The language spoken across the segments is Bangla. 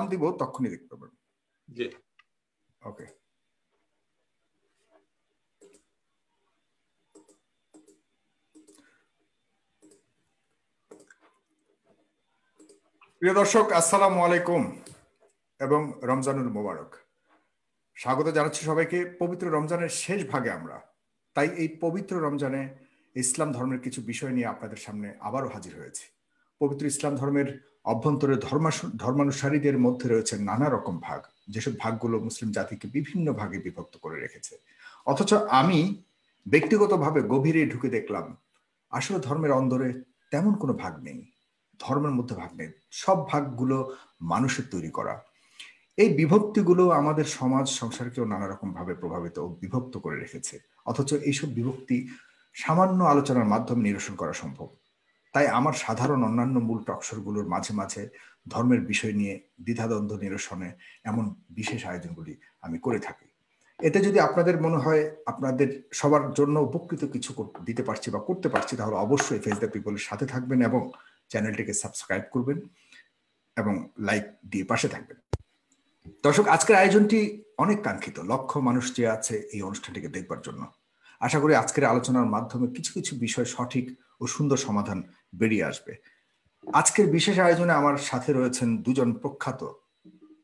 নাম দিব তখনই দেখতে পারবো ওকে প্রিয় দর্শক আসসালাম আলাইকুম এবং রমজানুল মোবারক স্বাগত জানাচ্ছি সবাইকে পবিত্র রমজানের শেষ ভাগে আমরা তাই এই পবিত্র রমজানে ইসলাম ধর্মের কিছু বিষয় নিয়ে আপনাদের সামনে আবারও হাজির হয়েছি পবিত্র ইসলাম ধর্মের অভ্যন্তরে ধর্মানুসারীদের মধ্যে রয়েছে নানা রকম ভাগ যেসব ভাগগুলো মুসলিম জাতিকে বিভিন্ন ভাগে বিভক্ত করে রেখেছে অথচ আমি ব্যক্তিগতভাবে গভীরে ঢুকে দেখলাম আসলে ধর্মের অন্দরে তেমন কোনো ভাগ নেই ধর্মের মধ্যে ভাগ নেই সব ভাগগুলো মানুষের তৈরি করা এই বিভক্তিগুলো আমাদের সমাজ সংসারকেও নানা রকমভাবে প্রভাবিত ও বিভক্ত করে রেখেছে অথচ এইসব বিভক্তি সামান্য আলোচনার মাধ্যমে নিরসন করা সম্ভব তাই আমার সাধারণ অন্যান্য মূল টকশোরগুলোর মাঝে মাঝে ধর্মের বিষয় নিয়ে দ্বিধাদ্বন্দ্ব নিরসনে এমন বিশেষ আয়োজনগুলি আমি করে থাকি এতে যদি আপনাদের মনে হয় আপনাদের সবার জন্য উপকৃত কিছু দিতে পারছি বা করতে পারছি তাহলে অবশ্যই ফেস দ্য পিপলের সাথে থাকবেন এবং চ্যানেলটিকে সাবস্ক্রাইব করবেন এবং লাইক দিয়ে পাশে থাকবেন দর্শক আজকের আয়োজনটি অনেক কাঙ্ক্ষিত লক্ষ মানুষ যে আছে এই অনুষ্ঠানটিকে দেখবার জন্য আশা করি আজকের আলোচনার মাধ্যমে কিছু কিছু বিষয় সঠিক ও সুন্দর সমাধান বেরিয়ে আসবে আজকের বিশেষ আয়োজনে আমার সাথে রয়েছেন দুজন প্রখ্যাত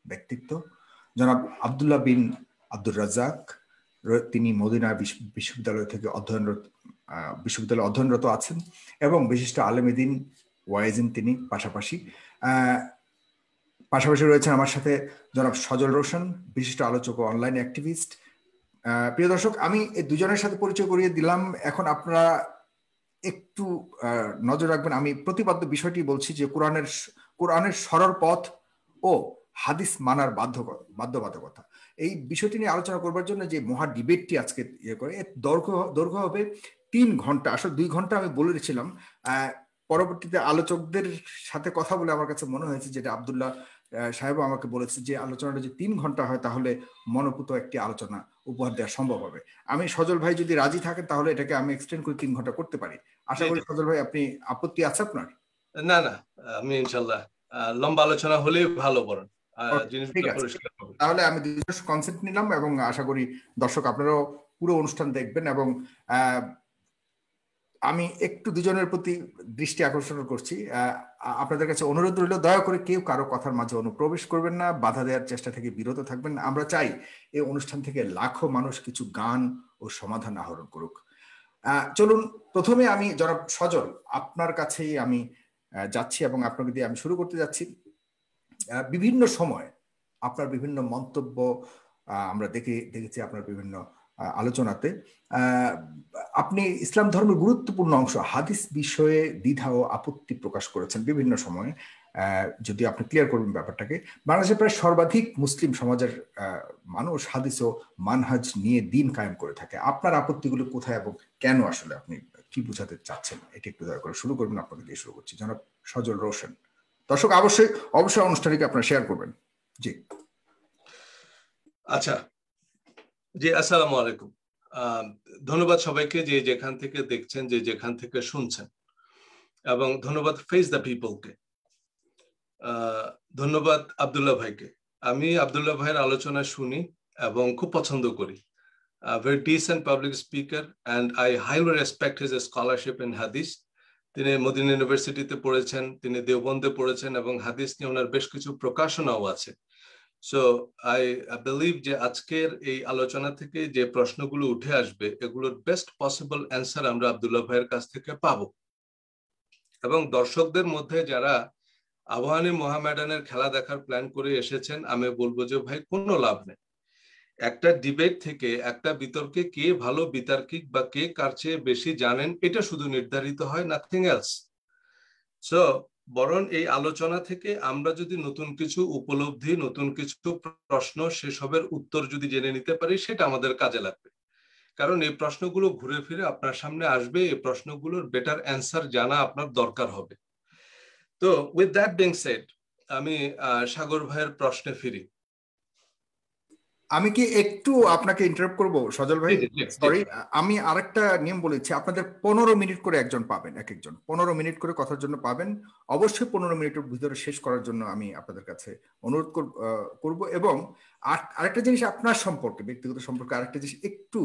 ব্যক্তিত্ব জনাব আবদুল্লাহ বিন আব্দুর রাজাক তিনি মদিনা বিশ্ববিদ্যালয় থেকে অধ্যয়নরত বিশ্ববিদ্যালয়ে অধ্যয়নরত আছেন এবং বিশিষ্ট আলেমেদিন ওয়াইজিন তিনি পাশাপাশি পাশাপাশি রয়েছেন আমার সাথে জনাব সজল রোশন বিশিষ্ট আলোচক ও অনলাইন অ্যাক্টিভিস্ট প্রিয় দর্শক আমি এই দুজনের সাথে পরিচয় করিয়ে দিলাম এখন আপনারা একটু নজর রাখবেন আমি প্রতিপাদ্য বিষয়টি বলছি যে কোরআনের কোরআনের সরল পথ ও হাদিস মানার বাধ্য বাধ্যবাধকতা এই বিষয়টি নিয়ে আলোচনা করবার জন্য যে মহা ডিবেটটি আজকে ইয়ে করে এর দৈর্ঘ্য দৈর্ঘ্য হবে তিন ঘন্টা আসলে দুই ঘন্টা আমি বলেছিলাম পরবর্তীতে আলোচকদের সাথে কথা বলে আমার কাছে মনে হয়েছে যেটা আবদুল্লাহ সাহেব আমাকে বলেছে যে আলোচনাটা যদি তিন ঘন্টা হয় তাহলে মনোপুত একটি আলোচনা উপহার দেওয়া সম্ভব হবে আমি সজল ভাই যদি রাজি থাকেন তাহলে এটাকে আমি এক্সটেন্ড করে তিন ঘন্টা করতে পারি আশা করি সজল ভাই আপনি আপত্তি আছে আপনার না না আমি ইনশাল্লাহ লম্বা আলোচনা হলে ভালো বরং তাহলে আমি নিলাম এবং আশা করি দর্শক আপনারাও পুরো অনুষ্ঠান দেখবেন এবং আমি একটু দুজনের প্রতি দৃষ্টি আকর্ষণ করছি আপনাদের কাছে অনুরোধ রইল দয়া করে কেউ কারো কথার মাঝে অনুপ্রবেশ করবেন না বাধা দেওয়ার চেষ্টা থেকে বিরত থাকবেন আমরা চাই এই অনুষ্ঠান থেকে লাখো মানুষ কিছু গান ও সমাধান আহরণ করুক চলুন প্রথমে আমি জনাব সজল আপনার কাছেই আমি যাচ্ছি এবং আপনাকে দিয়ে আমি শুরু করতে যাচ্ছি বিভিন্ন সময় আপনার বিভিন্ন মন্তব্য আমরা দেখে দেখেছি আপনার বিভিন্ন আহ আলোচনাতে আপনি ইসলাম ধর্মের গুরুত্বপূর্ণ অংশ হাদিস বিষয়ে দ্বিধা ও আপত্তি প্রকাশ করেছেন বিভিন্ন সময়ে যদি আপনি ক্লিয়ার করবেন ব্যাপারটাকে বাংলাদেশে প্রায় সর্বাধিক মুসলিম সমাজের মানুষ হাদিস ও মানহাজ নিয়ে দিন কায়েম করে থাকে আপনার আপত্তিগুলো কোথায় এবং কেন আসলে আপনি কি বোঝাতে চাচ্ছেন এটি একটু দয়া করে শুরু করবেন আপনাকে দিয়ে শুরু করছি জনাব সজল রোশন দর্শক অবশ্যই অবশ্যই অনুষ্ঠানটিকে আপনারা শেয়ার করবেন জি আচ্ছা জি আসসালামু আলাইকুম ধন্যবাদ সবাইকে যে যেখান থেকে দেখছেন যে যেখান থেকে শুনছেন এবং ধন্যবাদ ফেস দ্য পিপলকে ধন্যবাদ আবদুল্লাহ ভাইকে আমি আবদুল্লাহ ভাইয়ের আলোচনা শুনি এবং খুব পছন্দ করি very decent public speaker and I highly respect his scholarship in হাদিস তিনি মদিনা ইউনিভার্সিটিতে পড়েছেন তিনি দেওবন্দে পড়েছেন এবং হাদিস নিয়ে ওনার বেশ কিছু প্রকাশনাও আছে সো আই বিলিভ যে আজকের এই আলোচনা থেকে যে প্রশ্নগুলো উঠে আসবে এগুলোর বেস্ট পসিবল অ্যান্সার আমরা আবদুল্লাহ ভাইয়ের কাছ থেকে পাবো এবং দর্শকদের মধ্যে যারা আবহানি মোহামেডানের খেলা দেখার প্ল্যান করে এসেছেন আমি বলবো যে ভাই কোনো লাভ নেই একটা ডিবেট থেকে একটা বিতর্কে কে ভালো বিতার্কিক বা কে কার চেয়ে বেশি জানেন এটা শুধু নির্ধারিত হয় নাথিং এলস সো বরং এই আলোচনা থেকে আমরা যদি নতুন কিছু উপলব্ধি নতুন কিছু প্রশ্ন সেসবের উত্তর যদি জেনে নিতে পারি সেটা আমাদের কাজে লাগবে কারণ এই প্রশ্নগুলো ঘুরে ফিরে আপনার সামনে আসবে এই প্রশ্নগুলোর বেটার অ্যান্সার জানা আপনার দরকার হবে তো উইথ দ্যাট বিং সেট আমি সাগর ভাইয়ের প্রশ্নে ফিরি আমি কি একটু আপনাকে ইন্টারাপ্ট করব সজল ভাই সরি আমি আরেকটা নিয়ম বলেছি আপনাদের পনেরো মিনিট করে একজন পাবেন এক একজন পনেরো মিনিট করে কথার জন্য পাবেন অবশ্যই পনেরো মিনিটের ভিতরে শেষ করার জন্য আমি আপনাদের কাছে অনুরোধ করব এবং আরেকটা জিনিস আপনার সম্পর্কে ব্যক্তিগত সম্পর্কে আরেকটা জিনিস একটু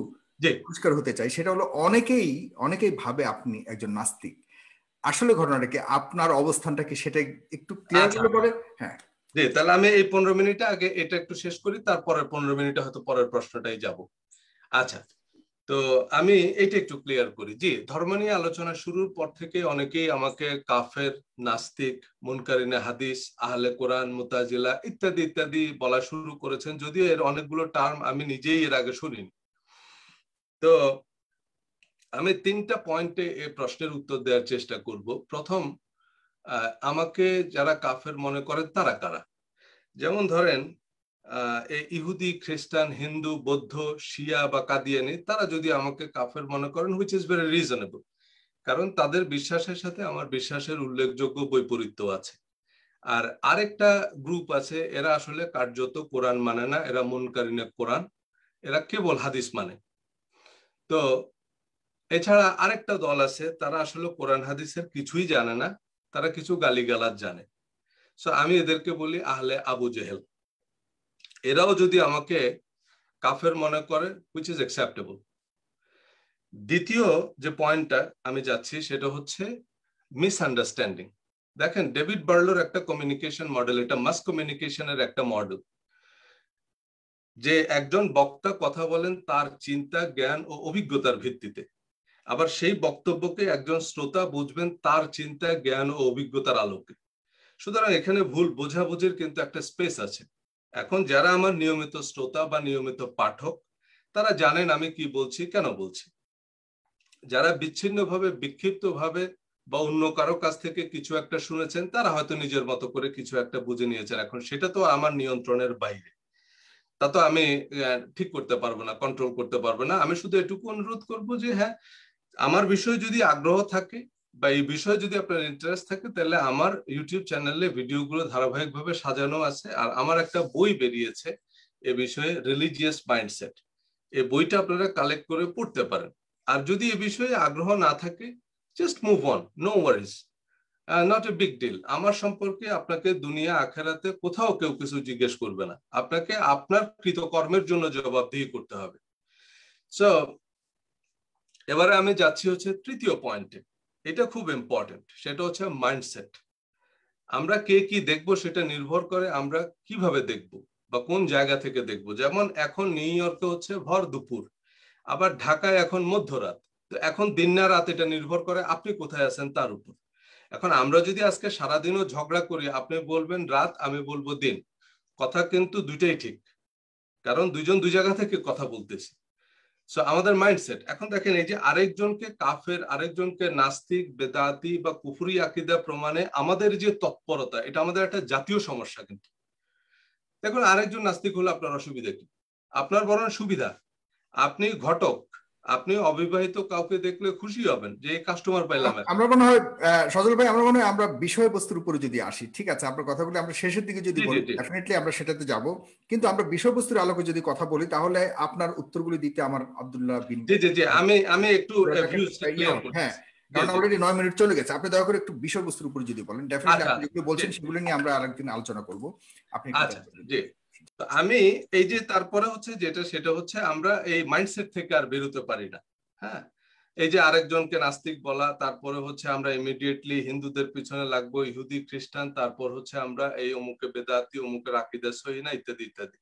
পরিষ্কার হতে চাই সেটা হলো অনেকেই অনেকেই ভাবে আপনি একজন নাস্তিক আসলে ঘটনাটা কি আপনার অবস্থানটা কি সেটা একটু ক্লিয়ার আচ্ছা। করে হ্যাঁ জি তাহলে আমি এই পনেরো মিনিটে আগে এটা একটু শেষ করি তারপরের পনেরো মিনিটে হয়তো পরের প্রশ্নটাই যাব আচ্ছা তো আমি এটা একটু ক্লিয়ার করি জি ধর্ম নিয়ে আলোচনা শুরুর পর থেকে অনেকেই আমাকে কাফের নাস্তিক মুনকারিনে হাদিস আহলে কোরআন মুতাজিলা ইত্যাদি ইত্যাদি বলা শুরু করেছেন যদিও এর অনেকগুলো টার্ম আমি নিজেই এর আগে শুনিনি তো আমি তিনটা পয়েন্টে এই প্রশ্নের উত্তর দেওয়ার চেষ্টা করব প্রথম আমাকে যারা কাফের মনে করেন তারা কারা যেমন ধরেন ইহুদি খ্রিস্টান হিন্দু বৌদ্ধ শিয়া বা কাদিয়ানি তারা যদি আমাকে কাফের মনে করেন হুইচ ইজ ভেরি রিজনেবল কারণ তাদের বিশ্বাসের সাথে আমার বিশ্বাসের উল্লেখযোগ্য বৈপরীত্য আছে আর আরেকটা গ্রুপ আছে এরা আসলে কার্যত কোরআন মানে না এরা মনকারিনে কোরআন এরা কেবল হাদিস মানে তো এছাড়া আরেকটা দল আছে তারা আসলে কোরআন হাদিসের কিছুই জানে না তারা কিছু গালিগালাজ জানে সো আমি এদেরকে বলি আহলে আবু জেহেল এরাও যদি আমাকে কাফের মনে করে হুইচ ইজ অ্যাকসেপ্টেবল দ্বিতীয় যে পয়েন্টটা আমি যাচ্ছি সেটা হচ্ছে মিসআন্ডারস্ট্যান্ডিং দেখেন ডেভিড বার্লোর একটা কমিউনিকেশন মডেল এটা মাস কমিউনিকেশনের একটা মডেল যে একজন বক্তা কথা বলেন তার চিন্তা জ্ঞান ও অভিজ্ঞতার ভিত্তিতে আবার সেই বক্তব্যকে একজন শ্রোতা বুঝবেন তার চিন্তা জ্ঞান ও অভিজ্ঞতার আলোকে সুতরাং এখানে ভুল বোঝাবুঝির কিন্তু একটা স্পেস আছে এখন যারা আমার নিয়মিত শ্রোতা বা নিয়মিত পাঠক তারা জানেন আমি কি বলছি কেন বলছি যারা বিচ্ছিন্নভাবে বিক্ষিপ্তভাবে বা অন্য কারো কাছ থেকে কিছু একটা শুনেছেন তারা হয়তো নিজের মতো করে কিছু একটা বুঝে নিয়েছেন এখন সেটা তো আমার নিয়ন্ত্রণের বাইরে তা তো আমি ঠিক করতে পারবো না কন্ট্রোল করতে পারবো না আমি শুধু এটুকু অনুরোধ করবো যে হ্যাঁ আমার বিষয়ে যদি আগ্রহ থাকে বা এই বিষয়ে যদি আপনার ইন্টারেস্ট থাকে তাহলে আমার ইউটিউব চ্যানেলে ভিডিওগুলো ধারাবাহিকভাবে সাজানো আছে আর আমার একটা বই বেরিয়েছে এ বিষয়ে রিলিজিয়াস মাইন্ডসেট এই বইটা আপনারা কালেক্ট করে পড়তে পারেন আর যদি এ বিষয়ে আগ্রহ না থাকে just move on no worries not a big deal আমার সম্পর্কে আপনাকে দুনিয়া আখেরাতে কোথাও কেউ কিছু জিজ্ঞেস করবে না আপনাকে আপনার কৃতকর্মের জন্য জবাবদিহি করতে হবে সো এবারে আমি যাচ্ছি হচ্ছে তৃতীয় পয়েন্টে এটা খুব ইম্পর্টেন্ট সেটা হচ্ছে মাইন্ডসেট আমরা কে কি দেখব সেটা নির্ভর করে আমরা কিভাবে দেখব বা কোন জায়গা থেকে দেখব যেমন এখন নিউ ইয়র্কে হচ্ছে ভর দুপুর আবার ঢাকায় এখন মধ্যরাত তো এখন দিন না রাত এটা নির্ভর করে আপনি কোথায় আছেন তার উপর এখন আমরা যদি আজকে সারাদিনও ঝগড়া করি আপনি বলবেন রাত আমি বলবো দিন কথা কিন্তু দুইটাই ঠিক কারণ দুজন দুই জায়গা থেকে কথা বলতেছি সো আমাদের মাইন্ডসেট এখন দেখেন এই যে আরেকজনকে কাফের আরেকজনকে নাস্তিক বেদাতি বা কুফুরি আকিদা প্রমাণে আমাদের যে তৎপরতা এটা আমাদের একটা জাতীয় সমস্যা কিন্তু দেখুন আরেকজন নাস্তিক হলে আপনার অসুবিধা কি আপনার বরং সুবিধা আপনি ঘটক আপনি অবিবাহিত কাউকে দেখলে খুশি হবেন যে কাস্টমার পাইলাম আমরা মনে হয় সজল ভাই আমরা মনে হয় আমরা বিষয়বস্তুর উপরে যদি আসি ঠিক আছে আপনার কথাগুলো আমরা শেষের দিকে যদি বলি ডেফিনেটলি আমরা সেটাতে যাব কিন্তু আমরা বিষয়বস্তুর আলোকে যদি কথা বলি তাহলে আপনার উত্তরগুলি দিতে আমার আব্দুল্লাহ বিন জি জি জি আমি আমি একটু হ্যাঁ কারণ অলরেডি নয় মিনিট চলে গেছে আপনি দয়া করে একটু বিষয়বস্তুর উপরে যদি বলেন ডেফিনেটলি আচ্ছা। আপনি যেগুলো বলছেন সেগুলো নিয়ে আমরা আরেকদিন আলোচনা করব আপনি আচ্ছা জি আমি এই যে তারপরে হচ্ছে যেটা সেটা হচ্ছে আমরা এই মাইন্ডসেট থেকে আর বেরোতে পারি না হ্যাঁ এই যে আরেকজনকে নাস্তিক বলা তারপরে হচ্ছে আমরা ইমিডিয়েটলি হিন্দুদের পিছনে লাগবো ইহুদি খ্রিস্টান তারপর হচ্ছে আমরা এই অমুকে বেদাতি অমুকে রাকিদা সহিনা ইত্যাদি ইত্যাদি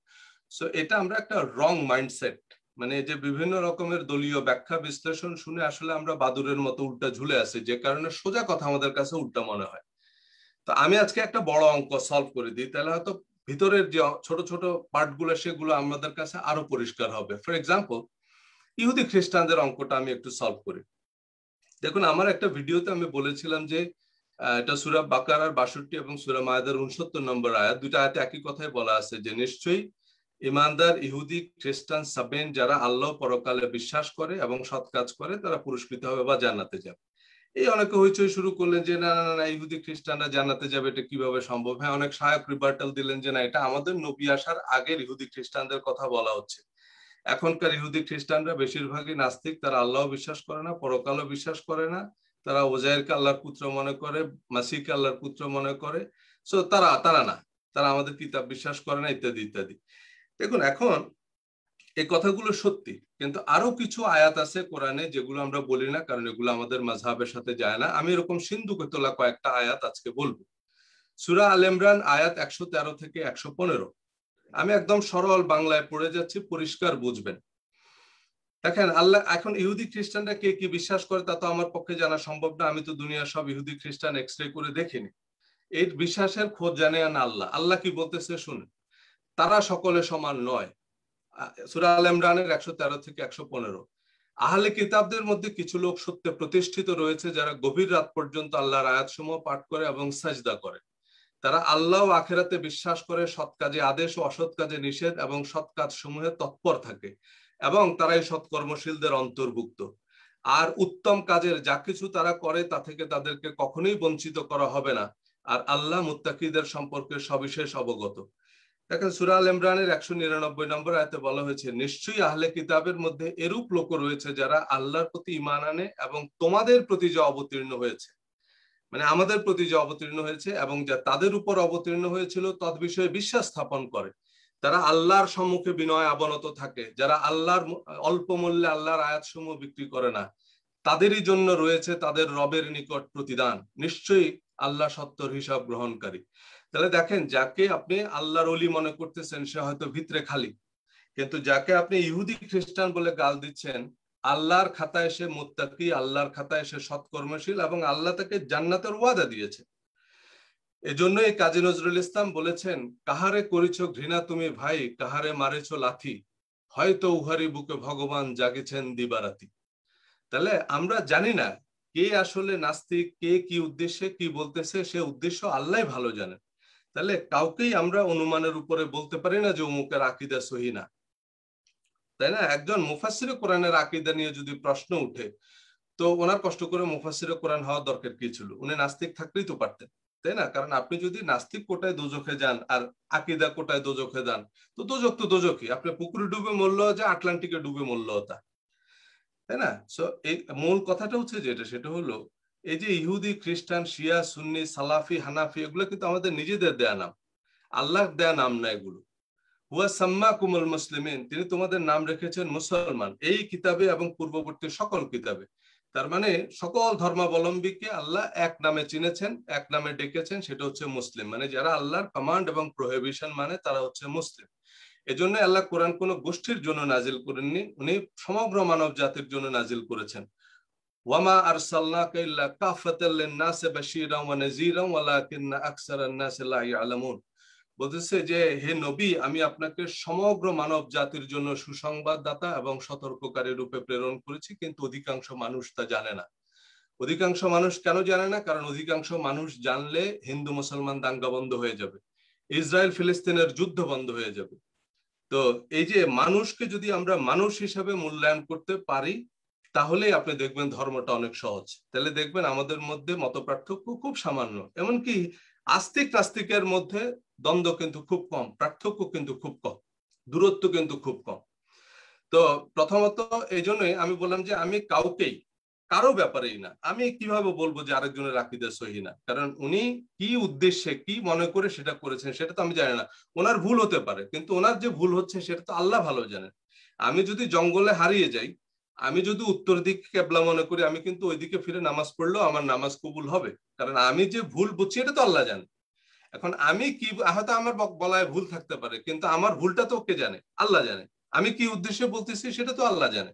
সো এটা আমরা একটা রং মাইন্ডসেট মানে যে বিভিন্ন রকমের দলীয় ব্যাখ্যা বিশ্লেষণ শুনে আসলে আমরা বাদুরের মতো উল্টা ঝুলে আছি যে কারণে সোজা কথা আমাদের কাছে উল্টা মনে হয় তো আমি আজকে একটা বড় অঙ্ক সলভ করে দিই তাহলে হয়তো ভিতরের যে ছোট ছোট পার্টগুলো সেগুলো আমাদের কাছে আরো পরিষ্কার হবে ফর এক্সাম্পল ইহুদি খ্রিস্টানদের অঙ্কটা আমি একটু সলভ করি দেখুন আমার একটা ভিডিওতে আমি বলেছিলাম যে এটা সুরা বাকারার বাষট্টি এবং সুরা মায়াদার উনসত্তর নম্বর আয়াত দুটা আয়াতে একই কথাই বলা আছে যে নিশ্চয়ই ইমানদার ইহুদি খ্রিস্টান সাবেন যারা আল্লাহ পরকালে বিশ্বাস করে এবং সৎ কাজ করে তারা পুরস্কৃত হবে বা জান্নাতে যাবে এই অনেকে হইচই শুরু করলেন যে না না না ইহুদি খ্রিস্টানরা জানাতে যাবে এটা কিভাবে সম্ভব হ্যাঁ অনেক সহায়ক রিবার্টাল দিলেন যে না এটা আমাদের নবী আসার আগের ইহুদি খ্রিস্টানদের কথা বলা হচ্ছে এখনকার ইহুদি খ্রিস্টানরা বেশিরভাগই নাস্তিক তারা আল্লাহ বিশ্বাস করে না পরকালও বিশ্বাস করে না তারা ওজাইরকে আল্লাহর পুত্র মনে করে মাসিকে আল্লাহর পুত্র মনে করে সো তারা তারা না তারা আমাদের কিতাব বিশ্বাস করে না ইত্যাদি ইত্যাদি দেখুন এখন এই কথাগুলো সত্যি কিন্তু আরো কিছু আয়াত আছে কোরআনে যেগুলো আমরা বলি না কারণ এগুলো আমাদের মাঝহাবের সাথে যায় না আমি এরকম সিন্ধু কেতলা কয়েকটা আয়াত আজকে বলবো সুরা আল ইমরান আয়াত একশো তেরো থেকে একশো পনেরো আমি একদম সরল বাংলায় পড়ে যাচ্ছি পরিষ্কার বুঝবেন দেখেন আল্লাহ এখন ইহুদি খ্রিস্টানরা কে কি বিশ্বাস করে তা তো আমার পক্ষে জানা সম্ভব না আমি তো দুনিয়ার সব ইহুদি খ্রিস্টান এক্স রে করে দেখিনি এই বিশ্বাসের খোঁজ জানে আল্লাহ আল্লাহ কি বলতেছে শুনে তারা সকলে সমান নয় সুরা আল ইমরানের একশো তেরো থেকে একশো পনেরো আহলে কিতাবদের মধ্যে কিছু লোক সত্যে প্রতিষ্ঠিত রয়েছে যারা গভীর রাত পর্যন্ত আল্লাহর আয়াতসমূহ পাঠ করে এবং সাজদা করে তারা আল্লাহ আখেরাতে বিশ্বাস করে সৎ কাজে আদেশ ও অসৎ কাজে নিষেধ এবং সৎ কাজ সমূহে তৎপর থাকে এবং তারাই সৎকর্মশীলদের অন্তর্ভুক্ত আর উত্তম কাজের যা কিছু তারা করে তা থেকে তাদেরকে কখনোই বঞ্চিত করা হবে না আর আল্লাহ মুত্তাকিদের সম্পর্কে সবিশেষ অবগত দেখেন সুরাল ইমরানের একশো নিরানব্বই নম্বর আয়তে বলা হয়েছে নিশ্চয়ই আহলে কিতাবের মধ্যে এরূপ লোক রয়েছে যারা আল্লাহর প্রতি ইমান আনে এবং তোমাদের প্রতি যা অবতীর্ণ হয়েছে মানে আমাদের প্রতি যা অবতীর্ণ হয়েছে এবং যা তাদের উপর অবতীর্ণ হয়েছিল তদ বিষয়ে বিশ্বাস স্থাপন করে তারা আল্লাহর সম্মুখে বিনয় আবনত থাকে যারা আল্লাহর অল্প মূল্যে আল্লাহর আয়াতসমূহ বিক্রি করে না তাদেরই জন্য রয়েছে তাদের রবের নিকট প্রতিদান নিশ্চয়ই আল্লাহ সত্তর হিসাব গ্রহণকারী তাহলে দেখেন যাকে আপনি আল্লাহর অলি মনে করতেছেন সে হয়তো ভিতরে খালি কিন্তু যাকে আপনি ইহুদি খ্রিস্টান বলে গাল দিচ্ছেন আল্লাহর খাতায় সে মোত্তাকি আল্লাহর খাতায় সে সৎকর্মশীল এবং আল্লাহ তাকে জান্নাতের ওয়াদা দিয়েছে এজন্য এই কাজী নজরুল ইসলাম বলেছেন কাহারে করিছ ঘৃণা তুমি ভাই কাহারে মারেছ লাথি হয়তো উহারি বুকে ভগবান জাগেছেন দিবারাতি তাহলে আমরা জানি না কে আসলে নাস্তিক কে কি উদ্দেশ্যে কি বলতেছে সে উদ্দেশ্য আল্লাহ ভালো জানেন তাহলে কাউকেই আমরা অনুমানের উপরে বলতে পারি না যে অমুকের আকিদা সহি না তাই না একজন মুফাসির কোরআনের আকিদা নিয়ে যদি প্রশ্ন উঠে তো ওনার কষ্ট করে মুফাসির কোরআন হওয়ার দরকার কি ছিল উনি নাস্তিক থাকলেই তো পারতেন তাই না কারণ আপনি যদি নাস্তিক কোটায় দোজখে যান আর আকিদা কোটায় দোজখে যান তো দোজক তো দোজকই আপনি পুকুরে ডুবে মরল যে আটলান্টিকে ডুবে মরল তা তাই না সো এই মূল কথাটা হচ্ছে যেটা সেটা হলো এই যে ইহুদি খ্রিস্টান শিয়া সুন্নি সালাফি হানাফি এগুলো কিন্তু আমাদের নিজেদের দেয়া নাম আল্লাহ দেয়া নাম না এগুলো হুয়া সাম্মা কুমল মুসলিমিন তিনি তোমাদের নাম রেখেছেন মুসলমান এই কিতাবে এবং পূর্ববর্তী সকল কিতাবে তার মানে সকল ধর্মাবলম্বীকে আল্লাহ এক নামে চিনেছেন এক নামে ডেকেছেন সেটা হচ্ছে মুসলিম মানে যারা আল্লাহর কমান্ড এবং প্রহেবিশন মানে তারা হচ্ছে মুসলিম এজন্য আল্লাহ কোরআন কোন গোষ্ঠীর জন্য নাজিল করেননি উনি সমগ্র মানব জাতির জন্য নাজিল করেছেন ওয়ামা নাসে ওয়া আকসারান লা ইয়ালামুন বলতেছে যে হে নবী আমি আপনাকে সমগ্র মানব জাতির জন্য এবং সতর্ককারী রূপে প্রেরণ করেছি কিন্তু অধিকাংশ মানুষ তা জানে না অধিকাংশ মানুষ কেন জানে না কারণ অধিকাংশ মানুষ জানলে হিন্দু মুসলমান দাঙ্গা বন্ধ হয়ে যাবে ইসরায়েল ফিলিস্তিনের যুদ্ধ বন্ধ হয়ে যাবে তো এই যে মানুষকে যদি আমরা মানুষ হিসাবে মূল্যায়ন করতে পারি তাহলেই আপনি দেখবেন ধর্মটা অনেক সহজ তাহলে দেখবেন আমাদের মধ্যে মত পার্থক্য খুব সামান্য এমনকি আস্তিক নাস্তিকের মধ্যে দ্বন্দ্ব কিন্তু খুব কম পার্থক্য কিন্তু খুব কম দূরত্ব কিন্তু খুব কম তো প্রথমত এই জন্যই আমি বললাম যে আমি কাউকেই কারো ব্যাপারেই না আমি কিভাবে বলবো যে আরেকজনের আকিদা সহি না কারণ উনি কি উদ্দেশ্যে কি মনে করে সেটা করেছেন সেটা তো আমি জানি না ওনার ভুল হতে পারে কিন্তু ওনার যে ভুল হচ্ছে সেটা তো আল্লাহ ভালো জানেন আমি যদি জঙ্গলে হারিয়ে যাই আমি যদি উত্তর দিকে কেবলা মনে করি আমি কিন্তু ওইদিকে ফিরে নামাজ পড়লেও আমার নামাজ কবুল হবে কারণ আমি যে ভুল বুঝছি এটা তো আল্লাহ জানে এখন আমি কি হয়তো আমার বলায় ভুল থাকতে পারে কিন্তু আমার ভুলটা তো কে জানে আল্লাহ জানে আমি কি উদ্দেশ্যে বলতেছি সেটা তো আল্লাহ জানে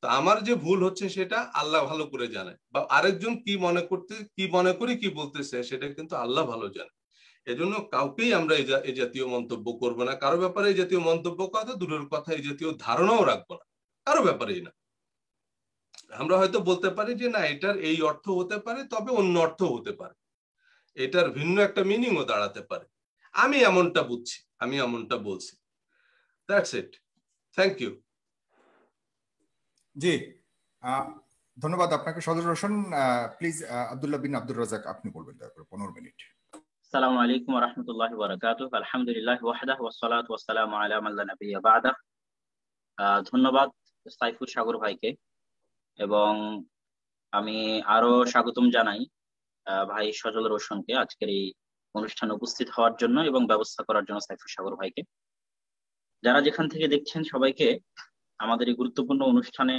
তো আমার যে ভুল হচ্ছে সেটা আল্লাহ ভালো করে জানে বা আরেকজন কি মনে করতে কি মনে করি কি বলতেছে সেটা কিন্তু আল্লাহ ভালো জানে এজন্য কাউকেই আমরা এই জাতীয় মন্তব্য করব না কারো ব্যাপারে এই জাতীয় মন্তব্য কথা দূরের কথা এই জাতীয় ধারণাও রাখবো না কারো ব্যাপারেই না আমরা হয়তো বলতে পারি যে না এটার এই অর্থ হতে পারে তবে অন্য অর্থ হতে পারে এটার ভিন্ন একটা মিনিংও দাঁড়াতে পারে আমি এমনটা বুঝছি আমি এমনটা বলছি দ্যাটস ইট থ্যাংক ইউ জি ধন্যবাদ আপনাকে সদর রোশন প্লিজ আব্দুল্লাহ বিন আব্দুর রাজাক আপনি বলবেন তারপরে পনেরো মিনিট আসসালামু আলাইকুম ওয়া রাহমাতুল্লাহি ওয়া বারাকাতুহু আলহামদুলিল্লাহ ওয়াহদাহু ওয়া সালাতু ওয়া সালামু আলা মান ধন্যবাদ সাইফুল সাগর ভাইকে এবং আমি আরো স্বাগতম জানাই ভাই সজল রোশনকে আজকের এই অনুষ্ঠানে উপস্থিত হওয়ার জন্য এবং ব্যবস্থা করার জন্য সাইফুল সাগর ভাইকে যারা যেখান থেকে দেখছেন সবাইকে আমাদের এই গুরুত্বপূর্ণ অনুষ্ঠানে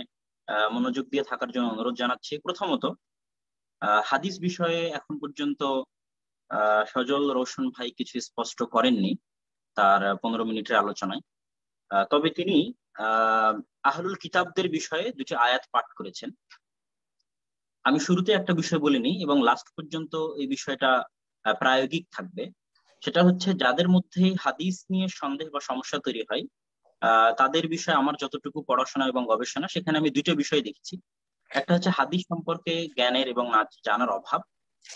মনোযোগ দিয়ে থাকার জন্য অনুরোধ জানাচ্ছি প্রথমত হাদিস বিষয়ে এখন পর্যন্ত সজল রোশন ভাই কিছু স্পষ্ট করেননি তার পনেরো মিনিটের আলোচনায় তবে তিনি আহলুল কিতাবদের বিষয়ে দুটি আয়াত পাঠ করেছেন আমি শুরুতে একটা বিষয় বলিনি এবং লাস্ট পর্যন্ত এই বিষয়টা প্রায়োগিক থাকবে সেটা হচ্ছে যাদের মধ্যে হাদিস নিয়ে সন্দেহ বা সমস্যা তৈরি হয় তাদের বিষয়ে আমার যতটুকু পড়াশোনা এবং গবেষণা সেখানে আমি দুটো বিষয় দেখছি একটা হচ্ছে হাদিস সম্পর্কে জ্ঞানের এবং জানার অভাব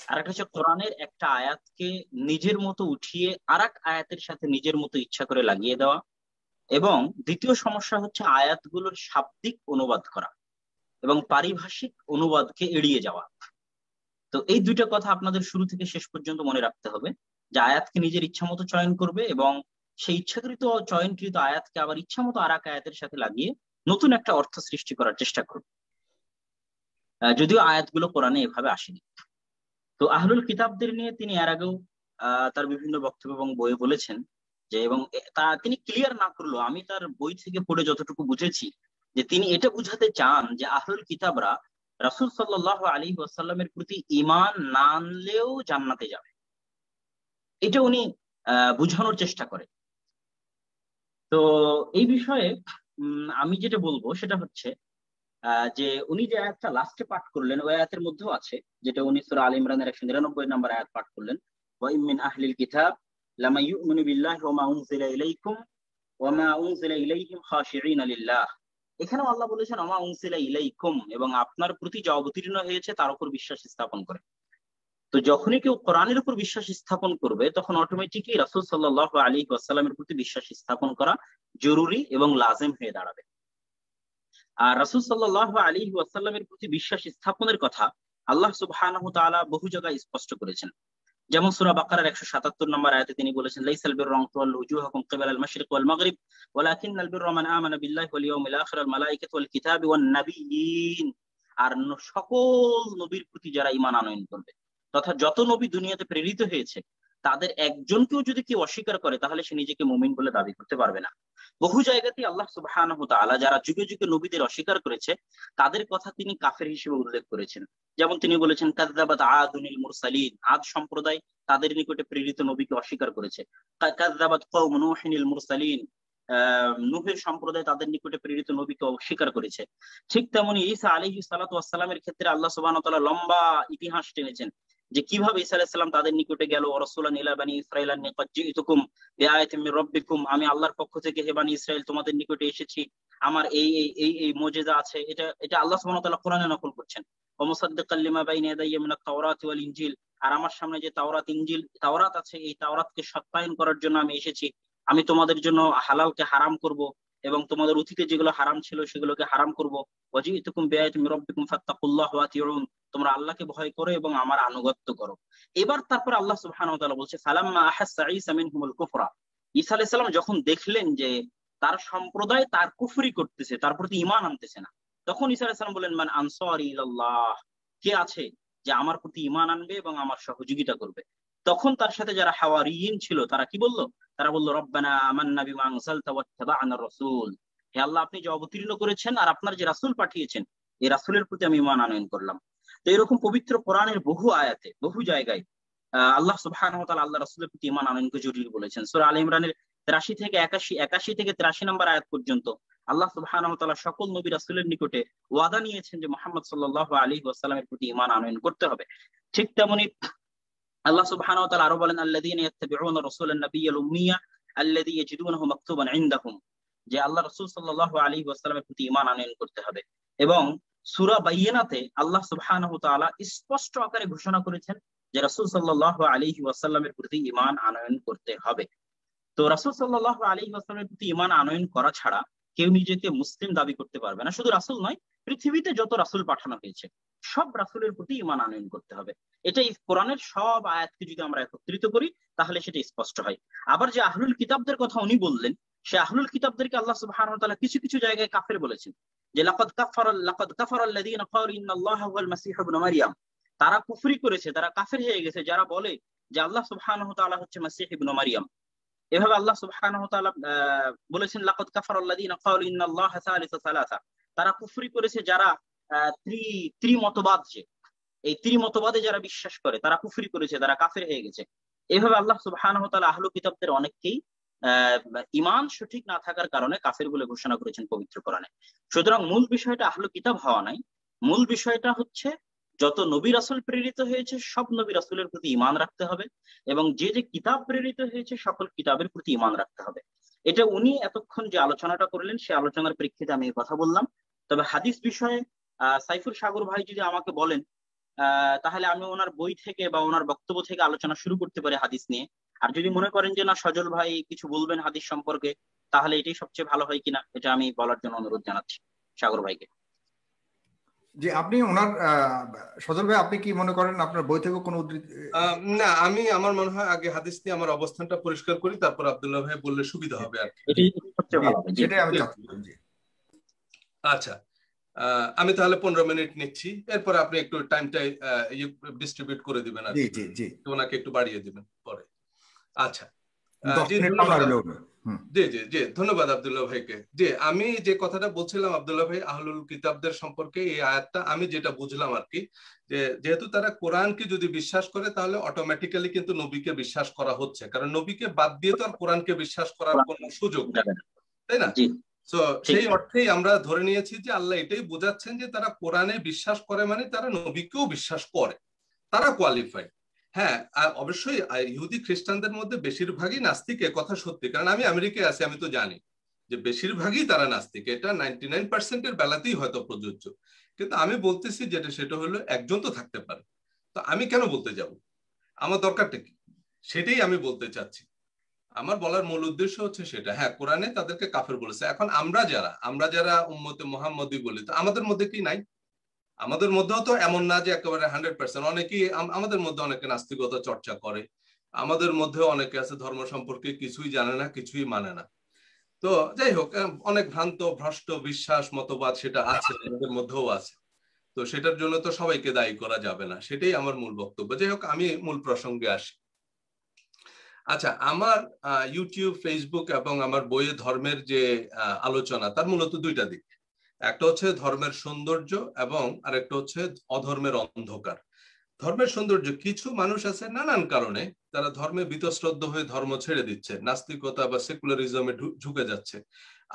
আর একটা হচ্ছে কোরআনের একটা আয়াতকে নিজের মতো উঠিয়ে আর আয়াতের সাথে নিজের মতো ইচ্ছা করে লাগিয়ে দেওয়া এবং দ্বিতীয় সমস্যা হচ্ছে আয়াতগুলোর শাব্দিক অনুবাদ করা এবং পারিভাষিক অনুবাদকে এড়িয়ে যাওয়া তো এই দুইটা কথা আপনাদের শুরু থেকে শেষ পর্যন্ত মনে রাখতে হবে যে আয়াতকে নিজের ইচ্ছা মতো চয়ন করবে এবং সেই ইচ্ছাকৃত চয়নকৃত আয়াতকে আবার ইচ্ছা মতো আর এক আয়াতের সাথে লাগিয়ে নতুন একটা অর্থ সৃষ্টি করার চেষ্টা করবে যদিও আয়াতগুলো কোরআনে এভাবে আসেনি তো আহলুল কিতাবদের নিয়ে তিনি এর আগেও তার বিভিন্ন বক্তব্য এবং বইয়ে বলেছেন যে এবং তা তিনি ক্লিয়ার না করলো আমি তার বই থেকে পড়ে যতটুকু বুঝেছি যে তিনি এটা বুঝাতে চান যে আহলুল কিতাবরা রাসুল সাল্লাহ আলী ওয়াসাল্লামের প্রতি ইমান না আনলেও জান্নাতে যাবে এটা উনি বুঝানোর চেষ্টা করে তো এই বিষয়ে আমি যেটা বলবো সেটা হচ্ছে যে উনি যে আয়াতটা লাস্টে পাঠ করলেন ওই আয়াতের মধ্যেও আছে যেটা উনি সুরা আলী ইমরানের একশো নিরানব্বই নম্বর আয়াত পাঠ করলেন ওয়াইমিন আহলিল কিতাব লামা ইউমিনু আল্লাহ বলেছেন আমা ইলাইকুম এবং আপনার প্রতি যা অবতীর্ণ হয়েছে তার উপর বিশ্বাস স্থাপন করে তো যখনই কেউ কোরআনের উপর বিশ্বাস স্থাপন করবে তখন রাসুল সাল্লাহ আলী ওয়াসাল্লামের প্রতি বিশ্বাস স্থাপন করা জরুরি এবং লাজেম হয়ে দাঁড়াবে আর রাসুল সাল্লাহ আলী ওয়াসাল্লামের প্রতি বিশ্বাস স্থাপনের কথা আল্লাহ সুবাহ বহু জায়গায় স্পষ্ট করেছেন যেমন সুরা বাকারার একশো সাতাত্তর নম্বর আয়াতে তিনি বলেছেন লাইসাল বির রং তুয়াল উজুহ হুকুম কেবাল আল মাশরিক ওয়াল মাগরিব ওয়ালাকিন আল বির রহমান আমানা বিল্লাহি ওয়াল ইয়াউমিল আখির ওয়াল মালাইকাতি ওয়াল কিতাবি ওয়ান নাবিয়িন আর সকল নবীর প্রতি যারা ঈমান আনয়ন করবে তথা যত নবী দুনিয়াতে প্রেরিত হয়েছে তাদের একজনকেও যদি কেউ অস্বীকার করে তাহলে সে নিজেকে মুমিন বলে দাবি করতে পারবে না বহু জায়গাতেই আল্লাহ সুবাহান আলা যারা যুগে যুগে নবীদের অস্বীকার করেছে তাদের কথা তিনি কাফের হিসেবে উল্লেখ করেছেন যেমন তিনি বলেছেন কাজদাবাদ আদুনিল মুরসালিন আদ সম্প্রদায় তাদের নিকটে প্রেরিত নবীকে অস্বীকার করেছে কাজদাবাদ কৌম নোহিনীল মুরসালিন নুহের সম্প্রদায় তাদের নিকটে প্রেরিত নবীকে অস্বীকার করেছে ঠিক তেমনি ইসা আলী ক্ষেত্রে আল্লাহ সুবাহ লম্বা ইতিহাস টেনেছেন যে কিভাবে ইসা আলাহিসাম তাদের নিকটে গেল রসুলান ইলাবানি ইসরায়েলান নিকট জিতুকুম রব্বিকুম আমি আল্লাহর পক্ষ থেকে হেবানি ইসরায়েল তোমাদের নিকটে এসেছি আমার এই এই এই মজেদা আছে এটা এটা আল্লাহ সুমন তাল্লাহ কোরআনে নকল করছেন ইনজিল আর আমার সামনে যে তাওরাত ইনজিল তাওরাত আছে এই তাওরাতকে সত্যায়ন করার জন্য আমি এসেছি আমি তোমাদের জন্য হালালকে হারাম করব এবং তোমাদের অতীতে যেগুলো হারাম ছিল সেগুলোকে হারাম করবো তোমরা আল্লাহকে ভয় করো এবং আমার আনুগত্য করো এবার তারপর আল্লাহ সুহান বলছে ফালাম্মা আহাসসা ঈসা সালাম যখন দেখলেন যে তার সম্প্রদায় তার কুফরি করতেছে তার প্রতি ইমান আনতেছে না তখন ইসা আলাইহিস সালাম বলেন আনসার কে আছে যে আমার প্রতি ইমান আনবে এবং আমার সহযোগিতা করবে তখন তার সাথে যারা হাওয়ার ছিল তারা কি বললো তারা বললো রব্বানা আমান রসুল হে আল্লাহ আপনি যে অবতীর্ণ করেছেন আর আপনার যে রাসুল পাঠিয়েছেন এই রাসুলের প্রতি আমি ইমান আনয়ন করলাম তো এরকম পবিত্র কোরআনের বহু আয়াতে বহু জায়গায় আল্লাহ সুবহান আল্লাহ রাসুলের প্রতি ইমান আনয়নকে জরুরি বলেছেন সুরা আল ইমরানের তেরাশি থেকে একাশি একাশি থেকে তিরাশি নম্বর আয়াত পর্যন্ত আল্লাহ সুবহান সকল নবী রাসুলের নিকটে ওয়াদা নিয়েছেন যে মোহাম্মদ সাল্লাহ আলী ওয়াসালামের প্রতি ইমান আনয়ন করতে হবে ঠিক তেমনি আল্লাহ সুবহানাহু ওয়া তাআলা আরো বলেন আল্লাযীনা ইয়াত্তাবিউনা রাসূলান নাবিয়াল উম্মিয়া আল্লাযী ইয়াজিদুনাহু মাকতুবান ইনদাহুম যে আল্লাহ রাসূল সাল্লাল্লাহু আলাইহি ওয়াসাল্লামের প্রতি ঈমান আনয়ন করতে হবে এবং সূরা বাইয়িনাতে আল্লাহ সুবহানাহু ওয়া তাআলা স্পষ্ট আকারে ঘোষণা করেছেন যে রাসূল সাল্লাল্লাহু আলাইহি ওয়াসাল্লামের প্রতি ঈমান আনয়ন করতে হবে তো রাসূল সাল্লাল্লাহু আলাইহি ওয়াসাল্লামের প্রতি ঈমান আনয়ন করা ছাড়া কেউ নিজেকে মুসলিম দাবি করতে পারবে না শুধু রাসুল নয় পৃথিবীতে যত রাসুল পাঠানো হয়েছে সব রাসুলের প্রতি ইমান আনয়ন করতে হবে এটা কোরআনের সব আয়াতকে যদি আমরা একত্রিত করি তাহলে সেটা স্পষ্ট হয় আবার যে আহলুল কিতাবদের কথা উনি বললেন সে আহলুল কিতাবদেরকে আল্লাহ সুবহানাহু কিছু কিছু জায়গায় কাফের বলেছেন যে লাকাদ তারা কুফরি করেছে তারা কাফের হয়ে গেছে যারা বলে যে আল্লাহ সুবহানাহু হচ্ছে মাসিহ ইবনু মারিয়াম এভাবে আল্লাহ সুবহানাহু বলেছেন লাকত কাফার আল্লাহ তারা কুফরি করেছে যারা ত্রি ত্রিমতবাদ যে এই ত্রিমতবাদে যারা বিশ্বাস করে তারা কুফরি করেছে তারা কাফের হয়ে গেছে এভাবে আল্লাহ সুবহানাহু ওয়া আহলু কিতাবদের অনেককেই ইমান সঠিক না থাকার কারণে কাফের বলে ঘোষণা করেছেন পবিত্র কোরআনে সুতরাং মূল বিষয়টা আহলু কিতাব হওয়া নাই মূল বিষয়টা হচ্ছে যত নবী রাসুল প্রেরিত হয়েছে সব নবী রাসুলের প্রতি ইমান রাখতে হবে এবং যে যে কিতাব প্রেরিত হয়েছে সকল কিতাবের প্রতি ইমান রাখতে হবে এটা উনি এতক্ষণ যে আলোচনাটা করলেন সে আলোচনার প্রেক্ষিতে আমি কথা বললাম তবে হাদিস বিষয়ে সাইফুল সাগর ভাই যদি আমাকে বলেন তাহলে আমি ওনার বই থেকে বা ওনার বক্তব্য থেকে আলোচনা শুরু করতে পারি হাদিস নিয়ে আর যদি মনে করেন যে না সজল ভাই কিছু বলবেন হাদিস সম্পর্কে তাহলে এটাই সবচেয়ে ভালো হয় কিনা এটা আমি বলার জন্য অনুরোধ জানাচ্ছি সাগর ভাইকে যে আপনি ওনার সজল ভাই আপনি কি মনে করেন আপনার বই থেকে কোনো না আমি আমার মনে হয় আগে হাদিস নিয়ে আমার অবস্থানটা পরিষ্কার করি তারপর আব্দুল্লাহ ভাই বললে সুবিধা হবে আর সেটাই আমি আচ্ছা আমি তাহলে পনেরো মিনিট নিচ্ছি এরপর আপনি একটু টাইমটা ডিস্ট্রিবিউট ইয়ে করে দিবেন আর ওনাকে একটু বাড়িয়ে দিবেন পরে আচ্ছা জি জি জি ধন্যবাদ আবদুল্লাহ ভাইকে জি আমি যে কথাটা বলছিলাম আবদুল্লাহ ভাই আহলুল কিতাবদের সম্পর্কে এই আয়াতটা আমি যেটা বুঝলাম আর কি যে যেহেতু তারা কোরআনকে যদি বিশ্বাস করে তাহলে অটোমেটিক্যালি কিন্তু নবীকে বিশ্বাস করা হচ্ছে কারণ নবীকে বাদ দিয়ে তো আর কোরআনকে বিশ্বাস করার কোনো সুযোগ নেই তাই না তো সেই অর্থেই আমরা ধরে নিয়েছি যে আল্লাহ এটাই বোঝাচ্ছেন যে তারা কোরআনে বিশ্বাস করে মানে তারা নবীকেও বিশ্বাস করে তারা কোয়ালিফাইড হ্যাঁ আর অবশ্যই ইহুদি খ্রিস্টানদের মধ্যে বেশিরভাগই নাস্তিক কথা সত্যি কারণ আমি আমেরিকায় আছি আমি তো জানি যে বেশিরভাগই তারা নাস্তিক এটা নাইনটি নাইন পার্সেন্টের বেলাতেই হয়তো প্রযোজ্য কিন্তু আমি বলতেছি যেটা সেটা হলো একজন তো থাকতে পারে তো আমি কেন বলতে যাব আমার দরকারটা কি সেটাই আমি বলতে চাচ্ছি আমার বলার মূল উদ্দেশ্য হচ্ছে সেটা হ্যাঁ কোরআনে তাদেরকে কাফের বলেছে এখন আমরা যারা আমরা যারা উম্মতে মোহাম্মদী বলি তো আমাদের মধ্যে কি নাই আমাদের মধ্যেও তো এমন না যে একেবারে হান্ড্রেড পার্সেন্ট অনেকেই আমাদের মধ্যে অনেকে নাস্তিকতা চর্চা করে আমাদের মধ্যে অনেকে আছে ধর্ম সম্পর্কে কিছুই জানে না কিছুই মানে না তো যাই হোক অনেক ভ্রান্ত ভ্রষ্ট বিশ্বাস মতবাদ সেটা আছে আমাদের মধ্যেও আছে তো সেটার জন্য তো সবাইকে দায়ী করা যাবে না সেটাই আমার মূল বক্তব্য যাই হোক আমি মূল প্রসঙ্গে আসি আচ্ছা আমার ইউটিউব ফেসবুক এবং আমার বইয়ে ধর্মের যে আলোচনা তার মূলত দুইটা দিক একটা হচ্ছে ধর্মের সৌন্দর্য এবং আরেকটা হচ্ছে অধর্মের অন্ধকার ধর্মের সৌন্দর্য কিছু মানুষ আছে নানান কারণে তারা ধর্মে বিতশ্রদ্ধ হয়ে ধর্ম ছেড়ে দিচ্ছে নাস্তিকতা বা সেকুলারিজমে ঢুকে যাচ্ছে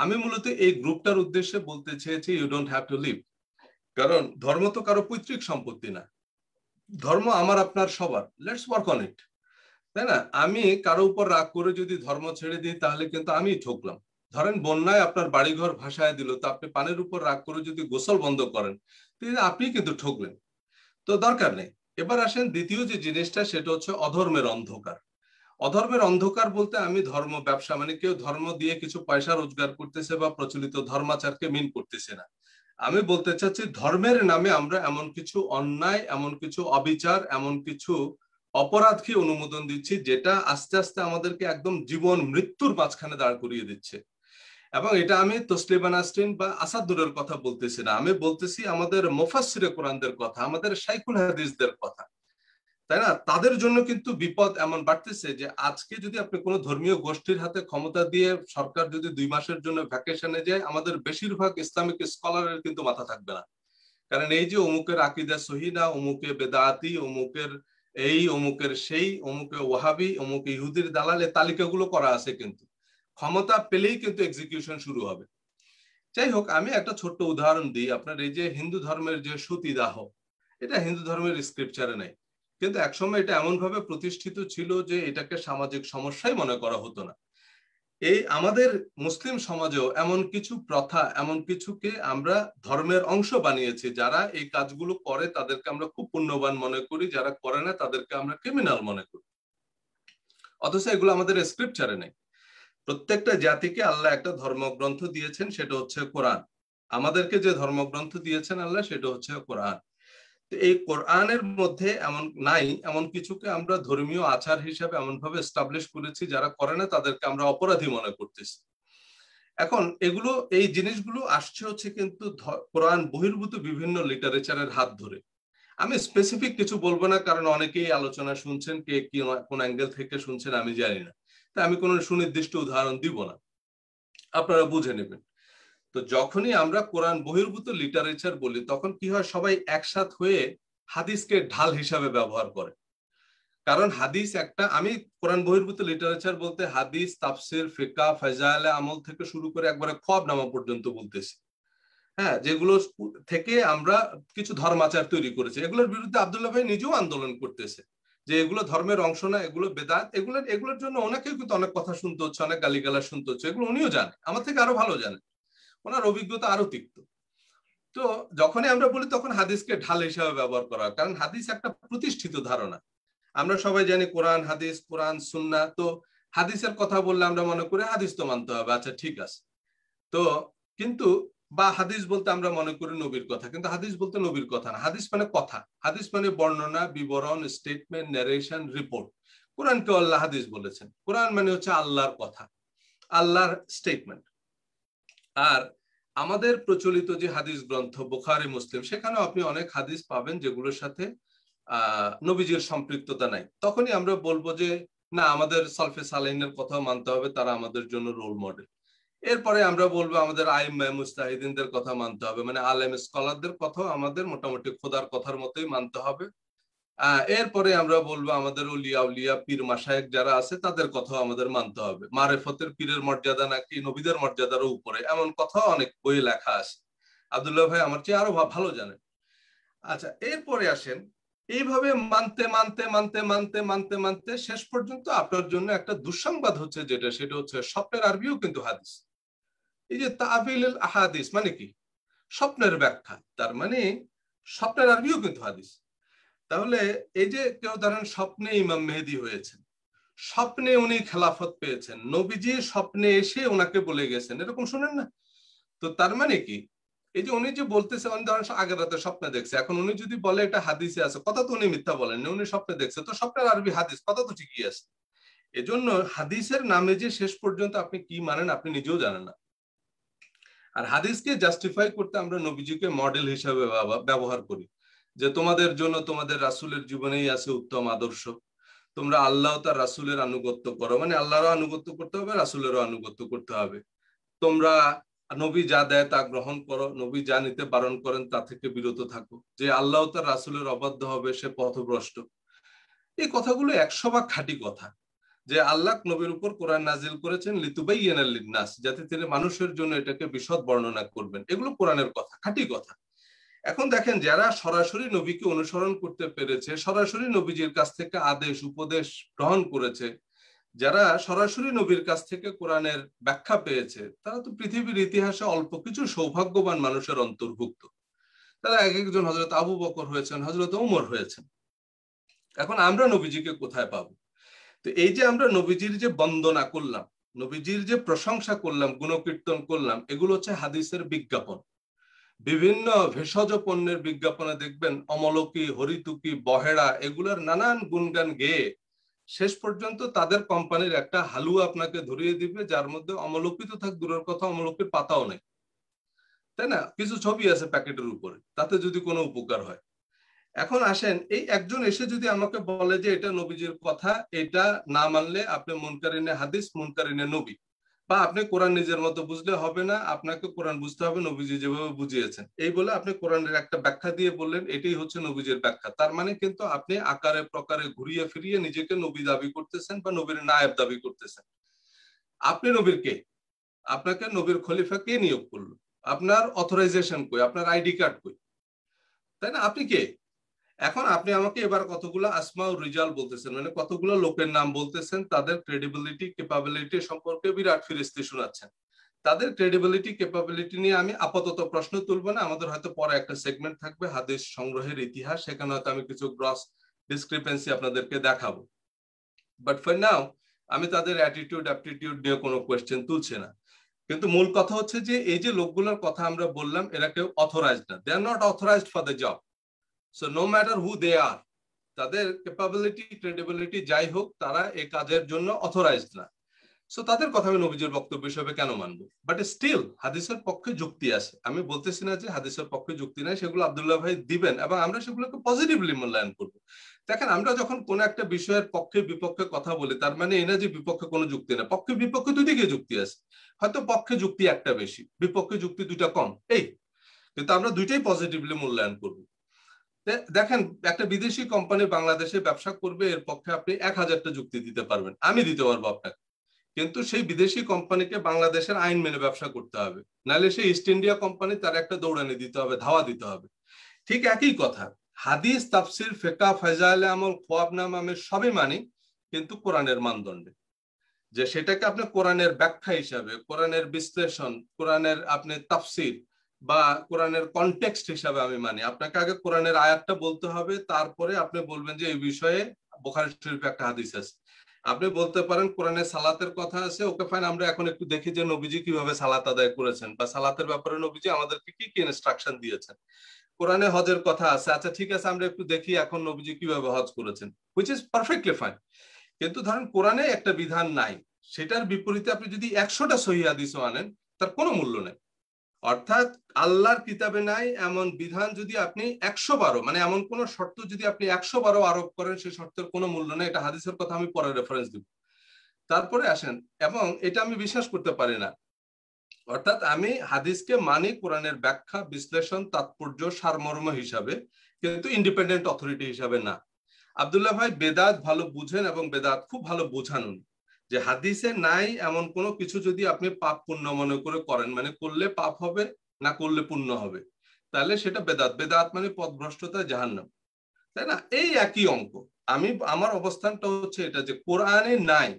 আমি মূলত এই গ্রুপটার উদ্দেশ্যে বলতে চেয়েছি you don't have to leave কারণ ধর্ম তো কারো পৈতৃক সম্পত্তি না ধর্ম আমার আপনার সবার লেটস ওয়ার্ক অন ইট তাই না আমি কারো উপর রাগ করে যদি ধর্ম ছেড়ে দিই তাহলে কিন্তু আমি ঠকলাম ধরেন বন্যায় আপনার বাড়িঘর ভাসায় দিল তো আপনি পানির উপর রাগ করে যদি গোসল বন্ধ করেন আপনি কিন্তু ঠকলেন তো দরকার নেই এবার আসেন দ্বিতীয় যে জিনিসটা সেটা হচ্ছে অধর্মের অন্ধকার অধর্মের অন্ধকার বলতে আমি ধর্ম ব্যবসা মানে কেউ ধর্ম দিয়ে কিছু পয়সা রোজগার করতেছে বা প্রচলিত ধর্মাচারকে মিন করতেছে না আমি বলতে চাচ্ছি ধর্মের নামে আমরা এমন কিছু অন্যায় এমন কিছু অবিচার এমন কিছু অপরাধকে অনুমোদন দিচ্ছি যেটা আস্তে আস্তে আমাদেরকে একদম জীবন মৃত্যুর মাঝখানে দাঁড় করিয়ে দিচ্ছে এবং এটা আমি তসলিমা নাসরিন বা আসাদুরের কথা বলতেছি না আমি বলতেছি আমাদের মোফাসির কোরআনদের কথা আমাদের সাইকুল হাদিসদের কথা তাই না তাদের জন্য কিন্তু বিপদ এমন বাড়তেছে যে আজকে যদি আপনি কোনো ধর্মীয় গোষ্ঠীর হাতে ক্ষমতা দিয়ে সরকার যদি দুই মাসের জন্য ভ্যাকেশনে যায় আমাদের বেশিরভাগ ইসলামিক স্কলারের কিন্তু মাথা থাকবে না কারণ এই যে অমুকের আকিদা সহিনা অমুকে বেদাতি অমুকের এই অমুকের সেই অমুকে ওহাবি অমুকে ইহুদির দালালে তালিকাগুলো করা আছে কিন্তু ক্ষমতা পেলেই কিন্তু এক্সিকিউশন শুরু হবে যাই হোক আমি একটা ছোট্ট উদাহরণ দিই আপনার এই যে হিন্দু ধর্মের যে সতীদাহ এটা হিন্দু ধর্মের স্ক্রিপচারে নাই কিন্তু একসময় এটা এমন ভাবে প্রতিষ্ঠিত ছিল যে এটাকে সামাজিক সমস্যাই মনে করা হতো না এই আমাদের মুসলিম সমাজেও এমন কিছু প্রথা এমন কিছুকে আমরা ধর্মের অংশ বানিয়েছি যারা এই কাজগুলো করে তাদেরকে আমরা খুব পুণ্যবান মনে করি যারা করে না তাদেরকে আমরা ক্রিমিনাল মনে করি অথচ এগুলো আমাদের স্ক্রিপচারে নেই প্রত্যেকটা জাতিকে আল্লাহ একটা ধর্মগ্রন্থ দিয়েছেন সেটা হচ্ছে কোরআন আমাদেরকে যে ধর্মগ্রন্থ দিয়েছেন আল্লাহ সেটা হচ্ছে কোরআন এই কোরআনের মধ্যে এমন নাই এমন কিছুকে আমরা ধর্মীয় আচার হিসাবে এমন ভাবে এস্টাবলিশ করেছি যারা করে না তাদেরকে আমরা অপরাধী মনে করতেছি এখন এগুলো এই জিনিসগুলো আসছে হচ্ছে কিন্তু কোরআন বহির্ভূত বিভিন্ন লিটারেচারের হাত ধরে আমি স্পেসিফিক কিছু বলবো না কারণ অনেকেই আলোচনা শুনছেন কে কোন অ্যাঙ্গেল থেকে শুনছেন আমি জানি না তা আমি কোনো সুনির্দিষ্ট উদাহরণ দিব না আপনারা বুঝে নেবেন তো যখনই আমরা কোরআন বহির্ভূত লিটারেচার বলি তখন কি হয় সবাই একসাথ হয়ে হাদিসকে ঢাল হিসাবে ব্যবহার করে কারণ হাদিস একটা আমি কোরআন বহির্ভূত লিটারেচার বলতে হাদিস তাফসির ফেকা ফেজালে আমল থেকে শুরু করে একবারে খব নামা পর্যন্ত বলতেছি হ্যাঁ যেগুলো থেকে আমরা কিছু ধর্মাচার তৈরি করেছে এগুলোর বিরুদ্ধে আবদুল্লাহ ভাই নিজেও আন্দোলন করতেছে যে এগুলো ধর্মের অংশ না এগুলো বেদাত এগুলো এগুলোর জন্য অনেকে কিন্তু অনেক কথা শুনতে হচ্ছে অনেক গালিগালা শুনতে হচ্ছে এগুলো উনিও জানে আমার থেকে আরো ভালো জানে ওনার অভিজ্ঞতা আরো তিক্ত তো যখনই আমরা বলি তখন হাদিসকে ঢাল হিসাবে ব্যবহার করা কারণ হাদিস একটা প্রতিষ্ঠিত ধারণা আমরা সবাই জানি কোরআন হাদিস কোরআন সুন্না তো হাদিসের কথা বললে আমরা মনে করি হাদিস তো মানতে হবে আচ্ছা ঠিক আছে তো কিন্তু বা হাদিস বলতে আমরা মনে করি নবীর কথা কিন্তু হাদিস বলতে নবীর কথা না হাদিস মানে কথা হাদিস মানে বর্ণনা বিবরণ স্টেটমেন্ট ন্যারেশন রিপোর্ট কোরআনকে আল্লাহ হাদিস বলেছেন কোরআন মানে হচ্ছে আল্লাহর কথা আল্লাহর স্টেটমেন্ট আর আমাদের প্রচলিত যে হাদিস গ্রন্থ বোখারি মুসলিম সেখানেও আপনি অনেক হাদিস পাবেন যেগুলোর সাথে নবীজির সম্পৃক্ততা নাই তখনই আমরা বলবো যে না আমাদের সালফে সালাইনের কথাও মানতে হবে তারা আমাদের জন্য রোল মডেল এরপরে আমরা বলবো আমাদের আইম মুস্তাহিদিনদের কথা মানতে হবে মানে আলেম স্কলারদের কথা আমাদের মোটামুটি খোদার কথার মতোই মানতে হবে এরপরে আমরা বলবো আমাদের উলিয়া উলিয়া পীর মাসায়েক যারা আছে তাদের কথাও আমাদের মানতে হবে মারেফতের পীরের মর্যাদা নাকি নবীদের মর্যাদার উপরে এমন কথাও অনেক বই লেখা আছে আবদুল্লাহ ভাই আমার চেয়ে আরো ভালো জানেন আচ্ছা এরপরে আসেন এইভাবে মানতে মানতে মানতে মানতে মানতে মানতে শেষ পর্যন্ত আপনার জন্য একটা দুঃসংবাদ হচ্ছে যেটা সেটা হচ্ছে স্বপ্নের আরবিও কিন্তু হাদিস এই যে তাবিল আহাদিস মানে কি স্বপ্নের ব্যাখ্যা তার মানে স্বপ্নের আরবিও কিন্তু হাদিস তাহলে এই যে কেউ ধরেন স্বপ্নে ইমাম মেহেদি হয়েছেন স্বপ্নে উনি খেলাফত পেয়েছেন নবীজি স্বপ্নে এসে ওনাকে বলে গেছেন এরকম শুনেন না তো তার মানে কি এই যে উনি যে বলতেছে উনি ধরেন আগের রাতে স্বপ্নে দেখছে এখন উনি যদি বলে এটা হাদিসে আছে কথা তো উনি মিথ্যা বলেননি উনি স্বপ্নে দেখছে তো স্বপ্নের আরবি হাদিস কথা তো ঠিকই আছে এজন্য হাদিসের নামে যে শেষ পর্যন্ত আপনি কি মানেন আপনি নিজেও জানেন না আর হাদিসকে জাস্টিফাই করতে আমরা নবীজিকে মডেল হিসাবে ব্যবহার করি যে তোমাদের জন্য তোমাদের রাসুলের জীবনেই আছে উত্তম আদর্শ তোমরা আল্লাহ তার রাসুলের আনুগত্য করো মানে আল্লাহরও আনুগত্য করতে হবে রাসুলেরও আনুগত্য করতে হবে তোমরা নবী যা দেয় তা গ্রহণ করো নবী যা নিতে বারণ করেন তা থেকে বিরত থাকো যে আল্লাহ তার রাসুলের অবাধ্য হবে সে পথভ্রষ্ট এই কথাগুলো একশো বা খাঁটি কথা যে আল্লাহ নবীর উপর কোরআন নাজিল করেছেন লিতুবাই নাস যাতে তিনি মানুষের জন্য এটাকে বিশদ বর্ণনা করবেন এগুলো কোরআনের কথা খাঁটি কথা এখন দেখেন যারা সরাসরি নবীকে অনুসরণ করতে পেরেছে সরাসরি নবীজির কাছ থেকে আদেশ উপদেশ গ্রহণ করেছে যারা সরাসরি নবীর কাছ থেকে কোরআনের ব্যাখ্যা পেয়েছে তারা তো পৃথিবীর ইতিহাসে অল্প কিছু সৌভাগ্যবান মানুষের অন্তর্ভুক্ত তারা এক একজন হজরত আবু বকর হয়েছেন হজরত উমর হয়েছেন এখন আমরা নবীজিকে কোথায় পাবো তো এই যে আমরা নবীজির যে বন্দনা করলাম নবীজির যে প্রশংসা করলাম গুণকীর্তন করলাম এগুলো হচ্ছে হাদিসের বিজ্ঞাপন বিভিন্ন ভেষজ পণ্যের বিজ্ঞাপনে দেখবেন অমলকি হরিতুকি বহেড়া এগুলোর নানান গুণগান গেয়ে শেষ পর্যন্ত তাদের কোম্পানির একটা হালুয়া আপনাকে ধরিয়ে দিবে যার মধ্যে অমলকি তো থাক দূরের কথা অমলকির পাতাও নেই তাই না কিছু ছবি আছে প্যাকেটের উপরে তাতে যদি কোনো উপকার হয় এখন আসেন এই একজন এসে যদি আমাকে বলে যে এটা নবীজির কথা এটা না মানলে আপনি মনকারিনে হাদিস মনকারিনে নবী বা আপনি কোরআন নিজের মতো বুঝলে হবে না আপনাকে কোরআন বুঝতে হবে নবীজি যেভাবে বুঝিয়েছেন এই বলে আপনি কোরআনের একটা ব্যাখ্যা দিয়ে বললেন এটাই হচ্ছে নবীজির ব্যাখ্যা তার মানে কিন্তু আপনি আকারে প্রকারে ঘুরিয়ে ফিরিয়ে নিজেকে নবী দাবি করতেছেন বা নবীর নায়ব দাবি করতেছেন আপনি নবীর কে আপনাকে নবীর খলিফা কে নিয়োগ করলো আপনার অথরাইজেশন কই আপনার আইডি কার্ড কই তাই না আপনি কে এখন আপনি আমাকে এবার কতগুলো আসমা ও রিজাল বলতেছেন মানে কতগুলো লোকের নাম বলতেছেন তাদের ক্রেডিবিলিটি কেপাবিলিটি সম্পর্কে বিরাট ফিরিস্তি শোনাচ্ছেন তাদের ক্রেডিবিলিটি কেপাবিলিটি নিয়ে আমি আপাতত প্রশ্ন তুলব না আমাদের হয়তো পরে একটা সেগমেন্ট থাকবে হাদিস সংগ্রহের ইতিহাস সেখানে হয়তো আমি কিছু গ্রস ডিসক্রিপেন্সি আপনাদেরকে দেখাবো বাট ফর নাও আমি তাদের অ্যাটিটিউড অ্যাপটিটিউড নিয়ে কোনো কোয়েশ্চেন তুলছে না কিন্তু মূল কথা হচ্ছে যে এই যে লোকগুলোর কথা আমরা বললাম এরা কেউ অথরাইজড না they are not authorised for the job so no matter who they are তাদের ক্যাপাবিলিটি ক্রেডিবিলিটি যাই হোক তারা এই কাজের জন্য অথরাইজড না সো তাদের কথা আমি নবীজির বক্তব্য হিসেবে কেন মানব বাট স্টিল হাদিসের পক্ষে যুক্তি আছে আমি বলতেছি না যে হাদিসের পক্ষে যুক্তি নাই সেগুলো আবদুল্লাহ ভাই দিবেন এবং আমরা সেগুলোকে পজিটিভলি মূল্যায়ন করবো দেখেন আমরা যখন কোনো একটা বিষয়ের পক্ষে বিপক্ষে কথা বলি তার মানে এ না যে বিপক্ষে কোনো যুক্তি না পক্ষে বিপক্ষে দুদিকে যুক্তি আছে হয়তো পক্ষে যুক্তি একটা বেশি বিপক্ষে যুক্তি দুটা কম এই কিন্তু আমরা দুইটাই পজিটিভলি মূল্যায়ন করবো দেখেন একটা বিদেশি কোম্পানি বাংলাদেশে ব্যবসা করবে এর পক্ষে আপনি এক হাজারটা যুক্তি দিতে পারবেন আমি দিতে পারবো আপনাকে কিন্তু সেই বিদেশি কোম্পানিকে বাংলাদেশের আইন মেনে ব্যবসা করতে হবে নাহলে সেই ইস্ট ইন্ডিয়া কোম্পানি তার একটা দৌড়ানি দিতে হবে ধাওয়া দিতে হবে ঠিক একই কথা হাদিস তাফসির ফেকা ফেজাল আমল খোয়াবনাম আমি সবই মানি কিন্তু কোরআনের মানদণ্ডে যে সেটাকে আপনি কোরআনের ব্যাখ্যা হিসাবে কোরআনের বিশ্লেষণ কোরআনের আপনি তাফসির বা কোরআনের কনটেক্সট হিসাবে আমি মানি আপনাকে আগে কোরআনের আয়াতটা বলতে হবে তারপরে আপনি বলবেন যে এই বিষয়ে বোখারি শরীফে একটা হাদিস আছে আপনি বলতে পারেন কোরআনে সালাতের কথা আছে ওকে ফাইন আমরা এখন একটু দেখি যে নবীজি কিভাবে সালাত আদায় করেছেন বা সালাতের ব্যাপারে নবীজি আমাদেরকে কি কি ইনস্ট্রাকশন দিয়েছেন কোরআনে হজের কথা আছে আচ্ছা ঠিক আছে আমরা একটু দেখি এখন নবীজি কিভাবে হজ করেছেন হুইচ ইজ পারফেক্টলি ফাইন কিন্তু ধরেন কোরআনে একটা বিধান নাই সেটার বিপরীতে আপনি যদি একশোটা সহি হাদিসও আনেন তার কোনো মূল্য নেই অর্থাৎ আল্লাহর কিতাবে নাই এমন বিধান যদি আপনি একশো বারো মানে এমন কোন শর্ত যদি আপনি একশো বারো আরোপ করেন সেই শর্তের কোনো মূল্য নেই এটা হাদিসের কথা আমি পরে রেফারেন্স দিব তারপরে আসেন এবং এটা আমি বিশ্বাস করতে পারি না অর্থাৎ আমি হাদিসকে মানি কোরআনের ব্যাখ্যা বিশ্লেষণ তাৎপর্য সারমর্ম হিসাবে কিন্তু ইন্ডিপেন্ডেন্ট অথরিটি হিসাবে না আবদুল্লাহ ভাই বেদাত ভালো বুঝেন এবং বেদাত খুব ভালো বোঝানুন যে হাদিসে নাই এমন কোনো কিছু যদি আপনি পাপ পুণ্য মনে করে করেন মানে করলে পাপ হবে না করলে পুণ্য হবে তাহলে সেটা বেদাত বেদাত মানে পথভ্রষ্টতা জাহান্নাম তাই না এই একই অঙ্ক আমি আমার অবস্থানটা হচ্ছে এটা যে কোরআনে নাই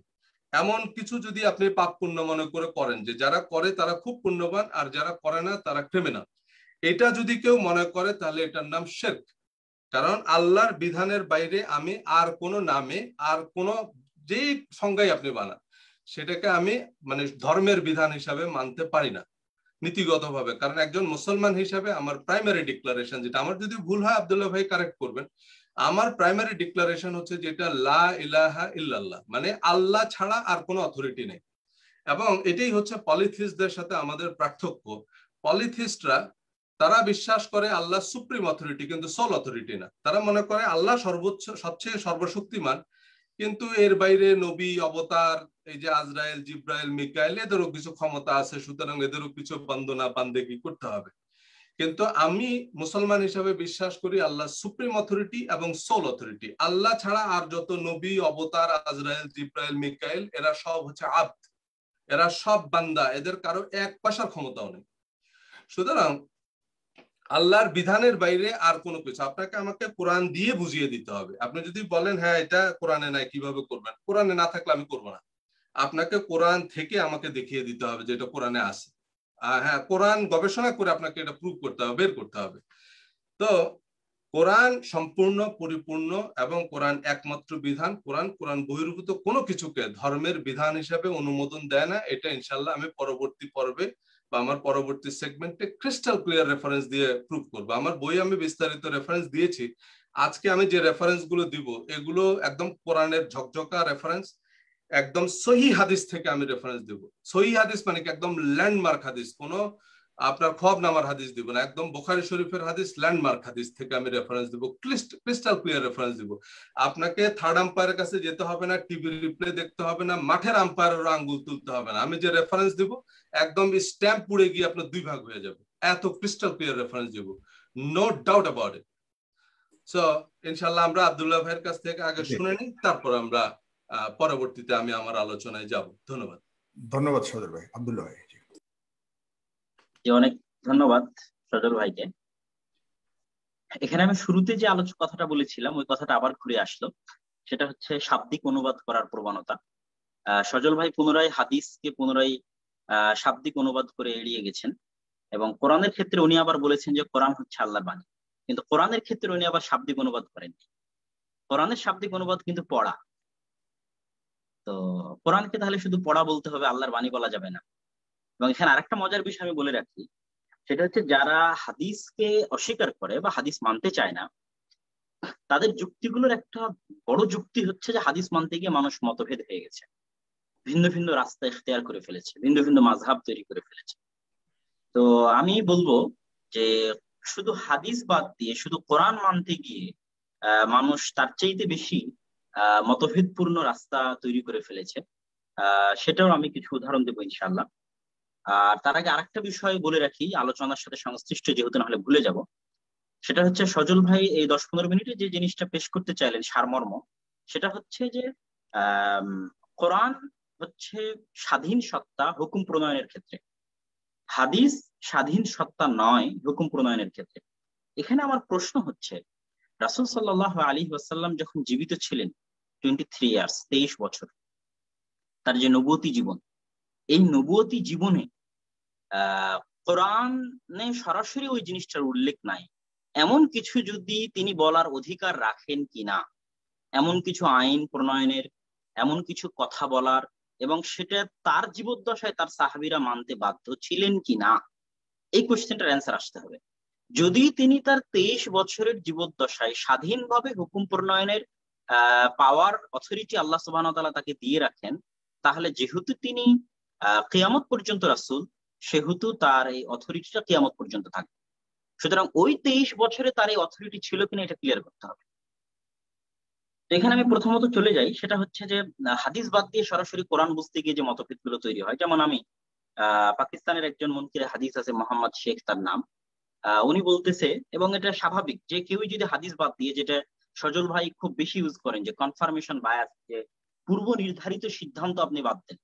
এমন কিছু যদি আপনি পাপ পুণ্য মনে করে করেন যে যারা করে তারা খুব পুণ্যবান আর যারা করে না তারা ক্রিমিনাল এটা যদি কেউ মনে করে তাহলে এটার নাম শেখ কারণ আল্লাহর বিধানের বাইরে আমি আর কোনো নামে আর কোনো যে সংজ্ঞাই আপনি বানান সেটাকে আমি মানে ধর্মের বিধান হিসাবে মানতে পারি না নীতিগতভাবে কারণ একজন মুসলমান হিসাবে আমার প্রাইমারি ডিক্লারেশন যেটা আমার যদি ভুল হয় আবদুল্লাহ ভাই কারেক্ট করবেন আমার প্রাইমারি ডিক্লারেশন হচ্ছে যেটা লা ইলাহা ইল্লাল্লাহ মানে আল্লাহ ছাড়া আর কোনো অথরিটি নেই এবং এটাই হচ্ছে পলিথিস্টদের সাথে আমাদের পার্থক্য পলিথিস্টরা তারা বিশ্বাস করে আল্লাহ সুপ্রিম অথরিটি কিন্তু সোল অথরিটি না তারা মনে করে আল্লাহ সর্বোচ্চ সবচেয়ে সর্বশক্তিমান কিন্তু এর বাইরে নবী অবতার এই যে আজরায়েল জিব্রাইল মিকাইল এদেরও কিছু ক্ষমতা আছে সুতরাং এদেরও কিছু বন্দনা বান্দেগি করতে হবে কিন্তু আমি মুসলমান হিসাবে বিশ্বাস করি আল্লাহ সুপ্রিম অথরিটি এবং সোল অথরিটি আল্লাহ ছাড়া আর যত নবী অবতার আজরায়েল জিব্রাইল মিকাইল এরা সব হচ্ছে আব্দ এরা সব বান্দা এদের কারো এক পাশার ক্ষমতাও নেই সুতরাং আল্লাহর বিধানের বাইরে আর কোনো কিছু আপনাকে আমাকে কোরআন দিয়ে বুঝিয়ে দিতে হবে আপনি যদি বলেন হ্যাঁ এটা কোরআনে নাই কিভাবে করবেন কোরআনে না থাকলে আমি করবো না আপনাকে কোরআন থেকে আমাকে দেখিয়ে দিতে হবে যে এটা কোরআনে আছে আর হ্যাঁ কোরআন গবেষণা করে আপনাকে এটা প্রুভ করতে হবে বের করতে হবে তো কোরআন সম্পূর্ণ পরিপূর্ণ এবং কোরআন একমাত্র বিধান কোরআন কোরআন বহির্ভূত কোনো কিছুকে ধর্মের বিধান হিসাবে অনুমোদন দেয় না এটা ইনশাল্লাহ আমি পরবর্তী পর্বে বা আমার পরবর্তী সেগমেন্টে ক্রিস্টাল ক্লিয়ার রেফারেন্স দিয়ে প্রুভ করবো আমার বই আমি বিস্তারিত রেফারেন্স দিয়েছি আজকে আমি যে রেফারেন্স গুলো দিব এগুলো একদম কোরআনের ঝকঝকা রেফারেন্স একদম সহি হাদিস থেকে আমি রেফারেন্স দিব সহি হাদিস মানে কি একদম ল্যান্ডমার্ক হাদিস কোনো আপনার খব নামার হাদিস দিব না একদম বোখারি শরীফের হাদিস ল্যান্ডমার্ক হাদিস থেকে আমি রেফারেন্স দিব ক্রিস্টাল ক্লিয়ার রেফারেন্স দিব আপনাকে থার্ড আম্পায়ারের কাছে যেতে হবে না টিভি রিপ্লে দেখতে হবে না মাঠের আম্পায়ারের আঙ্গুল তুলতে হবে না আমি যে রেফারেন্স দিব একদম স্ট্যাম্প পুড়ে গিয়ে আপনার দুই ভাগ হয়ে যাবে এত ক্রিস্টাল ক্লিয়ার রেফারেন্স দিব no doubt about it so ইনশাল্লাহ আমরা আব্দুল্লাহ ভাইয়ের কাছ থেকে আগে শুনে নিই তারপর আমরা পরবর্তীতে আমি আমার আলোচনায় যাব ধন্যবাদ ধন্যবাদ সদর ভাই আবদুল্লাহ ভাই জি অনেক ধন্যবাদ সজল ভাইকে এখানে আমি শুরুতে যে আলোচ কথাটা বলেছিলাম ওই কথাটা আবার ঘুরে আসলো সেটা হচ্ছে শাব্দিক অনুবাদ করার প্রবণতা সজল ভাই পুনরায় হাদিসকে পুনরায় শাব্দিক অনুবাদ করে এড়িয়ে গেছেন এবং কোরআনের ক্ষেত্রে উনি আবার বলেছেন যে কোরআন হচ্ছে আল্লাহর বাণী কিন্তু কোরআনের ক্ষেত্রে উনি আবার শাব্দিক অনুবাদ করেননি কোরআনের শাব্দিক অনুবাদ কিন্তু পড়া তো কোরআনকে তাহলে শুধু পড়া বলতে হবে আল্লাহর বাণী বলা যাবে না এবং এখানে আরেকটা মজার বিষয় আমি বলে রাখি সেটা হচ্ছে যারা হাদিসকে অস্বীকার করে বা হাদিস মানতে চায় না তাদের যুক্তিগুলোর একটা বড় যুক্তি হচ্ছে যে হাদিস মানতে গিয়ে মানুষ মতভেদ হয়ে গেছে ভিন্ন ভিন্ন রাস্তা এখতেয়ার করে ফেলেছে ভিন্ন ভিন্ন মাঝহাব তৈরি করে ফেলেছে তো আমি বলবো যে শুধু হাদিস বাদ দিয়ে শুধু কোরআন মানতে গিয়ে মানুষ তার চাইতে বেশি মতভেদপূর্ণ রাস্তা তৈরি করে ফেলেছে সেটাও আমি কিছু উদাহরণ দেবো ইনশাল্লাহ আর তার আগে আরেকটা বিষয় বলে রাখি আলোচনার সাথে সংশ্লিষ্ট যেহেতু নাহলে ভুলে যাব সেটা হচ্ছে সজল ভাই এই দশ পনেরো মিনিটে যে জিনিসটা পেশ করতে চাইলেন সারমর্ম সেটা হচ্ছে যে কোরআন হচ্ছে স্বাধীন সত্তা হুকুম প্রণয়নের ক্ষেত্রে হাদিস স্বাধীন সত্তা নয় হুকুম প্রণয়নের ক্ষেত্রে এখানে আমার প্রশ্ন হচ্ছে রাসুল সাল্লাহ আলী ওয়াসাল্লাম যখন জীবিত ছিলেন টোয়েন্টি থ্রি ইয়ার্স তেইশ বছর তার যে নবতী জীবন এই নবতী জীবনে কোরআনে সরাসরি ওই জিনিসটার উল্লেখ নাই এমন কিছু যদি তিনি বলার অধিকার রাখেন কিনা এমন কিছু আইন প্রণয়নের এমন কিছু কথা বলার এবং সেটা তার জীবদ্দশায় তার সাহাবিরা মানতে বাধ্য ছিলেন কিনা এই কোশ্চেনটার অ্যান্সার আসতে হবে যদি তিনি তার তেইশ বছরের জীবদ্দশায় স্বাধীনভাবে হুকুম প্রণয়নের পাওয়ার অথরিটি আল্লাহ সুবাহ তাকে দিয়ে রাখেন তাহলে যেহেতু তিনি কেয়ামত পর্যন্ত রাসুল সেহেতু তার এই অথরিটিটা কিয়ামত পর্যন্ত থাকবে সুতরাং ওই তেইশ বছরে তার এই অথরিটি ছিল কিনা এটা ক্লিয়ার করতে হবে এখানে আমি প্রথমত চলে যাই সেটা হচ্ছে যে হাদিস বাদ দিয়ে সরাসরি কোরআন বুঝতে গিয়ে যে মতভেদ গুলো তৈরি হয় যেমন আমি পাকিস্তানের একজন মন্ত্রীর হাদিস আছে মোহাম্মদ শেখ তার নাম উনি বলতেছে এবং এটা স্বাভাবিক যে কেউই যদি হাদিস বাদ দিয়ে যেটা সজল ভাই খুব বেশি ইউজ করেন যে কনফার্মেশন বায়াস যে পূর্ব নির্ধারিত সিদ্ধান্ত আপনি বাদ দেন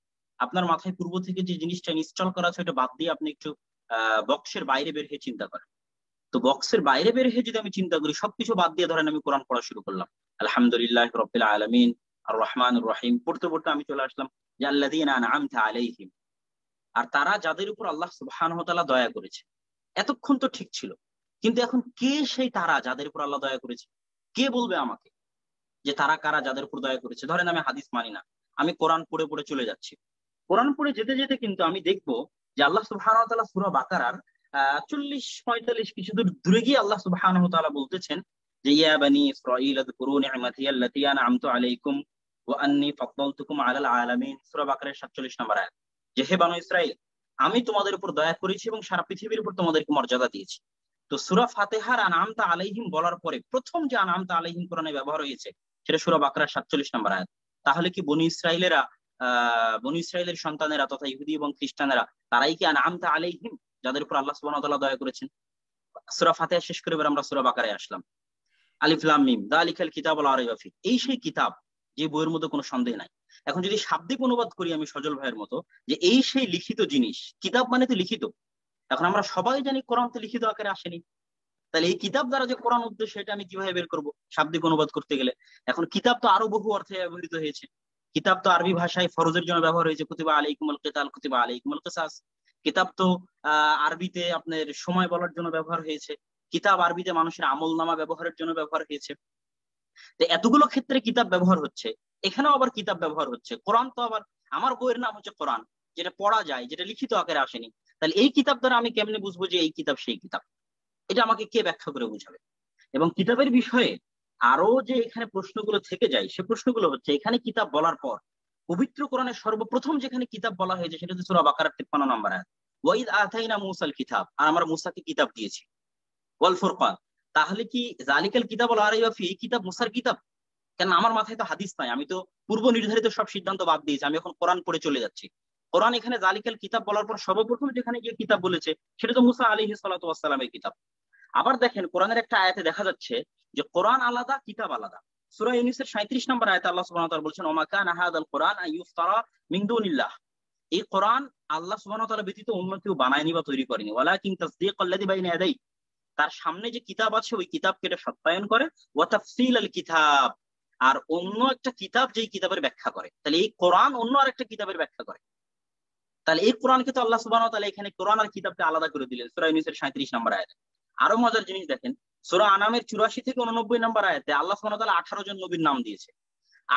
আপনার মাথায় পূর্ব থেকে যে জিনিসটা ইনস্টল করা আছে ওটা বাদ দিয়ে আপনি একটু বক্সের বাইরে বের হয়ে চিন্তা করেন তো বক্সের বাইরে বের হয়ে যদি আমি চিন্তা করি সবকিছু বাদ দিয়ে ধরেন আমি কোরআন পড়া শুরু করলাম আলহামদুলিল্লাহ রবিল আলমিন আর রহমান রহিম পড়তে পড়তে আমি চলে আসলাম যে আল্লাদিন আলাইহিম আর তারা যাদের উপর আল্লাহ সুবহান দয়া করেছে এতক্ষণ তো ঠিক ছিল কিন্তু এখন কে সেই তারা যাদের উপর আল্লাহ দয়া করেছে কে বলবে আমাকে যে তারা কারা যাদের উপর দয়া করেছে ধরেন আমি হাদিস মানি না আমি কোরআন পড়ে পড়ে চলে যাচ্ছি কোরআন পড়ে যেতে যেতে কিন্তু আমি দেখব যে আল্লাহ সুবাহ তালা সুরা বাকারার চল্লিশ পঁয়তাল্লিশ কিছু দূর দূরে গিয়ে আল্লাহ সুবাহ বলতেছেন যে ইয়া বানি ইসরাইল আযকুরু নি'মাতি আল্লাতী আনআমতু আলাইকুম ওয়া আন্নী ফাদ্দালতুকুম আলাল আলামিন সূরা বাকারের 47 নম্বর আয়াত যে হে বানু ইসরাইল আমি তোমাদের উপর দয়া করেছি এবং সারা পৃথিবীর উপর তোমাদেরকে মর্যাদা দিয়েছি তো সূরা ফাতিহার আনআমতা আলাইহিম বলার পরে প্রথম যে আনআমতা আলাইহিম কোরআনে ব্যবহার হয়েছে সেটা সূরা বাকারার সাতচল্লিশ নম্বর আয়াত তাহলে কি বনি ইসরায়েলেরা বন ইসরায়েলের সন্তানেরা তথা ইহুদি এবং খ্রিস্টানেরা তারাই কি আনামতা আলাইহিম যাদের উপর আল্লাহ সুবহানাহু তাআলা দয়া করেছেন সূরা ফাতিহা শেষ করে আমরা সূরা বাকারে আসলাম আলিফ লাম মিম দালিকাল কিতাব আল এই সেই কিতাব যে বইয়ের মধ্যে কোনো সন্দেহ নাই এখন যদি শাব্দিক অনুবাদ করি আমি সজল ভাইয়ের মতো যে এই সেই লিখিত জিনিস কিতাব মানে তো লিখিত এখন আমরা সবাই জানি কোরআন তো লিখিত আকারে আসেনি তাহলে এই কিতাব দ্বারা যে কোরআন উদ্দেশ্য এটা আমি কিভাবে বের করবো শাব্দিক অনুবাদ করতে গেলে এখন কিতাব তো আরো বহু অর্থে ব্যবহৃত হয়েছে কিতাব তো আরবি ভাষায় ফরজের জন্য ব্যবহার হয়েছে কুতিবা আলাইকুমুল কেতাল কুতিবা আলাইকুমুল কেসাস কিতাব তো আরবিতে আপনার সময় বলার জন্য ব্যবহার হয়েছে কিতাব আরবিতে মানুষের আমল নামা ব্যবহারের জন্য ব্যবহার হয়েছে তো এতগুলো ক্ষেত্রে কিতাব ব্যবহার হচ্ছে এখানেও আবার কিতাব ব্যবহার হচ্ছে কোরআন তো আবার আমার বইয়ের নাম হচ্ছে কোরআন যেটা পড়া যায় যেটা লিখিত আকারে আসেনি তাহলে এই কিতাব দ্বারা আমি কেমনে বুঝবো যে এই কিতাব সেই কিতাব এটা আমাকে কে ব্যাখ্যা করে বুঝাবে এবং কিতাবের বিষয়ে আরো যে এখানে প্রশ্নগুলো থেকে যায় সে প্রশ্নগুলো হচ্ছে এখানে কিতাব বলার পর পবিত্র কোরআনের সর্বপ্রথম যেখানে কিতাব বলা হয়েছে সেটা হচ্ছে সুরাব আকার তিপ্পান্ন নম্বর আয়াত ওয়াইদ আথাইনা মুসাল কিতাব আর আমরা মুসাকে কিতাব দিয়েছি ওয়াল ফোরকান তাহলে কি জালিকাল কিতাব আল এই কিতাব মুসার কিতাব কেন আমার মাথায় তো হাদিস নাই আমি তো পূর্ব নির্ধারিত সব সিদ্ধান্ত বাদ দিয়েছি আমি এখন কোরআন পড়ে চলে যাচ্ছি কোরআন এখানে জালিকাল কিতাব বলার পর সর্বপ্রথম যেখানে গিয়ে কিতাব বলেছে সেটা তো মুসা আলী সালাতামের কিতাব আবার দেখেন কোরআনের একটা আয়াতে দেখা যাচ্ছে যে কোরআন আলাদা কিতাব আলাদা সুরা ইউনিসের সাঁত্রিশ নম্বর আয়তে আল্লাহ সুবাহ বলছেন ওমাকা নাহাদ আল কোরআন আইফতারা মিন্দুনিল্লাহ এই কোরআন আল্লাহ সুবাহ তালা ব্যতীত অন্য কেউ বানায়নি বা তৈরি করেনি ওয়ালা কিং তাসদিক আল্লাদি আদাই তার সামনে যে কিতাব আছে ওই কিতাব কেটে সত্যায়ন করে ওয়াতাফসিল আল কিতাব আর অন্য একটা কিতাব যেই কিতাবের ব্যাখ্যা করে তাহলে এই কোরআন অন্য আরেকটা কিতাবের ব্যাখ্যা করে তাহলে এই কোরআনকে তো আল্লাহ সুবাহ তালা এখানে কোরআন আর কিতাবকে আলাদা করে দিলেন সুরা ইউনিসের সাঁত্রিশ নম্বর আয়াতে আরো মজার জিনিস দেখেন সুরা আনামের চুরাশি থেকে উননব্বই নাম্বার আয়াতে আল্লাহ সুমতাল আঠারো জন নবীর নাম দিয়েছে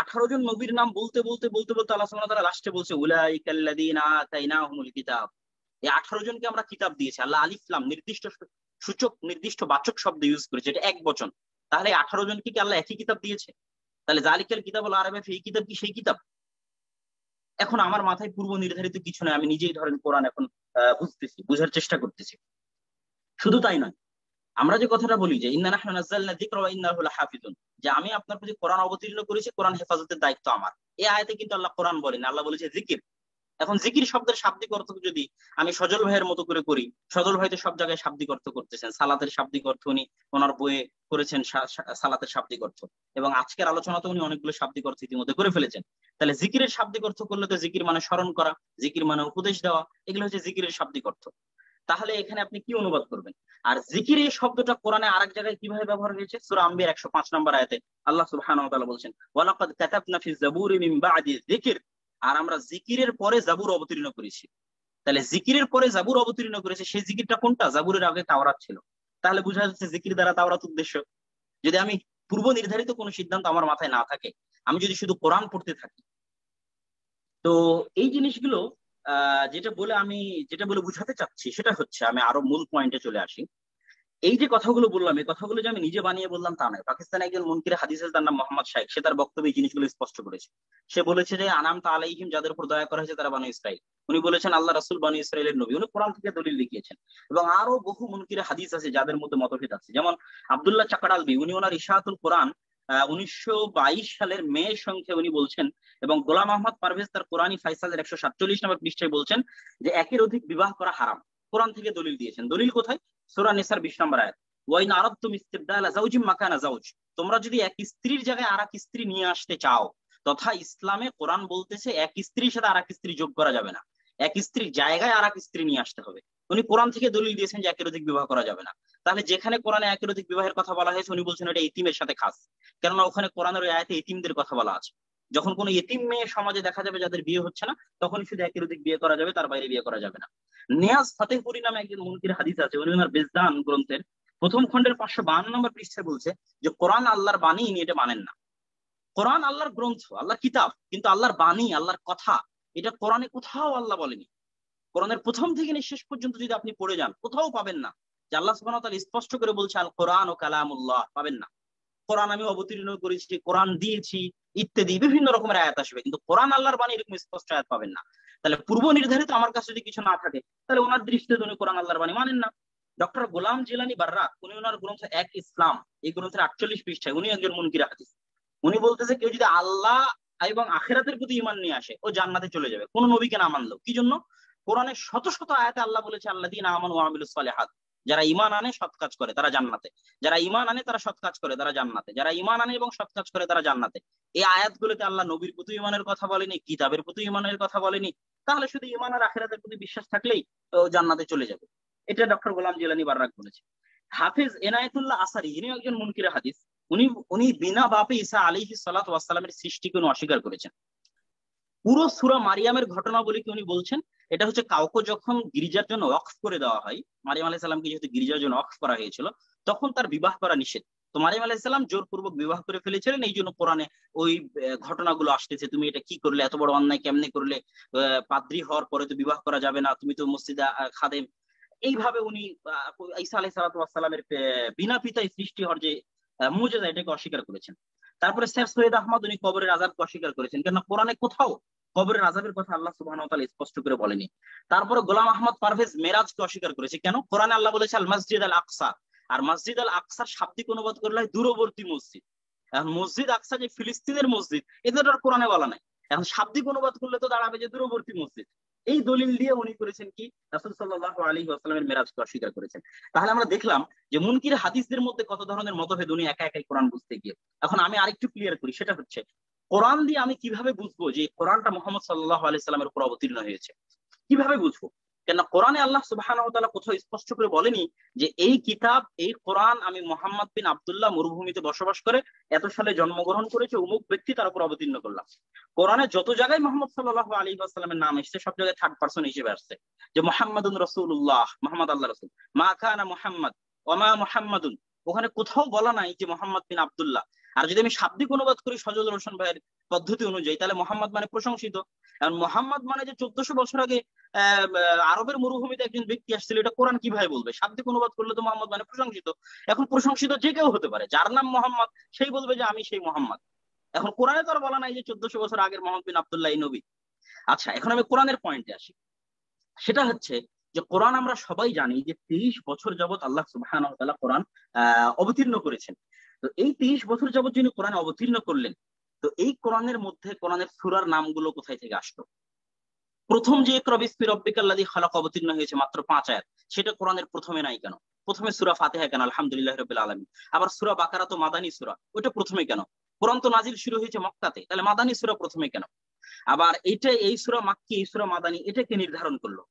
আঠারো জন নবীর নাম বলতে বলতে বলতে বলতে আল্লাহ সুমতাল লাস্টে বলছে উলাইকাল্লাদিনাহুল কিতাব এই আঠারো জনকে আমরা কিতাব দিয়েছি আল্লাহ আলিফলাম নির্দিষ্ট সূচক নির্দিষ্ট বাচক শব্দ ইউজ করেছে এটা এক বচন তাহলে আঠারো জনকে কি আল্লাহ একই কিতাব দিয়েছে তাহলে জালিকের কিতাব হলো আরবে এই কিতাব কি সেই কিতাব এখন আমার মাথায় পূর্ব নির্ধারিত কিছু নয় আমি নিজেই ধরেন কোরআন এখন বুঝতেছি বুঝার চেষ্টা করতেছি শুধু তাই নয় আমরা যে কথাটা বলি যে ইন্না যে আমি আপনার প্রতি কোরআন অবতীর্ণ করেছি কোরআন হেফাজতের দায়িত্ব আমার এই আয়তে কিন্তু আল্লাহ কোরআন বলেন আল্লাহ বলেছে জিকির এখন জিকির শব্দের শাব্দিক অর্থ যদি আমি সজল ভাইয়ের মতো করে করি সজল ভাই তো সব জায়গায় শাব্দিক অর্থ করতেছেন সালাতের শাব্দিক অর্থ উনি ওনার বইয়ে করেছেন সালাতের শাব্দিক অর্থ এবং আজকের আলোচনা তো উনি অনেকগুলো শাব্দিক অর্থ ইতিমধ্যে করে ফেলেছেন তাহলে জিকিরের শাব্দিক অর্থ করলে তো জিকির মানে স্মরণ করা জিকির মানে উপদেশ দেওয়া এগুলো হচ্ছে জিকিরের শাব্দিক অর্থ তাহলে এখানে আপনি কি অনুবাদ করবেন আর জিকির এই শব্দটা কোরআনে আরেক জায়গায় কিভাবে ব্যবহার হয়েছে সুরা আম্বির একশো পাঁচ নম্বর আয়তে আল্লাহ সুবহানাহু বলছেন আর আমরা জিকিরের পরে জাবুর অবতীর্ণ করেছি তাহলে জিকিরের পরে জাবুর অবতীর্ণ করেছে সেই জিকিরটা কোনটা জাবুরের আগে তাওরাত ছিল তাহলে বোঝা যাচ্ছে জিকির দ্বারা তাওরাত উদ্দেশ্য যদি আমি পূর্ব নির্ধারিত কোনো সিদ্ধান্ত আমার মাথায় না থাকে আমি যদি শুধু কোরআন পড়তে থাকি তো এই জিনিসগুলো যেটা বলে আমি যেটা বলে বুঝাতে চাচ্ছি সেটা হচ্ছে আমি আরো মূল পয়েন্টে চলে আসি এই যে কথাগুলো বললাম এই কথাগুলো যে আমি নিজে বানিয়ে বললাম তা নয় পাকিস্তানে একজন মন্ত্রী হাদিসের তার নাম মোহাম্মদ শাইখ সে তার বক্তব্যে এই জিনিসগুলো স্পষ্ট করেছে সে বলেছে যে আনাম তা আলাইহিম যাদের উপর দয়া করা হয়েছে তারা বানু ইসরায়েল উনি বলেছেন আল্লাহ রাসুল বানু ইসরায়েলের নবী উনি কোরআন থেকে দলিল লিখিয়েছেন এবং আরো বহু মুনকির হাদিস আছে যাদের মধ্যে মতভেদ আছে যেমন আবদুল্লাহ চাকরালবি উনি ওনার ইশাহাতুল কোরআন উনিশশো সালের মে সংখ্যা উনি বলছেন এবং গোলাম আহমদ পারভেজ তার কোরআনী ফাইসালের একশো সাতচল্লিশ নম্বর পৃষ্ঠায় বলছেন যে একের অধিক বিবাহ করা হারাম কোরআন থেকে দলিল দিয়েছেন দলিল কোথায় সোরা নিসার বিশ নম্বর আয়াত ওয়াইন আরব তুমি ইস্তেবদাল আজাউজিম তোমরা যদি এক স্ত্রীর জায়গায় আর এক স্ত্রী নিয়ে আসতে চাও তথা ইসলামে কোরআন বলতেছে এক স্ত্রীর সাথে আর এক স্ত্রী যোগ করা যাবে না এক স্ত্রীর জায়গায় আর এক স্ত্রী নিয়ে আসতে হবে উনি কোরআন থেকে দলিল দিয়েছেন যে একের অধিক বিবাহ করা যাবে না তাহলে যেখানে কোরআনে একের অধিক বিবাহের কথা বলা হয়েছে উনি বলছেন এটা ইতিমের সাথে খাস কেননা ওখানে কোরআনের ওই আয়াতে ইতিমদের কথা বলা আছে যখন কোনো ইতিম মেয়ে সমাজে দেখা যাবে যাদের বিয়ে হচ্ছে না তখন শুধু একের অধিক বিয়ে করা যাবে তার বাইরে বিয়ে করা যাবে না নেয়াজ ফাতেহপুরি নামে একজন মন্ত্রীর হাদিস আছে উনি ওনার বেজদান গ্রন্থের প্রথম খণ্ডের পাঁচশো বান্ন নম্বর পৃষ্ঠায় বলছে যে কোরআন আল্লাহর বাণী ইনি এটা মানেন না কোরআন আল্লাহর গ্রন্থ আল্লাহর কিতাব কিন্তু আল্লাহর বাণী আল্লাহর কথা এটা কোরআনে কোথাও আল্লাহ বলেনি কোরআনের প্রথম থেকে শেষ পর্যন্ত যদি আপনি পড়ে যান কোথাও পাবেন না যে আল্লাহ সুবাহ স্পষ্ট করে বলছে আল কোরআন ও কালামুল্লাহ পাবেন না কোরআন আমি অবতীর্ণ করেছি কোরআন দিয়েছি ইত্যাদি বিভিন্ন রকমের আয়াত আসবে কিন্তু কোরআন আল্লাহর বাণী এরকম স্পষ্ট আয়াত পাবেন না তাহলে পূর্ব নির্ধারিত আমার কাছে যদি কিছু না থাকে তাহলে ওনার দৃষ্টিতে উনি কোরআন আল্লাহর বাণী মানেন না ডক্টর গোলাম জিলানি বাররা উনি ওনার গ্রন্থ এক ইসলাম এই গ্রন্থের আটচল্লিশ পৃষ্ঠায় উনি একজন মুনকির হাদিস উনি বলতেছে কেউ যদি আল্লাহ এবং আখেরাতের প্রতি ইমান নিয়ে আসে ও জান্নাতে চলে যাবে কোন নবীকে না মানলো কি জন্য কোরআনের শত শত আয়াতে আল্লাহ বলেছে আল্লাহ দিন আমান আমিল সালেহাত যারা ইমান আনে সৎ কাজ করে তারা জান্নাতে যারা ইমান আনে তারা সৎ কাজ করে তারা জান্নাতে যারা ইমান আনে এবং সৎ কাজ করে তারা জান্নাতে এই আয়াতগুলোতে আল্লাহ নবীর প্রতি ইমানের কথা বলেনি কিতাবের প্রতি ইমানের কথা বলেনি তাহলে শুধু ইমান আর আখেরাতের প্রতি বিশ্বাস থাকলেই জান্নাতে চলে যাবে এটা ডক্টর গোলাম জিলানি বার্রাক বলেছে হাফিজ এনায়তুল্লাহ আসারি ইনি একজন মুনকির হাদিস উনি উনি বিনা বাপে ইসা আলী সালাত ওয়াসালামের সৃষ্টিকে উনি অস্বীকার করেছেন পুরো সুরা মারিয়ামের ঘটনা বলে কি উনি বলছেন এটা হচ্ছে কাউকে যখন গির্জার জন্য অক্স করে দেওয়া হয় মারিয়াম আলাহ সাল্লামকে যেহেতু গির্জার জন্য অক্স করা হয়েছিল তখন তার বিবাহ করা নিষেধ তো মারিয়াম সাল্লাম জোরপূর্বক বিবাহ করে ফেলেছিলেন এই জন্য কোরআনে ওই ঘটনাগুলো আসতেছে তুমি এটা কি করলে এত বড় অন্যায় কেমনে করলে পাদ্রি হওয়ার পরে তো বিবাহ করা যাবে না তুমি তো মসজিদা খাদেম এইভাবে উনি ইসা আলাহ সালাতামের বিনা পিতায় সৃষ্টি হওয়ার যে মুজেজা এটাকে অস্বীকার করেছেন তারপরে শেখ সৈয়দ আহমদ উনি কবরের আজাবকে অস্বীকার করেছেন কেননা কোরআনে কোথাও কবরের আজাবের কথা আল্লাহ সুবাহ স্পষ্ট করে বলেনি তারপরে গোলাম আহমদ পারভেজ মেরাজকে অস্বীকার করেছে কেন কোরআনে আল্লাহ বলেছে আল মসজিদ আল আকসা আর মসজিদ আল আকসার শাব্দিক অনুবাদ করলে হয় দূরবর্তী মসজিদ এখন মসজিদ আকসা যে ফিলিস্তিনের মসজিদ এদের কোরআনে বলা নাই এখন শাব্দিক অনুবাদ করলে তো দাঁড়াবে যে দূরবর্তী মসজিদ এই দলিল দিয়ে উনি করেছেন কি রাসুল সাল্লাহ আলী আসলামের মেরাজকে অস্বীকার করেছেন তাহলে আমরা দেখলাম যে মুনকির হাদিসদের মধ্যে কত ধরনের মতভেদ উনি একা একাই কোরআন বুঝতে গিয়ে এখন আমি আরেকটু ক্লিয়ার করি সেটা হচ্ছে কোরআন দিয়ে আমি কিভাবে বুঝবো যে কোরআনটা মোহাম্মদ সাল্লাহ আলি সাল্লামের উপর অবতীর্ণ হয়েছে কিভাবে বুঝবো কেন কোরআনে আল্লাহ সুবাহান কোথাও স্পষ্ট করে বলেনি যে এই কিতাব এই কোরআন আমি মোহাম্মদ বিন আবদুল্লাহ মরুভূমিতে বসবাস করে এত সালে জন্মগ্রহণ করেছে অমুক ব্যক্তি তার উপর অবতীর্ণ করলাম কোরআনে যত জায়গায় মোহাম্মদ সাল্লাহ আলী আসসালামের নাম এসছে সব জায়গায় থার্ড পার্সন হিসেবে আসছে যে মোহাম্মদ রসুল্লাহ মোহাম্মদ আল্লাহ রসুল মা খানা মোহাম্মদ ওমা মোহাম্মদ ওখানে কোথাও বলা নাই যে মোহাম্মদ বিন আবদুল্লাহ আর যদি আমি শাব্দিক অনুবাদ করি সজল রোশন ভাইয়ের পদ্ধতি অনুযায়ী তাহলে মোহাম্মদ মানে প্রশংসিত কারণ মোহাম্মদ মানে যে চোদ্দশো বছর আগে আরবের মরুভূমিতে একজন ব্যক্তি আসছিল এটা কোরআন কিভাবে বলবে সাধ্য অনুবাদ করলে তো মোহাম্মদ মানে প্রশংসিত এখন প্রশংসিত যে কেউ হতে পারে যার নাম মোহাম্মদ সেই বলবে যে আমি সেই মোহাম্মদ এখন কোরআনে তো আর বলা নাই যে চোদ্দশো বছর আগের মোহাম্মদ বিন আবদুল্লাহ নবী আচ্ছা এখন আমি কোরআনের পয়েন্টে আসি সেটা হচ্ছে যে কোরআন আমরা সবাই জানি যে তেইশ বছর যাবত আল্লাহ সুবাহ কোরআন আহ অবতীর্ণ করেছেন তো এই তেইশ বছর যাবত যিনি কোরআন অবতীর্ণ করলেন তো এই কোরআনের মধ্যে কোরআনের সুরার নামগুলো কোথায় থেকে আসলো প্রথম যে ক্রবিস্পির রব্বিকাল্লাদি খালাক অবতীর্ণ হয়েছে মাত্র পাঁচ আয়াত সেটা কোরআনের প্রথমে নাই কেন প্রথমে সুরা ফাতে কেন আলহামদুলিল্লাহ রবিল আলমী আবার সুরা বাকারা তো মাদানী সুরা ওটা প্রথমে কেন কোরআন তো নাজিল শুরু হয়েছে মক্কাতে তাহলে মাদানী সুরা প্রথমে কেন আবার এটা এই সুরা মাক্কি এই সুরা মাদানী এটাকে নির্ধারণ করলো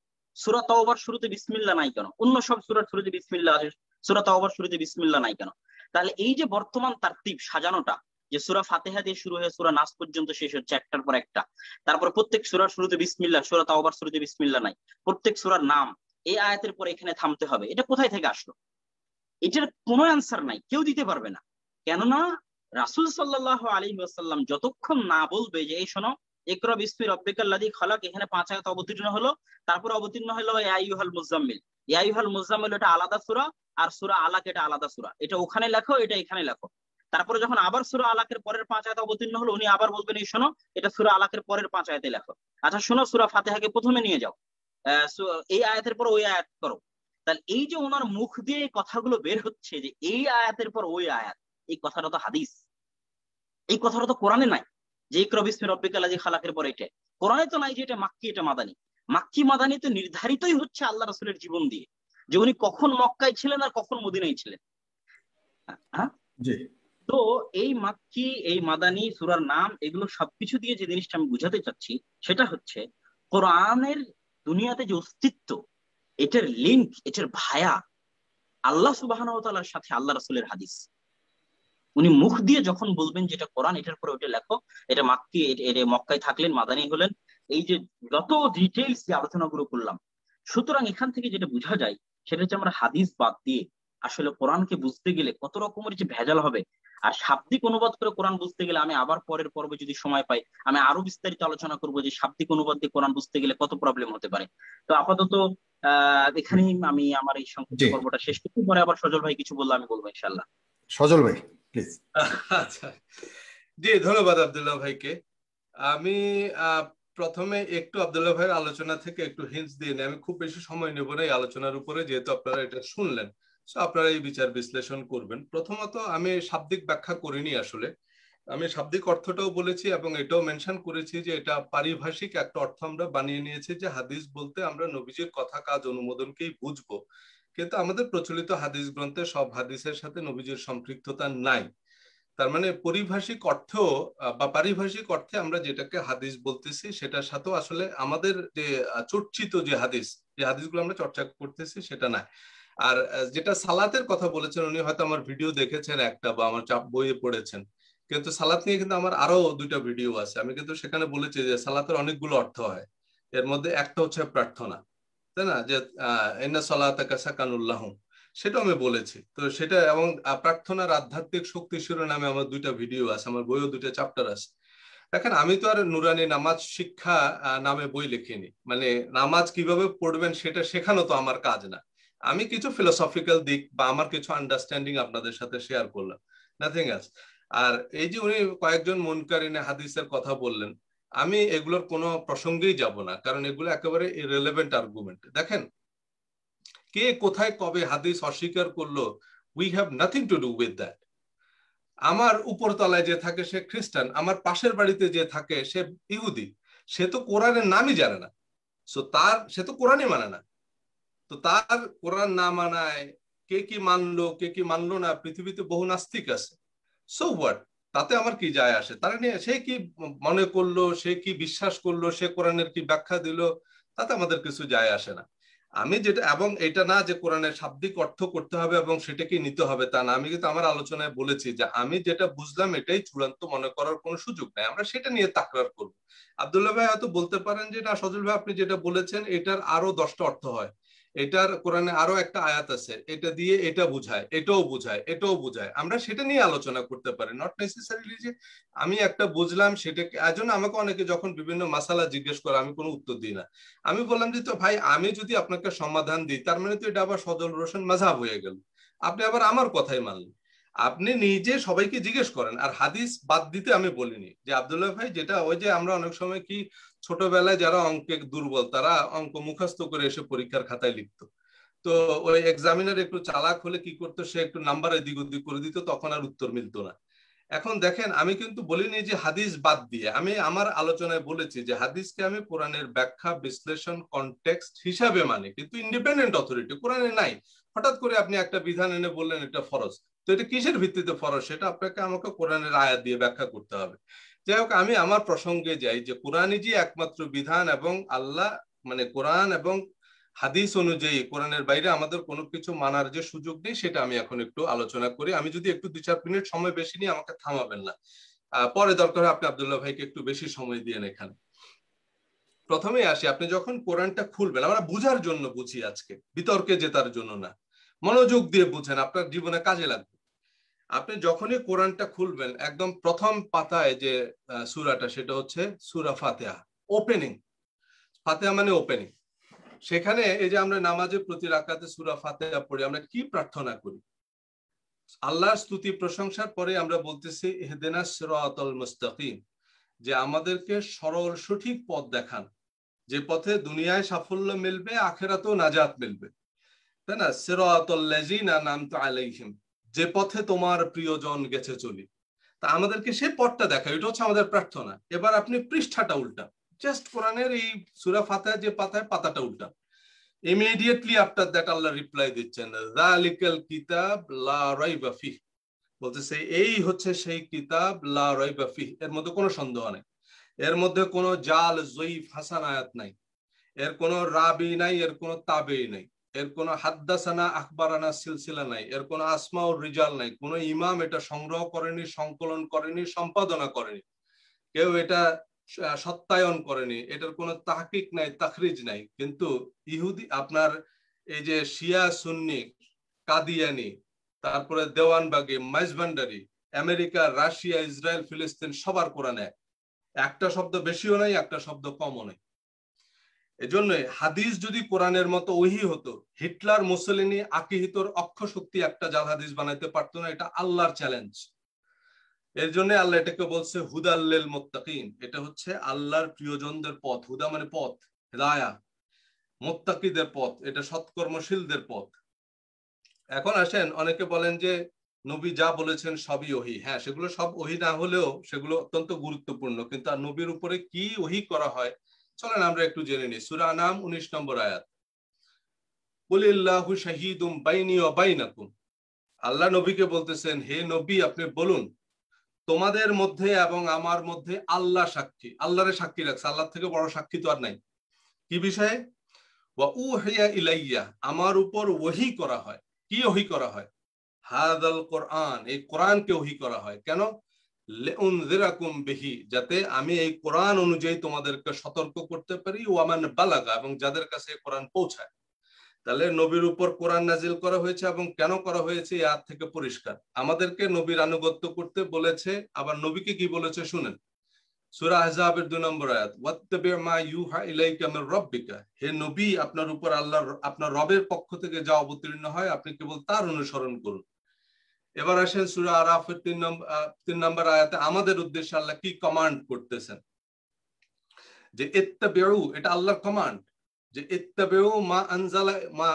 সুরা তওবার শুরুতে বিসমিল্লা নাই কেন অন্য সব সুরার শুরুতে বিসমিল্লা আছে সুরা তওবার শুরুতে বিসমিল্লা নাই কেন তাহলে এই যে বর্তমান তার্তিব সাজানোটা যে সুরা ফাতেহা দিয়ে শুরু হয়ে সুরা নাস পর্যন্ত শেষ হচ্ছে একটার পর একটা তারপর প্রত্যেক সুরার শুরুতে বিসমিল্লা সুরা তাওবার শুরুতে বিসমিল্লা নাই প্রত্যেক সুরার নাম এই আয়াতের পর এখানে থামতে হবে এটা কোথায় থেকে আসলো এটার কোনো অ্যান্সার নাই কেউ দিতে পারবে না কেননা রাসুল সাল্লাহ আলী আসাল্লাম যতক্ষণ না বলবে যে এই শোনো একরব ইসফির অব্বিকাল্লাদি খলক এখানে পাঁচ আয়াত অবতীর্ণ হলো তারপর অবতীর্ণ হলো ইয়াইহাল মুজাম্মিল ইয়াইহাল মুজাম্মিল এটা আলাদা সুরা আর সুরা আলাক এটা আলাদা সুরা এটা ওখানে লেখো এটা এখানে লেখো তারপরে যখন আবার সুরা আলাকের পরের পাঁচ আয়তা অবতীর্ণ হলো উনি আবার বলবেন এই শোনো এটা সুরা আলাকের পরের পাঁচ আয়তে লেখো আচ্ছা শোনো সুরা ফাতেহাকে প্রথমে নিয়ে যাও এই আয়াতের পর ওই আয়াত করো তাহলে এই যে ওনার মুখ দিয়ে এই কথাগুলো বের হচ্ছে যে এই আয়াতের পর ওই আয়াত এই কথাটা তো হাদিস এই কথাটা তো কোরআনে নাই যে ক্রবিসমি রব্বিকালাজি খালাকের পর এটা কোরআনে তো নাই যে এটা মাক্কি এটা মাদানি মাক্কি মাদানি তো নির্ধারিতই হচ্ছে আল্লাহ রসুলের জীবন দিয়ে যে উনি কখন মক্কায় ছিলেন আর কখন মদিনায় ছিলেন হ্যাঁ তো এই মাক্কি এই মাদানি সুরার নাম এগুলো সবকিছু দিয়ে যে জিনিসটা আমি বুঝাতে চাচ্ছি সেটা হচ্ছে কোরআনের দুনিয়াতে যে অস্তিত্ব এটার লিঙ্ক এটার ভায়া আল্লাহ সুবাহর সাথে আল্লাহ রাসুলের হাদিস উনি মুখ দিয়ে যখন বলবেন যেটা কোরআন এটার পরে ওটা লেখো এটা মাক্কি এটা মক্কায় থাকলেন মাদানি হলেন এই যে যত ডিটেলস যে আলোচনা গুলো করলাম সুতরাং এখান থেকে যেটা বোঝা যায় সেটা হচ্ছে আমরা হাদিস বাদ দিয়ে আসলে কোরআনকে বুঝতে গেলে কত রকমের যে ভেজাল হবে আর শাব্দিক অনুবাদ করে কোরআন বুঝতে গেলে আমি আবার পরের পর্বে যদি সময় পাই আমি আরো বিস্তারিত আলোচনা করব যে শাব্দিক অনুবাদ দিয়ে কোরআন বুঝতে গেলে কত প্রবলেম হতে পারে তো আপাতত আহ এখানেই আমি আমার এই সংক্ষিপ্ত পর্বটা শেষ করতে পরে আবার সজল ভাই কিছু বললে আমি বলবো ইনশাল্লাহ সজল ভাই প্লিজ আচ্ছা, আচ্ছা জি ধন্যবাদ আবদুল্লাহ ভাইকে আমি প্রথমে একটু আবদুল্লাহ ভাইয়ের আলোচনা থেকে একটু হিন্স দিয়ে আমি খুব বেশি সময় নেব না এই আলোচনার উপরে যেহেতু আপনারা এটা শুনলেন আপনারা এই বিচার বিশ্লেষণ করবেন প্রথমত আমি শাব্দিক ব্যাখ্যা করিনি আসলে আমি শাব্দিক অর্থটাও বলেছি এবং এটাও মেনশন করেছি যে এটা পারিভাষিক একটা অর্থ আমরা বানিয়ে নিয়েছি যে হাদিস বলতে আমরা নবীজির কথা কাজ অনুমোদনকেই বুঝবো কিন্তু আমাদের প্রচলিত হাদিস গ্রন্থে সব হাদিসের সাথে নবীজির সম্পৃক্ততা নাই তার মানে পরিভাষিক অর্থ বা পারিভাষিক অর্থে আমরা যেটাকে হাদিস বলতেছি সেটার সাথেও আসলে আমাদের যে চর্চিত যে হাদিস যে হাদিসগুলো আমরা চর্চা করতেছি সেটা নাই আর যেটা সালাতের কথা বলেছেন উনি হয়তো আমার ভিডিও দেখেছেন একটা বা আমার চাপ বইয়ে পড়েছেন কিন্তু সালাত নিয়ে কিন্তু আমার আরো দুইটা ভিডিও আছে আমি কিন্তু সেখানে বলেছি যে সালাতের অনেকগুলো অর্থ হয় এর মধ্যে একটা হচ্ছে প্রার্থনা তাই না যে আহ সালাতাকা সাকানুল্লাহ সেটা আমি বলেছি তো সেটা এবং প্রার্থনার আধ্যাত্মিক শক্তি নামে আমার দুইটা ভিডিও আছে আমার বইও দুইটা চ্যাপ্টার আছে দেখেন আমি তো আর নুরানি নামাজ শিক্ষা নামে বই লিখিনি মানে নামাজ কিভাবে পড়বেন সেটা শেখানো তো আমার কাজ না আমি কিছু ফিলোসফিক্যাল দিক বা আমার কিছু আন্ডারস্ট্যান্ডিং আপনাদের সাথে শেয়ার করলাম নাথিং এলস আর এই যে উনি কয়েকজন মনকারিনে হাদিসের কথা বললেন আমি এগুলোর কোনো প্রসঙ্গেই যাব না কারণ এগুলো একেবারে রেলেভেন্ট আর্গুমেন্ট দেখেন কে কোথায় কবে হাদিস অস্বীকার করলো we have nothing to do with that আমার উপরতলায় যে থাকে সে খ্রিস্টান আমার পাশের বাড়িতে যে থাকে সে ইহুদি সে তো কোরআনের নামই জানে না সো তার সে তো কোরআনই মানে না তো তার কোরআন না মানায় কে কি মানলো কে কি মানলো না পৃথিবীতে বহু নাস্তিক আছে সো হোয়াট তাতে আমার কি যায় আসে তারা নিয়ে সে কি মনে করলো সে কি বিশ্বাস করলো সে কোরআনের কি ব্যাখ্যা দিল তাতে আমাদের কিছু যায় আসে না আমি যেটা এবং এটা না যে কোরআনের শাব্দিক অর্থ করতে হবে এবং সেটাকে নিতে হবে তা না আমি কিন্তু আমার আলোচনায় বলেছি যে আমি যেটা বুঝলাম এটাই চূড়ান্ত মনে করার কোনো সুযোগ নাই আমরা সেটা নিয়ে তাকরার করবো আবদুল্লাহ ভাই হয়তো বলতে পারেন যে না সজল ভাই আপনি যেটা বলেছেন এটার আরো দশটা অর্থ হয় এটার কোরআনে আরো একটা আয়াত আছে এটা দিয়ে এটা বুঝায় এটাও বুঝায় এটাও বুঝায় আমরা সেটা নিয়ে আলোচনা করতে পারি নট নেসেসারিলি যে আমি একটা বুঝলাম সেটাকে এই জন্য আমাকে অনেকে যখন বিভিন্ন মাসালা জিজ্ঞেস করে আমি কোনো উত্তর দিই না আমি বললাম যে তো ভাই আমি যদি আপনাকে সমাধান দিই তার মানে তো এটা আবার সজল রোশন মাঝাব হয়ে গেল আপনি আবার আমার কথাই মানলেন আপনি নিজে সবাইকে জিজ্ঞেস করেন আর হাদিস বাদ দিতে আমি বলিনি যে আবদুল্লাহ ভাই যেটা ওই যে আমরা অনেক সময় কি ছোটবেলায় যারা অঙ্কে দুর্বল তারা অঙ্ক মুখস্থ করে এসে পরীক্ষার খাতায় লিখত তো ওই এক্সামিনার একটু চালাক হলে কি করতো সে একটু নাম্বার এদিক ওদিক করে দিত তখন আর উত্তর মিলতো না এখন দেখেন আমি কিন্তু বলিনি যে হাদিস বাদ দিয়ে আমি আমার আলোচনায় বলেছি যে হাদিসকে আমি কোরআনের ব্যাখ্যা বিশ্লেষণ কনটেক্সট হিসাবে মানে কিন্তু ইন্ডিপেন্ডেন্ট অথরিটি কোরআনে নাই হঠাৎ করে আপনি একটা বিধান এনে বললেন এটা ফরজ তো এটা কিসের ভিত্তিতে ফরজ সেটা আপনাকে আমাকে কোরআনের আয়াত দিয়ে ব্যাখ্যা করতে হবে যাই হোক আমি আমার প্রসঙ্গে যাই যে কোরআনই যে একমাত্র বিধান এবং আল্লাহ মানে কোরআন এবং হাদিস অনুযায়ী কোরআনের বাইরে আমাদের কোনো কিছু মানার যে সুযোগ নেই সেটা আমি এখন একটু আলোচনা করি আমি যদি একটু দুই চার মিনিট সময় বেশি নিয়ে আমাকে থামাবেন না পরে দরকার আপনি আবদুল্লাহ ভাইকে একটু বেশি সময় দিয়ে এখানে প্রথমে আসি আপনি যখন কোরআনটা খুলবেন আমরা বুঝার জন্য বুঝি আজকে বিতর্কে জেতার জন্য না মনোযোগ দিয়ে বুঝেন আপনার জীবনে কাজে লাগবে আপনি যখনই কোরআনটা খুলবেন একদম প্রথম পাতায় যে সুরাটা সেটা হচ্ছে সুরা ফাতেহা ওপেনিং ফাতেহা মানে ওপেনিং সেখানে এই যে আমরা নামাজে প্রতি রাখাতে সুরা ফাতেহা পড়ি আমরা কি প্রার্থনা করি আল্লাহর স্তুতি প্রশংসার পরে আমরা বলতেছি এহদেনা সিরাতল মুস্তাকিম যে আমাদেরকে সরল সঠিক পথ দেখান যে পথে দুনিয়ায় সাফল্য মিলবে আখেরাতেও নাজাত মিলবে তাই না সিরাতল লাজিনা নাম তো আলাইহিম যে পথে তোমার প্রিয়জন গেছে চলি তা আমাদেরকে সে পথটা দেখায় এটা হচ্ছে আমাদের প্রার্থনা এবার আপনি পৃষ্ঠাটা উল্টা জাস্ট কোরআনের এই সুরা ফাতায় যে পাতায় পাতাটা উল্টা immediately after that Allah reply দিচ্ছেন জালিকাল কিতাব লা রাইবা বলতেছে এই হচ্ছে সেই কিতাব লা রাইবা এর মধ্যে কোনো সন্দেহ নেই এর মধ্যে কোনো জাল জয়ীফ হাসান আয়াত নাই এর কোনো রাবি নাই এর কোনো তাবেই নাই এর কোনো হাদ্দাসানা আখবারানা সিলসিলা নাই এর কোন আসমা ও রিজাল নাই কোন ইমাম এটা সংগ্রহ করেনি সংকলন করেনি সম্পাদনা করেনি কেউ এটা সত্যায়ন করেনি এটার কোনো তাহকিক নাই তাখরিজ নাই কিন্তু ইহুদি আপনার এই যে শিয়া সুন্নি কাদিয়ানি তারপরে দেওয়ানবাগি মাইজভান্ডারি আমেরিকা রাশিয়া ইসরায়েল ফিলিস্তিন সবার কোরআন এক একটা শব্দ বেশিও নাই একটা শব্দ কমও নাই এজন্য হাদিস যদি কোরআনের মতো ওহি হতো হিটলার মুসলিনী আকিহিতর অক্ষ শক্তি একটা জাল হাদিস বানাইতে পারতো না এটা আল্লাহর চ্যালেঞ্জ এর জন্য আল্লাহ এটাকে বলছে হুদাল্লেল মোত্তাকিন এটা হচ্ছে আল্লাহর প্রিয়জনদের পথ হুদা মানে পথ হেদায়া মোত্তাকিদের পথ এটা সৎকর্মশীলদের পথ এখন আসেন অনেকে বলেন যে নবী যা বলেছেন সবই ওহি হ্যাঁ সেগুলো সব ওহি না হলেও সেগুলো অত্যন্ত গুরুত্বপূর্ণ কিন্তু নবীর উপরে কি ওহি করা হয় চলেন আমরা একটু জেনে নিই সুরা নাম উনিশ নম্বর আয়াত আল্লাহ নবীকে বলতেছেন হে নবী আপনি বলুন তোমাদের মধ্যে এবং আমার মধ্যে আল্লাহ সাক্ষী আল্লাহরে সাক্ষী রাখছে আল্লাহ থেকে বড় সাক্ষী তো আর নাই কি বিষয়ে ইলাইয়া আমার উপর ওহি করা হয় কি ওহি করা হয় হাদাল কোরআন এই কোরআনকে ওহি করা হয় কেন বিহি যাতে আমি এই কোরআন অনুযায়ী তোমাদেরকে সতর্ক করতে পারি ওয়ামান বালাগা এবং যাদের কাছে কোরআন পৌঁছায় তাহলে নবীর উপর কোরআন নাজিল করা হয়েছে এবং কেন করা হয়েছে আর থেকে পরিষ্কার আমাদেরকে নবীর আনুগত্য করতে বলেছে আবার নবীকে কি বলেছে শুনেন সুরা আহজাবের দুই নম্বর আয়াত ওয়াত্তাবি মা ইউহা ইলাইকা মির রাব্বিকা হে নবী আপনার উপর আল্লাহর আপনার রবের পক্ষ থেকে যা অবতীর্ণ হয় আপনি কেবল তার অনুসরণ করুন এবার আসেন সুরা আরাফের তিন নম্বর তিন নম্বর আয়াতে আমাদের উদ্দেশ্যে আল্লাহ কি কমান্ড করতেছেন যে বেউ এটা আল্লাহর কমান্ড যে মা আনজালা মা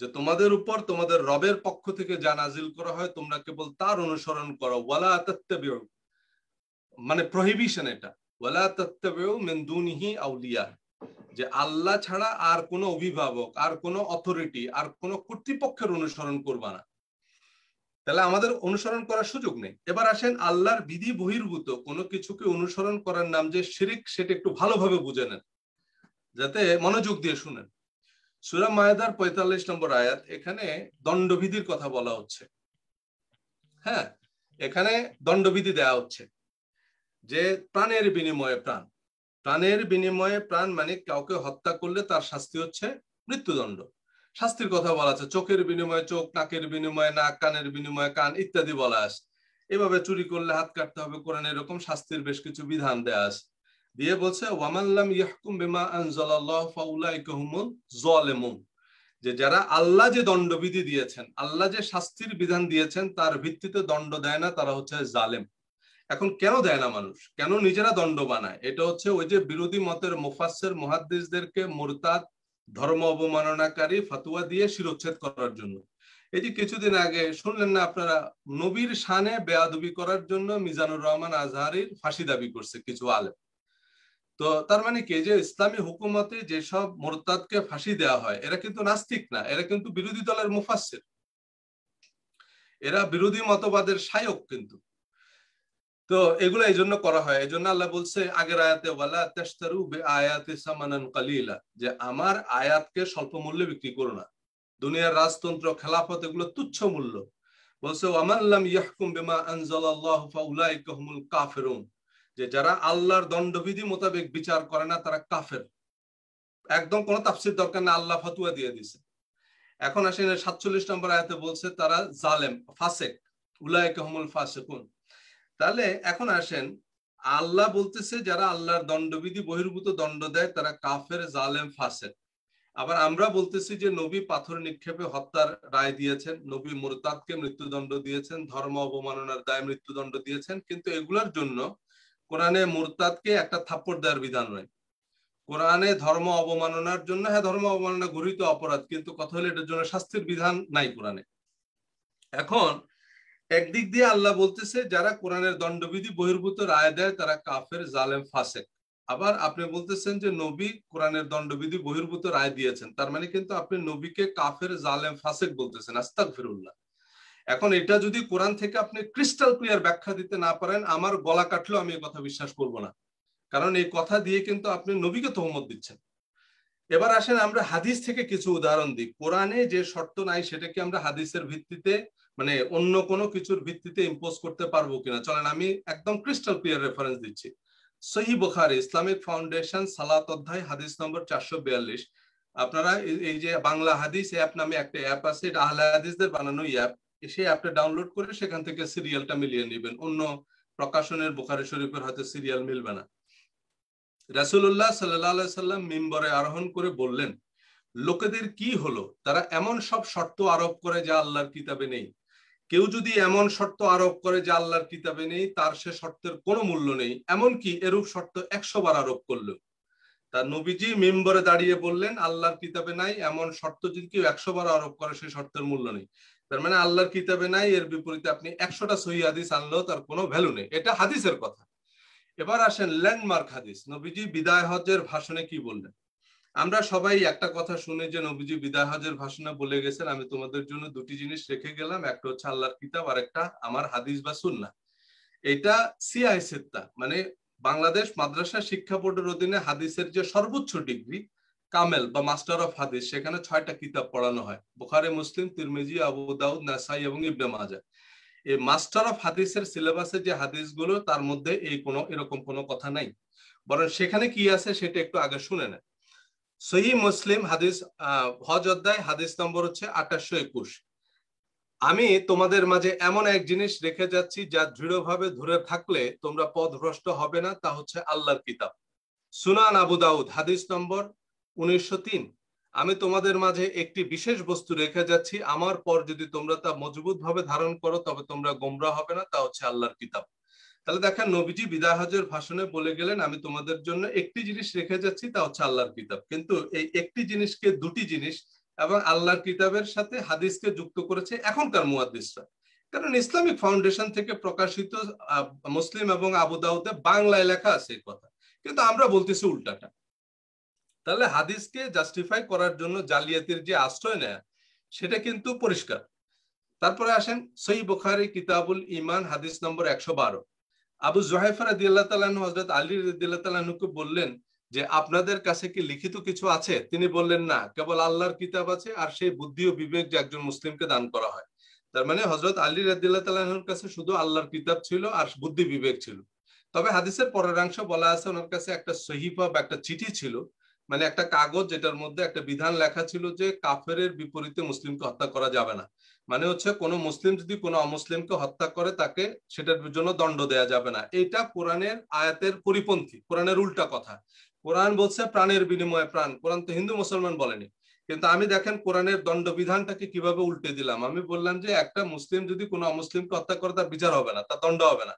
যে তোমাদের উপর তোমাদের রবের পক্ষ থেকে যা নাজিল করা হয় তোমরা কেবল তার অনুসরণ করো মানে প্রহিবিশন এটা ওয়ালা তাত্তাবিউ বেউ দুনিহি আউলিয়া যে আল্লাহ ছাড়া আর কোনো অভিভাবক আর কোনো অথরিটি আর কোনো কর্তৃপক্ষের অনুসরণ করবা না তাহলে আমাদের অনুসরণ করার সুযোগ নেই এবার আসেন আল্লাহর বিধি বহির্ভূত কোনো কিছুকে অনুসরণ করার নাম যে শিরিক সেটা একটু ভালোভাবে বুঝে নেন যাতে মনোযোগ দিয়ে শুনেন সুরা মায়াদার পঁয়তাল্লিশ নম্বর আয়াত এখানে দণ্ডবিধির কথা বলা হচ্ছে হ্যাঁ এখানে দণ্ডবিধি দেয়া হচ্ছে যে প্রাণের বিনিময়ে প্রাণ প্রাণের বিনিময়ে প্রাণ মানে কাউকে হত্যা করলে তার শাস্তি হচ্ছে মৃত্যুদণ্ড শাস্তির কথা বলা আছে চোখের বিনিময়ে চোখ নাকের বিনিময়ে নাক কানের বিনিময়ে কান ইত্যাদি বলা আস এভাবে চুরি করলে হাত কাটতে হবে কোরআন এরকম শাস্তির বেশ কিছু বিধান দেয়া আস দিয়ে বলছে ওয়ামাল্লাম ইয়াহকুম বিমা আনজালাল্লাহ ফাউলাইকাহুমুল যালিমুন যে যারা আল্লাহ যে দণ্ডবিধি দিয়েছেন আল্লাহ যে শাস্তির বিধান দিয়েছেন তার ভিত্তিতে দণ্ড দেয় না তারা হচ্ছে জালেম এখন কেন দেয় না মানুষ কেন নিজেরা দণ্ড বানায় এটা হচ্ছে ওই যে বিরোধী মতের মুফাসের মহাদ্দেশদেরকে মোরতাদ ধর্ম অবমাননাকারী ফাতুয়া দিয়ে শিরোচ্ছেদ করার জন্য এই যে কিছুদিন আগে শুনলেন না আপনারা নবীর সানে বেয়াদুবি করার জন্য মিজানুর রহমান আজহারির ফাঁসি দাবি করছে কিছু আলে তো তার মানে কি যে ইসলামী হুকুমতে যেসব মোরতাদকে ফাঁসি দেওয়া হয় এরা কিন্তু নাস্তিক না এরা কিন্তু বিরোধী দলের মুফাসের এরা বিরোধী মতবাদের সায়ক কিন্তু তো এগুলো এই জন্য করা হয় এই জন্য আল্লাহ বলছে আগের আয়াতে ওয়ালা তেস্তারু বে আয়াতে সামানান কালিলা যে আমার আয়াতকে স্বল্প মূল্যে বিক্রি করো না দুনিয়ার রাজতন্ত্র খেলাফত এগুলো তুচ্ছ মূল্য বলছে ওয়ামাল্লাম ইয়াহকুম বিমা আনজালাল্লাহ ফাউলাইকা হুমুল কাফিরুন যে যারা আল্লাহর দণ্ডবিধি মোতাবেক বিচার করে না তারা কাফের একদম কোনো তাফসির দরকার না আল্লাহ ফাতুয়া দিয়ে দিছে এখন আসেন সাতচল্লিশ নম্বর আয়াতে বলছে তারা জালেম ফাসেক উলাইকা হুমুল ফাসেকুন তাহলে এখন আসেন আল্লাহ বলতেছে যারা আল্লাহর দণ্ডবিধি বহির্ভূত দণ্ড দেয় তারা কাফের জালেম ফাসেদ আবার আমরা বলতেছি যে নবী পাথর নিক্ষেপে হত্যার রায় দিয়েছেন নবী মোরতাদকে মৃত্যুদণ্ড দিয়েছেন ধর্ম অবমাননার দায় মৃত্যুদণ্ড দিয়েছেন কিন্তু এগুলার জন্য কোরআনে মোরতাদকে একটা থাপ্পড় দেওয়ার বিধান নয় কোরআনে ধর্ম অবমাননার জন্য হ্যাঁ ধর্ম অবমাননা গরিত অপরাধ কিন্তু কথা হলে এটার জন্য শাস্তির বিধান নাই কোরআনে এখন একদিক দিয়ে আল্লাহ বলতেছে যারা কোরআনের দণ্ডবিধি বহির্ভূত রায় দেয় তারা কাফের জালেম ফাসেক আবার আপনি বলতেছেন যে নবী কোরআনের দণ্ডবিধি বহির্ভূত রায় দিয়েছেন তার মানে কিন্তু আপনি নবীকে কাফের জালেম ফাসেক বলতেছেন আস্তাক ফিরুল্লাহ এখন এটা যদি কোরআন থেকে আপনি ক্রিস্টাল ক্লিয়ার ব্যাখ্যা দিতে না পারেন আমার গলা কাটলেও আমি এই কথা বিশ্বাস করব না কারণ এই কথা দিয়ে কিন্তু আপনি নবীকে তহমত দিচ্ছেন এবার আসেন আমরা হাদিস থেকে কিছু উদাহরণ দিই কোরআনে যে শর্ত নাই সেটাকে আমরা হাদিসের ভিত্তিতে মানে অন্য কোনো কিছুর ভিত্তিতে ইম্পোজ করতে পারবো কিনা চলেন আমি একদম ক্রিস্টাল ক্লিয়ার রেফারেন্স দিচ্ছি সহি বোখারি ইসলামিক ফাউন্ডেশন সালাত অধ্যায় হাদিস নম্বর চারশো বিয়াল্লিশ আপনারা এই যে বাংলা হাদিস অ্যাপ নামে একটা অ্যাপ আছে এটা আহলা হাদিসদের বানানো অ্যাপ সেই অ্যাপটা ডাউনলোড করে সেখান থেকে সিরিয়ালটা মিলিয়ে নেবেন অন্য প্রকাশনের বোখারি শরীফের হয়তো সিরিয়াল মিলবে না রাসুল্লাহ সাল্লাহ সাল্লাম মিম্বরে আরোহণ করে বললেন লোকেদের কি হলো তারা এমন সব শর্ত আরোপ করে যা আল্লাহর কিতাবে নেই কেউ যদি এমন শর্ত আরোপ করে যে আল্লাহর কিতাবে নেই তার সে শর্তের কোনো মূল্য নেই এমনকি এরূপ শর্ত একশো বার আরোপ করলো তা নবীজি মেম্বরে দাঁড়িয়ে বললেন আল্লাহর কিতাবে নাই এমন শর্ত যদি কেউ একশো বার আরোপ করে সেই শর্তের মূল্য নেই তার মানে আল্লাহর কিতাবে নাই এর বিপরীতে আপনি একশোটা সহি হাদিস আনলেও তার কোনো ভ্যালু নেই এটা হাদিসের কথা এবার আসেন ল্যান্ডমার্ক হাদিস নবীজি বিদায় হজের ভাষণে কি বললেন আমরা সবাই একটা কথা শুনে যে নবীজি বিদায় হজের ভাষণে বলে গেছেন আমি তোমাদের জন্য দুটি জিনিস রেখে গেলাম একটা হচ্ছে আল্লাহর কিতাব আর একটা আমার হাদিস বা সুন্না এটা সিআই সেত্তা মানে বাংলাদেশ মাদ্রাসা শিক্ষা বোর্ডের অধীনে হাদিসের যে সর্বোচ্চ ডিগ্রি কামেল বা মাস্টার অফ হাদিস সেখানে ছয়টা কিতাব পড়ানো হয় বুখারে মুসলিম তিরমিজি আবু দাউদ নাসাই এবং ইবনে মাজা এই মাস্টার অফ হাদিসের সিলেবাসে যে হাদিসগুলো তার মধ্যে এই কোনো এরকম কোনো কথা নাই বরং সেখানে কি আছে সেটা একটু আগে শুনে নেয় সহি মুসলিম হাদিস হজ অধ্যায় হাদিস নম্বর হচ্ছে আঠাশশো একুশ আমি তোমাদের মাঝে এমন এক জিনিস রেখে যাচ্ছি যা দৃঢ়ভাবে ধরে থাকলে তোমরা পদভ্রষ্ট হবে না তা হচ্ছে আল্লাহর কিতাব সুনান আবু দাউদ হাদিস নম্বর উনিশশো তিন আমি তোমাদের মাঝে একটি বিশেষ বস্তু রেখে যাচ্ছি আমার পর যদি তোমরা তা মজবুত ভাবে ধারণ করো তবে তোমরা গোমরা হবে না তা হচ্ছে আল্লাহর কিতাব তাহলে দেখেন নবীজি বিদায় হজের ভাষণে বলে গেলেন আমি তোমাদের জন্য একটি জিনিস রেখে যাচ্ছি তা হচ্ছে আল্লাহর কিতাব কিন্তু এই একটি জিনিসকে দুটি জিনিস এবং আল্লাহর কিতাবের সাথে হাদিসকে যুক্ত করেছে এখনকার মুয়াদ্দিসরা কারণ ইসলামিক ফাউন্ডেশন থেকে প্রকাশিত মুসলিম এবং আবুদাউতে বাংলায় লেখা আছে এই কথা কিন্তু আমরা বলতেছি উল্টাটা তাহলে হাদিসকে জাস্টিফাই করার জন্য জালিয়াতির যে আশ্রয় নেয় সেটা কিন্তু পরিষ্কার তারপরে আসেন সই বোখারি কিতাবুল ইমান হাদিস নম্বর একশো বারো আবু জোহাইফার দিল্লাহ তালানু হজরত আলী দিল্লাহ তালানুকে বললেন যে আপনাদের কাছে কি লিখিত কিছু আছে তিনি বললেন না কেবল আল্লাহর কিতাব আছে আর সেই বুদ্ধি ও বিবেক যে একজন মুসলিমকে দান করা হয় তার মানে হজরত আলী রাদিল্লাহ তালাহুর কাছে শুধু আল্লাহর কিতাব ছিল আর বুদ্ধি বিবেক ছিল তবে হাদিসের পরেরাংশ বলা আছে ওনার কাছে একটা সহিফা বা একটা চিঠি ছিল মানে একটা কাগজ যেটার মধ্যে একটা বিধান লেখা ছিল যে কাফের বিপরীতে মুসলিমকে হত্যা করা যাবে না মানে হচ্ছে কোনো মুসলিম যদি কোনো অমুসলিমকে হত্যা করে তাকে সেটার জন্য দণ্ড দেয়া যাবে না এটা কোরআনের আয়াতের পরিপন্থী কোরআনের উল্টা কথা কোরআন বলছে প্রাণের বিনিময়ে প্রাণ কোরআন তো হিন্দু মুসলমান বলেনি কিন্তু আমি দেখেন কোরআনের দণ্ডবিধানটাকে কিভাবে উল্টে দিলাম আমি বললাম যে একটা মুসলিম যদি কোনো অমুসলিমকে হত্যা করে তার বিচার হবে না তার দণ্ড হবে না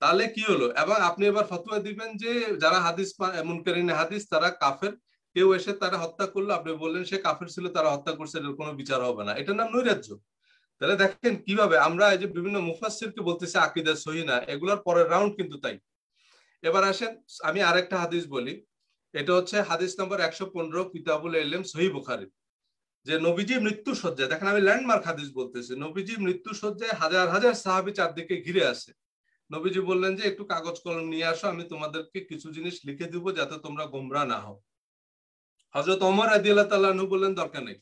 তাহলে কি হলো এবং আপনি এবার ফতুয়া দিবেন যে যারা হাদিস মুনকারিন হাদিস তারা কাফের কেউ এসে তারা হত্যা করলো আপনি বললেন সে কাফের ছিল তারা হত্যা করছে এর কোনো বিচার হবে না এটার নাম নৈরাজ্য তাহলে দেখেন কিভাবে আমরা এই যে বিভিন্ন মুফাসিরকে বলতেছি আকিদা সহিনা এগুলোর পরের রাউন্ড কিন্তু তাই এবার আসেন আমি আরেকটা হাদিস বলি এটা হচ্ছে হাদিস নম্বর একশো পনেরো কিতাবুল এলম সহি বুখারি যে নবীজি মৃত্যু সজ্জায় দেখেন আমি ল্যান্ডমার্ক হাদিস বলতেছি নবীজি মৃত্যু সজ্জায় হাজার হাজার সাহাবি চারদিকে ঘিরে আছে নবীজি বললেন যে একটু কাগজ কলম নিয়ে আসো আমি তোমাদেরকে কিছু জিনিস লিখে দিব যাতে তোমরা গোমরা না হও হজরত অমর আদি আল্লাহ তাল্লাহ বললেন দরকার নেই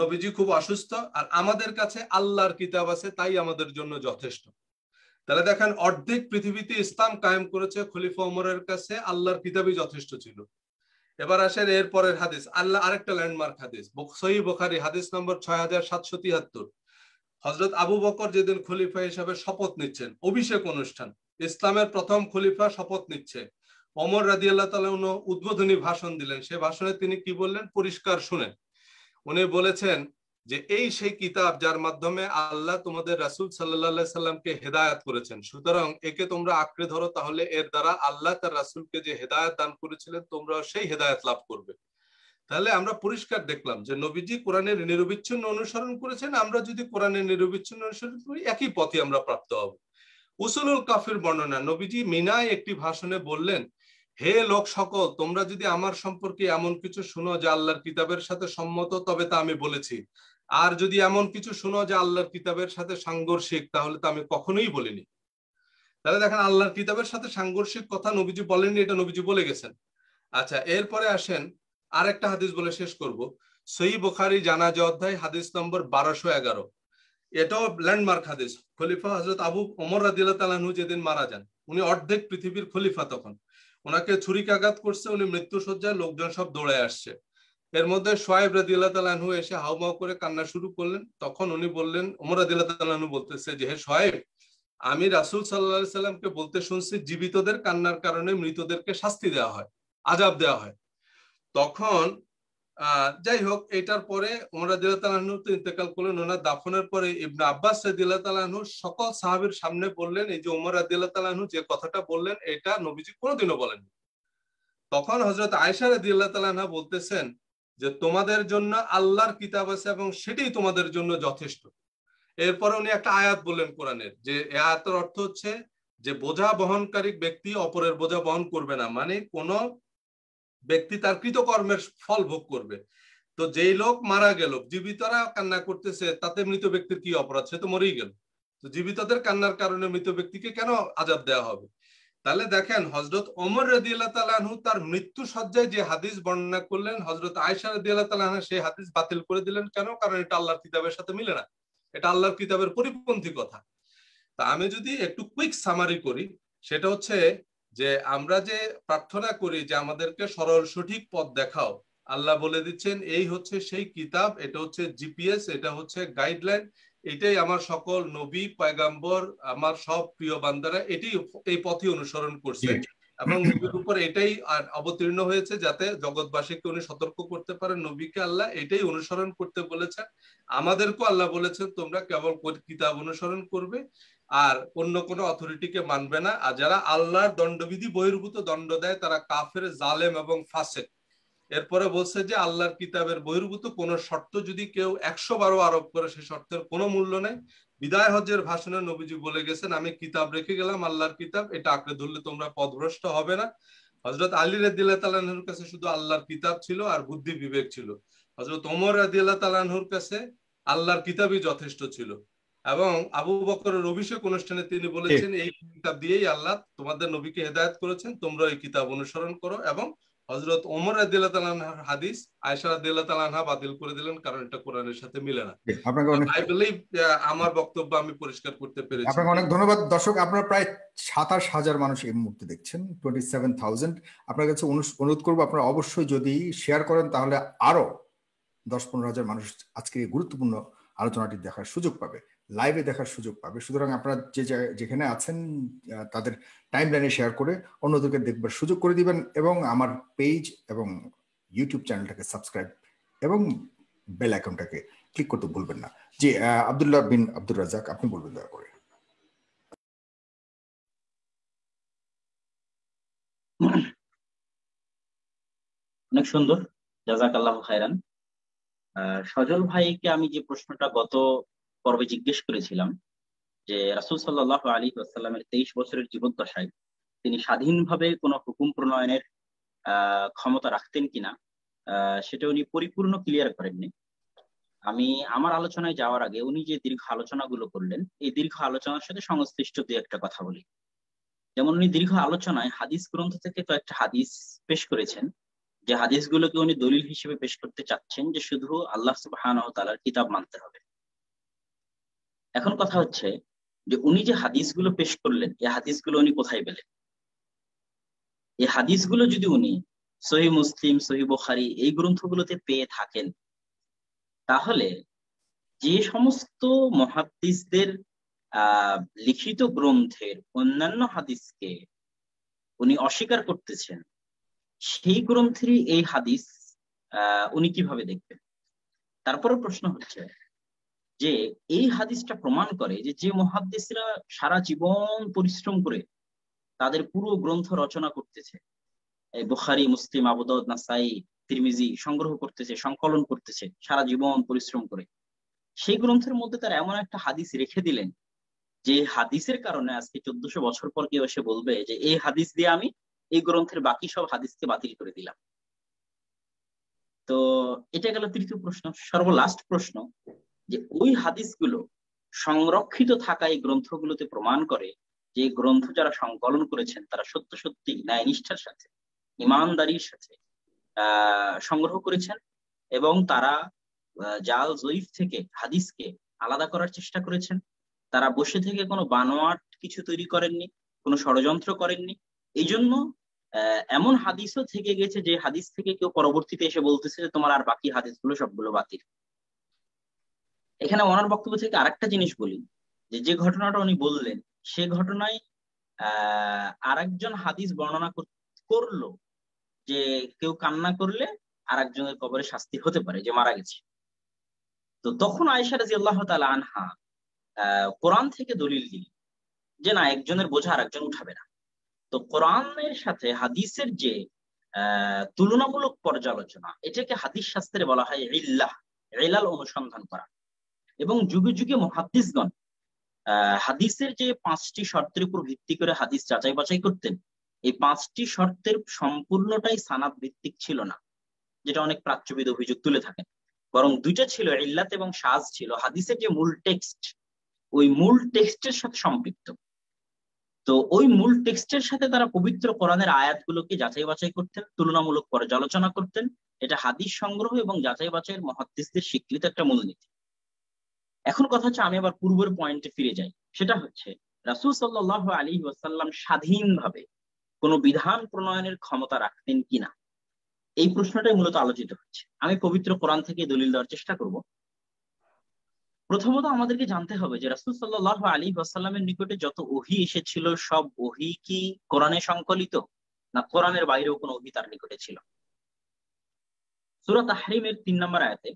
নবীজি খুব অসুস্থ আর আমাদের কাছে আল্লাহর কিতাব আছে তাই আমাদের জন্য যথেষ্ট তাহলে দেখেন অর্ধেক পৃথিবীতে ইসলাম কায়েম করেছে খলিফা উমরের কাছে আল্লাহর কিতাবই যথেষ্ট ছিল এবার আসেন এরপরের হাদিস আল্লাহ আরেকটা ল্যান্ডমার্ক হাদিস সহি বোখারি হাদিস নম্বর ছয় হাজার সাতশো তিয়াত্তর হজরত আবু বকর যেদিন খলিফা হিসাবে শপথ নিচ্ছেন অভিষেক অনুষ্ঠান ইসলামের প্রথম খলিফা শপথ নিচ্ছে অমর রাজি আল্লাহ তালা উদ্বোধনী ভাষণ দিলেন সে ভাষণে তিনি কি বললেন পরিষ্কার শুনেন উনি বলেছেন যে এই সেই কিতাব যার মাধ্যমে আল্লাহ তোমাদের রাসুল সাল্লাহ সাল্লামকে হেদায়াত করেছেন সুতরাং একে তোমরা আঁকড়ে ধরো তাহলে এর দ্বারা আল্লাহ তার রাসুলকে যে হেদায়ত দান করেছিলেন তোমরা সেই হেদায়ত লাভ করবে তাহলে আমরা পরিষ্কার দেখলাম যে নবীজি কোরআনের নিরবিচ্ছিন্ন অনুসরণ করেছেন আমরা যদি কোরআনের নিরবিচ্ছিন্ন অনুসরণ করি একই পথে আমরা প্রাপ্ত হব উসুলুল কাফির বর্ণনা নবীজি মিনায় একটি ভাষণে বললেন হে লোক সকল তোমরা যদি আমার সম্পর্কে এমন কিছু শুনো যা আল্লাহর কিতাবের সাথে সম্মত তবে তা আমি বলেছি আর যদি এমন কিছু শুনো যা আল্লাহর কিতাবের সাথে সাংঘর্ষিক তাহলে তা আমি কখনোই বলিনি তাহলে দেখেন আল্লাহর কিতাবের সাথে সাংঘর্ষিক কথা নবীজি বলেননি এটা নবীজি বলে গেছেন আচ্ছা এরপরে আসেন আরেকটা হাদিস বলে শেষ করব সই বোখারি জানাজ অধ্যায় হাদিস নম্বর বারোশো এগারো এটাও ল্যান্ডমার্ক হাদিস খলিফা হজরত আবু অমর রাদিল্লাহ তালাহু যেদিন মারা যান উনি অর্ধেক পৃথিবীর খলিফা তখন ওনাকে ছুরিকাঘাত করছে উনি মৃত্যুসজ্জায় লোকজন সব দৌড়ে আসছে এর মধ্যে সোয়েব রাদিল্লাহ তালানহু এসে হাউমাউ করে কান্না শুরু করলেন তখন উনি বললেন ওমর রাদিল্লাহ তালানহু বলতেছে যে হে সোয়েব আমি রাসুল সাল্লাহ সাল্লামকে বলতে শুনছি জীবিতদের কান্নার কারণে মৃতদেরকে শাস্তি দেওয়া হয় আজাব দেওয়া হয় তখন যাই হোক এটার পরে তো ইন্তেকাল করলেন ওনার দাফনের পরে ইবনে আব্বাস সকল সাহাবীর সামনে বললেন এই যে ওমর যে কথাটা বললেন এটা নবীজি কোনোদিনও বলেননি তখন হজরত আয়সা রাজিল্লাহু বলতেছেন যে তোমাদের জন্য আল্লাহর কিতাব আছে এবং সেটাই তোমাদের জন্য যথেষ্ট এরপর উনি একটা আয়াত বললেন কোরআনের যে আয়াতের অর্থ হচ্ছে যে বোঝা বহনকারী ব্যক্তি অপরের বোঝা বহন করবে না মানে কোনো ব্যক্তি তার কৃতকর্মের ফল ভোগ করবে তো যেই লোক মারা গেল জীবিতরা কান্না করতেছে তাতে মৃত ব্যক্তির কি অপরাধ সে তো মরেই গেল তো জীবিতদের কান্নার কারণে মৃত ব্যক্তিকে কেন আজাদ দেওয়া হবে তাহলে দেখেন হজরত অমর রদি আল্লাহ তার মৃত্যু সজ্জায় যে হাদিস বর্ণনা করলেন হজরত আয়সা রদিয়াল্লাহ তালাহা সেই হাদিস বাতিল করে দিলেন কেন কারণ এটা আল্লাহর কিতাবের সাথে মিলে না এটা আল্লাহর কিতাবের পরিপন্থী কথা তা আমি যদি একটু কুইক সামারি করি সেটা হচ্ছে যে আমরা যে প্রার্থনা করি যে আমাদেরকে সরল সঠিক পথ দেখাও আল্লাহ বলে দিচ্ছেন এই হচ্ছে সেই কিতাব এটা হচ্ছে জিপিএস এটা হচ্ছে গাইডলাইন এটাই আমার সকল নবী পয়গাম্বর আমার সব প্রিয় বান্দারা এটি এই পথে অনুসরণ করছে এবং নবীর উপর এটাই অবতীর্ণ হয়েছে যাতে জগৎবাসীকে উনি সতর্ক করতে পারেন নবীকে আল্লাহ এটাই অনুসরণ করতে বলেছেন আমাদেরকে আল্লাহ বলেছেন তোমরা কেবল কিতাব অনুসরণ করবে আর অন্য কোনো অথরিটিকে মানবে না আর যারা আল্লাহর দণ্ডবিধি বহির্ভূত দণ্ড দেয় তারা কাফের জালেম এবং ফাসেক এরপরে বলছে যে আল্লাহর কিতাবের বহির্ভূত কোন শর্ত যদি কেউ একশো বারো আরোপ করে সে শর্তের কোনো মূল্য নেই বিদায় হজের ভাষণে নবীজি বলে গেছেন আমি কিতাব রেখে গেলাম আল্লাহর কিতাব এটা আঁকড়ে ধরলে তোমরা পদভ্রষ্ট হবে না হজরত আলী রাদিল্লা তালানহুর কাছে শুধু আল্লাহর কিতাব ছিল আর বুদ্ধি বিবেক ছিল হজরত ওমর রাদিল্লা তালানহুর কাছে আল্লাহর কিতাবই যথেষ্ট ছিল এবং আবু বকরের অভিষেক অনুষ্ঠানে তিনি বলেছেন এই কিতাব দিয়েই আল্লাহ তোমাদের নবীকে হেদায়ত করেছেন তোমরা এই কিতাব অনুসরণ করো এবং হজরত ওমর হাদিস আয়সা আদিল্লাহ বাতিল করে দিলেন কারণ এটা কোরআনের সাথে মিলে না আমার বক্তব্য আমি পরিষ্কার করতে পেরেছি আপনাকে অনেক ধন্যবাদ দর্শক আপনারা প্রায় সাতাশ হাজার মানুষ এই মুহূর্তে দেখছেন টোয়েন্টি সেভেন থাউজেন্ড আপনার কাছে অনুরোধ করবো আপনারা অবশ্যই যদি শেয়ার করেন তাহলে আরো দশ পনেরো হাজার মানুষ আজকে গুরুত্বপূর্ণ আলোচনাটি দেখার সুযোগ পাবে লাইভে দেখার সুযোগ পাবে সুতরাং আপনারা যে যেখানে আছেন তাদের টাইম লাইনে শেয়ার করে অন্যদেরকে দেখবার সুযোগ করে দিবেন এবং আমার পেজ এবং ইউটিউব চ্যানেলটাকে সাবস্ক্রাইব এবং বেল অ্যাকাউন্টটাকে ক্লিক করতে ভুলবেন না জি আবদুল্লাহ বিন আব্দুর রাজাক আপনি বলবেন দয়া করে অনেক সুন্দর জাজাক আল্লাহ খায়রান সজল ভাইকে আমি যে প্রশ্নটা গত পর্বে জিজ্ঞেস করেছিলাম যে রাসুল সাল্লাহ আলী আসাল্লামের তেইশ বছরের জীবন দশায় তিনি স্বাধীনভাবে কোনো হুকুম প্রণয়নের ক্ষমতা রাখতেন কিনা সেটা উনি পরিপূর্ণ ক্লিয়ার করেননি আমি আমার আলোচনায় যাওয়ার আগে উনি যে দীর্ঘ আলোচনাগুলো করলেন এই দীর্ঘ আলোচনার সাথে সংশ্লিষ্ট দু একটা কথা বলি যেমন উনি দীর্ঘ আলোচনায় হাদিস গ্রন্থ থেকে কয়েকটা হাদিস পেশ করেছেন যে হাদিসগুলোকে উনি দলিল হিসেবে পেশ করতে চাচ্ছেন যে শুধু আল্লাহ সুবাহ ও তালার কিতাব মানতে হবে এখন কথা হচ্ছে যে উনি যে হাদিসগুলো পেশ করলেন এই হাদিসগুলো উনি কোথায় পেলেন এই হাদিসগুলো যদি উনি সহি মুসলিম সহি বোখারি এই গ্রন্থগুলোতে পেয়ে থাকেন তাহলে যে সমস্ত মহাদিসদের আহ লিখিত গ্রন্থের অন্যান্য হাদিসকে উনি অস্বীকার করতেছেন সেই গ্রন্থেরই এই হাদিস আহ উনি কিভাবে দেখবেন তারপরও প্রশ্ন হচ্ছে যে এই হাদিসটা প্রমাণ করে যে যে মহাদ্দেশরা সারা জীবন পরিশ্রম করে তাদের পুরো গ্রন্থ রচনা করতেছে বুখারি মুসলিম আবুদদ নাসাই তিরমিজি সংগ্রহ করতেছে সংকলন করতেছে সারা জীবন পরিশ্রম করে সেই গ্রন্থের মধ্যে তারা এমন একটা হাদিস রেখে দিলেন যে হাদিসের কারণে আজকে চোদ্দশো বছর পর কেউ এসে বলবে যে এই হাদিস দিয়ে আমি এই গ্রন্থের বাকি সব হাদিসকে বাতিল করে দিলাম তো এটা গেল তৃতীয় প্রশ্ন সর্বলাস্ট প্রশ্ন যে ওই হাদিসগুলো সংরক্ষিত থাকা এই গ্রন্থগুলোতে প্রমাণ করে যে গ্রন্থ যারা সংকলন করেছেন তারা সত্য সত্যি ন্যায় নিষ্ঠার সাথে ইমানদারির সাথে সংগ্রহ করেছেন এবং তারা জাল জৈফ থেকে হাদিসকে আলাদা করার চেষ্টা করেছেন তারা বসে থেকে কোনো বানোয়াট কিছু তৈরি করেননি কোনো ষড়যন্ত্র করেননি এই জন্য এমন হাদিসও থেকে গেছে যে হাদিস থেকে কেউ পরবর্তীতে এসে বলতেছে যে তোমার আর বাকি হাদিসগুলো সবগুলো বাতিল এখানে ওনার বক্তব্য থেকে আরেকটা জিনিস বলি যে যে ঘটনাটা উনি বললেন সে ঘটনায় আরেকজন হাদিস বর্ণনা করলো যে কেউ কান্না করলে আরেকজনের কবরে শাস্তি হতে পারে যে মারা গেছে তো তখন আয়সা রাজি আল্লাহ আনহা কোরআন থেকে দলিল দিল যে না একজনের বোঝা আরেকজন উঠাবে না তো কোরআনের সাথে হাদিসের যে তুলনামূলক পর্যালোচনা এটাকে হাদিস শাস্ত্রে বলা হয় ইল্লাহ এলাল অনুসন্ধান করা এবং যুগে যুগে মহাদ্দিসগণ হাদিসের যে পাঁচটি শর্তের উপর ভিত্তি করে হাদিস যাচাই বাছাই করতেন এই পাঁচটি শর্তের সম্পূর্ণটাই সানাদ ভিত্তিক ছিল না যেটা অনেক প্রাচ্যবিদ অভিযোগ তুলে থাকেন বরং দুইটা ছিল ইল্লাত এবং সাজ ছিল হাদিসের যে মূল টেক্সট ওই মূল টেক্সটের সাথে সম্পৃক্ত তো ওই মূল টেক্সটের সাথে তারা পবিত্র কোরআনের আয়াতগুলোকে যাচাই বাছাই করতেন তুলনামূলক পর্যালোচনা করতেন এটা হাদিস সংগ্রহ এবং যাচাই বাছাইয়ের মহাদিসদের স্বীকৃত একটা মূলনীতি এখন কথা হচ্ছে আমি আবার পূর্বের পয়েন্টে ফিরে যাই সেটা হচ্ছে রাসুল সাল্লাহ আলী ওয়াসাল্লাম স্বাধীনভাবে কোনো বিধান প্রণয়নের ক্ষমতা রাখতেন কিনা এই প্রশ্নটাই মূলত আলোচিত হচ্ছে আমি পবিত্র কোরআন থেকে দলিল দেওয়ার চেষ্টা করব প্রথমত আমাদেরকে জানতে হবে যে রাসুল সাল্লাহ আলী ওয়াসাল্লামের নিকটে যত ওহি এসেছিল সব ওহি কি কোরআনে সংকলিত না কোরআনের বাইরেও কোনো ওহি তার নিকটে ছিল সুরাত আহরিমের তিন নম্বর আয়াতে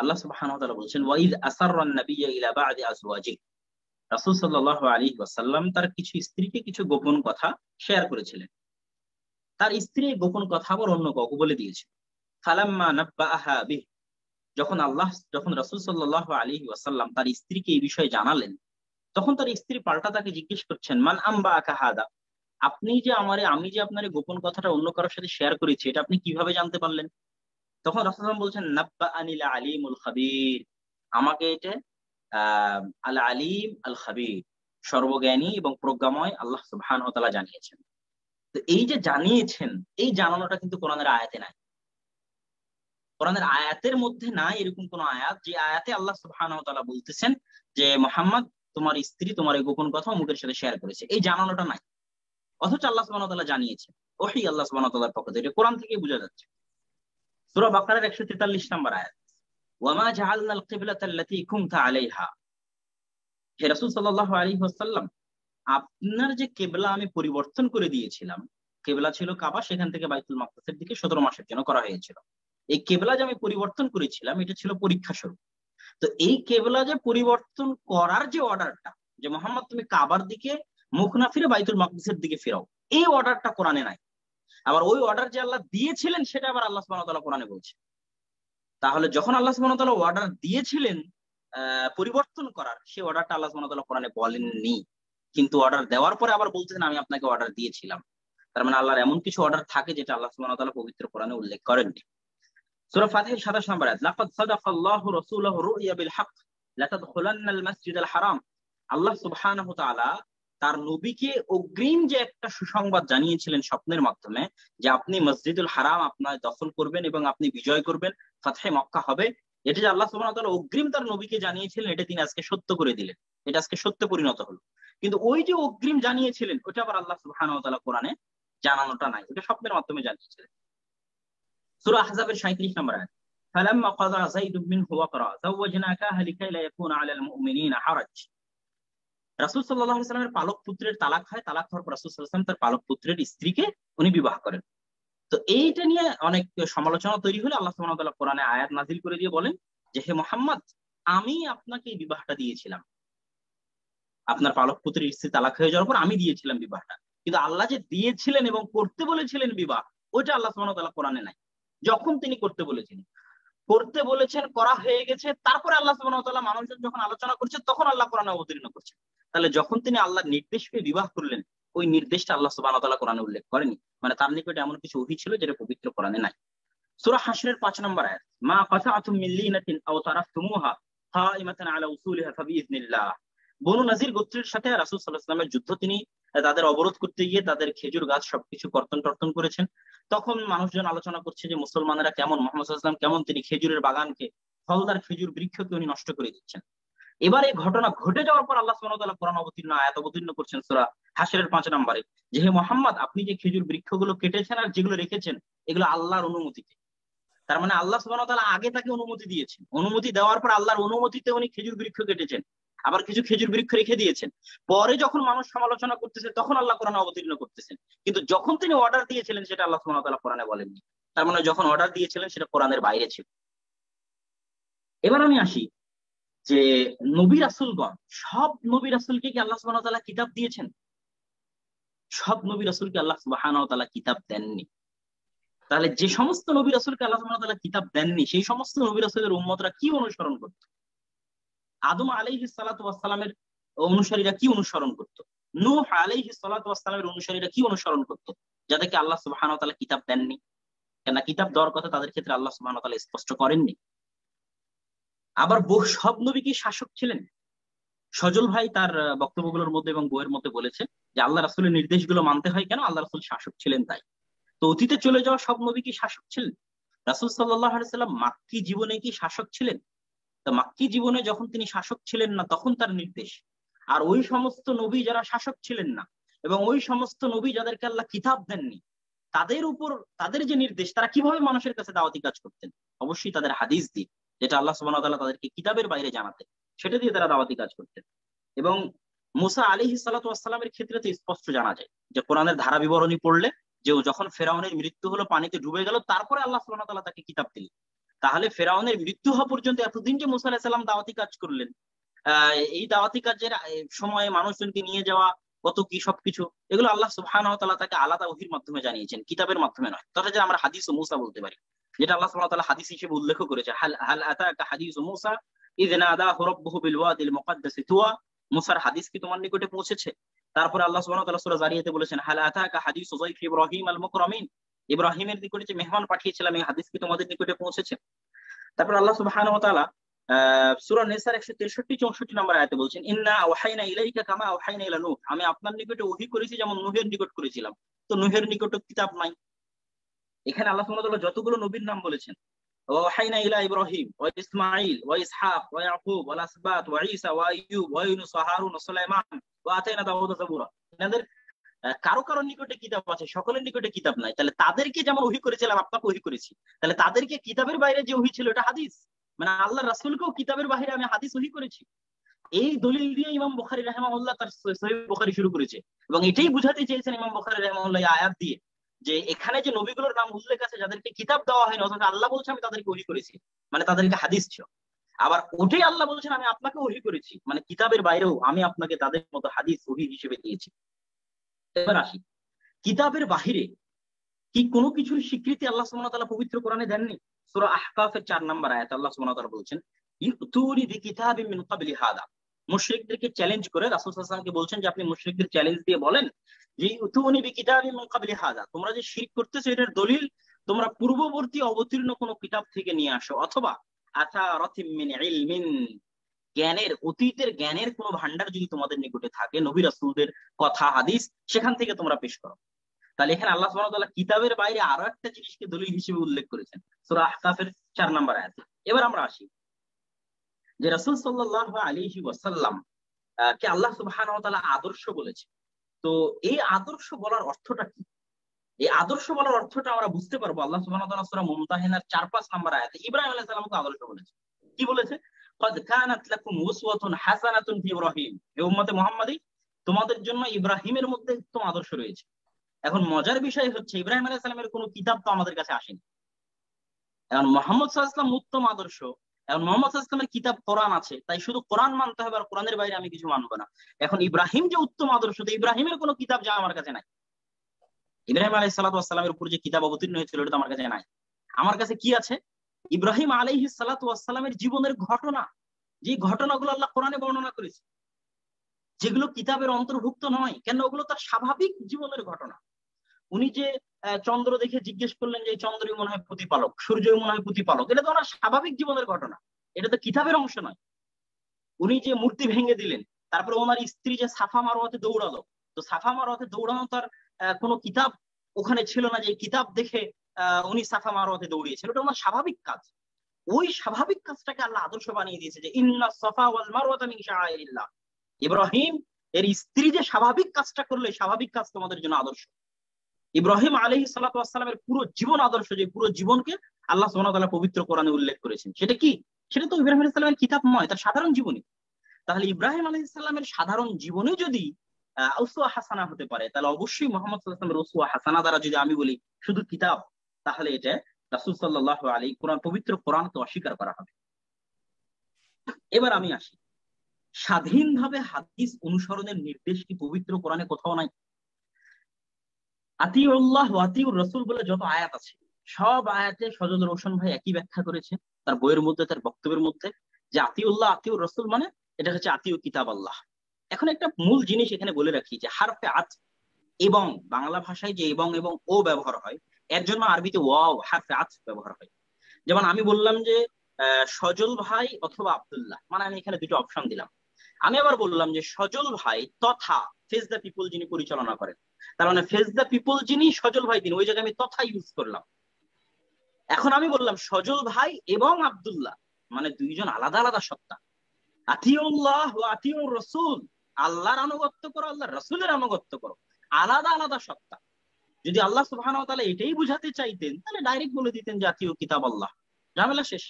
আল্লাহ সুবহানাহু ওয়া ইলা বাদি রাসূল সাল্লাল্লাহু আলাইহি ওয়াসাল্লাম তার কিছু স্ত্রীকে কিছু গোপন কথা শেয়ার করেছিলেন তার স্ত্রী গোপন কথা আবার অন্য কাউকে বলে দিয়েছে নাব্বাহা যখন আল্লাহ যখন রাসূল সাল্লাল্লাহু আলাইহি ওয়াসাল্লাম তার স্ত্রীকে এই বিষয়ে জানালেন তখন তার স্ত্রী পাল্টা তাকে জিজ্ঞেস করছেন মান আম্বা কাহাদা আপনি যে আমারে আমি যে আপনার গোপন কথাটা অন্য কারোর সাথে শেয়ার করেছি এটা আপনি কিভাবে জানতে পারলেন তখন রাসুল বলছেন নাব্বা আনিল আলিমুল খাবির আমাকে এটা আহ আল আলিম আল খাবির সর্বজ্ঞানী এবং প্রজ্ঞাময় আল্লাহ সুবহান হতালা জানিয়েছেন তো এই যে জানিয়েছেন এই জানানোটা কিন্তু কোরআনের আয়াতে নাই কোরআনের আয়াতের মধ্যে নাই এরকম কোন আয়াত যে আয়াতে আল্লাহ সুবহান হতালা বলতেছেন যে মোহাম্মদ তোমার স্ত্রী তোমার এই গোপন কথা মুখের সাথে শেয়ার করেছে এই জানানোটা নাই অথচ আল্লাহ সুবাহ জানিয়েছেন ওহি আল্লাহ সুবাহ পক্ষ থেকে কোরআন থেকে বোঝা যাচ্ছে একশো নম্বর আয়াত ওয়ামা কুনতা আলাইহা হে রাসূল সাল্লাল্লাহু আলাইহি ওয়াসাল্লাম আপনার যে কেবলা আমি পরিবর্তন করে দিয়েছিলাম কেবলা ছিল কাবা সেখান থেকে বাইতুল মাকদাসের দিকে সতেরো মাসের জন্য করা হয়েছিল এই কেবলা যে আমি পরিবর্তন করেছিলাম এটা ছিল পরীক্ষা স্বরূপ তো এই কেবলা যে পরিবর্তন করার যে অর্ডারটা যে মোহাম্মদ তুমি কাবার দিকে মুখ না ফিরে বাইতুল মাকদাসের দিকে ফেরাও এই অর্ডারটা কোরআনে নাই আবার ওই অর্ডার যে আল্লাহ দিয়েছিলেন সেটা আবার আল্লাহ সুবাহতাল্লাহ কোরআনে বলছে তাহলে যখন আল্লাহ সুবাহতাল্লাহ অর্ডার দিয়েছিলেন পরিবর্তন করার সেই অর্ডারটা আল্লাহ সুবাহতাল্লাহ কোরআনে বলেননি কিন্তু অর্ডার দেওয়ার পরে আবার বলতেছেন আমি আপনাকে অর্ডার দিয়েছিলাম তার মানে আল্লাহর এমন কিছু অর্ডার থাকে যেটা আল্লাহ সুবাহতাল্লাহ পবিত্র কোরআনে উল্লেখ করেননি সুরা ফাতিহ সাতাশ নম্বর আয়াত লাকাদ সাদাকাল্লাহু রাসূলুহু রুইয়া বিল হক লাতাদখুলান্নাল মাসজিদাল হারাম আল্লাহ সুবহানাহু তাআলা তার নবীকে অগ্রিম যে একটা সুসংবাদ জানিয়েছিলেন স্বপ্নের মাধ্যমে যে আপনি মসজিদুল হারাম আপনার দখল করবেন এবং আপনি বিজয় করবেন ফাতহে মক্কা হবে এটা যে আল্লাহ সুবাহ অগ্রিম তার নবীকে জানিয়েছিলেন এটা তিনি আজকে সত্য করে দিলেন এটা আজকে সত্য পরিণত হলো কিন্তু ওই যে অগ্রিম জানিয়েছিলেন ওটা আবার আল্লাহ সুবাহ কোরআনে জানানোটা নাই ওটা স্বপ্নের মাধ্যমে জানিয়েছিলেন সুরা হাজাবের সাঁত্রিশ নম্বর আয়াত فلما قضى زيد منه وقرا زوجناكها لكي لا يكون على রাসুল সাল্লাহ সাল্লামের পালক পুত্রের তালাক হয় তালাক হওয়ার পর রাসুল সাল্লাহাম তার পালক পুত্রের স্ত্রীকে উনি বিবাহ করেন তো এইটা নিয়ে অনেক সমালোচনা তৈরি হলে আল্লাহ সুবাহ কোরআনে আয়াত নাজিল করে দিয়ে বলেন যে হে মোহাম্মদ আমি আপনাকে এই বিবাহটা দিয়েছিলাম আপনার পালক পুত্রের স্ত্রী তালাক হয়ে যাওয়ার পর আমি দিয়েছিলাম বিবাহটা কিন্তু আল্লাহ যে দিয়েছিলেন এবং করতে বলেছিলেন বিবাহ ওইটা আল্লাহ সুবাহ কোরআনে নাই যখন তিনি করতে বলেছিলেন করতে বলেছেন করা হয়ে গেছে তারপরে আল্লাহ সুবাহ মানুষজন যখন আলোচনা করছে তখন আল্লাহ কোরআনে অবতীর্ণ করছে তাহলে যখন তিনি আল্লাহর নির্দেশ পেয়ে বিবাহ করলেন ওই নির্দেশটা আল্লাহ সব আল্লাহ কোরআনে উল্লেখ করেনি মানে তার নিকটে এমন কিছু অভি ছিল যেটা পবিত্র কোরআনে নাই সুরা হাসরের পাঁচ নম্বর আয়াত মা কথা মিল্লিনাতিন আও হা ইমাতান আলা উসুলিহা বনু নাজির গোত্রের সাথে রাসুল সাল্লাহ সাল্লামের যুদ্ধ তিনি তাদের অবরোধ করতে গিয়ে তাদের খেজুর গাছ সবকিছু কর্তন টর্তন করেছেন তখন মানুষজন আলোচনা করছে যে মুসলমানেরা কেমন মোহাম্মদ সাল্লাম কেমন তিনি খেজুরের বাগানকে ফলদার খেজুর বৃক্ষকে উনি নষ্ট করে দিচ্ছেন এবার এই ঘটনা ঘটে যাওয়ার পর আল্লাহ সুবাহ কোরআন অবতীর্ণ আয়াত অবতীর্ণ করছেন সুরা হাসের পাঁচ নম্বরে যে হে মোহাম্মদ আপনি যে খেজুর বৃক্ষগুলো কেটেছেন আর যেগুলো রেখেছেন এগুলো আল্লাহর অনুমতিতে তার মানে আল্লাহ সুবাহ তালা আগে তাকে অনুমতি দিয়েছেন অনুমতি দেওয়ার পর আল্লাহর অনুমতিতে উনি খেজুর বৃক্ষ কেটেছেন আবার কিছু খেজুর বৃক্ষ রেখে দিয়েছেন পরে যখন মানুষ সমালোচনা করতেছে তখন আল্লাহ কোরআন অবতীর্ণ করতেছেন কিন্তু যখন তিনি অর্ডার দিয়েছিলেন সেটা আল্লাহ সুবাহ তালা কোরআনে বলেননি তার মানে যখন অর্ডার দিয়েছিলেন সেটা কোরআনের বাইরে ছিল এবার আমি আসি যে নবী রাসুলগণ সব নবী রাসুলকে কি আল্লাহ সুবাহ তালা কিতাব দিয়েছেন সব নবী রাসুলকে আল্লাহ সুবাহ তালা কিতাব দেননি তাহলে যে সমস্ত নবী রাসুলকে আল্লাহ সুবাহ তালা কিতাব দেননি সেই সমস্ত নবী রাসুলের উম্মতরা কি অনুসরণ করত আদম আলাইহ সালাতামের অনুসারীরা কি অনুসরণ করত নূহ আলাইহি সালাতামের অনুসারীরা কি অনুসরণ করত যাদেরকে আল্লাহ সুবাহ তালা কিতাব দেননি কেননা কিতাব দেওয়ার কথা তাদের ক্ষেত্রে আল্লাহ সুবাহ তালা স্পষ্ট করেননি আবার সব নবী কি শাসক ছিলেন সজল ভাই তার বক্তব্যগুলোর মধ্যে এবং বইয়ের মধ্যে বলেছে যে আল্লাহ রাসুলের নির্দেশগুলো মানতে হয় কেন আল্লাহ রাসুল শাসক ছিলেন তাই তো অতীতে চলে যাওয়া সব নবী কি শাসক ছিলেন রাসুল সাল্লাম মাক্কি জীবনে কি শাসক ছিলেন তা মাক্কি জীবনে যখন তিনি শাসক ছিলেন না তখন তার নির্দেশ আর ওই সমস্ত নবী যারা শাসক ছিলেন না এবং ওই সমস্ত নবী যাদেরকে আল্লাহ কিতাব দেননি তাদের উপর তাদের যে নির্দেশ তারা কিভাবে মানুষের কাছে দাওয়াতি কাজ করতেন অবশ্যই তাদের হাদিস দিয়ে যেটা আল্লাহ সুবাহ তাদেরকে কিতাবের বাইরে জানাতেন সেটা দিয়ে তারা দাওয়াতি কাজ করতেন এবং মুসা আলী হিসালাতামের ক্ষেত্রে তো স্পষ্ট জানা যায় যে কোরআনের ধারা বিবরণী পড়লে যে যখন ফেরাউনের মৃত্যু হলো পানিতে ডুবে গেল তারপরে আল্লাহ সুবাহ তাল্লাহ তাকে কিতাব দিলেন তাহলে ফেরাউনের মৃত্যু হওয়া পর্যন্ত এতদিন যে মুসা আলাহি সাল্লাম দাওয়াতি কাজ করলেন আহ এই দাওয়াতি কাজের সময়ে মানুষজনকে নিয়ে যাওয়া কত কি সবকিছু এগুলো আল্লাহ সুবাহ তাকে আলাদা ওহির মাধ্যমে জানিয়েছেন কিতাবের মাধ্যমে নয় তথা যে আমরা হাদিস ও মুসা বলতে পারি যেটা আল্লাহ সুবহানাহু হাদিস হিসেবে উল্লেখ করেছে হাল হাল আতাকা হাদিস কি তোমার নিকটে পৌঁছেছে আল্লাহ সুবহানাহু সূরা জারিয়াতে বলেছেন হাল আতাকা ইব্রাহিম আল মুকরামিন ইব্রাহিমের নিকটে যে মেহমান পাঠিয়েছিলাম এই হাদিস কি তোমাদের নিকটে পৌঁছেছে তারপর আল্লাহ সুবহানাহু ওয়া তাআলা সূরা নিসার 163 64 নম্বর আয়াতে বলছেন ইন্না আওহাইনা ইলাইকা কামা আওহাইনা ইলা নূহ আমি আপনার নিকটে ওহী করেছি যেমন নূহের নিকট করেছিলাম তো নূহের নিকটও কিতাব নাই এখানে আল্লাহ সুবহানাহু যতগুলো নবীর নাম বলেছেন ওয়াহাইনা ইলা ইব্রাহিম ওয়া ইসমাঈল ওয়া ইসহাক ওয়া ইয়াকুব ওয়া আসবাত ওয়া ঈসা ওয়া আইয়ুব ওয়া ইউনুস ওয়া হারুন ওয়া সুলাইমান ওয়া আতাইনা দাউদ যাবুরা এনাদের কারো কারো নিকটে কিতাব আছে সকলের নিকটে কিতাব নাই তাহলে তাদেরকে যেমন ওহি করেছিলাম আপনাকে ওহি করেছি তাহলে তাদেরকে কিতাবের বাইরে যে ওহি ছিল এটা হাদিস মানে আল্লাহ রাসুলকেও কিতাবের বাইরে আমি হাদিস ওহি করেছি এই দলিল দিয়ে ইমাম বখারি রহমাউল্লাহ তার সহি শুরু করেছে এবং এটাই বুঝাতে চেয়েছেন ইমাম বুখারি রহমাউল্লাহ আয়াত দিয়ে যে এখানে যে নবীগুলোর নাম হুজুরের কাছে যাদেরকে কিতাব দেওয়া হয়নি অথচ আল্লাহ বলছে আমি তাদেরকে ওহি করেছি মানে তাদেরকে হাদিস ছিল আবার ওটাই আল্লাহ বলছেন আমি আপনাকে ওহি করেছি মানে কিতাবের বাইরেও আমি আপনাকে তাদের মতো হাদিস ওহি হিসেবে দিয়েছি এবার আসি কিতাবের বাহিরে কি কোনো কিছুর স্বীকৃতি আল্লাহ সুমনতালা পবিত্র কোরআনে দেননি সুরা আহকাফের চার নাম্বার আয়াত আল্লাহ সুমনতালা বলছেন ইউতুরি বি কিতাবি মিন হাদা মুশ্রিকদেরকে চ্যালেঞ্জ করে রাসুল সাল্লামকে বলছেন যে আপনি মুশ্রিকদের চ্যালেঞ্জ দিয়ে বলেন যে ইউতুনি বিকিতাবি মোকাবিলি হাজা তোমরা যে শির করতেছো এটার দলিল তোমরা পূর্ববর্তী অবতীর্ণ কোনো কিতাব থেকে নিয়ে আসো অথবা আথা রথিম মিন ইলমিন জ্ঞানের অতীতের জ্ঞানের কোনো ভান্ডার যদি তোমাদের নিকটে থাকে নবী রাসুলদের কথা হাদিস সেখান থেকে তোমরা পেশ করো তাহলে এখানে আল্লাহ সুবাহ কিতাবের বাইরে আরো একটা জিনিসকে দলিল হিসেবে উল্লেখ করেছেন সুরা আহকাফের চার নাম্বার আয়াত এবার আমরা আসি যে রাসুল সাল্লাহ আলিহি ওয়াসাল্লাম কে আল্লাহ সুবাহান আদর্শ বলেছে তো এই আদর্শ বলার অর্থটা কি এই আদর্শ বলার অর্থটা আমরা বুঝতে পারবো আল্লাহ সুবাহান তালা চার পাঁচ নাম্বার আয়াতে ইব্রাহিম আলাহ সাল্লামকে আদর্শ বলেছে কি বলেছে তোমাদের জন্য ইব্রাহিমের মধ্যে উত্তম আদর্শ রয়েছে এখন মজার বিষয় হচ্ছে ইব্রাহিম আলাইহিস সালামের কোনো কিতাব তো আমাদের কাছে আসেনি এখন মোহাম্মদ উত্তম আদর্শ এখন মোহাম্মদ সাল্লামের কিতাব কোরআন আছে তাই শুধু কোরআন মানতে হবে আর কোরআনের বাইরে আমি কিছু মানবো না এখন ইব্রাহিম যে উত্তম আদর্শ ইব্রাহিমের কোনো কিতাব যা আমার কাছে নাই ইব্রাহিম আলাই সালাতামের উপর যে কিতাব অবতীর্ণ হয়েছিল এটা আমার কাছে নাই আমার কাছে কি আছে ইব্রাহিম আলাইহি সালাতামের জীবনের ঘটনা যে ঘটনাগুলো আল্লাহ কোরআনে বর্ণনা করেছে যেগুলো কিতাবের অন্তর্ভুক্ত নয় কেন ওগুলো তার স্বাভাবিক জীবনের ঘটনা উনি যে চন্দ্র দেখে জিজ্ঞেস করলেন যে চন্দ্রই মনে হয় প্রতিপালক সূর্যই মনে হয় প্রতিপালক এটা তো ওনার স্বাভাবিক জীবনের ঘটনা এটা তো কিতাবের অংশ নয় উনি যে মূর্তি ভেঙে দিলেন তারপরে ওনার স্ত্রী যে সাফা মারোয়াতে দৌড়ালো তো সাফা মারোয়াতে দৌড়ানো তার কোনো কিতাব ওখানে ছিল না যে কিতাব দেখে উনি সাফা মারোয়াতে দৌড়িয়েছিল ওটা ওনার স্বাভাবিক কাজ ওই স্বাভাবিক কাজটাকে আল্লাহ আদর্শ বানিয়ে দিয়েছে যে ইন্না সাফা ওয়াল মারোয়াতা মিন শাআইরিল্লাহ ইব্রাহিম এর স্ত্রী যে স্বাভাবিক কাজটা করলে স্বাভাবিক কাজ তোমাদের জন্য আদর্শ ইব্রাহিম আলহি সালাতামের পুরো জীবন আদর্শ যে পুরো জীবনকে আল্লাহ সোহানা পবিত্র কোরআনে উল্লেখ করেছেন সেটা কি সেটা তো ইব্রাহিম আলাইসাল্লামের কিতাব নয় তার সাধারণ জীবনী তাহলে ইব্রাহিম আলাইসাল্লামের সাধারণ জীবনে যদি উসুয়া হাসানা হতে পারে তাহলে অবশ্যই মোহাম্মদ সাল্লাহামের ওসুয়া হাসানা দ্বারা যদি আমি বলি শুধু কিতাব তাহলে এটা রাসুল সাল্লাহ আলী কোরআন পবিত্র কোরআনকে অস্বীকার করা হবে এবার আমি আসি স্বাধীনভাবে হাদিস অনুসরণের নির্দেশ কি পবিত্র কোরআনে কোথাও নাই আতিউল্লাহ আতিউর রসুল বলে যত আয়াত আছে সব আয়াতে সজল রোশন ভাই একই ব্যাখ্যা করেছে তার বইয়ের মধ্যে তার বক্তব্যের মধ্যে যে আতিউল্লাহ আতিউর রসুল মানে এটা হচ্ছে আতিউ কিতাব আল্লাহ এখন একটা মূল জিনিস এখানে বলে রাখি যে হারফে আত এবং বাংলা ভাষায় যে এবং এবং ও ব্যবহার হয় এর জন্য আরবিতে ওয়াও হারফে আত ব্যবহার হয় যেমন আমি বললাম যে সজল ভাই অথবা আবদুল্লাহ মানে আমি এখানে দুটো অপশন দিলাম আমি আবার বললাম যে সজল ভাই তথা ফেস দ্য পিপল যিনি পরিচালনা করেন তার মানে ফেস দ্য পিপল যিনি সজল ভাই তিনি ওই জায়গায় আমি তথা ইউজ করলাম এখন আমি বললাম সজল ভাই এবং আবদুল্লাহ মানে দুইজন আলাদা আলাদা সত্তা আতিউল্লাহ ও আতিউর রসুল আল্লাহর আনুগত্য করো রসুলের আনুগত্য করো আলাদা আলাদা সত্তা যদি আল্লাহ সুবাহান এটাই বুঝাতে চাইতেন তাহলে ডাইরেক্ট বলে দিতেন যে আতিউ কিতাব আল্লাহ ঝামেলা শেষ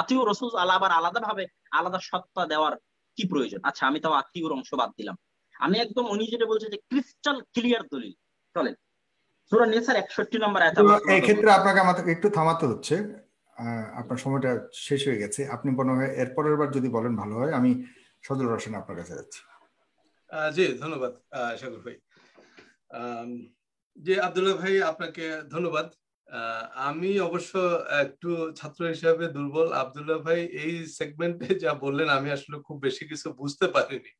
আতিউ রসুল আল্লাহ আবার আলাদা ভাবে আলাদা সত্তা দেওয়ার কি প্রয়োজন আচ্ছা আমি তাও আত্মীয় অংশ বাদ দিলাম আমি একদম উনি যেটা বলছে যে ক্রিস্টাল ক্লিয়ার দলিল চলেন সুরা নেসার একষট্টি নম্বর এই ক্ষেত্রে আপনাকে আমাকে একটু থামাতে হচ্ছে আপনার সময়টা শেষ হয়ে গেছে আপনি মনে হয় এরপরের বার যদি বলেন ভালো হয় আমি সদর রসেন আপনার কাছে যাচ্ছি জি ধন্যবাদ সাগর ভাই যে আব্দুল্লাহ ভাই আপনাকে ধন্যবাদ আমি অবশ্য একটু ছাত্র হিসাবে দুর্বল আবদুল্লাহ ভাই এই সেগমেন্টে যা বললেন আমি আসলে খুব বেশি কিছু বুঝতে পারিনি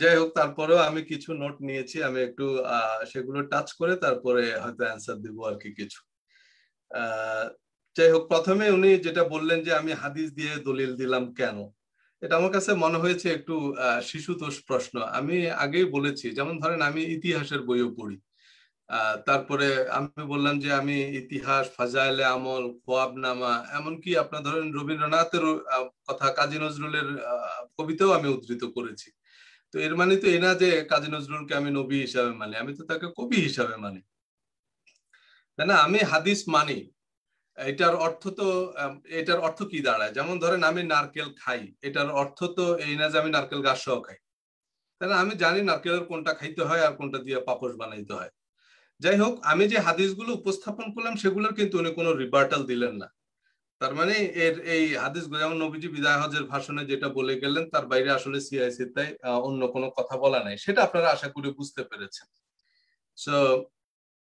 যাই হোক তারপরেও আমি কিছু নোট নিয়েছি আমি একটু সেগুলো টাচ করে তারপরে হয়তো অ্যান্সার দিব আর কি কিছু যাই হোক প্রথমে উনি যেটা বললেন যে আমি হাদিস দিয়ে দলিল দিলাম কেন এটা আমার কাছে মনে হয়েছে একটু শিশুতোষ প্রশ্ন আমি আগেই বলেছি যেমন ধরেন আমি ইতিহাসের বইও পড়ি তারপরে আমি বললাম যে আমি ইতিহাস ফাজাইলে আমল খোয়াব নামা এমনকি আপনার ধরেন রবীন্দ্রনাথের কথা কাজী নজরুলের কবিতাও আমি উদ্ধৃত করেছি তো এর মানে তো এনা যে কাজী নজরুলকে আমি নবী হিসাবে মানি আমি তো তাকে কবি হিসাবে মানি তাই না আমি হাদিস মানি এটার অর্থ তো এটার অর্থ কি দাঁড়ায় যেমন ধরেন আমি নারকেল খাই এটার অর্থ তো এই না যে আমি নারকেল গাছ সহ খাই তাই না আমি জানি নারকেলের কোনটা খাইতে হয় আর কোনটা দিয়ে পাপস বানাইতে হয় যাই হোক আমি যে হাদিসগুলো উপস্থাপন করলাম সেগুলোর কিন্তু উনি কোনো রিবার্টাল দিলেন না তার মানে এর এই হাদিস যেমন নবীজি বিদায় হজের ভাষণে যেটা বলে গেলেন তার বাইরে আসলে সিআইসি তাই অন্য কোনো কথা বলা নাই সেটা আপনারা আশা করি বুঝতে পেরেছেন সো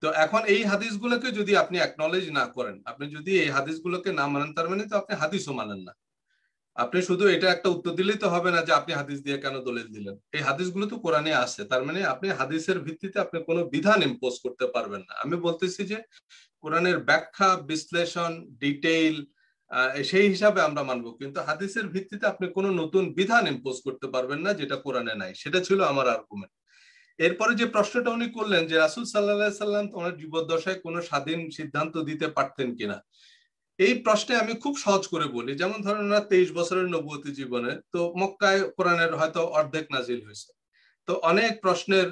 তো এখন এই হাদিসগুলোকে যদি আপনি একনোলেজ না করেন আপনি যদি এই হাদিসগুলোকে না মানেন তার মানে তো আপনি হাদিসও মানেন না আপনি শুধু এটা একটা উত্তর দিলেই তো হবে না যে আপনি হাদিস দিয়ে কেন দলিল দিলেন এই হাদিসগুলো তো কোরআনে আছে তার মানে আপনি হাদিসের ভিত্তিতে আপনি কোনো বিধান ইম্পোজ করতে পারবেন না আমি বলতেছি যে কোরআনের ব্যাখ্যা বিশ্লেষণ ডিটেইল সেই হিসাবে আমরা মানব কিন্তু হাদিসের ভিত্তিতে আপনি কোনো নতুন বিধান ইম্পোজ করতে পারবেন না যেটা কোরআনে নাই সেটা ছিল আমার আর্গুমেন্ট এরপরে যে প্রশ্নটা উনি করলেন যে রাসুল সাল্লাহ সাল্লাম ওনার জীবদ্দশায় কোনো স্বাধীন সিদ্ধান্ত দিতে পারতেন কিনা এই প্রশ্নে আমি খুব সহজ করে বলি যেমন ধরেন ওরা তেইশ বছরের নবতী জীবনে তো মক্কায় কোরআনের হয়তো অর্ধেক নাজিল হয়েছে তো অনেক প্রশ্নের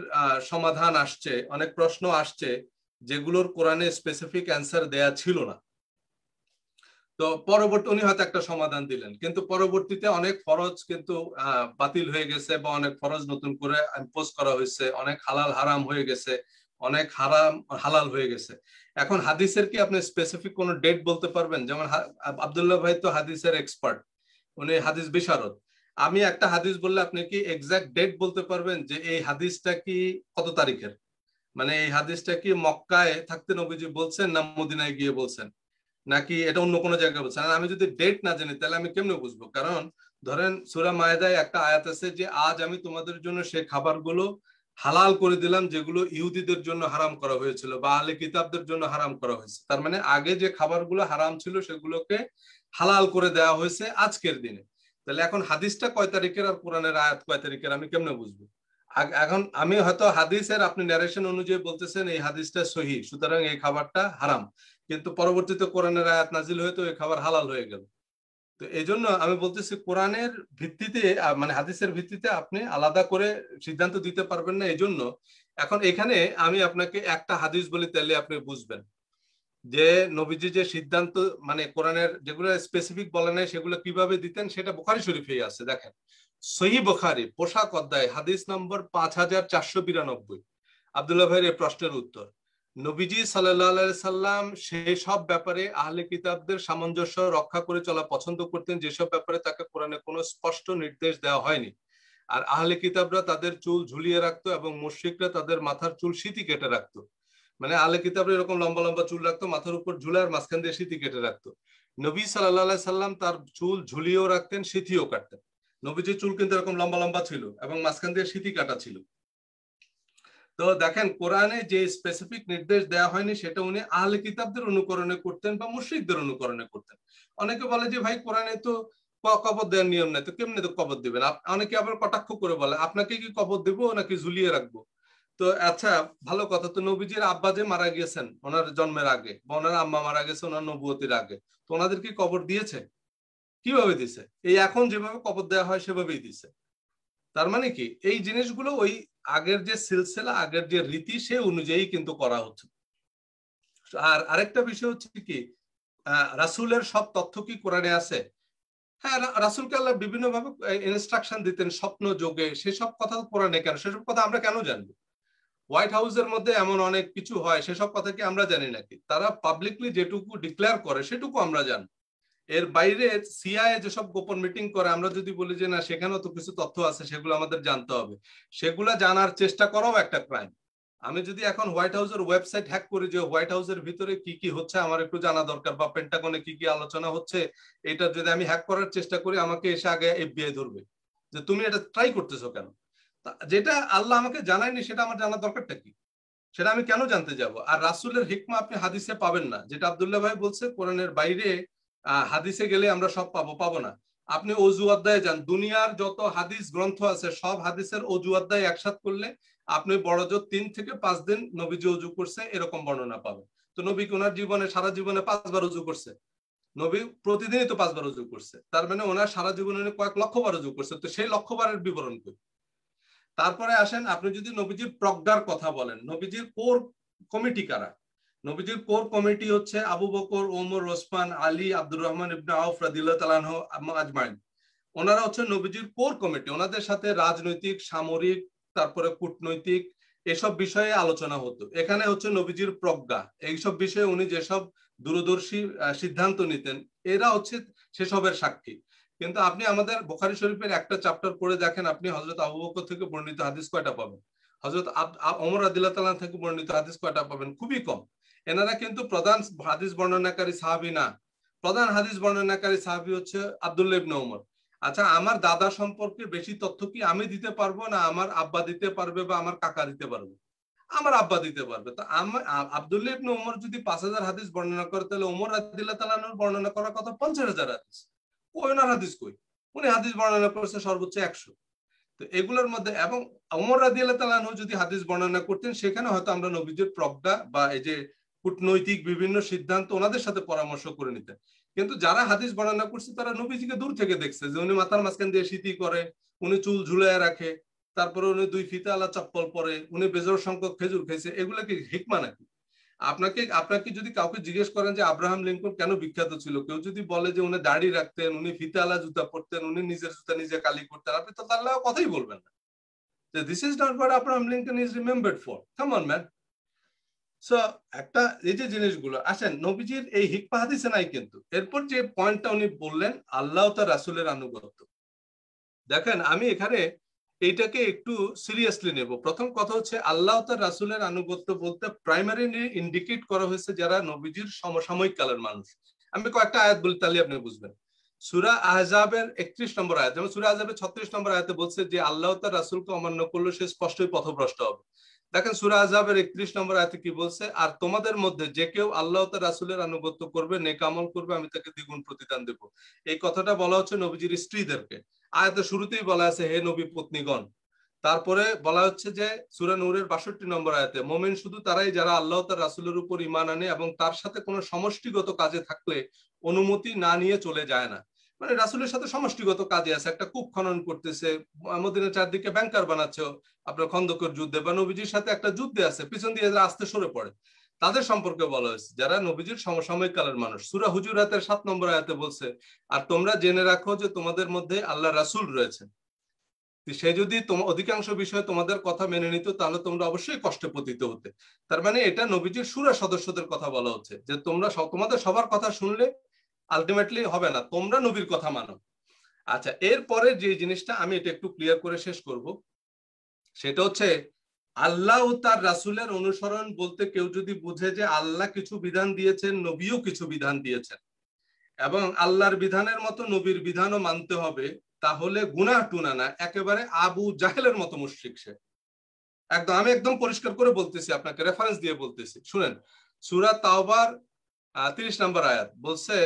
সমাধান আসছে অনেক প্রশ্ন আসছে যেগুলোর কোরআনে স্পেসিফিক অ্যান্সার দেয়া ছিল না তো পরবর্তী উনি হয়তো একটা সমাধান দিলেন কিন্তু পরবর্তীতে অনেক ফরজ কিন্তু বাতিল হয়ে গেছে বা অনেক ফরজ নতুন করে ইম্পোজ করা হয়েছে অনেক হালাল হারাম হয়ে গেছে অনেক হারাম হালাল হয়ে গেছে এখন হাদিসের কি আপনি স্পেসিফিক কোন ডেট বলতে পারবেন যেমন আবদুল্লাহ ভাই তো হাদিসের এক্সপার্ট উনি হাদিস বিশারদ আমি একটা হাদিস বললে আপনি কি এক্সাক্ট ডেট বলতে পারবেন যে এই হাদিসটা কি কত তারিখের মানে এই হাদিসটা কি মক্কায় থাকতে নবীজি বলছেন না মদিনায় গিয়ে বলছেন নাকি এটা অন্য কোনো জায়গায় বলছেন আমি যদি ডেট না জানি তাহলে আমি কেমনে বুঝবো কারণ ধরেন সুরা মায়দায় একটা আয়াত আছে যে আজ আমি তোমাদের জন্য সে খাবারগুলো হালাল করে দিলাম যেগুলো ইহুদিদের জন্য হারাম করা হয়েছিল বা আলে কিতাবদের জন্য হারাম করা হয়েছে তার মানে আগে যে খাবারগুলো হারাম ছিল সেগুলোকে হালাল করে দেওয়া হয়েছে আজকের দিনে তাহলে এখন হাদিসটা কয় তারিখের আর কোরআনের আয়াত কয় তারিখের আমি কেমনে বুঝবো এখন আমি হয়তো হাদিসের আপনি ন্যারেশন অনুযায়ী বলতেছেন এই হাদিসটা সহি সুতরাং এই খাবারটা হারাম কিন্তু পরবর্তীতে কোরআনের আয়াত নাজিল হয়ে তো এই খাবার হালাল হয়ে গেল তো এই জন্য আমি বলতেছি কোরআনের ভিত্তিতে মানে হাদিসের ভিত্তিতে আপনি আলাদা করে সিদ্ধান্ত দিতে পারবেন না এই জন্য এখন এখানে আমি আপনাকে একটা হাদিস বলি তাহলে আপনি বুঝবেন যে নবীজি যে সিদ্ধান্ত মানে কোরআনের যেগুলো স্পেসিফিক বলে নাই সেগুলো কিভাবে দিতেন সেটা বোখারি শরীফে আছে দেখেন সহি বোখারি পোশাক অধ্যায় হাদিস নম্বর পাঁচ হাজার চারশো বিরানব্বই আবদুল্লাহ ভাইয়ের প্রশ্নের উত্তর নবীজি সাল্লাহ সাল্লাম সেই সব ব্যাপারে আহলে কিতাবদের সামঞ্জস্য রক্ষা করে চলা পছন্দ করতেন যেসব ব্যাপারে তাকে কোরআনে কোনো স্পষ্ট নির্দেশ দেওয়া হয়নি আর আহলে কিতাবরা তাদের চুল ঝুলিয়ে রাখতো এবং মুশ্রিকরা তাদের মাথার চুল সিঁতি কেটে রাখতো মানে আহলে কিতাবরা এরকম লম্বা লম্বা চুল রাখতো মাথার উপর ঝুলে আর মাঝখান দিয়ে সিঁতি কেটে রাখতো নবী সাল্লাহ সাল্লাম তার চুল ঝুলিয়েও রাখতেন সিঁথিও কাটতেন নবীজির চুল কিন্তু এরকম লম্বা লম্বা ছিল এবং মাঝখান দিয়ে সিটি কাটা ছিল তো দেখেন কোরআনে যে স্পেসিফিক নির্দেশ দেওয়া হয়নি সেটা উনি আহলে কিতাবদের অনুকরণে করতেন বা মুশ্রিকদের অনুকরণে করতেন অনেকে বলে যে ভাই কোরআনে তো কবর দেওয়ার নিয়ম নেই তো কেমনি তো কবর দিবেন অনেকে আবার কটাক্ষ করে বলে আপনাকে কি কবর দিব নাকি ঝুলিয়ে রাখবো তো আচ্ছা ভালো কথা তো নবীজির আব্বা যে মারা গিয়েছেন ওনার জন্মের আগে বা ওনার আম্মা মারা গেছে ওনার নবুয়তির আগে তো ওনাদের কি কবর দিয়েছে কিভাবে দিছে এই এখন যেভাবে কবর দেওয়া হয় সেভাবেই দিছে তার মানে কি এই জিনিসগুলো ওই আগের যে সিলসিলা আগের যে রীতি সে অনুযায়ী কিন্তু করা হচ্ছে আর আরেকটা বিষয় হচ্ছে কি রাসুলের সব তথ্য কি কোরআনে আছে হ্যাঁ রাসুলকে আল্লাহ বিভিন্ন ভাবে ইনস্ট্রাকশন দিতেন স্বপ্ন যোগে সেসব কথা কোরআনে কেন সেসব কথা আমরা কেন জানবো হোয়াইট হাউসের মধ্যে এমন অনেক কিছু হয় সেসব কথা কি আমরা জানি নাকি তারা পাবলিকলি যেটুকু ডিক্লেয়ার করে সেটুকু আমরা জানবো এর বাইরে সিআইএ যেসব গোপন মিটিং করে আমরা যদি বলি যে না সেখানেও তো কিছু তথ্য আছে সেগুলো আমাদের জানতে হবে সেগুলো জানার চেষ্টা করাও একটা ক্রাইম আমি যদি এখন হোয়াইট হাউসের ওয়েবসাইট হ্যাক করি যে হোয়াইট হাউসের ভিতরে কি কি হচ্ছে আমার একটু জানা দরকার বা পেন্টাগনে কি কি আলোচনা হচ্ছে এটা যদি আমি হ্যাক করার চেষ্টা করি আমাকে এসে আগে এফবিআই ধরবে যে তুমি এটা ট্রাই করতেছো কেন যেটা আল্লাহ আমাকে জানায়নি সেটা আমার জানার দরকারটা কি সেটা আমি কেন জানতে যাব আর রাসুলের হিকমা আপনি হাদিসে পাবেন না যেটা আবদুল্লাহ ভাই বলছে কোরআনের বাইরে হাদিসে গেলে আমরা সব পাবো পাবো না আপনি অজু অধ্যায়ে যান দুনিয়ার যত হাদিস গ্রন্থ আছে সব হাদিসের অজু অধ্যায় একসাথ করলে আপনি বড়জোর তিন থেকে পাঁচ দিন নবীজি অজু করছে এরকম বর্ণনা পাবেন তো নবী ওনার জীবনে সারা জীবনে পাঁচবার অজু করছে নবী প্রতিদিনই তো পাঁচবার অজু করছে তার মানে ওনার সারা জীবনে কয়েক লক্ষবার অজু করছে তো সেই লক্ষবারের বিবরণ করি তারপরে আসেন আপনি যদি নবীজির প্রজ্ঞার কথা বলেন নবীজির কোর কমিটি কারা নবীজির কোর কমিটি হচ্ছে আবু বকর ওমর ওসমান আলী আব্দুর রহমান ইবনা আউফ রাদিল্লাহ তালানহ আজমাইন ওনারা হচ্ছে নবীজির কোর কমিটি ওনাদের সাথে রাজনৈতিক সামরিক তারপরে কূটনৈতিক এসব বিষয়ে আলোচনা হতো এখানে হচ্ছে নবীজির প্রজ্ঞা এইসব বিষয়ে উনি যেসব দূরদর্শী সিদ্ধান্ত নিতেন এরা হচ্ছে সেসবের সাক্ষী কিন্তু আপনি আমাদের বোখারি শরীফের একটা চ্যাপ্টার পড়ে দেখেন আপনি হজরত আবু বকর থেকে বর্ণিত হাদিস কয়টা পাবেন হজরত অমর আদিল্লা থেকে বর্ণিত হাদিস কয়টা পাবেন খুবই কম এনারা কিন্তু প্রধান হাদিস বর্ণনাকারী সাহাবি না প্রধান হাদিস বর্ণনাকারী সাহাবি হচ্ছে আবদুল্লা ইবনে ওমর আচ্ছা আমার দাদা সম্পর্কে বেশি তথ্য কি আমি দিতে পারবো না আমার আব্বা দিতে পারবে বা আমার কাকা দিতে পারবে আমার আব্বা দিতে পারবে তো আমার আবদুল্লা ইবনে ওমর যদি পাঁচ হাজার হাদিস বর্ণনা করে তাহলে ওমর রাজিল্লা তালানোর বর্ণনা করার কথা পঞ্চাশ হাজার হাদিস কই ওনার হাদিস কই উনি হাদিস বর্ণনা করেছে সর্বোচ্চ একশো তো এগুলোর মধ্যে এবং অমর রাজি আল্লাহ যদি হাদিস বর্ণনা করতেন সেখানে হয়তো আমরা নবীজির প্রজ্ঞা বা এই যে কূটনৈতিক বিভিন্ন সিদ্ধান্ত ওনাদের সাথে পরামর্শ করে নিতে কিন্তু যারা হাদিস বর্ণনা করছে তারা নবীজিকে দূর থেকে দেখছে যে উনি মাথার মাঝখান দিয়ে শীতি করে উনি চুল ঝুলায় রাখে তারপরে উনি দুই ফিতা আলা চপ্পল পরে উনি বেজর সংখ্যক খেজুর খেয়েছে এগুলো কি হিকমা নাকি আপনাকে আপনাকে যদি কাউকে জিজ্ঞেস করেন যে আব্রাহাম লিঙ্কন কেন বিখ্যাত ছিল কেউ যদি বলে যে উনি দাড়ি রাখতেন উনি ফিতালা জুতা পরতেন উনি নিজের জুতা নিজে কালি করতেন আপনি তো তার কথাই বলবেন না যে this is not what Abraham Lincoln is remembered for come on man so একটা এই যে জিনিসগুলো আসেন আচ্ছা, নবীজির এই হিকমা হাদিসে নাই কিন্তু এরপর যে পয়েন্টটা উনি বললেন আল্লাহ তার রাসুলের আনুগত্য দেখেন আমি এখানে এইটাকে একটু সিরিয়াসলি নেব প্রথম কথা হচ্ছে আল্লাহ তার রাসুলের আনুগত্য বলতে প্রাইমারি ইন্ডিকেট করা হয়েছে যারা নবীজির সমসাময়িক কালের মানুষ আমি কয়েকটা আয়াত বলি তাহলে আপনি বুঝবেন সুরা আহজাবের একত্রিশ নম্বর আয়াত যেমন সুরা আহজাবের ছত্রিশ নম্বর আয়াতে বলছে যে আল্লাহ তার রাসুলকে অমান্য করলে সে স্পষ্টই পথভ্রষ্ট হবে দেখেন সুরা আজাবের একত্রিশ নম্বর আয়তে কি বলছে আর তোমাদের মধ্যে যে কেউ আল্লাহ রাসুলের আনুগত্য করবে নেকামল করবে আমি তাকে দ্বিগুণ প্রতিদান দেব এই কথাটা বলা হচ্ছে নবীজির স্ত্রীদেরকে আয়াতের শুরুতেই বলা আছে হে নবী পত্নীগণ তারপরে বলা হচ্ছে যে সুরা নূরের বাষট্টি নম্বর আয়তে মোমেন শুধু তারাই যারা আল্লাহ তার রাসুলের উপর ইমান আনে এবং তার সাথে কোনো সমষ্টিগত কাজে থাকলে অনুমতি না নিয়ে চলে যায় না মানে রাসুলের সাথে সমষ্টিগত কাজে আছে একটা কূপ খনন করতেছে মদিনা চারদিকে ব্যাংকার বানাচ্ছে আপনার খন্দকর যুদ্ধে বা নবীজির সাথে একটা যুদ্ধে আছে পিছন দিয়ে আসতে সরে পড়ে তাদের সম্পর্কে বলা হয়েছে যারা নবীজির সমসাময়িক কালের মানুষ সুরা হুজুর হাতের সাত নম্বর আয়াতে বলছে আর তোমরা জেনে রাখো যে তোমাদের মধ্যে আল্লাহ রাসুল রয়েছে সে যদি অধিকাংশ বিষয়ে তোমাদের কথা মেনে নিত তাহলে তোমরা অবশ্যই কষ্টে পতিত হতে তার মানে এটা নবীজির সুরা সদস্যদের কথা বলা হচ্ছে যে তোমরা তোমাদের সবার কথা শুনলে আলটিমেটলি হবে না তোমরা নবীর কথা মানো আচ্ছা এরপরে যে জিনিসটা আমি এটা একটু ক্লিয়ার করে শেষ করব সেটা হচ্ছে আল্লাহ ও তার রাসুলের অনুসরণ বলতে কেউ যদি বুঝে যে আল্লাহ কিছু বিধান দিয়েছেন নবীও কিছু বিধান দিয়েছেন এবং আল্লাহর বিধানের মতো নবীর বিধানও মানতে হবে তাহলে গুনা টুনা না একেবারে আবু জাহেলের মতো মুশ্রিক সে একদম আমি একদম পরিষ্কার করে বলতেছি আপনাকে রেফারেন্স দিয়ে বলতেছি শুনেন সুরা তাওবার তিরিশ নম্বর আয়াত বলছে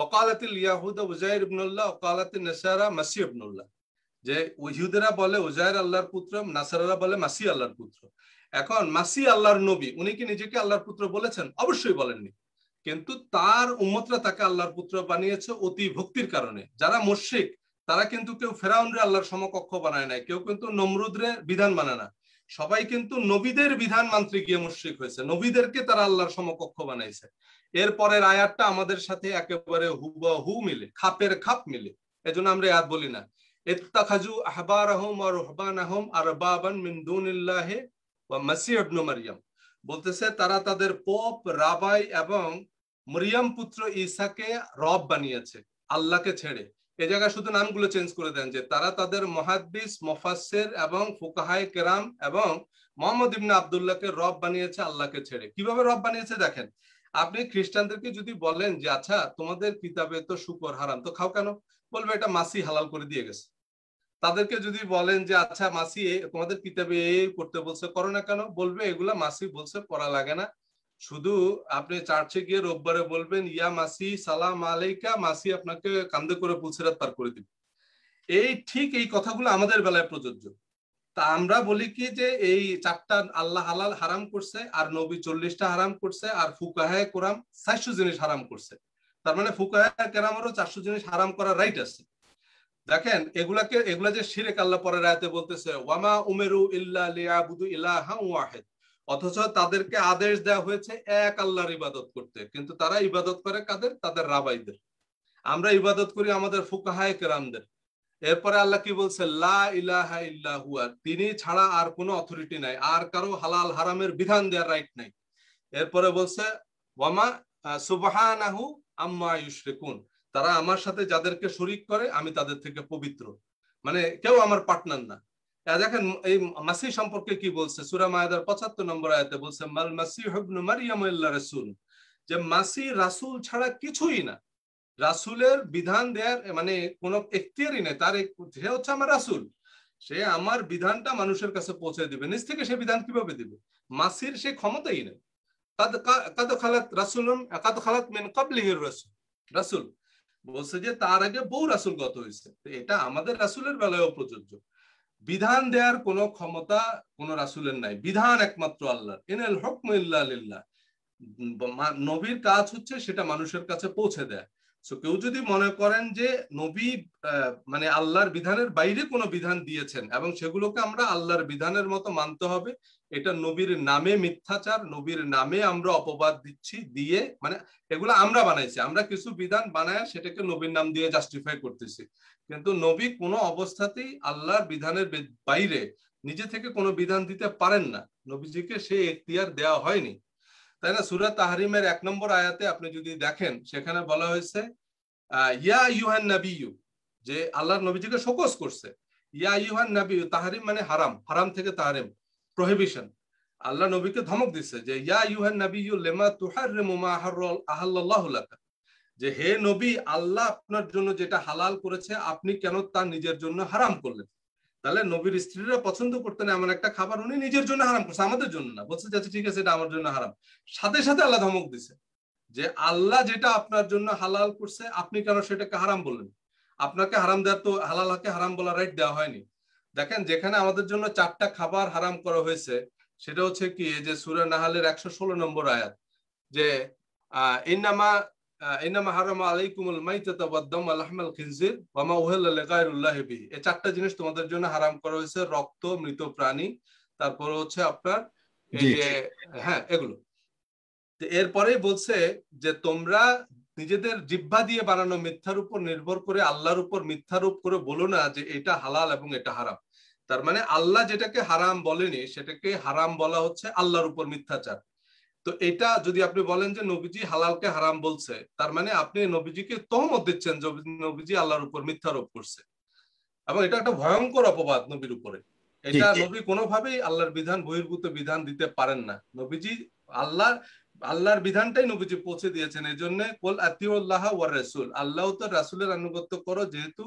ওকালাতিল ইয়াহুদা উজাইর ইবনুল্লাহ ওকালাতিল নাসারা মাসি ইবনুল্লাহ যে ইহুদেরা বলে উজাইর আল্লাহর পুত্র নাসারারা বলে মাসি আল্লাহর পুত্র এখন মাসি আল্লাহর নবী উনি কি নিজেকে আল্লাহর পুত্র বলেছেন অবশ্যই বলেননি কিন্তু তার উম্মতরা তাকে আল্লাহর পুত্র বানিয়েছে অতি ভক্তির কারণে যারা মুশ্রিক তারা কিন্তু কেউ ফেরাউন রে আল্লাহর সমকক্ষ বানায় নাই কেউ কিন্তু নমরুদরে বিধান বানায় মানে না সবাই কিন্তু নবীদের বিধান মানতে গিয়ে মুশ্রিক হয়েছে নবীদেরকে তারা আল্লাহর সমকক্ষ বানাইছে এর আয়াতটা আমাদের সাথে একেবারে হুবা হু মিলে খাপের খাপ মিলে এজন্য আমরা আয়াত বলি না ইত্তাখাজু আহবারাহুম মিন বলতেছে তারা তাদের পপ রাবাই এবং মরিয়াম পুত্র ঈসাকে রব বানিয়েছে আল্লাহকে ছেড়ে এ জায়গায় শুধু নামগুলো চেঞ্জ করে দেন যে তারা তাদের মহাদ্দিস মোফাসের এবং ফুকাহায় কেরাম এবং মোহাম্মদ ইবনা আবদুল্লাহকে রব বানিয়েছে আল্লাহকে ছেড়ে কিভাবে রব বানিয়েছে দেখেন আপনি খ্রিস্টানদেরকে যদি বলেন যে আচ্ছা তোমাদের কিতাবে তো শুকর হারাম তো খাও কেন বলবে এটা মাসি হালাল করে দিয়ে গেছে তাদেরকে যদি বলেন যে আচ্ছা মাসি তোমাদের কিতাবে এই করতে বলছে করো না কেন বলবে এগুলা মাসি বলছে পড়া লাগে না শুধু আপনি চার্চে গিয়ে রোববারে বলবেন ইয়া মাসি সালাম আলাইকা মাসি আপনাকে কান্দে করে পুলসেরাত পার করে দিবে এই ঠিক এই কথাগুলো আমাদের বেলায় প্রযোজ্য তা আমরা বলি কি যে এই চারটা আল্লাহ হালাল হারাম করছে আর নবী চল্লিশটা হারাম করছে আর ফুকাহে কোরাম চারশো জিনিস হারাম করছে তার মানে ফুকাহে কেরামেরও চারশো জিনিস হারাম করার রাইট আছে দেখেন এগুলাকে এগুলা যে শিরেক আল্লাহ পরের রায়তে বলতেছে ওয়ামা উমেরু ইল্লা লিয়াবুদু ইলাহা ওয়াহিদ অথচ তাদেরকে আদেশ দেওয়া হয়েছে এক আল্লাহর ইবাদত করতে কিন্তু তারা ইবাদত করে কাদের তাদের রাবাইদের আমরা ইবাদত করি আমাদের ফুকাহায় কেরামদের এরপরে আল্লাহ কি বলছে তিনি ছাড়া আর কোনো অথরিটি নাই আর কারো হালাল হারামের বিধান দেওয়ার রাইট নাই এরপরে বলছে ওয়ামা সুবহানাহু আম্মা ইউশরিকুন তারা আমার সাথে যাদেরকে শরিক করে আমি তাদের থেকে পবিত্র মানে কেউ আমার পার্টনার না দেখেন এই মাসি সম্পর্কে কি বলছে সুরা মায়াদার পঁচাত্তর নম্বর আয়তে বলছে মাল মাসি হবনু মারিয়াম রাসুল যে মাসি রাসুল ছাড়া কিছুই না রাসুলের বিধান দেয়ার মানে কোনো এখতিয়ারই নেই তার সে হচ্ছে আমার রাসুল সে আমার বিধানটা মানুষের কাছে পৌঁছে দিবে নিজ থেকে সে বিধান কিভাবে দিবে মাসির সে ক্ষমতাই নেই কাদ খালাত রাসুল কাদ খালাত মেন কাবলিহির রাসুল রাসুল বলছে যে তার আগে বউ রাসুল গত হয়েছে এটা আমাদের রাসুলের বেলায়ও প্রযোজ্য বিধান দেওয়ার কোনো ক্ষমতা কোন রাসুলের নাই বিধান একমাত্র আল্লাহ ইনাল হকম ইল্লাহ নবীর কাজ হচ্ছে সেটা মানুষের কাছে পৌঁছে দেয় সো কেউ যদি মনে করেন যে নবী মানে আল্লাহর বিধানের বাইরে কোনো বিধান দিয়েছেন এবং সেগুলোকে আমরা আল্লাহর বিধানের মতো মানতে হবে এটা নবীর নামে মিথ্যাচার নবীর নামে আমরা অপবাদ দিচ্ছি দিয়ে মানে এগুলো আমরা বানাইছি আমরা কিছু বিধান বানায় সেটাকে নবীর নাম দিয়ে জাস্টিফাই করতেছি কিন্তু নবী কোনো অবস্থাতেই আল্লাহর বিধানের বাইরে নিজে থেকে কোনো বিধান দিতে পারেন না নবীজিকে সে এখতিয়ার দেওয়া হয়নি তাই না সুরা তাহারিমের এক নম্বর আয়াতে আপনি যদি দেখেন সেখানে বলা হয়েছে ইয়া ইউহান নাবিউ যে আল্লাহর নবীজিকে শোকস করছে ইয়া ইউহান নাবিউ তাহারিম মানে হারাম হারাম থেকে তাহারিম প্রহিবিশন আল্লাহ নবীকে ধমক দিছে যে ইয়া ইউহান নবী ইউ লেমা তুহার মা আহাল্লাহ যে হে নবী আল্লাহ আপনার জন্য যেটা হালাল করেছে আপনি কেন তা নিজের জন্য হারাম করলেন তাহলে নবীর স্ত্রীরা পছন্দ করতেন এমন একটা খাবার উনি নিজের জন্য হারাম করছে আমাদের জন্য না বলছে যাচ্ছে ঠিক আছে এটা আমার জন্য হারাম সাথে সাথে আল্লাহ ধমক দিছে যে আল্লাহ যেটা আপনার জন্য হালাল করছে আপনি কেন সেটাকে হারাম বললেন আপনাকে হারাম দেওয়ার তো হালালকে হারাম বলার রাইট দেওয়া হয়নি দেখেন যেখানে আমাদের জন্য চারটা খাবার হারাম করা হয়েছে সেটা হচ্ছে কি যে সুরা নাহালের একশো ষোলো নম্বর আয়াত যে ইনামা ইনামা হারাম আলাইকুমুল মাইতাতা ওয়াদ্দাম আলহামাল খিনজির ওয়ামা উহাল লিগায়রুল্লাহ বিহি এই চারটা জিনিস তোমাদের জন্য হারাম করা হয়েছে রক্ত মৃত প্রাণী তারপর হচ্ছে আপনার হ্যাঁ এগুলো এরপরেই বলছে যে তোমরা নিজেদের জিব্বা দিয়ে বানানো মিথ্যার উপর নির্ভর করে আল্লাহর উপর মিথ্যারোপ করে বলো না যে এটা হালাল এবং এটা হারাম তার মানে আল্লাহ যেটাকে হারাম বলেনি সেটাকে হারাম বলা হচ্ছে আল্লাহর উপর মিথ্যাচার তো এটা যদি আপনি বলেন যে নবীজি হালালকে হারাম বলছে তার মানে আপনি নবীজিকে তহমত দিচ্ছেন যে নবীজি আল্লাহর উপর মিথ্যারোপ করছে এবং এটা একটা ভয়ঙ্কর অপবাদ নবীর উপরে এটা নবী কোনোভাবেই আল্লাহর বিধান বহির্ভূত বিধান দিতে পারেন না নবীজি আল্লাহর আল্লাহর বিধানটাই নবীজি পৌঁছে দিয়েছেন এই জন্য কোল আতিউল্লাহ ওয়ার রাসুল আল্লাহ তো রাসুলের আনুগত্য করো যেহেতু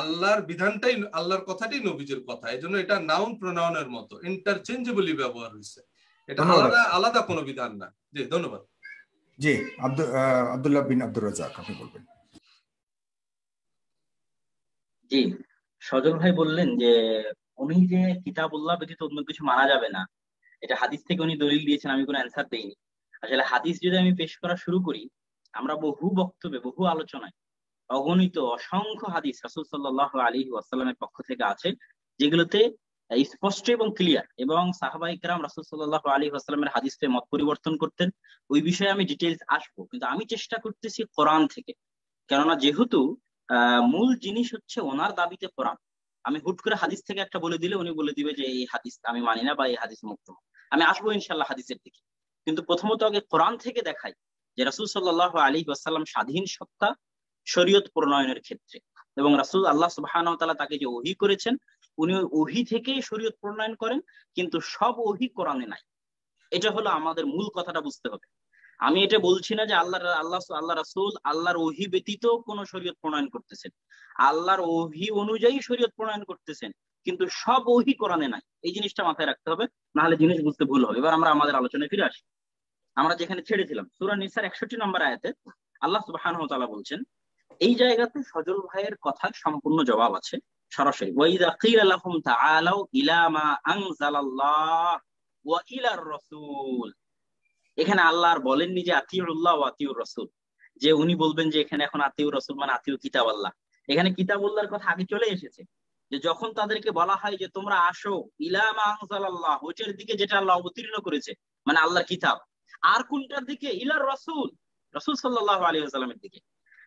আল্লাহর বিধানটাই আল্লাহর কথাটাই নবীজির কথা এই জন্য এটা নাউন প্রনাউনের মতো ইন্টারচেঞ্জেবলি ব্যবহার হয়েছে এটা আলাদা আলাদা কোনো বিধান না জি ধন্যবাদ জি আব্দুল্লাহ বিন আব্দুর রাজাক আপনি বলবেন জি সজল ভাই বললেন যে উনি যে কিতাবুল্লাহ ব্যতীত অন্য কিছু মানা যাবে না এটা হাদিস থেকে উনি দলিল দিয়েছেন আমি কোনো অ্যান্সার দেইনি আসলে হাদিস যদি আমি পেশ করা শুরু করি আমরা বহু বক্তব্যে বহু আলোচনায় অগণিত অসংখ্য হাদিস রাসুল সাল্লাহ আলী আসসালামের পক্ষ থেকে আছে যেগুলোতে স্পষ্ট এবং ক্লিয়ার এবং সাহাবাই ইকরাম রাসুল সাল্লাহ আলী আসলামের হাদিসে মত পরিবর্তন করতেন ওই বিষয়ে আমি ডিটেলস আসবো কিন্তু আমি চেষ্টা করতেছি কোরআন থেকে কেননা যেহেতু মূল জিনিস হচ্ছে ওনার দাবিতে কোরআন আমি হুট করে হাদিস থেকে একটা বলে দিলে উনি বলে দিবে যে এই হাদিস আমি মানি না বা এই হাদিস মুক্ত আমি আসবো ইনশাল্লাহ হাদিসের দিকে কিন্তু প্রথমত আগে কোরআন থেকে দেখাই যে রাসুল সাল্লাহ আলী আসাল্লাম স্বাধীন সত্তা শরীয়ত প্রণয়নের ক্ষেত্রে এবং রাসুল আল্লাহ সুবাহান তালা তাকে যে ওহি করেছেন উনি ওহি থেকে শরীয়ত প্রণয়ন করেন কিন্তু সব ওহি কোরআনে নাই এটা হলো আমাদের মূল কথাটা বুঝতে হবে আমি এটা বলছি না যে আল্লাহ আল্লাহ আল্লাহ রাসুল আল্লাহর ওহি ব্যতীত কোন শরীয়ত প্রণয়ন করতেছেন আল্লাহর ওহি অনুযায়ী শরীয়ত প্রণয়ন করতেছেন কিন্তু সব ওহি কোরআনে নাই এই জিনিসটা মাথায় রাখতে হবে নাহলে জিনিস বুঝতে ভুল হবে এবার আমরা আমাদের আলোচনায় ফিরে আসি আমরা যেখানে ছেড়েছিলাম সুরা নিসার একষট্টি নম্বর আয়াতে আল্লাহ সুবাহান বলছেন এই জায়গাতে সজল ভাইয়ের কথার সম্পূর্ণ জবাব আছে সরাসরি এখানে আল্লাহ আর বলেননি যে আতিউল্লাহ ও আতিউর রসুল যে উনি বলবেন যে এখানে এখন আতিউর রসুল মানে আতিউ কিতাব আল্লাহ এখানে কিতাব কথা আগে চলে এসেছে যে যখন তাদেরকে বলা হয় যে তোমরা আসো ইলাম আল্লাহ দিকে যেটা আল্লাহ অবতীর্ণ করেছে মানে আল্লাহর কিতাব আর কোনটার দিকে ইলার রসুল রসুল সাল্লাহ আলী আসালামের দিকে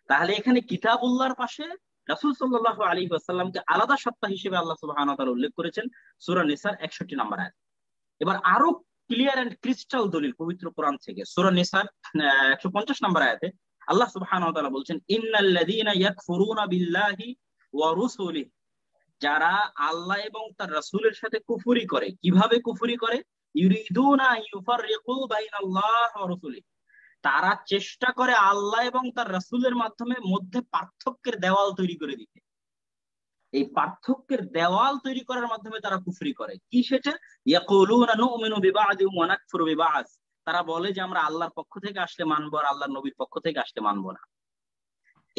তাহলে এখানে কিতাব উল্লাহর পাশে রাসুল সাল্লাহ আলী আসসালামকে আলাদা সত্তা হিসেবে আল্লাহ সুবাহান উল্লেখ করেছেন সুরা নিসার একষট্টি নাম্বার আয়াত এবার আরো ক্লিয়ার অ্যান্ড ক্রিস্টাল দলিল পবিত্র কোরআন থেকে সুরা নিসার একশো পঞ্চাশ নাম্বার আয়াতে আল্লাহ সুবাহ বলছেন ইন্নাল্লাদিনা ইয়াকফুরুনা বিল্লাহি ওয়া রুসুলিহি যারা আল্লাহ এবং তার রাসুলের সাথে কুফুরি করে কিভাবে কুফুরি করে তারা চেষ্টা করে আল্লাহ এবং তার রাসুলের মাধ্যমে মধ্যে পার্থক্যের দেওয়াল তৈরি করে দিতে এই পার্থক্যের দেওয়াল তৈরি করার মাধ্যমে তারা কুফরি করে কি সেটা তারা বলে যে আমরা আল্লাহর পক্ষ থেকে আসলে মানবো আর আল্লাহর নবীর পক্ষ থেকে আসলে মানবো না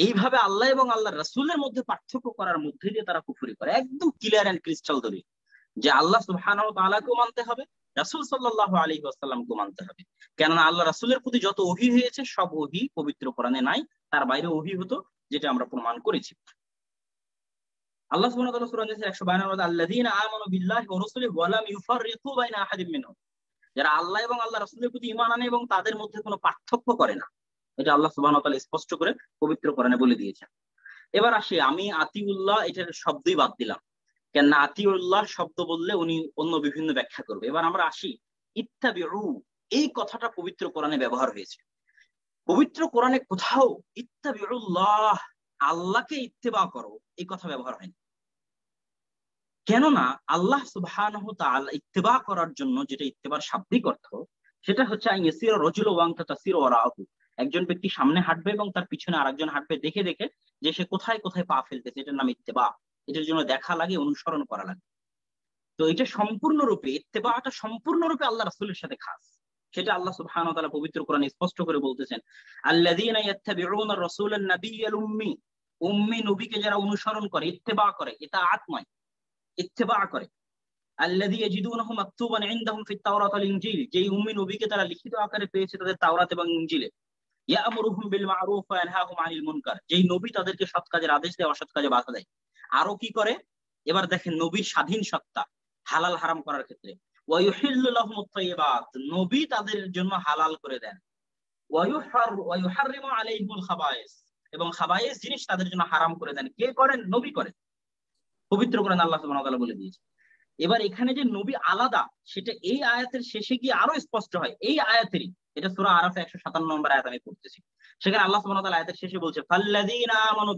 এইভাবে আল্লাহ এবং আল্লাহ রসুলের মধ্যে পার্থক্য করার মধ্যে দিয়ে তারা কুফুরি করে একদম ক্লিয়ার অ্যান্ড ক্রিস্টাল দলি যে আল্লাহ সুহান তালাকেও মানতে হবে রাসুল সাল্লাহ আলী আসাল্লামকে মানতে হবে কেননা আল্লাহ রাসুলের প্রতি যত ওহি হয়েছে সব ওহি পবিত্র কোরআনে নাই তার বাইরে ওহি হতো যেটা আমরা প্রমাণ করেছি আল্লাহ সুবহান ওয়া তাআলা সূরা নিসা আমানু বিল্লাহি ওয়া রাসূলিহি ওয়া লাম বাইনা আহাদিন যারা আল্লাহ এবং আল্লাহ রাসুলের প্রতি ইমান আনে এবং তাদের মধ্যে কোনো পার্থক্য করে না এটা আল্লাহ সুবাহ তালা স্পষ্ট করে পবিত্র কোরআনে বলে দিয়েছেন এবার আসি আমি আতিউল্লাহ এটার শব্দই বাদ দিলাম কেন আতিউল্লাহ শব্দ বললে উনি অন্য বিভিন্ন ব্যাখ্যা করবে এবার আমরা আসি ইত্যাবি রু এই কথাটা পবিত্র কোরআনে ব্যবহার হয়েছে পবিত্র কোরআনে কোথাও ইত্যাবি আল্লাহকে ইত্তেবা করো এই কথা ব্যবহার হয়নি কেননা আল্লাহ সুবাহ ইত্তেবা করার জন্য যেটা ইত্তেবার শাব্দিক অর্থ সেটা হচ্ছে রজুল ওয়াং ওয়াংতা তাসির ওরা একজন ব্যক্তি সামনে হাঁটবে এবং তার পিছনে আরেকজন হাঁটবে দেখে দেখে যে সে কোথায় কোথায় পা ফেলতেছে এটার নাম ইত্তেবা এটার জন্য দেখা লাগে অনুসরণ করা লাগে তো এটা সম্পূর্ণরূপে ইত্তেবাটা সম্পূর্ণরূপে আল্লাহ রাসুলের সাথে খাস সেটা আল্লাহ সুবহান তাআলা পবিত্র কোরআন স্পষ্ট করে বলতেছেন আল্লাযীনা ইয়াত্তাবিউনা রাসূলান নাবিয়্যাল উম্মি উম্মি নবীকে যারা অনুসরণ করে ইত্তেবা করে এটা আত্মায় ইত্তেবা করে আল্লাযী ইয়াজিদুনাহু মাকতুবান ইনদাহুম ফিত তাওরাত ওয়াল ইনজিল যেই উম্মি নবীকে তারা লিখিত আকারে পেয়েছে তাদের তাওরাত এবং ইঞ্জিলে ইয়ামরুহুম বিল মারুফ ওয়া ইয়ানহাহুম আনিল মুনকার যেই নবী তাদেরকে সৎ কাজের আদেশ দেয় অসৎ কাজে বাধা দেয় আরো কি করে এবার দেখেন নবীর স্বাধীন সত্তা হালাল হারাম করার ক্ষেত্রে ওয়া লাহুম আত-তাইয়্যিবাত নবী তাদের জন্য হালাল করে দেন ওয়া ইউহার ওয়া ইউহাররিমু আলাইহিমুল খাবায়েস এবং খাবায়েস জিনিস তাদের জন্য হারাম করে দেন কে করেন নবী করেন পবিত্র কোরআন আল্লাহ সুবহানাহু ওয়া তাআলা বলে দিয়েছে এবার এখানে যে নবী আলাদা সেটা এই আয়াতের শেষে গিয়ে আরো স্পষ্ট হয় এই আয়াতেরই এটা সুরা আরাফে একশো সাতান্ন নম্বর আয়াত আমি পড়তেছি সেখানে আল্লাহ সুবাহ আয়াতের শেষে বলছে ফাল্লাযীনা আমানু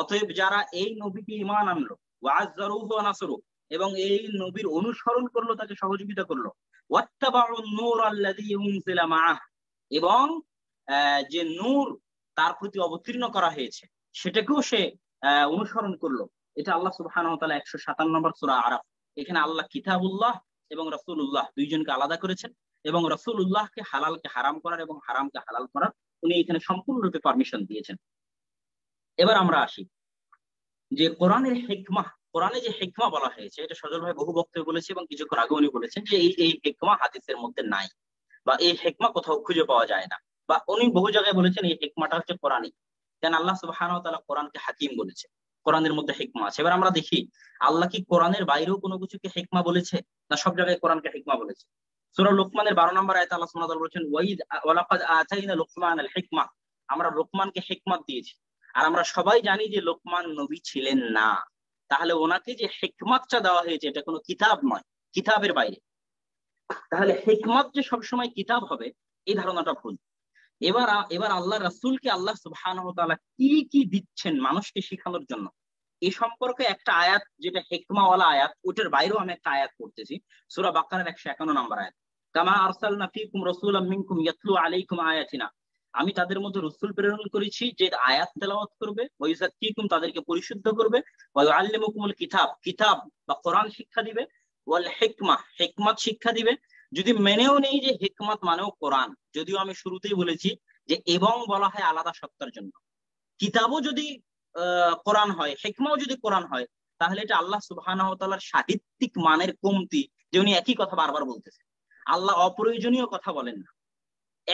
অতএব যারা এই নবীকে ইমান আনলো ওয়াজরু এবং এই নবীর অনুসরণ করলো তাকে সহযোগিতা করলো নূর এবং যে নূর তার প্রতি অবতীর্ণ করা হয়েছে সেটাকেও সে অনুসরণ করলো এটা আল্লাহ সুবাহ একশো সাতান্ন নম্বর সুরা আরাফ এখানে আল্লাহ কিতাবুল্লাহ এবং রাসূলুল্লাহ দুইজনকে আলাদা করেছেন এবং রসুল উল্লাহকে হালালকে হারাম করার এবং হারামকে হালাল করার উনি এখানে সম্পূর্ণরূপে পারমিশন দিয়েছেন এবার আমরা আসি যে কোরআনের হেকমা কোরআনে যে হেকমা বলা হয়েছে এটা সজল ভাই বহু বক্তব্য বলেছে এবং কিছুক্ষণ আগে উনি বলেছেন যে এই এই হেকমা হাদিসের মধ্যে নাই বা এই হেকমা কোথাও খুঁজে পাওয়া যায় না বা উনি বহু জায়গায় বলেছেন এই হেকমাটা হচ্ছে কোরআনই কেন আল্লাহ সুবাহান তালা কোরআনকে হাকিম বলেছে কোরআনের মধ্যে হেকমা আছে এবার আমরা দেখি আল্লাহ কি কোরআনের বাইরেও কোনো কিছুকে হেকমা বলেছে না সব জায়গায় কোরআনকে হেকমা বলেছে সুরা লোকমানের বারো নম্বর আয়তে আল্লাহ সুমাতাল বলেছেন ওয়াইদ ওয়ালাকাদ আতাইনা লোকমান আল হিকমা আমরা লোকমানকে হিকমত দিয়েছি আর আমরা সবাই জানি যে লোকমান নবী ছিলেন না তাহলে ওনাকে যে হিকমতটা দেওয়া হয়েছে এটা কোনো কিতাব নয় কিতাবের বাইরে তাহলে হিকমত যে সবসময় কিতাব হবে এই ধারণাটা ভুল এবার এবার আল্লাহ রাসুলকে আল্লাহ সুবাহ কি কি দিচ্ছেন মানুষকে শিখানোর জন্য এ সম্পর্কে একটা আয়াত যেটা হেকমাওয়ালা আয়াত ওটার বাইরেও আমি একটা আয়াত পড়তেছি সুরা বাক্কারের একশো একান্ন নম্বর আয়াত কামা আরসাল নাফিকুম রসুল মিনকুম ইয়াতলু আলাইকুম আয়াতিনা আমি তাদের মধ্যে রসুল প্রেরণ করেছি যে আয়াত তেলাওয়াত করবে ওয়াইজাত কিকুম তাদেরকে পরিশুদ্ধ করবে ওয়াল আল্লিমুকুমুল কিতাব কিতাব বা কোরআন শিক্ষা দিবে ওয়াল হেকমা হেকমাত শিক্ষা দিবে যদি মেনেও নেই যে হেকমাত মানেও কোরআন যদিও আমি শুরুতেই বলেছি যে এবং বলা হয় আলাদা সত্তার জন্য কিতাবও যদি কোরআন হয় হেকমাও যদি কোরআন হয় তাহলে এটা আল্লাহ সুবাহ সাহিত্যিক মানের কমতি যে উনি একই কথা বারবার বলতেছেন আল্লাহ অপ্রয়োজনীয় কথা বলেন না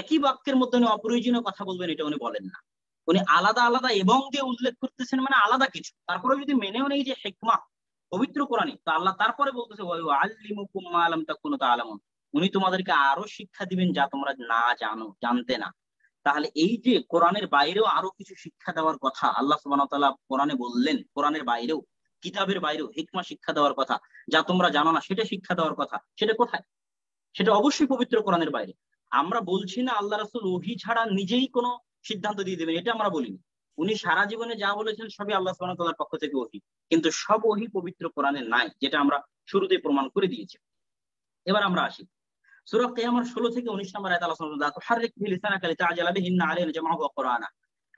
একই বাক্যের মধ্যে উনি অপ্রয়োজনীয় কথা বলবেন এটা উনি বলেন না উনি আলাদা আলাদা এবং দিয়ে উল্লেখ করতেছেন মানে আলাদা কিছু তারপরে যদি মেনেও নেই যে হেকমা পবিত্র কোরআনে তো আল্লাহ তারপরে বলতেছে আলম তা কোনো তা আলামন উনি তোমাদেরকে আরো শিক্ষা দিবেন যা তোমরা না জানো জানতে না তাহলে এই যে কোরআনের বাইরেও আরো কিছু শিক্ষা দেওয়ার কথা আল্লাহ সুবাহতাল্লাহ কোরআনে বললেন কোরআনের বাইরেও কিতাবের বাইরেও হিকমা শিক্ষা দেওয়ার কথা যা তোমরা জানো না সেটা শিক্ষা দেওয়ার কথা সেটা কোথায় সেটা অবশ্যই পবিত্র কোরআনের বাইরে আমরা বলছি না আল্লাহ রাসুল ওহি ছাড়া নিজেই কোনো সিদ্ধান্ত দিয়ে দেবেন এটা আমরা বলিনি উনি সারা জীবনে যা বলেছেন সবই আল্লাহ সুবাহতাল্লাহর পক্ষ থেকে ওহি কিন্তু সব ওহি পবিত্র কোরআনে নাই যেটা আমরা শুরুতে প্রমাণ করে দিয়েছি এবার আমরা আসি সূরা কিয়ামার ষোলো থেকে উনিশ নম্বর আয়াত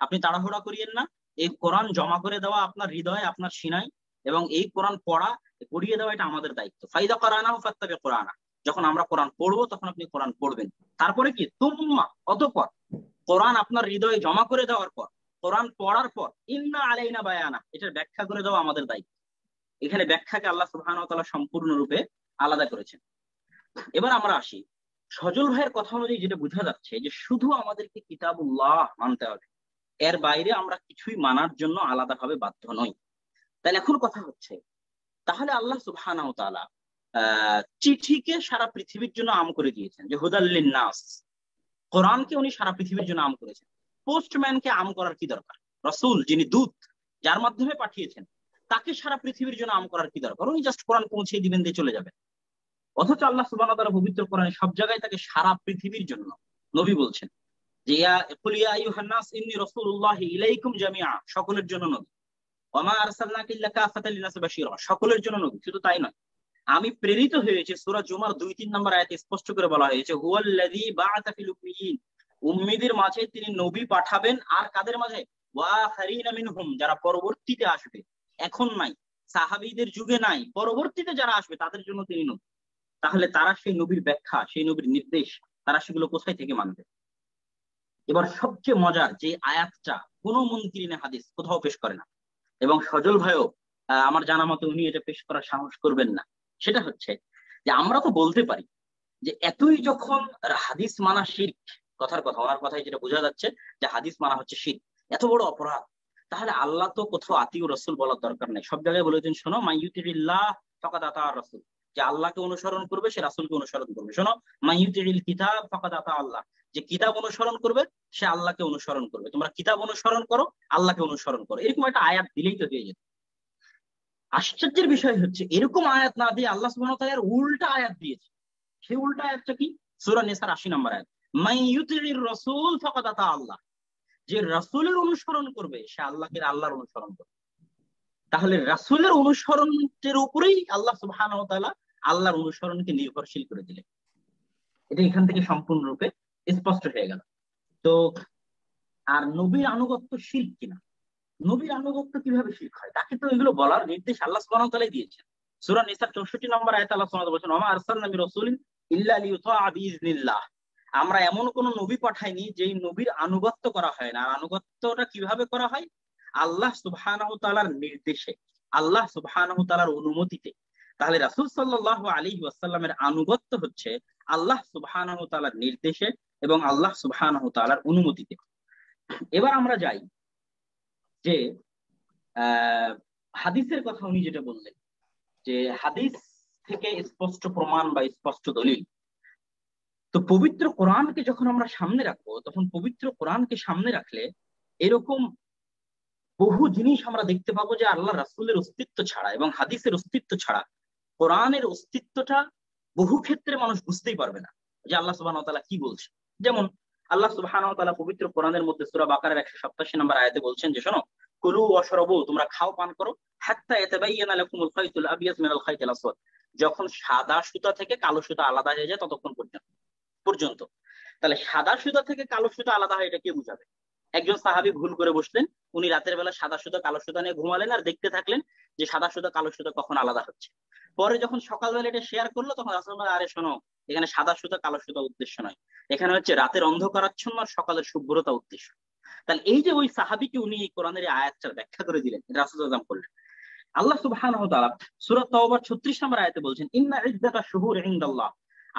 আপনি তাড়াহুড়া করিয়েন না এই কোরআন জমা করে দেওয়া আপনার হৃদয় আপনার সিনাই এবং এই কোরআন পড়া পড়িয়ে দেওয়া এটা আমাদের দায়িত্ব ফাইদা করানা ও যখন আমরা কোরআন পড়বো তখন আপনি কোরআন পড়বেন তারপরে কি তুম্মা অতঃপর কোরআন আপনার হৃদয়ে জমা করে দেওয়ার পর কোরআন পড়ার পর ইন্না আলাইনা বায়ানা এটার ব্যাখ্যা করে দেওয়া আমাদের দায়িত্ব এখানে ব্যাখ্যাকে আল্লাহ সুবহান সম্পূর্ণরূপে আলাদা করেছেন এবার আমরা আসি সজল ভাইয়ের কথা অনুযায়ী যেটা বোঝা যাচ্ছে যে শুধু আমাদেরকে কিতাবুল্লাহ মানতে হবে এর বাইরে আমরা কিছুই মানার জন্য আলাদাভাবে বাধ্য নই তাহলে এখন কথা হচ্ছে তাহলে আল্লাহ সুবহান চিঠিকে সারা পৃথিবীর জন্য আম করে দিয়েছেন যে হুদাল্লিন নাস কোরআনকে উনি সারা পৃথিবীর জন্য আম করেছেন পোস্টম্যানকে আম করার কি দরকার রসুল যিনি দূত যার মাধ্যমে পাঠিয়েছেন তাকে সারা পৃথিবীর জন্য আম করার কি দরকার উনি জাস্ট কোরআন পৌঁছে দিবেন দিয়ে চলে যাবেন অথচ আল্লাহ সুবাহ তারা পবিত্র করেন সব জায়গায় তাকে সারা পৃথিবীর জন্য নবী বলছেন যে সকলের জন্য নবী সকলের জন্য নবী শুধু তাই নয় আমি প্রেরিত হয়েছে নম্বর আয়াতে স্পষ্ট করে বলা হয়েছে উম্মিদের মাঝে তিনি নবী পাঠাবেন আর কাদের মাঝে ওয়া যারা পরবর্তীতে আসবে এখন নাই সাহাবিদের যুগে নাই পরবর্তীতে যারা আসবে তাদের জন্য তিনি নবী তাহলে তারা সেই নবীর ব্যাখ্যা সেই নবীর নির্দেশ তারা সেগুলো কোথায় থেকে মানবে এবার সবচেয়ে মজার যে আয়াতটা কোনো মন্ত্রিনে হাদিস কোথাও পেশ করে না এবং সজল ভাইও আমার জানা মতো উনি এটা পেশ করার সাহস করবেন না সেটা হচ্ছে যে আমরা তো বলতে পারি যে এতই যখন হাদিস মানা শির্ক কথার কথা ওনার কথাই যেটা বোঝা যাচ্ছে যে হাদিস মানা হচ্ছে শির এত বড় অপরাধ তাহলে আল্লাহ তো কোথাও আতিউ রসুল বলার দরকার নেই সব জায়গায় বলেছেন শোনো মাইউতিল্লাহ ফকাত আতা রসুল যে আল্লাহকে অনুসরণ করবে সে রাসুলকে অনুসরণ করবে শোনো মাইউতিল কিতাব ফাঁকা আল্লাহ যে কিতাব অনুসরণ করবে সে আল্লাহকে অনুসরণ করবে তোমরা কিতাব অনুসরণ করো আল্লাহকে অনুসরণ করো এরকম একটা আয়াত দিলেই তো দিয়ে যেত আশ্চর্যের বিষয় হচ্ছে এরকম আয়াত না দিয়ে আল্লাহ সুবাহর উল্টা আয়াত দিয়েছে সে উল্টা আয়াতটা কি সুরা নেসার আশি নম্বর আয়াত মাইউতির রসুল ফাঁকা আল্লাহ যে রাসুলের অনুসরণ করবে সে আল্লাহকে আল্লাহর অনুসরণ করবে তাহলে রাসুলের অনুসরণের উপরেই আল্লাহ সুবাহ আল্লাহর অনুসরণকে নির্ভরশীল করে দিলেন এটা এখান থেকে সম্পূর্ণরূপে স্পষ্ট হয়ে গেল তো আর নবীর আনুগত্য শিল্প কিনা নবীর আনুগত্য কিভাবে শিল্প হয় তাকে তো এগুলো বলার নির্দেশ আল্লাহ সুবহানাহু দিয়েছেন সূরা নিসার চৌষট্টি নম্বর আয়াত আল্লাহ বলছেন বলেছেন আমা আরসালনা মিরাসূলিন ইল্লা লিইউতাআ বিইজনিল্লাহ আমরা এমন কোন নবী পাঠাইনি যেই নবীর আনুগত্য করা হয় না আর আনুগত্যটা কিভাবে করা হয় আল্লাহ সুবহানাহু তাআলার নির্দেশে আল্লাহ সুবহানাহু তাআলার অনুমতিতে তাহলে রাসুল সাল্লাহ আলী ওয়াসাল্লামের আনুগত্য হচ্ছে আল্লাহ সুবাহানহ নির্দেশে এবং আল্লাহ সুবহান অনুমতিতে এবার আমরা যাই যে হাদিসের কথা উনি যেটা বললেন যে হাদিস থেকে স্পষ্ট প্রমাণ বা স্পষ্ট দলিল তো পবিত্র কোরআনকে যখন আমরা সামনে রাখবো তখন পবিত্র কোরআনকে সামনে রাখলে এরকম বহু জিনিস আমরা দেখতে পাবো যে আল্লাহ রাসুলের অস্তিত্ব ছাড়া এবং হাদিসের অস্তিত্ব ছাড়া কোরআনের অস্তিত্বটা বহু ক্ষেত্রে মানুষ বুঝতেই পারবে না যে আল্লাহ সুবাহ কি বলছে যেমন আল্লাহ সুবাহ পবিত্র কোরআনের মধ্যে সুরা বাকারের একশো সপ্তাশি নাম্বার আয়তে বলছেন যে শোনো কলু অসরব তোমরা খাও পান করো যখন সাদা সুতা থেকে কালো সুতা আলাদা হয়ে যায় ততক্ষণ পর্যন্ত পর্যন্ত তাহলে সাদা সুতা থেকে কালো সুতা আলাদা হয় এটা কে বুঝাবে একজন সাহাবি ভুল করে বসলেন উনি রাতের বেলা সাদা সুতো কালো সুতো নিয়ে ঘুমালেন আর দেখতে থাকলেন যে সাদা সুতো কালো সুতো কখন আলাদা হচ্ছে পরে যখন সকালবেলা এটা শেয়ার করলো তখন রাসুল্লাহ আরে শোনো এখানে সাদা সুতো কালো সুতো উদ্দেশ্য নয় এখানে হচ্ছে রাতের অন্ধকারাচ্ছন্ন আর সকালের শুভ্রতা উদ্দেশ্য তাহলে এই যে ওই সাহাবিকে উনি এই কোরআনের আয়াতটার ব্যাখ্যা করে দিলেন রাসুল আজম করলেন আল্লাহ সুবাহ সুরত তওবার ছত্রিশ নম্বর আয়তে বলছেন ইন্না ইদ্দাতা শুহুর ইন্দাল্লাহ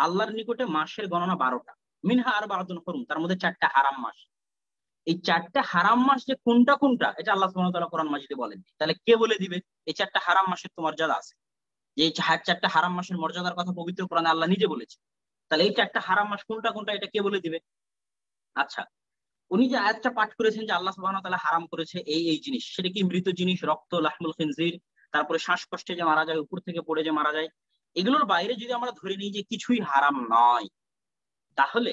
আল্লাহর নিকটে মাসের গণনা বারোটা মিনহা আর বারোজন করুন তার মধ্যে চারটা হারাম মাস এই চারটা হারাম মাস যে কোনটা কোনটা এটা আল্লাহ সুবহানাহু ওয়া তাআলা কোরআন মাজিদে বলেন তাহলে কে বলে দিবে এই চারটা হারাম মাসের তো মর্যাদা আছে যে এই চারটা হারাম মাসের মর্যাদার কথা পবিত্র কোরআনে আল্লাহ নিজে বলেছে তাহলে এই চারটা হারাম মাস কোনটা কোনটা এটা কে বলে দিবে আচ্ছা উনি যে আয়াতটা পাঠ করেছেন যে আল্লাহ সুবহানাহু ওয়া তাআলা হারাম করেছে এই এই জিনিস সেটা কি মৃত জিনিস রক্ত লাহমুল খিনজির তারপরে শ্বাসকষ্টে যে মারা যায় উপর থেকে পড়ে যে মারা যায় এগুলোর বাইরে যদি আমরা ধরে নিই যে কিছুই হারাম নয় তাহলে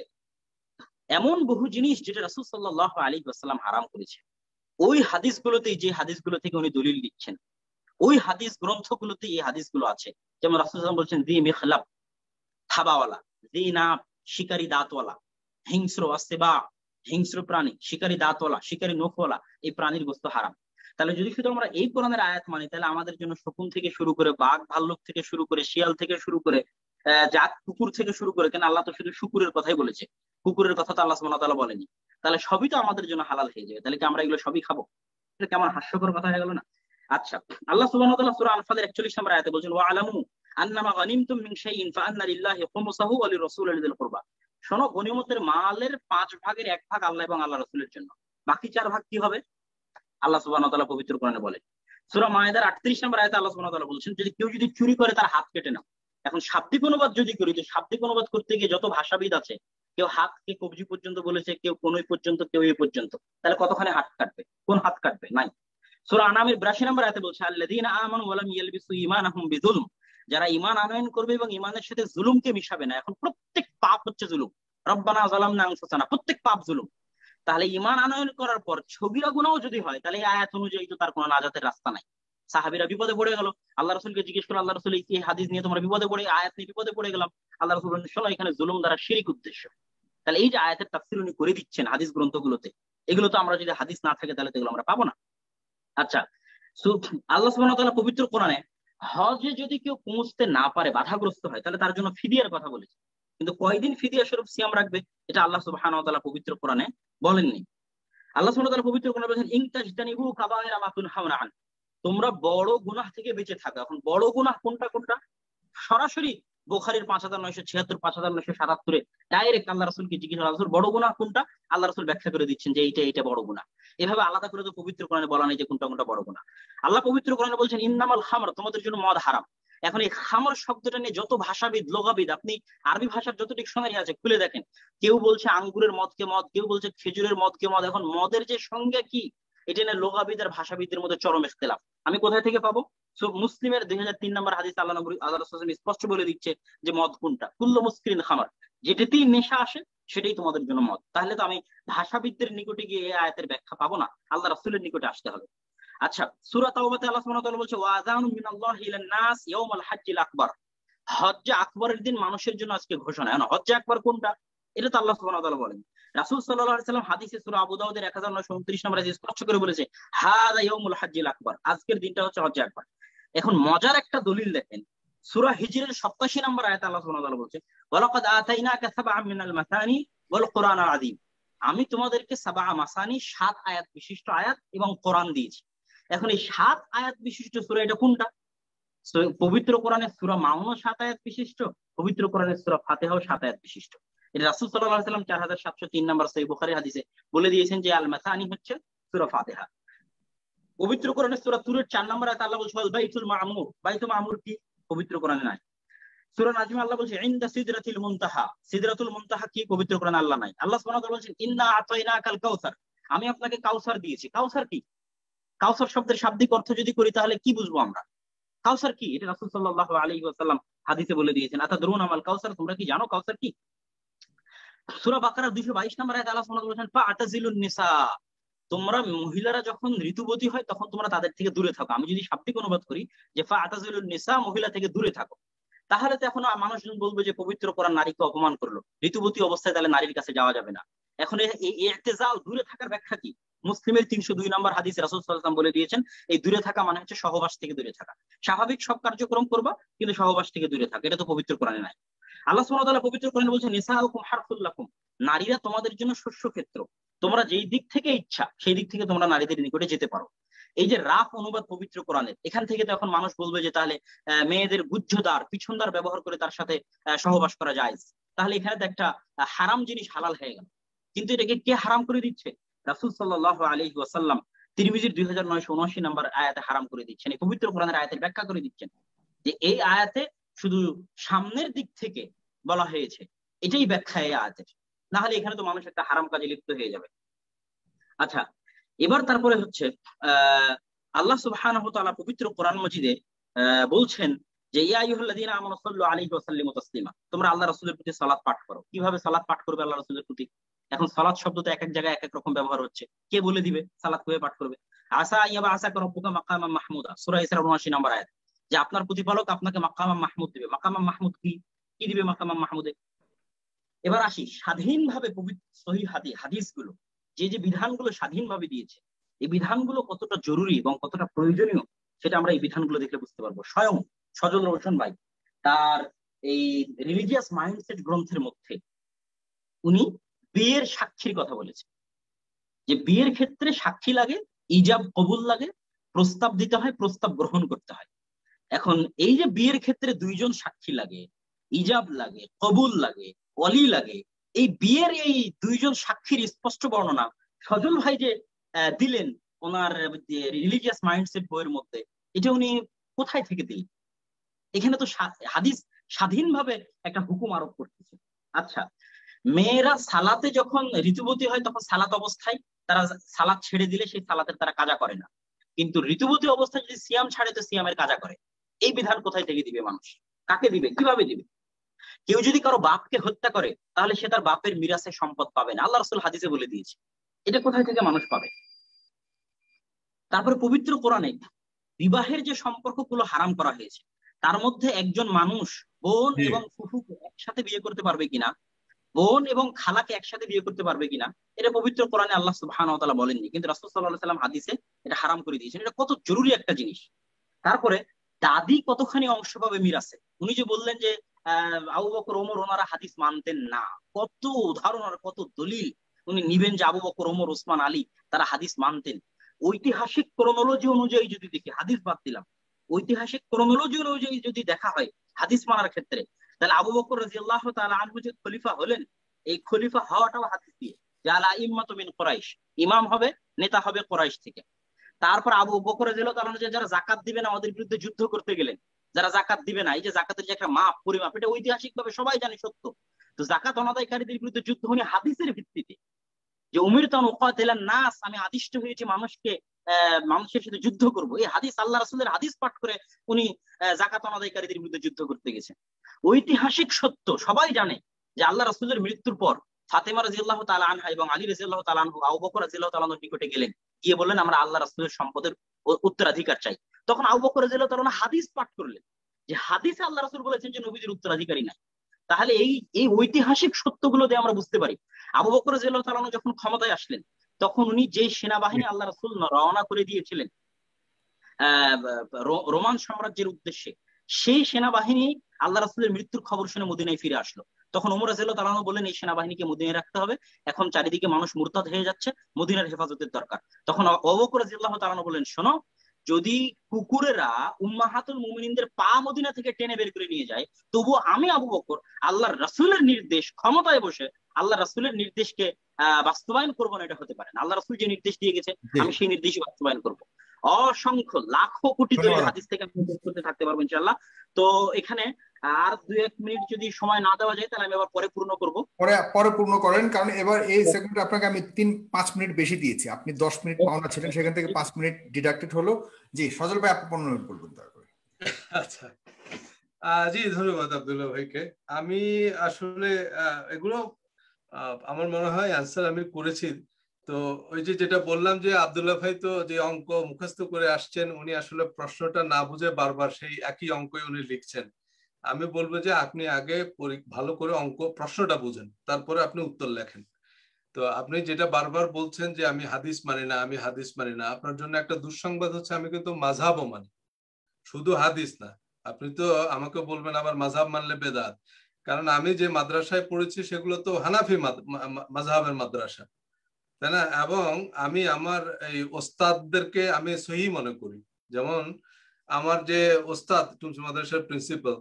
এমন বহু জিনিস যেটা রাসুল সাল্লাহ আলী আসসালাম হারাম করেছে ওই হাদিসগুলোতে যে হাদিসগুলো থেকে উনি দলিল লিখছেন ওই হাদিস গ্রন্থগুলোতে এই হাদিসগুলো আছে যেমন রাসুলাম বলছেন দি মেখলাপ থাবাওয়ালা দি নাপ শিকারী দাঁতওয়ালা হিংস্র অস্তেবা হিংস্র প্রাণী শিকারী দাঁতওয়ালা শিকারী নখওয়ালা এই প্রাণীর বস্তু হারাম তাহলে যদি শুধু আমরা এই কোরআনের আয়াত মানি তাহলে আমাদের জন্য শকুন থেকে শুরু করে বাঘ ভাল্লুক থেকে শুরু করে শিয়াল থেকে শুরু করে যাক কুকুর থেকে শুরু করে কেন আল্লাহ তো শুধু শুকুরের কথাই বলেছে কুকুরের কথা তো আল্লাহ সুমন বলেনি তাহলে সবই তো আমাদের জন্য হালাল হয়ে যাবে তাহলে কি আমরা এগুলো সবই খাবো কেমন হাস্যকর কথা হয়ে গেল না আচ্ছা আল্লাহ সুবাহ সুরা একচল্লিশ নম্বর আয়তে বলছেন ওয়া আলামু আন্নামা শোনো গনিমতের মালের পাঁচ ভাগের এক ভাগ আল্লাহ এবং আল্লাহ রসুলের জন্য বাকি চার ভাগ কি হবে আল্লাহ সুবাহ তাআলা পবিত্র কোরআনে বলে সূরা মায়েদার আটত্রিশ নম্বর আয়াতে আল্লাহ সুবহানাহু ওয়া বলছেন যদি কেউ যদি চুরি করে তার হাত কেটে নাও এখন শাব্দিক অনুবাদ যদি করি তো শাব্দিক অনুবাদ করতে গিয়ে যত ভাষাবিদ আছে কেউ হাত কে কবজি পর্যন্ত বলেছে কেউ কোন পর্যন্ত কেউ এ পর্যন্ত তাহলে কতখানি হাত কাটবে কোন হাত কাটবে নাই আনামের বলছে আল্লাদিন ওয়ালাম ইয়ালবিসু ইমান আহম যারা ইমান আনয়ন করবে এবং ইমানের সাথে জুলুমকে মিশাবে না এখন প্রত্যেক পাপ হচ্ছে জুলুম রব্বানা জালাম না প্রত্যেক পাপ জুলুম তাহলে ইমান আনয়ন করার পর ছবিরা গুণাও যদি হয় তাহলে আয়াত অনুযায়ী তো তার কোনো নাজাতের রাস্তা নাই সাহাবিরা বিপদে পড়ে গেল আল্লাহ রসুলকে জিজ্ঞেস করে আল্লাহ রসুল এই হাদিস নিয়ে তোমরা বিপদে পড়ে আয়াত নিয়ে বিপদে পড়ে গেলাম আল্লাহ রসুল শোনো এখানে জুলুম দ্বারা শিরিক উদ্দেশ্য তাহলে এই যে আয়াতের তাফসিল উনি করে দিচ্ছেন হাদিস গ্রন্থগুলোতে এগুলো তো আমরা যদি হাদিস না থাকে তাহলে তো এগুলো আমরা পাবো না আচ্ছা আল্লাহ সুবাহ তাহলে পবিত্র কোরআনে হজে যদি কেউ পৌঁছতে না পারে বাধাগ্রস্ত হয় তাহলে তার জন্য ফিদিয়ার কথা বলেছে কিন্তু কয়দিন ফিদিয়া স্বরূপ সিয়াম রাখবে এটা আল্লাহ সুবাহ পবিত্র কোরআনে বলেননি আল্লাহ সুবাহ পবিত্র কোরআন বলেছেন ইংতাজদানিহু কাবায়রা মাতুন হাওনা তোমরা বড় গুনাহ থেকে বেঁচে থাকো এখন বড় গুনাহ কোনটা কোনটা সরাসরি বোখারির পাঁচ হাজার নয়শো ছিয়াত্তর পাঁচ হাজার নয়শো সাতাত্তরে ডাইরেক্ট আল্লাহ রসুলকে জিজ্ঞাসা রসুল বড় গুণা কোনটা আল্লাহ রসুল ব্যাখ্যা করে দিচ্ছেন যে এইটা এটা বড় গুণা এভাবে আলাদা করে তো পবিত্র কোরআনে বলা নেই যে কোনটা কোনটা বড় গুণা আল্লাহ পবিত্র কোরআনে বলছেন ইন্নামাল হামর তোমাদের জন্য মদ হারাম এখন এই খামর শব্দটা নিয়ে যত ভাষাবিদ লোগাবিদ আপনি আরবি ভাষার যত ডিকশনারি আছে খুলে দেখেন কেউ বলছে আঙ্গুরের মদকে মদ কেউ বলছে খেজুরের মদকে মদ এখন মদের যে সংজ্ঞা কি এটা নিয়ে লোহাবিদ আর ভাষাবিদদের মধ্যে চরম ইখতলাফ আমি কোথায় থেকে পাবো মুসলিমের দুই হাজার তিন নম্বর হাদিস আল্লাহ স্পষ্ট বলে দিচ্ছে যে মদ কোনটা কুল্ল মুসকিন খামার যেটাতেই নেশা আসে সেটাই তোমাদের জন্য মত তাহলে তো আমি ভাষাবিদদের নিকটে গিয়ে এই আয়াতের ব্যাখ্যা পাবো না আল্লাহ রাসুলের নিকটে আসতে হবে আচ্ছা সুরাত তাওবাতে আল্লাহ সুবহানাহু ওয়া তাআলা বলছে ওয়াজাউন মিনাল্লাহি ইলান নাস ইয়াউমাল হাজ্জিল আকবার হজ্জ আকবরের দিন মানুষের জন্য আজকে ঘোষণা এখন হজ্জ আকবর কোনটা এটা তো আল্লাহ সুবহানাহু ওয়া বলেন রাসুল সাল্লাম হাদিসে সুরা আবুদাউদের এক হাজার নয়শো উনত্রিশ নম্বর স্পষ্ট করে বলেছে হাদা ইয়মুল হাজিল আকবর আজকের দিনটা হচ্ছে হজ্জে আকবর এখন মজার একটা দলিল দেখেন সুরা হিজরের সপ্তাশি নম্বর আয়তা আল্লাহ সুবহানাহু বলছে ওয়ালাকাদ আতাইনাকা সাবআম মিনাল মাসানি ওয়াল কোরআন আল আমি তোমাদেরকে সাবা মাসানি সাত আয়াত বিশিষ্ট আয়াত এবং কোরআন দিয়েছি এখন এই সাত আয়াত বিশিষ্ট সুরা এটা কোনটা পবিত্র কোরআনের সুরা মাউন সাত আয়াত বিশিষ্ট পবিত্র কোরআনের সুরা ফাতেহাও সাত আয়াত বিশিষ্ট এটা রাসুল সাল্লাম চার হাজার সাতশো তিন নাম্বার সহি বুখারি হাদিসে বলে দিয়েছেন যে আল মাথানি হচ্ছে সুরা ফাতেহা পবিত্র কোরআনে সুরা তুরের চার নাম্বার আয়াত আল্লাহ বলছে বাইতুল মামুর বাইতুল মামুর কি পবিত্র কোরআনে নাই সুরা নাজিম আল্লাহ বলছে ইন্দা সিদরাতুল মুনতাহা সিদরাতুল মুনতাহা কি পবিত্র কোরআন আল্লাহ নাই আল্লাহ সুবহানাহু ওয়া বলছেন ইন্না কাউসার আমি আপনাকে কাউসার দিয়েছি কাউসার কি কাউসার শব্দের শাব্দিক অর্থ যদি করি তাহলে কি বুঝবো আমরা কাউসার কি এটা রাসূল সাল্লাল্লাহু আলাইহি ওয়াসাল্লাম হাদিসে বলে দিয়েছেন আতা দরুন আমাল কাউসার তোমরা কি জানো কাউসার কি সুরা বাইশ নম্বর বলেছেন নিসা তোমরা মহিলারা যখন ঋতুবতী হয় তখন তোমরা তাদের থেকে দূরে থাকো আমি যদি অনুবাদ করি যে ফা নিসা মহিলা থেকে দূরে থাকো তাহলে তো এখন মানুষজন বলবে যে পবিত্র নারীকে অপমান করলো ঋতুবতী অবস্থায় তাহলে নারীর কাছে যাওয়া যাবে না এখন এতেজাল দূরে থাকার ব্যাখ্যা কি মুসলিমের তিনশো দুই নম্বর হাদিস রাসুল সাল্লাম বলে দিয়েছেন এই দূরে থাকা মানে হচ্ছে সহবাস থেকে দূরে থাকা স্বাভাবিক সব কার্যক্রম করবা কিন্তু সহবাস থেকে দূরে থাকা এটা তো পবিত্র কোরআনে নাই আল্লাহ সুবহানাহু পবিত্র করেন বলছেন নিসাউকুম হারফুল লাকুম নারীরা তোমাদের জন্য শস্য ক্ষেত্র তোমরা যেই দিক থেকে ইচ্ছা সেই দিক থেকে তোমরা নারীদের নিকটে যেতে পারো এই যে রাফ অনুবাদ পবিত্র কোরআনের এখান থেকে তো এখন মানুষ বলবে যে তাহলে মেয়েদের গুজ্জদার পিছনদার ব্যবহার করে তার সাথে সহবাস করা যায় তাহলে এখানে তো একটা হারাম জিনিস হালাল হয়ে গেল কিন্তু এটাকে কে হারাম করে দিচ্ছে রাসুল সাল্লাহ আলহি ওয়াসাল্লাম তিরমিজির দুই হাজার নয়শো উনআশি নম্বর আয়াতে হারাম করে দিচ্ছেন এই পবিত্র কোরআনের আয়াতের ব্যাখ্যা করে দিচ্ছেন যে এই আয়াতে শুধু সামনের দিক থেকে বলা হয়েছে এটাই ব্যাখ্যায় আয়াতের না হলে এখানে তো মানুষ একটা হারাম কাজে লিপ্ত হয়ে যাবে আচ্ছা এবার তারপরে হচ্ছে আহ আল্লাহ সুবহান পবিত্র কোরআন মজিদে বলছেন যে তোমরা আল্লাহ রসুলের প্রতি সালাদ পাঠ করো কিভাবে সালাদ পাঠ করবে আল্লাহ রসুলের প্রতি এখন সালাদ শব্দ তো এক এক জায়গায় এক এক রকম ব্যবহার হচ্ছে কে বলে দিবে সালাদ কিভাবে পাঠ করবে আশা ইয়াবা আশা করো মাকামা মাহমুদা সুরা ইসরা উনআশি নম্বর আয়াত যে আপনার প্রতিপালক আপনাকে মাকামা মাহমুদ দিবে মাকামা মাহমুদ কি কি দিবে মাকামা মাহমুদে এবার আসি স্বাধীনভাবে পবিত্র সহি হাদি হাদিস গুলো যে যে বিধানগুলো স্বাধীনভাবে দিয়েছে এই বিধানগুলো কতটা জরুরি এবং কতটা প্রয়োজনীয় সেটা আমরা এই বিধানগুলো দেখলে বুঝতে পারবো স্বয়ং সজল রোশন ভাই তার এই রিলিজিয়াস মাইন্ডসেট গ্রন্থের মধ্যে উনি বিয়ের সাক্ষীর কথা বলেছে যে বিয়ের ক্ষেত্রে সাক্ষী লাগে ইজাব কবুল লাগে প্রস্তাব দিতে হয় প্রস্তাব গ্রহণ করতে হয় এখন এই যে বিয়ের ক্ষেত্রে দুইজন সাক্ষী লাগে ইজাব লাগে কবুল লাগে অলি লাগে এই বিয়ের এই দুইজন সাক্ষীর স্পষ্ট বর্ণনা সজল ভাই যে দিলেন ওনার রিলিজিয়াস মাইন্ডসেট বইয়ের মধ্যে এটা উনি কোথায় থেকে দিলেন এখানে তো হাদিস স্বাধীনভাবে একটা হুকুম আরোপ করতেছে আচ্ছা মেয়েরা সালাতে যখন ঋতুবতী হয় তখন সালাত অবস্থায় তারা সালাত ছেড়ে দিলে সেই সালাতের তারা কাজা করে না কিন্তু ঋতুবতী অবস্থায় যদি সিয়াম ছাড়ে তো সিয়ামের কাজা করে এই বিধান কোথায় থেকে দিবে মানুষ কাকে দিবে কিভাবে দিবে কেউ যদি কারো বাপকে হত্যা করে তাহলে সে তার বাপের মিরাসে সম্পদ পাবে না আল্লাহ রসুল হাদিসে বলে দিয়েছে এটা কোথায় থেকে মানুষ পাবে তারপরে পবিত্র কোরআনে বিবাহের যে সম্পর্ক গুলো হারাম করা হয়েছে তার মধ্যে একজন মানুষ বোন এবং ফুফুকে একসাথে বিয়ে করতে পারবে কিনা বোন এবং খালাকে একসাথে বিয়ে করতে পারবে কিনা এটা পবিত্র কোরআনে আল্লাহ সুবহান বলেননি কিন্তু রাসুল সাল্লাহ সাল্লাম হাদিসে এটা হারাম করে দিয়েছেন এটা কত জরুরি একটা জিনিস তারপরে দাদি কতখানি অংশ পাবে মিরাসে উনি যে বললেন যে আবু বকর ওমর ওনারা হাদিস মানতেন না কত উদাহরণ আর কত দলিল উনি নিবেন যে আবু বকর ওমর ওসমান আলী তারা হাদিস মানতেন ঐতিহাসিক ক্রোনোলজি অনুযায়ী যদি দেখি হাদিস বাদ দিলাম ঐতিহাসিক ক্রোনোলজি অনুযায়ী যদি দেখা হয় হাদিস মানার ক্ষেত্রে তাহলে আবু বকর রাজি আল্লাহ আনহু যে খলিফা হলেন এই খলিফা হওয়াটাও হাদিস দিয়ে যালা ইম্মাতু মিন কোরাইশ ইমাম হবে নেতা হবে কোরাইশ থেকে তারপর আবু বকরে দিল কারণ যে যারা জাকাত দিবে না আমাদের বিরুদ্ধে যুদ্ধ করতে গেলেন যারা জাকাত দিবে না এই যে জাকাতের যে একটা মাপ পরিমাপ এটা ঐতিহাসিক ভাবে সবাই জানে সত্য তো জাকাত অনাদায়কারীদের বিরুদ্ধে যুদ্ধ উনি মানে হাদিসের ভিত্তিতে যে উমির তন ওকাতেলার না আমি আদিষ্ট হয়েছি মানুষকে মানুষের সাথে যুদ্ধ করব এই হাদিস আল্লাহ রাসুলের হাদিস পাঠ করে উনি জাকাত অনাদায়কারীদের বিরুদ্ধে যুদ্ধ করতে গেছেন ঐতিহাসিক সত্য সবাই জানে যে আল্লাহ রাসুলের মৃত্যুর পর ফাতেমা রাজিউল্লাহ তালা আনহা এবং আলী রাজিউল্লাহ তালানহু আউ বকর রাজিউল্লাহ তালানহুর নিকটে গেলেন গিয়ে বললেন আমরা আল্লাহ রাসুলের সম্পদের উত্তরাধিকার চাই তখন আউ বকর রাজিউল্লাহ তালান হাদিস পাঠ করলেন যে হাদিসে আল্লাহ রাসুল বলেছেন যে নবীদের উত্তরাধিকারী নাই তাহলে এই এই ঐতিহাসিক সত্যগুলো দিয়ে আমরা বুঝতে পারি আবু বকর রাজিউল্লাহ তালানহু যখন ক্ষমতায় আসলেন তখন উনি যে সেনাবাহিনী আল্লাহ রাসুল রওনা করে দিয়েছিলেন রোমান সাম্রাজ্যের উদ্দেশ্যে সেই সেনাবাহিনী আল্লাহ রাসুলের মৃত্যুর খবর শুনে মদিনায় ফিরে আসলো তখন ওমর রাজেল তালানো বললেন এই সেনাবাহিনীকে মদিনায় রাখতে হবে এখন চারিদিকে মানুষ মুরতাদ হয়ে যাচ্ছে মদিনার হেফাজতের দরকার তখন অবকর রাজিল্লাহ তালানো বলেন শোনো যদি কুকুরেরা উম্মাহাতুল মুমিনদের পা মদিনা থেকে টেনে বের করে নিয়ে যায় তবু আমি আবু বকর আল্লাহর রাসুলের নির্দেশ ক্ষমতায় বসে আল্লাহ রাসুলের নির্দেশকে আহ বাস্তবায়ন করবো না এটা হতে পারে আল্লাহ রাসুল যে নির্দেশ দিয়ে গেছে আমি সেই নির্দেশই বাস্তবায়ন করবো অসংখ্য লাখো কোটি দলিল হাদিস থেকে আমি করতে থাকতে পারবো ইনশাল্লাহ তো এখানে আর দুই এক মিনিট যদি সময় না দেওয়া যায় তাহলে আমি আবার পরে পূর্ণ করব পরে পরে পূর্ণ করেন কারণ এবার এই সেগমেন্ট আপনাকে আমি তিন পাঁচ মিনিট বেশি দিয়েছি আপনি দশ মিনিট পাওনা ছিলেন সেখান থেকে পাঁচ মিনিট ডিডাক্টেড হলো জি সজল ভাই আপনি পনেরো মিনিট বলবেন তারপরে আচ্ছা জি ধন্যবাদ আব্দুল্লাহ ভাইকে আমি আসলে এগুলো আমার মনে হয় আনসার আমি করেছি তো ওই যে যেটা বললাম যে আবদুল্লাহ ভাই তো যে অঙ্ক মুখস্থ করে আসছেন উনি আসলে প্রশ্নটা না বুঝে বারবার সেই একই অঙ্কই উনি লিখছেন আমি বলবো যে আপনি আগে ভালো করে অঙ্ক প্রশ্নটা বুঝেন তারপরে আপনি উত্তর লেখেন তো আপনি যেটা বারবার বলছেন যে আমি হাদিস মানি না আমি হাদিস মানি না আপনার জন্য একটা দুঃসংবাদ হচ্ছে আমি কিন্তু মাঝহাবও মানি শুধু হাদিস না আপনি তো আমাকে বলবেন আমার মাঝাব মানলে বেদাত কারণ আমি যে মাদ্রাসায় পড়েছি সেগুলো তো হানাফি মাঝাবের মাদ্রাসা তাই না এবং আমি আমার এই ওস্তাদদেরকে আমি সহি মনে করি যেমন আমার যে ওস্তাদ তুমি মাদ্রাসার প্রিন্সিপাল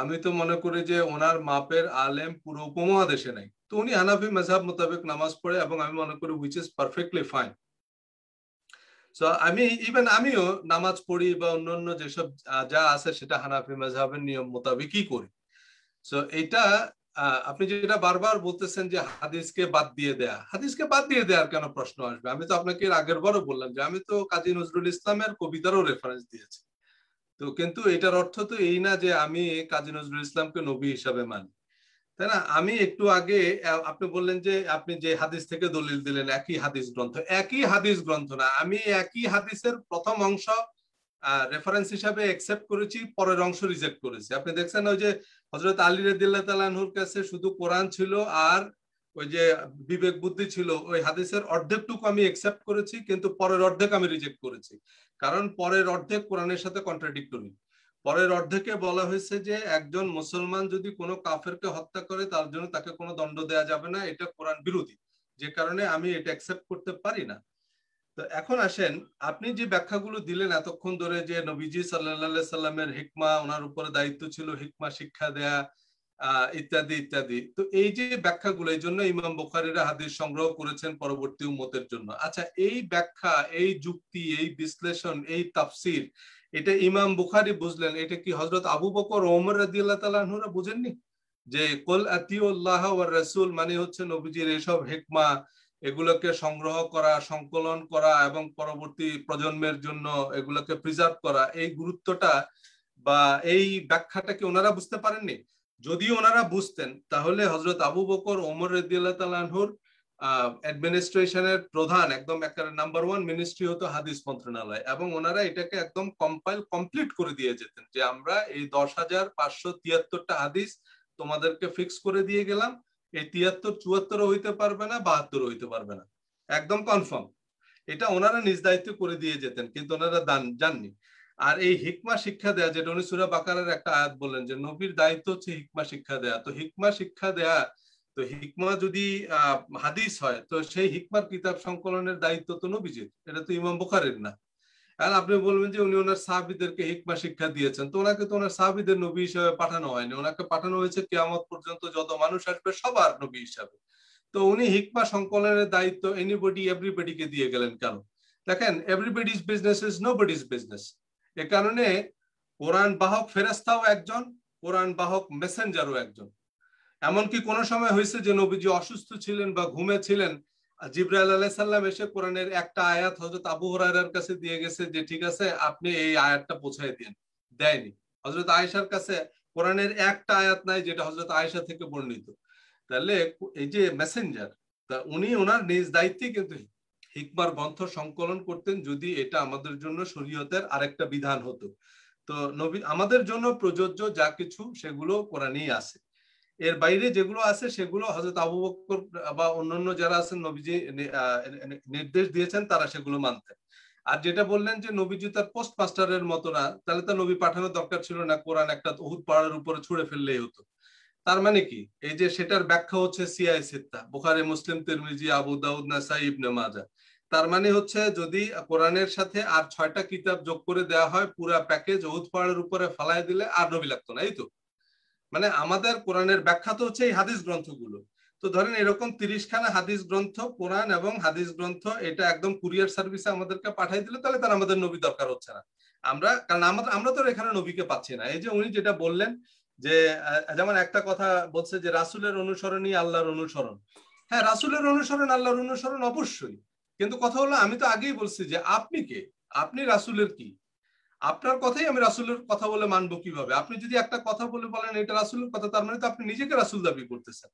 আমি তো মনে করি যে ওনার মাপের আলেম পুরো উপমহাদেশে নাই তো উনি হানাফি মেজাব মোতাবেক নামাজ পড়ে এবং আমি মনে করি হুইচ ইজ পারফেক্টলি ফাইন তো আমি ইভেন আমিও নামাজ পড়ি বা অন্যান্য যেসব যা আছে সেটা হানাফি মেজাবের নিয়ম মোতাবেকই করি সো এটা আপনি যেটা বারবার বলতেছেন যে হাদিসকে বাদ দিয়ে দেয়া হাদিসকে বাদ দিয়ে দেওয়ার কেন প্রশ্ন আসবে আমি তো আপনাকে আগের বারও বললাম যে আমি তো কাজী নজরুল ইসলামের কবিতারও রেফারেন্স দিয়েছি তো কিন্তু এটার অর্থ তো এই না যে আমি কাজী নজরুল ইসলামকে নবী হিসাবে মানি তাই না আমি একটু আগে আপনি বললেন যে আপনি যে হাদিস থেকে দলিল দিলেন একই হাদিস গ্রন্থ একই হাদিস গ্রন্থ না আমি একই হাদিসের প্রথম অংশ রেফারেন্স হিসাবে অ্যাকসেপ্ট করেছি পরের অংশ রিজেক্ট করেছি আপনি দেখছেন ওই যে হজরত আলী রদিল্লা তালানহুর কাছে শুধু কোরআন ছিল আর ওই যে বিবেক বুদ্ধি ছিল ওই হাদিসের অর্ধেকটুকু আমি একসেপ্ট করেছি কিন্তু পরের অর্ধেক আমি রিজেক্ট করেছি কারণ পরের অর্ধেক কোরআনের সাথে কন্ট্রাডিক্টরি পরের অর্ধেকে বলা হয়েছে যে একজন মুসলমান যদি কোনো কাফেরকে হত্যা করে তার জন্য তাকে কোনো দণ্ড দেয়া যাবে না এটা কোরআন বিরোধী যে কারণে আমি এটা অ্যাকসেপ্ট করতে পারি না তো এখন আসেন আপনি যে ব্যাখ্যাগুলো দিলেন এতক্ষণ ধরে যে নবীজি সাল্লাহ সাল্লামের হিকমা ওনার উপরে দায়িত্ব ছিল হিকমা শিক্ষা দেয়া ইত্যাদি ইত্যাদি তো এই যে ব্যাখ্যাগুলো এই জন্য ইমাম বোখারিরা হাদিস সংগ্রহ করেছেন পরবর্তী উম্মতের জন্য আচ্ছা এই ব্যাখ্যা এই যুক্তি এই বিশ্লেষণ এই তাফসির এটা ইমাম বুখারি বুঝলেন এটা কি হজরত আবু বকর ওমর রাজি আল্লাহ তালাহরা বুঝেননি যে কল আতিউল্লাহ রসুল মানে হচ্ছে নবীজির এসব হেকমা এগুলোকে সংগ্রহ করা সংকলন করা এবং পরবর্তী প্রজন্মের জন্য এগুলোকে প্রিজার্ভ করা এই গুরুত্বটা বা এই ব্যাখ্যাটা কি ওনারা বুঝতে পারেননি যদি ওনারা বুঝতেন তাহলে হজরত আবু বকর ওমর রদিয়াল্লাহ তালাহুর অ্যাডমিনিস্ট্রেশনের প্রধান একদম একটা নাম্বার ওয়ান মিনিস্ট্রি হতো হাদিস মন্ত্রণালয় এবং ওনারা এটাকে একদম কম্পাইল কমপ্লিট করে দিয়ে যেতেন যে আমরা এই দশ হাজার পাঁচশো তিয়াত্তরটা হাদিস তোমাদেরকে ফিক্স করে দিয়ে গেলাম এই তিয়াত্তর চুয়াত্তর হইতে পারবে না বাহাত্তর হইতে পারবে না একদম কনফার্ম এটা ওনারা নিজ দায়িত্ব করে দিয়ে যেতেন কিন্তু ওনারা দান জাননি আর এই হিকমা শিক্ষা দেয়া যেটা উনি সুরা বাকারের একটা আয়াত বললেন যে নবীর দায়িত্ব হচ্ছে হিকমা শিক্ষা দেয়া তো হিকমা শিক্ষা দেয়া তো হিকমা যদি হাদিস হয় তো সেই হিকমার কিতাব সংকলনের দায়িত্ব তো নবীজির এটা তো ইমাম বুখারের না আর আপনি বলবেন যে উনি ওনার সাহাবিদেরকে হিকমা শিক্ষা দিয়েছেন তো ওনাকে তো ওনার সাহাবিদের নবী হিসাবে পাঠানো হয়নি ওনাকে পাঠানো হয়েছে কেয়ামত পর্যন্ত যত মানুষ আসবে সবার নবী হিসাবে তো উনি হিকমা সংকলনের দায়িত্ব এনিবডি এভরিবডিকে দিয়ে গেলেন কেন দেখেন everybody's business is nobody's business এ কারণে কোরআন বাহক ফেরাস্তাও একজন কোরআন বাহক মেসেঞ্জারও একজন এমনকি কোনো সময় হয়েছে যে নবীজি অসুস্থ ছিলেন বা ঘুমে ছিলেন জিব্রাইল আলাইসাল্লাম এসে কোরআনের একটা আয়াত হজরত আবু হরার কাছে দিয়ে গেছে যে ঠিক আছে আপনি এই আয়াতটা পৌঁছাই দিন দেয়নি হজরত আয়েশার কাছে কোরআনের একটা আয়াত নাই যেটা হজরত আয়েশা থেকে বর্ণিত তাহলে এই যে মেসেঞ্জার তা উনি ওনার নিজ দায়িত্বে কিন্তু হিকমার গ্রন্থ সংকলন করতেন যদি এটা আমাদের জন্য শরীয়তের আরেকটা বিধান হতো তো নবী আমাদের জন্য প্রযোজ্য যা কিছু সেগুলো কোরআনেই আছে এর বাইরে যেগুলো আছে সেগুলো হজরত আবু বকর বা অন্যান্য যারা আছেন নবীজি নির্দেশ দিয়েছেন তারা সেগুলো মানতে আর যেটা বললেন যে নবীজি তার পোস্ট মাস্টারের মতো না তাহলে তো নবী পাঠানোর দরকার ছিল না কোরআন একটা উহুদ পাহাড়ের উপরে ছুড়ে ফেললেই হতো তার মানে কি এই যে সেটার ব্যাখ্যা হচ্ছে সিআই সিত্তা বোখারে মুসলিম তিরমিজি আবু দাউদ নাসাই ইবনে মাজা তার মানে হচ্ছে যদি কোরআনের সাথে আর ছয়টা কিতাব যোগ করে দেওয়া হয় পুরা প্যাকেজ উহুদ পাহাড়ের উপরে ফালাই দিলে আর নবী লাগতো না এই তো মানে আমাদের কোরআনের ব্যাখ্যা তো হচ্ছে এই হাদিস গ্রন্থগুলো তো ধরেন এরকম তিরিশখানা হাদিস গ্রন্থ কোরআন এবং হাদিস গ্রন্থ এটা একদম কুরিয়ার সার্ভিসে আমাদেরকে পাঠাই দিলে তাহলে তার আমাদের নবী দরকার হচ্ছে না আমরা কারণ আমাদের আমরা তো এখানে নবীকে পাচ্ছি না এই যে উনি যেটা বললেন যে যেমন একটা কথা বলছে যে রাসুলের অনুসরণই আল্লাহর অনুসরণ হ্যাঁ রাসুলের অনুসরণ আল্লাহর অনুসরণ অবশ্যই কিন্তু কথা হলো আমি তো আগেই বলছি যে আপনি কে আপনি রাসুলের কি আপনার কথাই আমি রাসুলের কথা বলে মানবো কিভাবে আপনি যদি একটা কথা বলে বলেন এটা রাসুলের কথা তার মানে তো আপনি নিজেকে রাসুল দাবি করতেছেন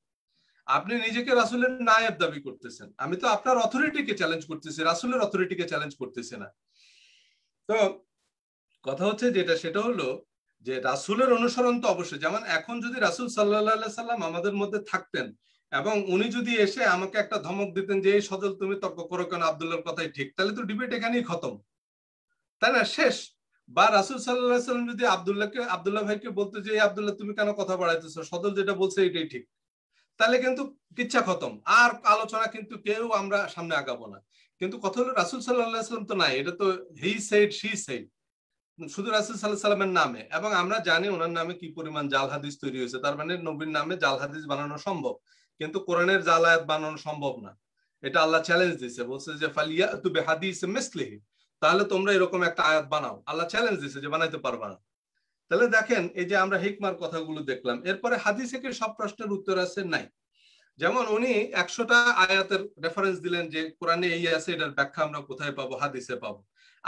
আপনি নিজেকে রাসুলের নায়েব দাবি করতেছেন আমি তো আপনার অথরিটিকে চ্যালেঞ্জ করতেছি রাসুলের অথরিটিকে চ্যালেঞ্জ করতেছি না তো কথা হচ্ছে যেটা সেটা হলো যে রাসুলের অনুসরণ তো অবশ্যই যেমন এখন যদি রাসুল সাল্লাহ সাল্লাম আমাদের মধ্যে থাকতেন এবং উনি যদি এসে আমাকে একটা ধমক দিতেন যে এই সজল তুমি তর্ক করো কেন আবদুল্লার কথাই ঠিক তাহলে তো ডিবেট এখানেই খতম তাই না শেষ বা রাসুল সাল্লাহ সাল্লাম যদি আবদুল্লাহকে আবদুল্লাহ ভাইকে বলতো যে আবদুল্লাহ তুমি কেন কথা বাড়াইতেছো সদল যেটা বলছে এটাই ঠিক তাহলে কিন্তু কিচ্ছা খতম আর আলোচনা কিন্তু কেউ আমরা সামনে আগাবো না কিন্তু কথা হলো রাসুল সাল্লাহ সাল্লাম তো নাই এটা তো হি সাইড সি সাইড শুধু রাসুল সাল্লাহ সাল্লামের নামে এবং আমরা জানি ওনার নামে কি পরিমাণ জাল হাদিস তৈরি হয়েছে তার মানে নবীর নামে জাল হাদিস বানানো সম্ভব কিন্তু কোরআনের জাল আয়াত বানানো সম্ভব না এটা আল্লাহ চ্যালেঞ্জ দিয়েছে বলছে যে ফালিয়া তুবে হাদিস মিসলিহি তাহলে তোমরা এরকম একটা আয়াত বানাও আল্লাহ চ্যালেঞ্জ দিছে যে বানাইতে পারবা না তাহলে দেখেন এই যে আমরা হিকমার কথাগুলো দেখলাম এরপরে হাদিসে সব প্রশ্নের উত্তর আছে নাই যেমন উনি একশোটা আয়াতের রেফারেন্স দিলেন যে কোরআনে এই আছে এটার ব্যাখ্যা আমরা কোথায় পাবো হাদিসে পাবো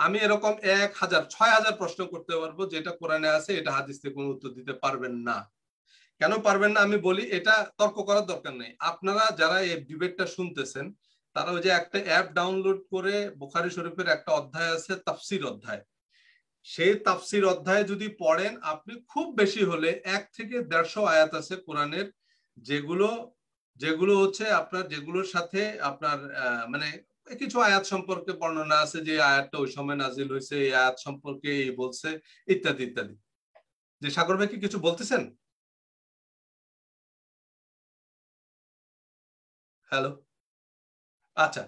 আমি এরকম এক হাজার ছয় হাজার প্রশ্ন করতে পারবো যেটা কোরআনে আছে এটা থেকে কোনো উত্তর দিতে পারবেন না কেন পারবেন না আমি বলি এটা তর্ক করার দরকার নেই আপনারা যারা এই ডিবেটটা শুনতেছেন তারা ওই যে একটা অ্যাপ ডাউনলোড করে বোখারি শরীফের একটা অধ্যায় আছে তাফসির অধ্যায় সেই তাফসির অধ্যায় যদি পড়েন আপনি খুব বেশি হলে এক থেকে দেড়শো আয়াত আছে কোরআনের যেগুলো যেগুলো হচ্ছে আপনার যেগুলোর সাথে আপনার মানে কিছু আয়াত সম্পর্কে বর্ণনা আছে যে আয়াতটা ওই সময় নাজিল হয়েছে এই আয়াত সম্পর্কে এই বলছে ইত্যাদি ইত্যাদি যে সাগর ভাই কি কিছু বলতেছেন হ্যালো আচ্ছা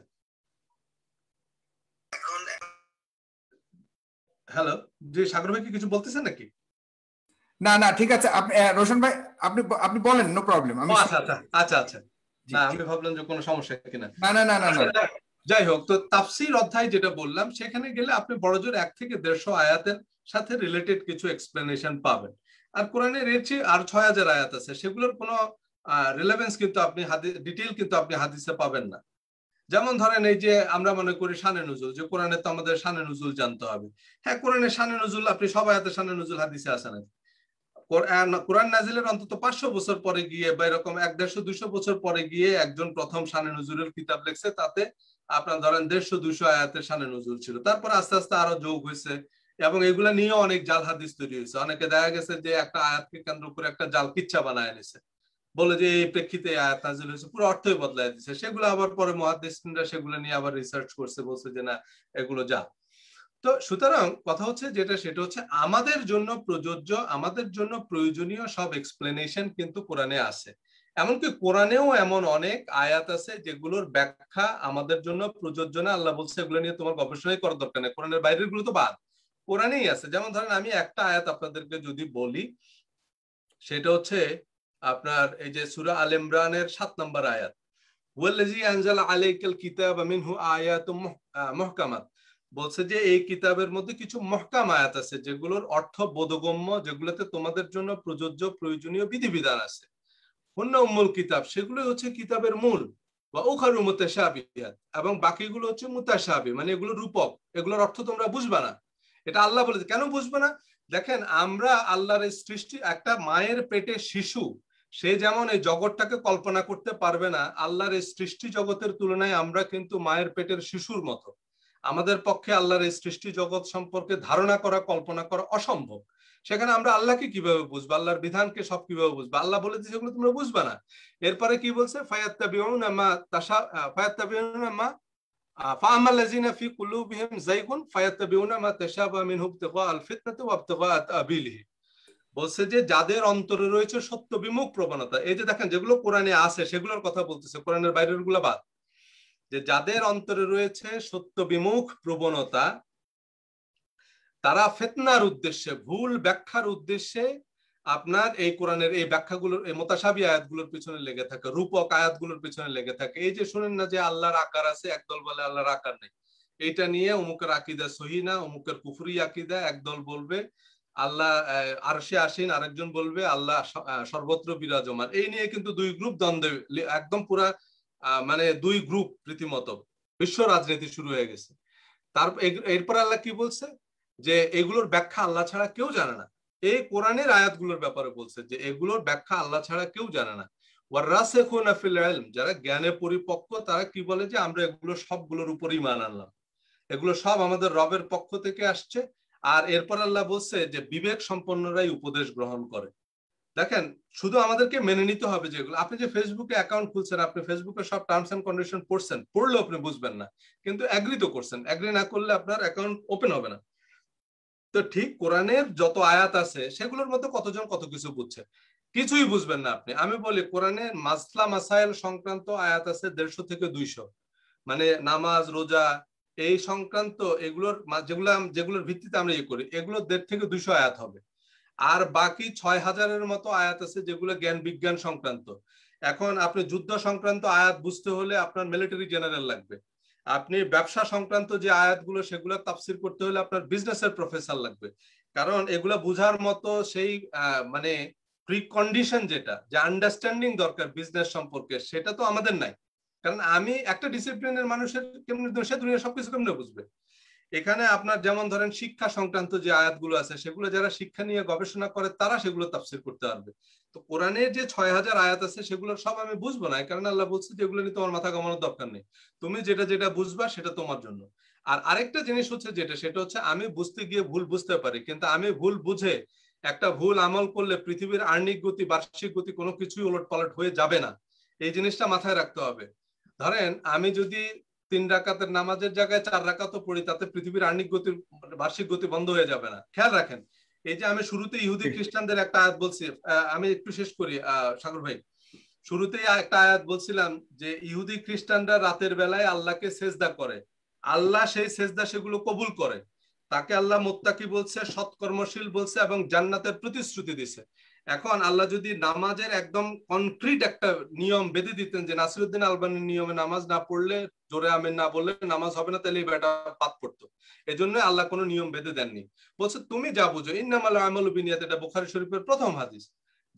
হ্যালো যে সাগর ভাই কি কিছু বলতেছেন নাকি না না ঠিক আছে রোশন ভাই আপনি আপনি বলেন নো প্রবলেম আমি আচ্ছা আচ্ছা আচ্ছা আচ্ছা না আমি ভাবলাম যে কোনো সমস্যা কিনা না না না না আচ্ছা, যাই হোক তো তাফসির অধ্যায় যেটা বললাম সেখানে গেলে আপনি জোর এক থেকে দেড়শো আয়াতের সাথে রিলেটেড কিছু এক্সপ্লেনেশন পাবেন আর কোরআনের এর চেয়ে আর ছয় হাজার আয়াত আছে সেগুলোর কোনো রিলেভেন্স কিন্তু আপনি হাদিস ডিটেল কিন্তু আপনি হাদিসে পাবেন না যেমন ধরেন এই যে আমরা মনে করি সানে নজুল যে কোরআনে তো আমাদের সানে নজুল জানতে হবে হ্যাঁ কোরআনে সানে নজুল আপনি সবাই হাতে সানে নজুল হাদিসে আসেন কোরআন নাজিলের অন্তত পাঁচশো বছর পরে গিয়ে বা এরকম এক দেড়শো দুশো বছর পরে গিয়ে একজন প্রথম সানে নজরুল কিতাব লেখছে তাতে আপনার ধরেন দেড়শো দুশো আয়াতের সানে নজরুল ছিল তারপর আস্তে আস্তে আরো যোগ হয়েছে এবং এগুলা নিয়ে অনেক জাল হাদিস তৈরি হয়েছে অনেকে দেখা গেছে যে একটা আয়াতকে কেন্দ্র করে একটা জাল কিচ্ছা বানায় এনেছে বলে যে এই প্রেক্ষিতে আয়াত নাজিল হয়েছে পুরো অর্থই বদলাই দিচ্ছে সেগুলো আবার পরে মহাদিসরা সেগুলো নিয়ে আবার রিসার্চ করছে বলছে যে না এগুলো যা তো সুতরাং কথা হচ্ছে যেটা সেটা হচ্ছে আমাদের জন্য প্রযোজ্য আমাদের জন্য প্রয়োজনীয় সব এক্সপ্লেনেশন কিন্তু কোরআনে আছে এমনকি কোরআনেও এমন অনেক আয়াত আছে যেগুলোর ব্যাখ্যা আমাদের জন্য প্রযোজ্য না আল্লাহ বলছে এগুলো নিয়ে তোমার গবেষণাই করার দরকার নেই কোরআনের বাইরের গুলো তো বাদ কোরআনেই আছে যেমন ধরেন আমি একটা আয়াত আপনাদেরকে যদি বলি সেটা হচ্ছে আপনার এই যে সুরা আল ইমরানের সাত নম্বর আয়াত ওয়াল্লাজি আনজাল আলাইকাল কিতাব মিনহু আয়াত মহকামাত বলছে যে এই কিতাবের মধ্যে কিছু মহকাম আয়াত আছে যেগুলোর অর্থ বোধগম্য যেগুলোতে তোমাদের জন্য প্রযোজ্য প্রয়োজনীয় বিধিবিধান আছে অন্য মূল কিতাব সেগুলো হচ্ছে কিতাবের মূল বা ওখারু মুতাশাবিহাত এবং বাকিগুলো হচ্ছে মুতাশাবি মানে এগুলো রূপক এগুলোর অর্থ তোমরা বুঝবে না এটা আল্লাহ বলেছে কেন বুঝবে না দেখেন আমরা আল্লাহর সৃষ্টি একটা মায়ের পেটে শিশু সে যেমন এই জগৎটাকে কল্পনা করতে পারবে না আল্লাহর এই সৃষ্টি জগতের তুলনায় আমরা কিন্তু মায়ের পেটের শিশুর মতো আমাদের পক্ষে আল্লাহর এই সৃষ্টি জগৎ সম্পর্কে ধারণা করা কল্পনা করা অসম্ভব সেখানে আমরা আল্লাহকে কিভাবে বুঝবো আল্লাহর বিধানকে সব কিভাবে বুঝবো আল্লাহ বলে দিচ্ছে সেগুলো তোমরা বুঝবে না এরপরে কি বলছে ফায়াত্তা মা তাশা ফায়াত্তাবিউনা মা فاما বলছে যে যাদের অন্তরে রয়েছে সত্য বিমুখ প্রবণতা এই যে দেখেন যেগুলো কোরআনে আছে সেগুলোর কথা বলতেছে কোরআনের বাইরের গুলা বাদ যে যাদের অন্তরে রয়েছে সত্য বিমুখ প্রবণতা তারা ফেতনার উদ্দেশ্যে ভুল ব্যাখ্যার উদ্দেশ্যে আপনার এই কোরআনের এই ব্যাখ্যাগুলোর এই মোতাসাবি আয়াতগুলোর পিছনে লেগে থাকে রূপক আয়াতগুলোর পিছনে লেগে থাকে এই যে শুনেন না যে আল্লাহর আকার আছে একদল বলে আল্লাহর আকার নেই এটা নিয়ে অমুকের আকিদা সহি না অমুকের কুফরি আকিদা একদল বলবে আল্লাহ আরশে আসেন আরেকজন বলবে আল্লাহ সর্বত্র বিরাজমান এই নিয়ে কিন্তু দুই গ্রুপ দ্বন্দ্বে একদম পুরা মানে দুই গ্রুপ রীতিমত বিশ্ব রাজনীতি শুরু হয়ে গেছে তার এরপর আল্লাহ কি বলছে যে এগুলোর ব্যাখ্যা আল্লাহ ছাড়া কেউ জানে না এই কোরআনের আয়াতগুলোর ব্যাপারে বলছে যে এগুলোর ব্যাখ্যা আল্লাহ ছাড়া কেউ জানে না যারা জ্ঞানে পরিপক্ক তারা কি বলে যে আমরা এগুলো সবগুলোর উপরেই মান আনলাম এগুলো সব আমাদের রবের পক্ষ থেকে আসছে আর এরপর আল্লাহ বলছে যে বিবেক সম্পন্নরাই উপদেশ গ্রহণ করে দেখেন শুধু আমাদেরকে মেনে নিতে হবে যেগুলো আপনি যে ফেসবুকে অ্যাকাউন্ট খুলছেন আপনি ফেসবুকে সব টার্মস এন্ড কন্ডিশন পড়ছেন পড়লেও আপনি বুঝবেন না কিন্তু অ্যাগ্রি তো করছেন অ্যাগ্রি না করলে আপনার অ্যাকাউন্ট ওপেন হবে না তো ঠিক কোরআনের যত আয়াত আছে সেগুলোর মধ্যে কতজন কত কিছু বুঝছে কিছুই বুঝবেন না আপনি আমি বলি কোরআনে মাসলা মাসাইল সংক্রান্ত আয়াত আছে দেড়শো থেকে দুইশো মানে নামাজ রোজা এই সংক্রান্ত এগুলোর যেগুলো যেগুলোর ভিত্তিতে আমরা ইয়ে করি এগুলো দেড় থেকে দুইশো আয়াত হবে আর বাকি ছয় হাজারের মতো আয়াত আছে যেগুলো জ্ঞান বিজ্ঞান সংক্রান্ত এখন আপনি যুদ্ধ সংক্রান্ত আয়াত বুঝতে হলে আপনার মিলিটারি জেনারেল লাগবে আপনি ব্যবসা সংক্রান্ত যে আয়াতগুলো সেগুলো তাফসির করতে হলে আপনার বিজনেসের প্রফেসর লাগবে কারণ এগুলো বুঝার মতো সেই মানে প্রিকন্ডিশন যেটা যে আন্ডারস্ট্যান্ডিং দরকার বিজনেস সম্পর্কে সেটা তো আমাদের নাই কারণ আমি একটা ডিসিপ্লিনের মানুষের কেমনি সে দুনিয়া সবকিছু কেমনে বুঝবে এখানে আপনার যেমন ধরেন শিক্ষা সংক্রান্ত যে আয়াতগুলো আছে সেগুলো যারা শিক্ষা নিয়ে গবেষণা করে তারা সেগুলো তাফসির করতে পারবে তো কোরআনের যে ছয় হাজার আয়াত আছে সেগুলো সব আমি বুঝবো না কারণ আল্লাহ বলছে যে এগুলো নিয়ে তোমার মাথা কামানোর দরকার নেই তুমি যেটা যেটা বুঝবা সেটা তোমার জন্য আর আরেকটা জিনিস হচ্ছে যেটা সেটা হচ্ছে আমি বুঝতে গিয়ে ভুল বুঝতে পারি কিন্তু আমি ভুল বুঝে একটা ভুল আমল করলে পৃথিবীর আর্নিক গতি বার্ষিক গতি কোনো কিছুই ওলট পালট হয়ে যাবে না এই জিনিসটা মাথায় রাখতে হবে ধরেন আমি যদি তিন রাকাতের নামাজের জায়গায় চার রাকাতও পড়ি তাতে পৃথিবীর আর্নিক গতির বার্ষিক গতি বন্ধ হয়ে যাবে না খেয়াল রাখেন এই যে আমি শুরুতে ইহুদি খ্রিস্টানদের একটা আয়াত বলছি আমি একটু শেষ করি সাগর ভাই শুরুতেই একটা আয়াত বলছিলাম যে ইহুদি খ্রিস্টানরা রাতের বেলায় আল্লাহকে সেজদা করে আল্লাহ সেই সেজদা সেগুলো কবুল করে তাকে আল্লাহ মোত্তাকি বলছে সৎকর্মশীল বলছে এবং জান্নাতের প্রতিশ্রুতি দিছে এখন আল্লাহ যদি নামাজের একদম কনক্রিট একটা নিয়ম বেঁধে দিতেন যে নাসিরুদ্দিন আলবানের নিয়মে নামাজ না পড়লে জোরে আমের না বললে নামাজ হবে না তাহলে এই বেটা পাত পড়তো এই জন্য আল্লাহ কোনো নিয়ম বেঁধে দেননি বলছে তুমি যা বুঝো ইন্নামাল আমল বিনিয়াত এটা বুখারি শরীফের প্রথম হাদিস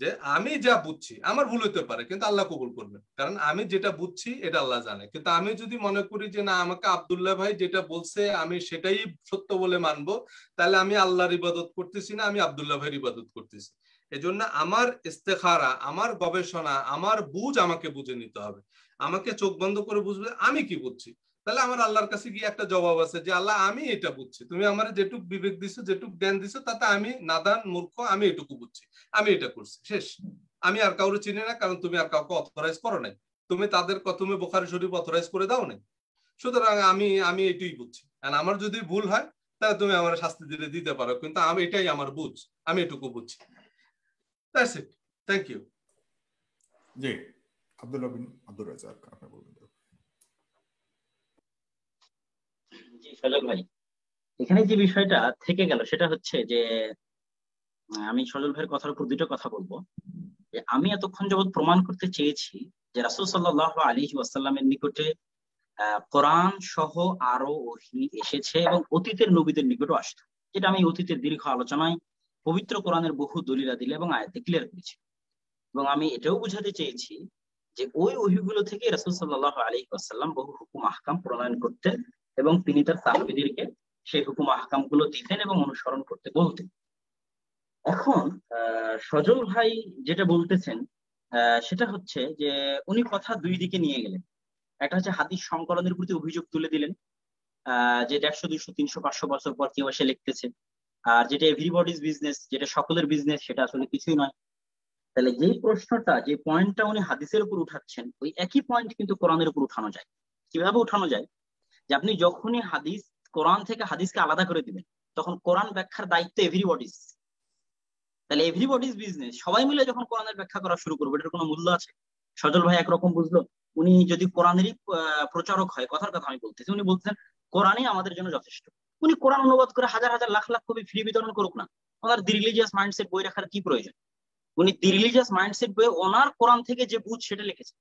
যে আমি যা বুঝছি আমার ভুল হতে পারে কিন্তু আল্লাহ কবুল করবেন কারণ আমি যেটা বুঝছি এটা আল্লাহ জানে কিন্তু আমি যদি মনে করি যে না আমাকে আবদুল্লাহ ভাই যেটা বলছে আমি সেটাই সত্য বলে মানবো তাহলে আমি আল্লাহর ইবাদত করতেছি না আমি আবদুল্লাহ ভাইয়ের ইবাদত করতেছি এজন্য আমার ইস্তেখারা আমার গবেষণা আমার বুঝ আমাকে বুঝে নিতে হবে আমাকে চোখ বন্ধ করে বুঝবে আমি কি বুঝছি তাহলে আমার আল্লাহর কাছে গিয়ে একটা জবাব আছে যে আল্লাহ আমি এটা বুঝছি তুমি আমার যেটুক বিবেক দিছো যেটুক জ্ঞান দিছো তাতে আমি নাদান মূর্খ আমি এটুকু বুঝছি আমি এটা করছি শেষ আমি আর কাউরে চিনি না কারণ তুমি আর কাউকে অথরাইজ করো নাই তুমি তাদের তুমি বোখারি শরীফ অথরাইজ করে দাও নাই সুতরাং আমি আমি এটুই বুঝছি কারণ আমার যদি ভুল হয় তাহলে তুমি আমার শাস্তি দিলে দিতে পারো কিন্তু আমি এটাই আমার বুঝ আমি এটুকু বুঝছি That's it. Thank you. জি এখানে যে বিষয়টা থেকে গেল সেটা হচ্ছে যে আমি সজল ভাইয়ের কথার উপর দুটো কথা বলবো যে আমি এতক্ষণ যাবৎ প্রমাণ করতে চেয়েছি যে রাসুল সাল্লাহ আলী ওয়াসাল্লামের নিকটে কোরআন সহ আরো ওহি এসেছে এবং অতীতের নবীদের নিকটও আসতো যেটা আমি অতীতের দীর্ঘ আলোচনায় পবিত্র কোরআনের বহু দলিলা দিলে এবং আয়াতে ক্লিয়ার করেছে এবং আমি এটাও বুঝাতে চেয়েছি যে ওই ওহিগুলো থেকে রাসুল সাল্লাহ আলী আসাল্লাম বহু হুকুম আহকাম প্রণয়ন করতেন এবং তিনি তার তাহবিদিরকে সেই হুকুম আহকাম গুলো দিতেন এবং অনুসরণ করতে বলতেন এখন সজল ভাই যেটা বলতেছেন সেটা হচ্ছে যে উনি কথা দুই দিকে নিয়ে গেলেন একটা হচ্ছে হাতির সংকলনের প্রতি অভিযোগ তুলে দিলেন যে একশো দুইশো তিনশো পাঁচশো বছর পর কেউ এসে লিখতেছে আর যেটা এভরিবডিজ বিজনেস যেটা সকলের বিজনেস সেটা আসলে কিছুই নয় তাহলে যে প্রশ্নটা যে পয়েন্টটা উনি হাদিসের উপর উঠাচ্ছেন ওই একই পয়েন্ট কিন্তু কোরআনের উপর উঠানো যায় কিভাবে উঠানো যায় যে আপনি যখনই হাদিস কোরআন থেকে হাদিসকে আলাদা করে দিবেন তখন কোরআন ব্যাখ্যার দায়িত্ব এভরিবডিজ তাহলে এভরিবডিজ বিজনেস সবাই মিলে যখন কোরআনের ব্যাখ্যা করা শুরু করবো এটার কোনো মূল্য আছে সজল ভাই একরকম বুঝলো উনি যদি কোরআনেরই প্রচারক হয় কথার কথা আমি বলতেছি উনি বলতেছেন কোরআনই আমাদের জন্য যথেষ্ট উনি কোরআন অনুবাদ করে হাজার হাজার লাখ লাখ কবি ফ্রি বিতরণ করুক না ওনার দি রিলিজিয়াস মাইন্ডসেট বই রাখার কি প্রয়োজন উনি দি রিলিজিয়াস মাইন্ডসেট বই ওনার কোরআন থেকে যে বুঝ সেটা লিখেছে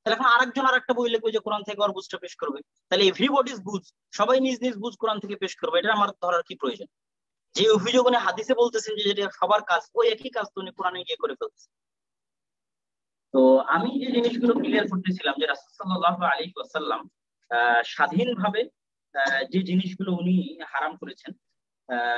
তাহলে এখন আরেকজন আর একটা বই লিখবে যে কোরআন থেকে ওর বুঝটা পেশ করবে তাহলে ইজ বুঝ সবাই নিজ নিজ বুঝ কোরআন থেকে পেশ করবে এটা আমার ধরার কি প্রয়োজন যে অভিযোগ উনি হাদিসে বলতেছেন যে যেটা সবার কাজ ওই একই কাজ তো উনি কোরআনে গিয়ে করে ফেলতেছেন তো আমি যে জিনিসগুলো ক্লিয়ার করতেছিলাম যে রাসুল সাল্লাহ আলী ওয়াসাল্লাম স্বাধীনভাবে যে জিনিসগুলো উনি হারাম করেছেন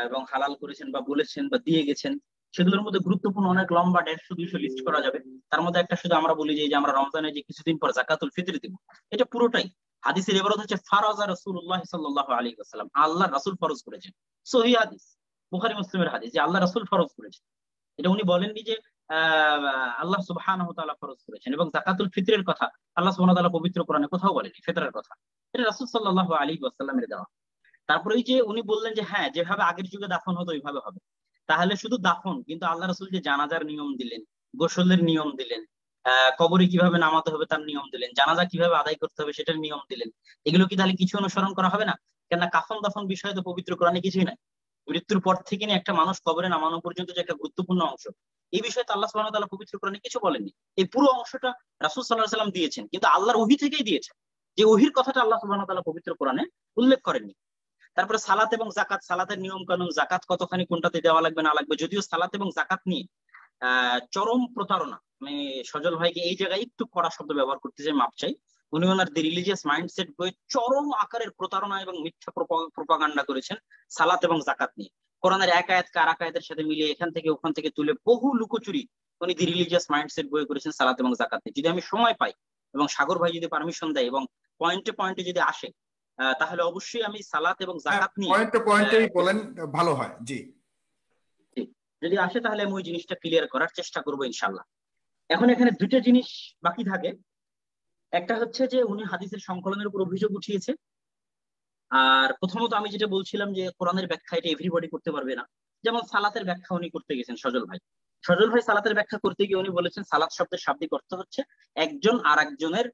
এবং হালাল করেছেন বা বলেছেন বা দিয়ে গেছেন সেগুলোর মধ্যে গুরুত্বপূর্ণ অনেক লম্বা দেড়শো দুইশো লিস্ট করা যাবে তার মধ্যে একটা শুধু আমরা বলি যে আমরা রমজানে যে কিছুদিন পর জাকাতুল ফিতরি দিব এটা পুরোটাই হাদিসের এবার হচ্ছে ফারাজা রসুল্লাহ সাল্লাহ আলী আসসালাম আল্লাহ রাসুল ফরজ করেছেন সহি হাদিস বুখারি মুসলিমের হাদিস যে আল্লাহ রাসুল ফরজ করেছেন এটা উনি বলেননি যে আল্লাহ সুবহান ফরজ করেছেন এবং জাকাতুল ফিতরের কথা আল্লাহ সুবাহ পবিত্র কোরআনে কোথাও বলেনি ফিতরের কথা এটা রাসুল সাল্লাহ আলী ওয়াসাল্লামের দেওয়া তারপর ওই যে উনি বললেন যে হ্যাঁ যেভাবে আগের যুগে দাফন হতো ওইভাবে হবে তাহলে শুধু দাফন কিন্তু আল্লাহ রসুল যে জানাজার নিয়ম দিলেন গোসলের নিয়ম দিলেন কবরে কিভাবে নামাতে হবে তার নিয়ম দিলেন জানাজা কিভাবে আদায় করতে হবে সেটার নিয়ম দিলেন এগুলো কি তাহলে কিছু অনুসরণ করা হবে না কেননা কাফন দাফন বিষয়ে তো পবিত্র কোরআনে কিছুই নাই মৃত্যুর পর থেকে নিয়ে একটা মানুষ কবরে নামানো পর্যন্ত যে একটা গুরুত্বপূর্ণ অংশ এই বিষয়ে আল্লাহ সাল্লাহ ওয়া পবিত্র কোরআনে কিছু বলেননি এই পুরো অংশটা রাসুল সাল্লাহ সাল্লাম দিয়েছেন কিন্তু আল্লাহর ওহী থেকেই দিয়েছেন যে ওহির কথাটা আল্লাহ সুবাহ পবিত্র কোরআনে উল্লেখ করেননি তারপরে সালাত এবং জাকাত সালাতের নিয়ম কানুন জাকাত কতখানি কোনটাতে দেওয়া লাগবে না লাগবে যদিও সালাত এবং জাকাত নিয়ে চরম প্রতারণা আমি মানে সজল ভাইকে এই জায়গায় একটু কড়া শব্দ ব্যবহার করতে চাই মাপ চাই উনি ওনার দি রিলিজিয়াস মাইন্ডসেট বই চরম আকারের প্রতারণা এবং মিথ্যা প্রপাগান্ডা করেছেন সালাত এবং জাকাত নিয়ে কোরআনের এক আয়াত কার আকায়াতের সাথে মিলিয়ে এখান থেকে ওখান থেকে তুলে বহু লুকোচুরি উনি দি রিলিজিয়াস মাইন্ডসেট বই করেছেন সালাত এবং জাকাত নিয়ে যদি আমি সময় পাই এবং সাগর ভাই যদি পারমিশন দেয় এবং পয়েন্টে পয়েন্টে যদি আসে তাহলে অবশ্যই আমি সালাত এবং হ্যাঁ, জাকাত নিয়ে পয়েন্টে পয়েন্টে বলেন ভালো হয় জি যদি আসে তাহলে আমি ওই জিনিসটা ক্লিয়ার করার চেষ্টা করব ইনশাল্লাহ এখন এখানে দুটো জিনিস বাকি থাকে একটা হচ্ছে যে উনি হাদিসের সংকলনের উপর অভিযোগ উঠিয়েছে আর প্রথমত আমি যেটা বলছিলাম যে কোরআনের ব্যাখ্যা এটা এভরিবডি করতে পারবে না যেমন সালাতের ব্যাখ্যা উনি করতে গেছেন সজল ভাই সজল ভাই সালাতের ব্যাখ্যা করতে গিয়ে উনি বলেছেন সালাত শব্দের শাব্দিক অর্থ হচ্ছে একজন আর একজনের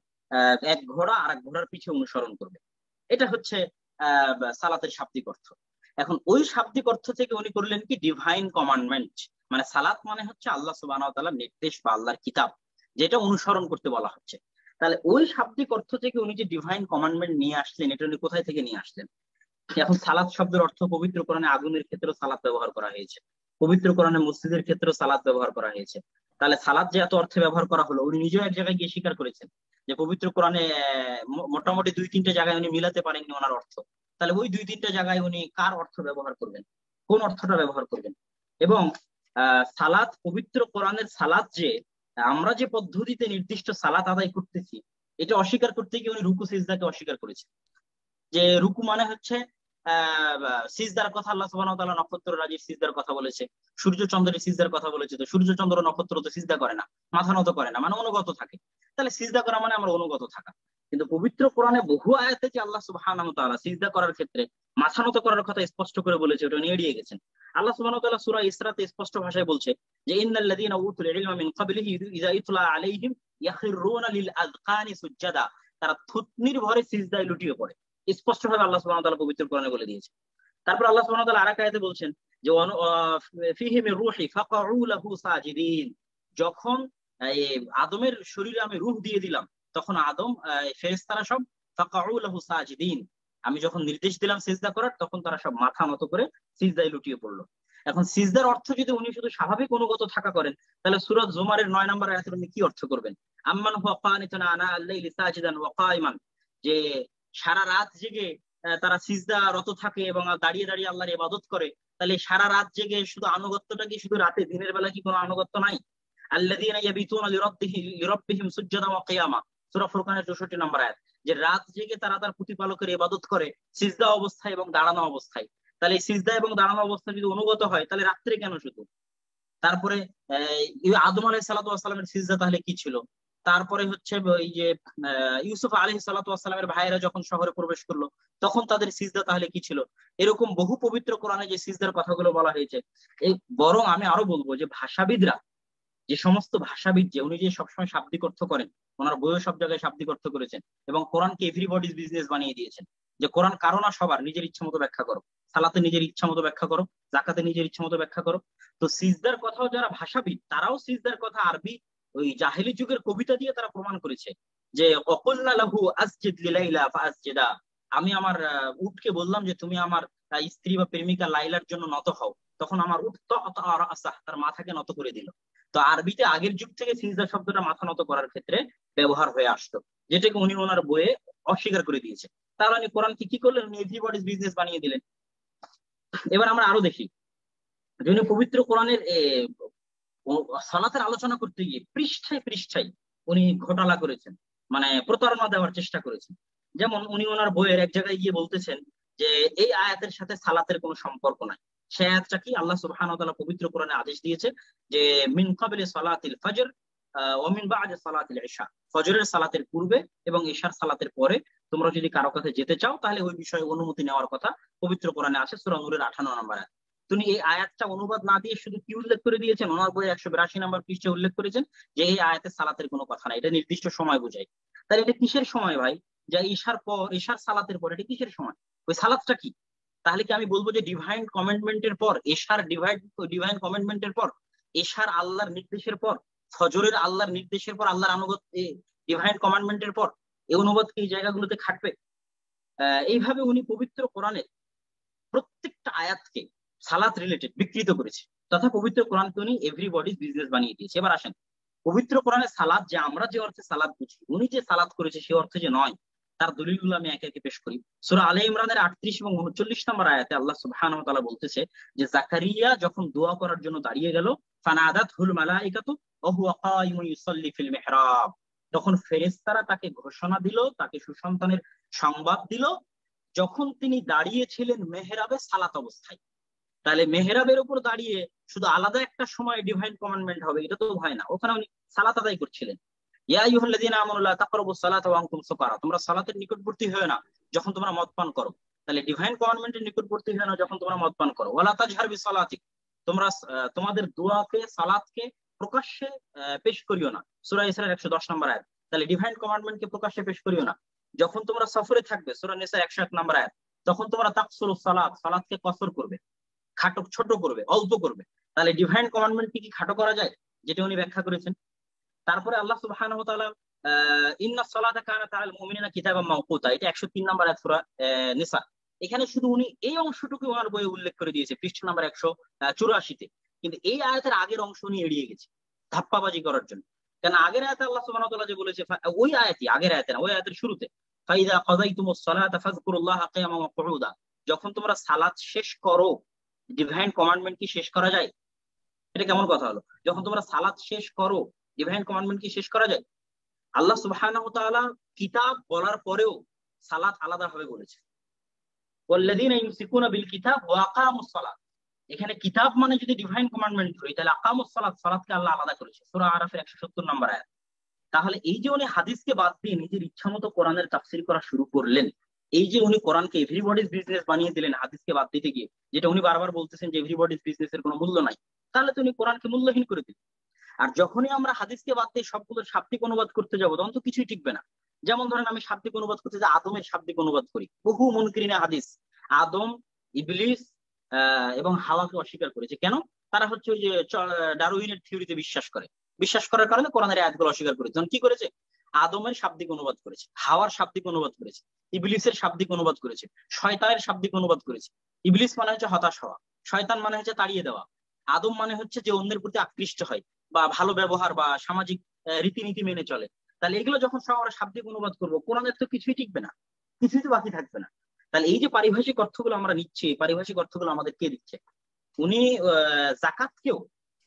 এক ঘোড়া আর এক ঘোড়ার পিঠে অনুসরণ করবে এটা হচ্ছে সালাতের শাব্দিক অর্থ এখন ওই শাব্দিক অর্থ থেকে উনি করলেন কি ডিভাইন কমান্ডমেন্ট মানে সালাত মানে হচ্ছে আল্লাহ সুবাহ নির্দেশ বা আল্লাহর কিতাব যেটা অনুসরণ করতে বলা হচ্ছে তাহলে ওই শাব্দিক অর্থ থেকে উনি যে ডিভাইন কমান্ডমেন্ট নিয়ে আসলেন এটা উনি কোথায় থেকে নিয়ে আসলেন এখন সালাত শব্দের অর্থ পবিত্র কোরআনে আগুনের ক্ষেত্রেও সালাত ব্যবহার করা হয়েছে পবিত্র কোরআনে মসজিদের ক্ষেত্রে সালাদ ব্যবহার করা হয়েছে তাহলে সালাদ যে এত অর্থে ব্যবহার করা হলো উনি নিজেও এক জায়গায় গিয়ে স্বীকার করেছেন যে পবিত্র কোরআনে মোটামুটি দুই তিনটা জায়গায় উনি মিলাতে পারেননি ওনার অর্থ তাহলে ওই দুই তিনটা জায়গায় উনি কার অর্থ ব্যবহার করবেন কোন অর্থটা ব্যবহার করবেন এবং সালাত পবিত্র কোরআনের সালাত যে আমরা যে পদ্ধতিতে নির্দিষ্ট সালাত আদায় করতেছি এটা অস্বীকার করতে গিয়ে উনি রুকু সিজদাকে অস্বীকার করেছেন যে রুকু মানে হচ্ছে সিজদার কথা আল্লাহ সুবহানাহু ওয়া তাআলা নক্ষত্র রাজির সিজদার কথা বলেছে সূর্য চন্দ্রের সিজদার কথা বলেছে তো সূর্য চন্দ্র নক্ষত্র তো সিজদা করে না মাথা নত করে না মানে অনুগত থাকে তাহলে সিজদা করা মানে আমরা অনুগত থাকা কিন্তু পবিত্র কোরআনে বহু আয়াতে যে আল্লাহ সুবহানাহু ওয়া তাআলা সিজদা করার ক্ষেত্রে মাথা নত করার কথা স্পষ্ট করে বলেছে ওটা নিয়ে এড়িয়ে গেছেন আল্লাহ সুবহানাহু ওয়া তাআলা সূরা ইসরাতে স্পষ্ট ভাষায় বলছে যে ইন্নাল্লাযীনা উতুল ইলমা মিন ক্বাবলিহি ইযা ইতলা আলাইহিম ইয়াখিরুনা লিল আযকানি সুজদা তারা থুতনির ভরে সিজদায় লুটিয়ে পড়ে স্পষ্ট ভাবে আল্লাহ সুবহানাহু ওয়া তাআলা পবিত্র কোরআনে বলে দিয়েছে তারপর আল্লাহ সুবহানাহু ওয়া তাআলা আরেক আয়াতে বলছেন যে ফিহি মি রূহি ফাকাউ লাহু সাজিদিন যখন আদমের শরীরে আমি রূহ দিয়ে দিলাম তখন আদম ফেরেশতারা সব ফাকাউ লাহু সাজিদিন আমি যখন নির্দেশ দিলাম সিজদা করার তখন তারা সব মাথা নত করে সিজদায় লুটিয়ে পড়ল এখন সিজদার অর্থ যদি উনি শুধু স্বাভাবিক অনুগত থাকা করেন তাহলে সুরত জুমারের নয় নম্বর আয়াতের উনি কি অর্থ করবেন আম্মান হুয়া কানিতান আনা আল্লাইলি সাজিদান ওয়া কায়মান যে সারা রাত জেগে তারা সিজদা রত থাকে এবং দাঁড়িয়ে দাঁড়িয়ে আল্লাহর ইবাদত করে তাহলে সারা রাত জেগে শুধু আনুগত্যটা কি শুধু রাতে দিনের বেলা কি কোনো আনুগত্য নাই ফুরকানের নম্বর আয়াত যে রাত জেগে তারা তার প্রতিপালকের ইবাদত করে সিজদা অবস্থায় এবং দাঁড়ানো অবস্থায় তাহলে সিজদা এবং দাঁড়ানো অবস্থায় যদি অনুগত হয় তাহলে রাত্রে কেন শুধু তারপরে আদম আলাই সালাতু সিজদা তাহলে কি ছিল তারপরে হচ্ছে ওই যে ইউসুফ আলহ সালাতামের ভাইয়েরা যখন শহরে প্রবেশ করলো তখন তাদের সিজদা তাহলে কি ছিল এরকম বহু পবিত্র কোরআনে যে সিজদার কথাগুলো বলা হয়েছে এই বরং আমি আরো বলবো যে ভাষাবিদরা যে সমস্ত ভাষাবিদ যে উনি যে সবসময় শাব্দিক অর্থ করেন ওনার বইও সব জায়গায় শাব্দিক অর্থ করেছেন এবং কোরআনকে এভরিবডিজ বিজনেস বানিয়ে দিয়েছেন যে কোরআন কারো না সবার নিজের ইচ্ছা মতো ব্যাখ্যা করো সালাতে নিজের ইচ্ছা মতো ব্যাখ্যা করো জাকাতে নিজের ইচ্ছা মতো ব্যাখ্যা করো তো সিজদার কথাও যারা ভাষাবিদ তারাও সিজদার কথা আরবি ওই জাহেলি যুগের কবিতা দিয়ে তারা প্রমাণ করেছে যে অকল্লা লাহু আসজিদ লিলাইলা ফাসজিদা আমি আমার উটকে বললাম যে তুমি আমার স্ত্রী বা প্রেমিকা লাইলার জন্য নত হও তখন আমার উট তার মাথাকে নত করে দিল তো আরবিতে আগের যুগ থেকে সিজদা শব্দটা মাথা নত করার ক্ষেত্রে ব্যবহার হয়ে আসতো যেটাকে উনি ওনার বইয়ে অস্বীকার করে দিয়েছে তাহলে উনি কোরআনকে কি করলেন উনি এভরিবডিজ বিজনেস বানিয়ে দিলেন এবার আমরা আরো দেখি যিনি পবিত্র কোরআনের সালাতের আলোচনা করতে গিয়ে পৃষ্ঠায় পৃষ্ঠায় উনি ঘোটালা করেছেন মানে প্রতারণা দেওয়ার চেষ্টা করেছেন যেমন উনি ওনার বইয়ের এক জায়গায় গিয়ে বলতেছেন যে এই আয়াতের সাথে সালাতের কোনো সম্পর্ক নাই সে আয়াতটা কি আল্লাহ সুবহান পবিত্র কোরআনে আদেশ দিয়েছে যে মিন কাবিলে সালাতিল ফজর ওমিন বা আজে সালাতিল ইশা ফজরের সালাতের পূর্বে এবং ইশার সালাতের পরে তোমরা যদি কারো কাছে যেতে চাও তাহলে ওই বিষয়ে অনুমতি নেওয়ার কথা পবিত্র কোরআনে আছে সূরা নূরের 58 নম্বর আয়াত তিনি এই আয়াতটা অনুবাদ না দিয়ে শুধু কি উল্লেখ করে দিয়েছেন ওনার বই একশো বিরাশি নম্বর পৃষ্ঠে উল্লেখ করেছেন যে এই আয়াতের সালাতের কোনো কথা না এটা নির্দিষ্ট সময় বোঝায় তাহলে এটা কিসের সময় ভাই যা ঈশার পর ঈশার সালাতের পর এটা কিসের সময় ওই সালাতটা কি তাহলে কি আমি বলবো যে ডিভাইন কমেন্টমেন্টের পর এশার ডিভাইন ডিভাইন কমেন্টমেন্টের পর এশার আল্লাহর নির্দেশের পর ফজরের আল্লাহর নির্দেশের পর আল্লাহর আনুগত ডিভাইন কমান্ডমেন্টের পর এই অনুবাদ এই জায়গাগুলোতে খাটবে এইভাবে উনি পবিত্র কোরআনের প্রত্যেকটা আয়াতকে সালাত রিলেটেড বিকৃত করেছে তথা পবিত্র কোরআনকে উনি এভরিবডি বিজনেস বানিয়ে দিয়েছে এবার আসেন পবিত্র কোরআনে সালাদ যে আমরা যে অর্থে সালাদ বুঝি উনি যে সালাদ করেছে সে অর্থে যে নয় তার দলিল গুলো আমি একে একে পেশ করি সুরা আলে ইমরানের আটত্রিশ এবং উনচল্লিশ নম্বর আয়াতে আল্লাহ সুবহান বলতেছে যে জাকারিয়া যখন দোয়া করার জন্য দাঁড়িয়ে গেল ফানাদাত হুল মালাইকাতু ওহুয়া কাইমুন ইউসাল্লি ফিল মিহরাব তখন ফেরেস্তারা তাকে ঘোষণা দিল তাকে সুসন্তানের সংবাদ দিল যখন তিনি দাঁড়িয়েছিলেন মেহরাবে সালাত অবস্থায় তাহলে মেহরাবের উপর দাঁড়িয়ে শুধু আলাদা একটা সময় ডিভাইন কমান্ডমেন্ট হবে এটা তো হয় না ওখানে উনি সালাত আদায় করছিলেন তোমরা সালাতের নিকটবর্তী না যখন তোমরা মদ করো তাহলে ডিভাইন কমান্ডমেন্টের নিকটবর্তী না যখন তোমরা মদ করো তাজহারবি সালাতিক তোমরা তোমাদের দোয়াকে সালাতকে প্রকাশ্যে পেশ করিও না সুরা একশো দশ নম্বর আয়াত তাহলে ডিভাইন কমান্ডমেন্টকে প্রকাশ্যে পেশ করিও না যখন তোমরা সফরে থাকবে সুরা নিসা একশো এক নম্বর আয়াত তখন তোমরা তাকসুল সালাত সালাতকে কসর করবে খাটো ছোট করবে অল্প করবে তাহলে ডিভাইন কমান্ডমেন্ট কি খাটো করা যায় যেটা উনি ব্যাখ্যা করেছেন তারপরে আল্লাহ সুবহানাহু ওয়া তাআলা ইন্না সালাতা কানা আলাল মুমিনিনা কিতাবাম মাওকুতা এটা 103 নম্বর আয়াত সূরা নিসা এখানে শুধু উনি এই অংশটুকু ওনার বইয়ে উল্লেখ করে দিয়েছে পৃষ্ঠা নাম্বার 184 তে কিন্তু এই আয়াতের আগের অংশ উনি এড়িয়ে গেছে ধাপ্পাবাজি করার জন্য কারণ আগের আয়াতে আল্লাহ সুবহানাহু ওয়া তাআলা যে বলেছে ওই আয়াতই আগের আয়াতে না ওই আয়াতের শুরুতে ফাইদা কাযাইতুমুস সালাতা ফাযকুরুল্লাহ কিয়ামান ওয়া কুউদা যখন তোমরা সালাত শেষ করো ডিভাইন কমান্ডমেন্ট কি শেষ করা যায় এটা কেমন কথা হলো যখন তোমরা সালাদ শেষ করো ডিভাইন কমান্ডমেন্ট কি শেষ করা যায় আল্লাহ সুবাহ কিতাব বলার পরেও সালাত আলাদা ভাবে বলেছে এখানে কিতাব মানে যদি ডিভাইন কমান্ডমেন্ট ধরি তাহলে আকামুস সালাত সালাতকে আল্লাহ আলাদা করেছে সুরা আরাফের 170 নম্বর আয়াত তাহলে এই যে উনি হাদিসকে বাদ দিয়ে নিজের ইচ্ছা মতো কোরআনের তাফসির করা শুরু করলেন এই যে উনি কোরআনকে এভরিবডিজ বিজনেস বানিয়ে দিলেন হাদিসকে বাদ দিতে গিয়ে যেটা উনি বারবার বলতেছেন যে এভরিবডিজ বিজনেস এর কোনো মূল্য নাই তাহলে তো উনি কোরআনকে মূল্যহীন করে দিলেন আর যখনই আমরা হাদিসকে বাদ দিয়ে সবগুলো শাব্দিক অনুবাদ করতে যাবো তখন তো কিছুই টিকবে না যেমন ধরেন আমি শাব্দিক অনুবাদ করতে যে আদমের শাব্দিক অনুবাদ করি বহু মনকিরিনা হাদিস আদম ইবলিস এবং হাওয়াকে অস্বীকার করেছে কেন তারা হচ্ছে ওই যে ডারুইনের থিওরিতে বিশ্বাস করে বিশ্বাস করার কারণে কোরআনের আয়াতগুলো অস্বীকার করেছে তখন কি করেছে আদমের শাব্দিক অনুবাদ করেছে হাওয়ার শাব্দিক অনুবাদ করেছে ইবলিসের শাব্দিক অনুবাদ করেছে শয়তানের শাব্দিক অনুবাদ করেছে ইবলিস মানে হচ্ছে হতাশ হওয়া শয়তান মানে হচ্ছে তাড়িয়ে দেওয়া আদম মানে হচ্ছে যে অন্যের প্রতি আকৃষ্ট হয় বা ভালো ব্যবহার বা সামাজিক রীতিনীতি মেনে চলে তাহলে এগুলো যখন সব আমরা শাব্দিক অনুবাদ করবো কোরআনের তো কিছুই টিকবে না কিছুই তো বাকি থাকবে না তাহলে এই যে পারিভাষিক অর্থগুলো আমরা নিচ্ছি পারিভাষিক অর্থগুলো আমাদের কে দিচ্ছে উনি জাকাতকেও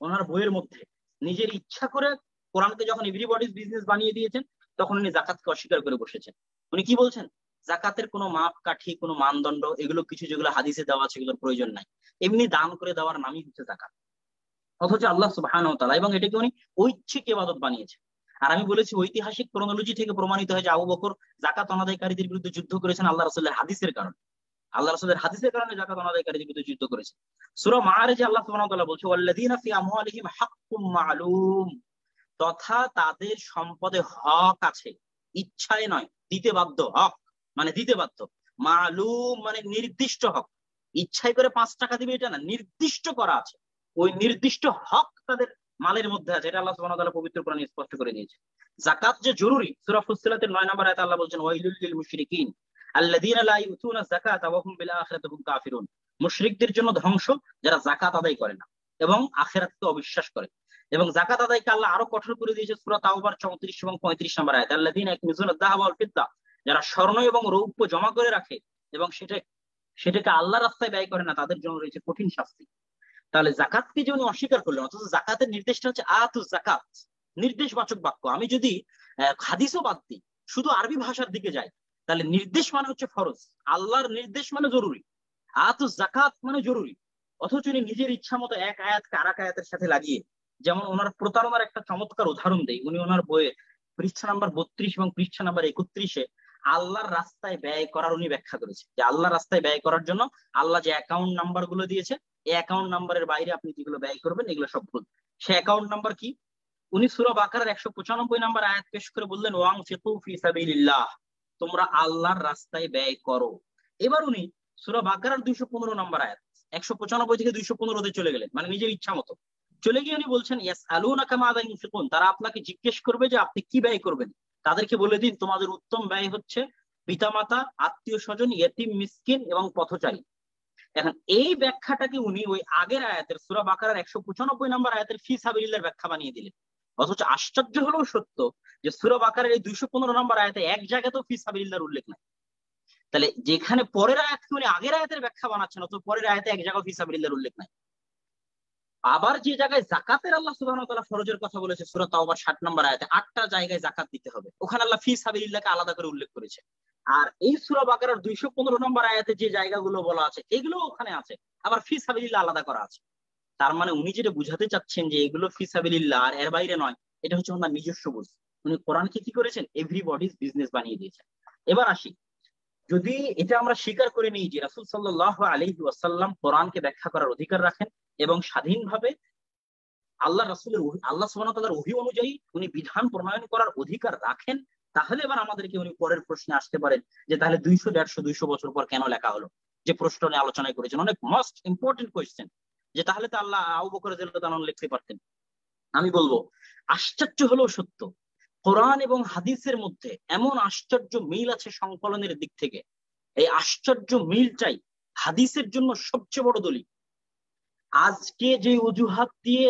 ওনার বইয়ের মধ্যে নিজের ইচ্ছা করে কোরআনকে যখন এভরিবডিজ বিজনেস বানিয়ে দিয়েছেন তখন উনি জাকাতকে অস্বীকার করে বসেছেন উনি কি বলছেন জাকাতের কোনো মাপ কাঠি কোনো মানদণ্ড এগুলো কিছু যেগুলো হাদিসে দেওয়া আছে এগুলোর প্রয়োজন নাই এমনি দান করে দেওয়ার নামই হচ্ছে জাকাত অথচ আল্লাহ সুবাহান তালা এবং এটাকে উনি ঐচ্ছিক এবাদত বানিয়েছেন আর আমি বলেছি ঐতিহাসিক ক্রোনোলজি থেকে প্রমাণিত হয় যে আবু বকর জাকাত অনাদায়কারীদের বিরুদ্ধে যুদ্ধ করেছেন আল্লাহ রসুল্লাহ হাদিসের কারণে আল্লাহ রসুলের হাদিসের কারণে জাকাত অনাদায়কারীদের বিরুদ্ধে যুদ্ধ করেছেন সুরা মারে যে আল্লাহ সুবাহ বলছে আল্লাহ ফি আমওয়ালিহিম হাক্কুম মা'লুম তথা তাদের সম্পদে হক আছে ইচ্ছায় নয় দিতে বাধ্য হক মানে দিতে বাধ্য মালুম মানে নির্দিষ্ট হক ইচ্ছাই করে পাঁচ টাকা দিবে এটা না নির্দিষ্ট করা আছে ওই নির্দিষ্ট হক তাদের মালের মধ্যে আছে এটা আল্লাহ সুবহানাহু পবিত্র কোরআনে স্পষ্ট করে দিয়েছে যাকাত যে জরুরি সূরা ফুসসিলাতের 9 নম্বর আয়াতে আল্লাহ বলছেন ওয়াইলুল লিল মুশরিকিন আল্লাযীনা লা ইউতুনা যাকাত ওয়া হুম বিল আখিরাতি হুম কাফিরুন মুশরিকদের জন্য ধ্বংস যারা যাকাত আদায় করে না এবং আখিরাতকে অবিশ্বাস করে এবং জাকাত আদায়কে আল্লাহ আরো কঠোর করে দিয়েছে সুরা তাওবার চৌত্রিশ এবং পঁয়ত্রিশ নম্বর আয়াত আল্লাদিন এক মিজুন দাহাবাল ফিদ্দা যারা স্বর্ণ এবং রৌপ্য জমা করে রাখে এবং সেটা সেটাকে আল্লাহ রাস্তায় ব্যয় করে না তাদের জন্য রয়েছে কঠিন শাস্তি তাহলে জাকাতকে যে উনি অস্বীকার করলেন অথচ জাকাতের নির্দেশটা হচ্ছে আতু জাকাত নির্দেশবাচক বাক্য আমি যদি হাদিসও বাদ দিই শুধু আরবি ভাষার দিকে যাই তাহলে নির্দেশ মানে হচ্ছে ফরজ আল্লাহর নির্দেশ মানে জরুরি আতু জাকাত মানে জরুরি অথচ উনি নিজের ইচ্ছা মতো এক আয়াত কারাক আয়াতের সাথে লাগিয়ে যেমন ওনার প্রতারণার একটা চমৎকার উদাহরণ দেয় উনি ওনার বইয়ের পৃষ্ঠা নাম্বার বত্রিশ এবং পৃষ্ঠা নাম্বার একত্রিশে আল্লাহর রাস্তায় ব্যয় করার উনি ব্যাখ্যা করেছে যে আল্লাহর রাস্তায় ব্যয় করার জন্য আল্লাহ যে অ্যাকাউন্ট নাম্বার গুলো দিয়েছে এই অ্যাকাউন্ট নাম্বারের বাইরে আপনি যেগুলো ব্যয় করবেন এগুলো সব ভুল সে অ্যাকাউন্ট নাম্বার কি উনি সুরব আকারের একশো পঁচানব্বই নাম্বার আয়াত পেশ করে বললেন ওয়াং ফিকু ফি তোমরা আল্লাহর রাস্তায় ব্যয় করো এবার উনি সুরব আকারের দুইশো পনেরো নাম্বার আয়াত একশো পঁচানব্বই থেকে দুইশো পনেরোতে চলে গেলেন মানে নিজের ইচ্ছা মতো চলে গিয়ে উনি বলছেন ইয়াস আলু না কামা আদা ইনফিকুন তারা আপনাকে জিজ্ঞেস করবে যে আপনি কি ব্যয় করবেন তাদেরকে বলে দিন তোমাদের উত্তম ব্যয় হচ্ছে পিতামাতা আত্মীয় স্বজন ইয়েতিম মিসকিন এবং পথচারী এখন এই ব্যাখ্যাটাকে উনি ওই আগের আয়াতের সুরা বাকারার একশো পঁচানব্বই নম্বর আয়াতের ফি সাবিল্লার ব্যাখ্যা বানিয়ে দিলেন অথচ আশ্চর্য হলেও সত্য যে সুরা বাকারের এই দুইশো পনেরো নম্বর আয়াতে এক জায়গাতেও ফি সাবিল্লার উল্লেখ নাই তাহলে যেখানে পরের আয়াতকে উনি আগের আয়াতের ব্যাখ্যা বানাচ্ছেন অথচ পরের আয়াতে এক জায়গাও ফি সাবিল্লার উল্লেখ নাই আবার যে জায়গায় জাকাতের আল্লাহ সুবাহ তালা ফরজের কথা বলেছে সুরত আবার ষাট নম্বর আয়াতে আটটা জায়গায় জাকাত দিতে হবে ওখানে আল্লাহ ফি সাবিল্লাহকে আলাদা করে উল্লেখ করেছে আর এই সুরা বাকারার দুইশো পনেরো নম্বর আয়াতে যে জায়গাগুলো বলা আছে এগুলো ওখানে আছে আবার ফি সাবিল্লাহ আলাদা করা আছে তার মানে উনি যেটা বুঝাতে চাচ্ছেন যে এগুলো ফি সাবিল্লাহ আর এর বাইরে নয় এটা হচ্ছে ওনার নিজস্ব বুঝ উনি কোরআনকে কি করেছেন এভরি বডিজ বিজনেস বানিয়ে দিয়েছেন এবার আসি যদি এটা আমরা স্বীকার করে নিই যে রাসুল সাল্লাহ আলহি ওয়াসাল্লাম কোরআনকে ব্যাখ্যা করার অধিকার রাখেন এবং স্বাধীনভাবে আল্লাহ রাসুলের আল্লাহ সোহানতালার অভি অনুযায়ী উনি বিধান প্রণয়ন করার অধিকার রাখেন তাহলে এবার আমাদেরকে উনি পরের প্রশ্নে আসতে পারেন যে তাহলে দুইশো দেড়শো দুইশো বছর পর কেন লেখা হলো যে প্রশ্ন নিয়ে আলোচনা করেছেন অনেক মোস্ট ইম্পর্টেন্ট কোয়েশ্চেন যে তাহলে তো আল্লাহ আউ বকর লিখতে পারতেন আমি বলবো আশ্চর্য হলো সত্য কোরআন এবং হাদিসের মধ্যে এমন আশ্চর্য মিল আছে সংকলনের দিক থেকে এই আশ্চর্য মিলটাই হাদিসের জন্য সবচেয়ে বড় দলিল আজকে যে অজুহাত দিয়ে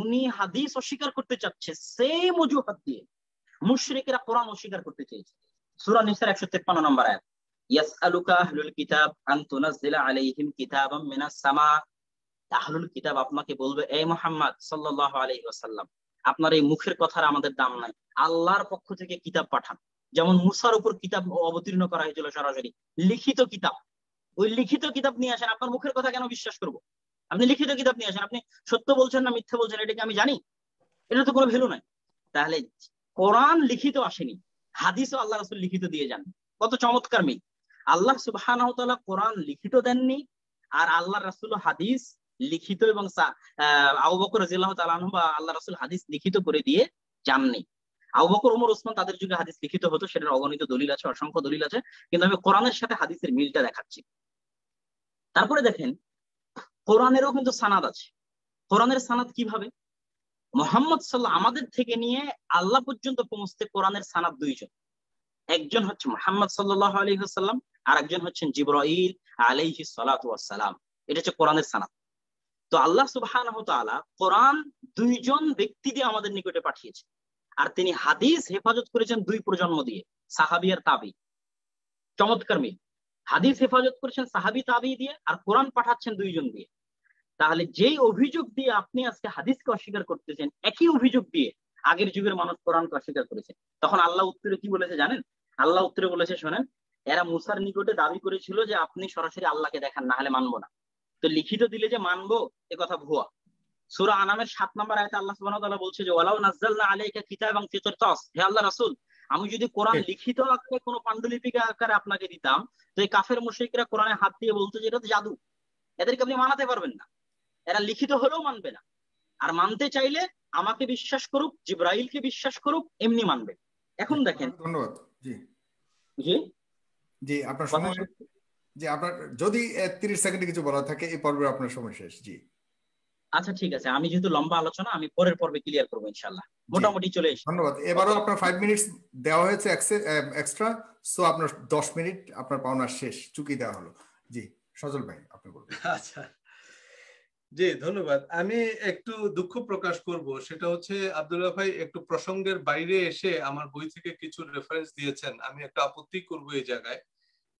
উনি হাদিস অস্বীকার করতে চাচ্ছে সেম অজুহাত দিয়ে মুশরিকেরা কোরআন অস্বীকার করতে চেয়েছে সুরা নিসার একশো তেপ্পান্ন নম্বর এক ইয়াসআলুকা আহলুল কিতাব আলাইহিম মিনাস সামা কিতাব আপনাকে বলবে মোহাম্মদ সাল্লাল্লাহু আলাই ওয়াসাল্লাম আপনার এই মুখের কথার আমাদের দাম নাই আল্লাহর পক্ষ থেকে কিতাব পাঠান যেমন মুসার উপর কিতাব অবতীর্ণ করা হয়েছিল সরাসরি লিখিত কিতাব ওই লিখিত কিতাব নিয়ে আসেন আপনার মুখের কথা কেন বিশ্বাস করবো আপনি লিখিত কিতাব নিয়ে আসেন আপনি সত্য বলছেন না মিথ্যা বলছেন এটাকে আমি জানি এটা তো কোনো ভ্যালু নাই তাহলে কোরআন লিখিত আসেনি হাদিসও আল্লাহ রাসুল লিখিত দিয়ে যান কত চমৎকার মেয়ে আল্লাহ সুবাহ কোরআন লিখিত দেননি আর আল্লাহ রাসুল হাদিস লিখিত এবং আবু রাজিল্লাহ তালাহ বা আল্লাহ রাসুল হাদিস লিখিত করে দিয়ে যাননি আবু ওমর ওসমান তাদের যুগে হাদিস লিখিত হতো সেটার অগণিত দলিল আছে অসংখ্য দলিল আছে কিন্তু আমি কোরআনের সাথে হাদিসের মিলটা দেখাচ্ছি তারপরে দেখেন কোরআনেরও কিন্তু সানাদ আছে কোরআনের সানাদ কিভাবে মোহাম্মদ সাল্লাহ আমাদের থেকে নিয়ে আল্লাহ পর্যন্ত পৌঁছতে কোরআনের সানাদ দুইজন একজন হচ্ছে মোহাম্মদ সাল্লাহ আলহিহাল্লাম আর একজন হচ্ছেন জিব্রাইল আলহি সালাম এটা হচ্ছে কোরআনের সানাদ তো আল্লাহ সুবাহান কোরআন দুইজন ব্যক্তি দিয়ে আমাদের নিকটে পাঠিয়েছে আর তিনি হাদিস হেফাজত করেছেন দুই প্রজন্ম দিয়ে সাহাবি আর তাবি চমৎকার মেয়ে হাদিস হেফাজত করেছেন সাহাবি তাবি দিয়ে আর কোরআন পাঠাচ্ছেন দুইজন দিয়ে তাহলে যেই অভিযোগ দিয়ে আপনি আজকে হাদিসকে অস্বীকার করতেছেন একই অভিযোগ দিয়ে আগের যুগের মানুষ কোরআনকে অস্বীকার করেছে তখন আল্লাহ উত্তরে কি বলেছে জানেন আল্লাহ উত্তরে বলেছে শোনেন এরা মুসার নিকটে দাবি করেছিল যে আপনি সরাসরি আল্লাহকে দেখান না হলে মানবো না তো লিখিত দিলে যে মানবো এ কথা ভুয়া সুরা আনামের সাত নম্বর আয়তে আল্লাহ সুবাহ তাআলা বলছে যে ওলাউ নাজাল ওয়ালাউ নাজ্জালনা আলাইকা এবং ফি তস হে আল্লাহ রাসূল আমি যদি কোরআন লিখিত আকারে কোনো পাণ্ডুলিপিকা আকারে আপনাকে দিতাম তো এই কাফের মুশিকরা কোরআনে হাত দিয়ে বলতো যে এটা তো জাদু এদেরকে আপনি মানাতে পারবেন না এরা লিখিত হলেও মানবে না আর মানতে চাইলে আমাকে বিশ্বাস করুক জিব্রাইলকে বিশ্বাস করুক এমনি মানবে এখন দেখেন ধন্যবাদ জি জি জি আপনার সময় জি আপনার যদি 30 সেকেন্ডে কিছু বলা থাকে এই পর্বে আপনার সময় শেষ জি আচ্ছা ঠিক আছে আমি যেহেতু লম্বা আলোচনা আমি পরের পর্বে ক্লিয়ার করব ইনশাআল্লাহ মোটামুটি চলে এসে ধন্যবাদ এবারেও আপনার 5 মিনিটস দেওয়া হয়েছে এক্সট্রা সো আপনার 10 মিনিট আপনার পাওনা শেষ চুকি দেওয়া হলো জি সজল ভাই আপনি বলুন আচ্ছা জি ধন্যবাদ আমি একটু দুঃখ প্রকাশ করব সেটা হচ্ছে আব্দুল্লাহ ভাই একটু প্রসঙ্গের বাইরে এসে আমার বই থেকে কিছু রেফারেন্স দিয়েছেন আমি একটা আপত্তি করব এই জায়গায়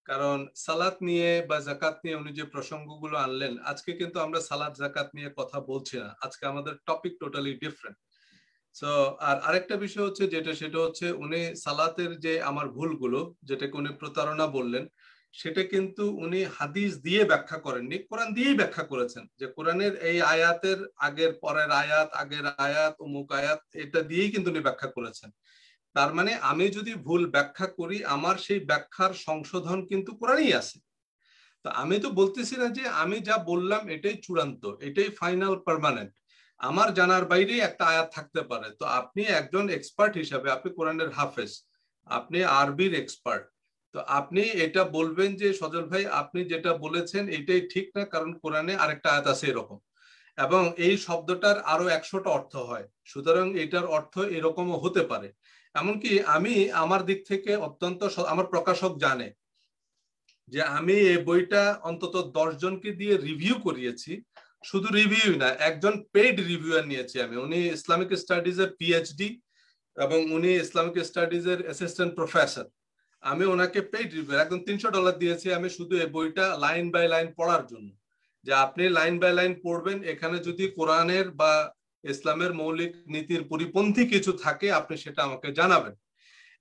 কারণ সালাত নিয়ে বা জাকাত নিয়ে উনি যে প্রসঙ্গগুলো আনলেন আজকে কিন্তু আমরা সালাত জাকাত নিয়ে কথা বলছি না আজকে আমাদের টপিক টোটালি ডিফারেন্ট তো আর আরেকটা বিষয় হচ্ছে যেটা সেটা হচ্ছে উনি সালাতের যে আমার ভুলগুলো যেটাকে উনি প্রতারণা বললেন সেটা কিন্তু উনি হাদিস দিয়ে ব্যাখ্যা করেননি কোরআন দিয়েই ব্যাখ্যা করেছেন যে কোরআনের এই আয়াতের আগের পরের আয়াত আগের আয়াত অমুক আয়াত এটা দিয়েই কিন্তু উনি ব্যাখ্যা করেছেন তার মানে আমি যদি ভুল ব্যাখ্যা করি আমার সেই ব্যাখ্যার সংশোধন কিন্তু কোরআনই আছে তো আমি তো বলতেছি না যে আমি যা বললাম এটাই চূড়ান্ত এটাই ফাইনাল পারমানেন্ট আমার জানার বাইরে একটা আয়াত থাকতে পারে তো আপনি একজন এক্সপার্ট হিসাবে আপনি কোরআনের হাফেজ আপনি আরবির এক্সপার্ট তো আপনি এটা বলবেন যে সজল ভাই আপনি যেটা বলেছেন এটাই ঠিক না কারণ কোরআনে আরেকটা আয়াত আছে এরকম এবং এই শব্দটার আরো একশোটা অর্থ হয় সুতরাং এটার অর্থ এরকমও হতে পারে এমনকি আমি আমার দিক থেকে অত্যন্ত আমার প্রকাশক জানে যে আমি এই বইটা অন্তত দশ জনকে দিয়ে রিভিউ করিয়েছি শুধু রিভিউ না একজন পেইড রিভিউয়ার নিয়েছি আমি উনি ইসলামিক স্টাডিজ এর পিএইচডি এবং উনি ইসলামিক স্টাডিজ এর অ্যাসিস্ট্যান্ট প্রফেসর আমি ওনাকে পেইড রিভিউ একদম তিনশো ডলার দিয়েছি আমি শুধু এই বইটা লাইন বাই লাইন পড়ার জন্য যে আপনি লাইন বাই লাইন পড়বেন এখানে যদি কোরআনের বা ইসলামের মৌলিক নীতির পরিপন্থী কিছু থাকে আপনি সেটা আমাকে জানাবেন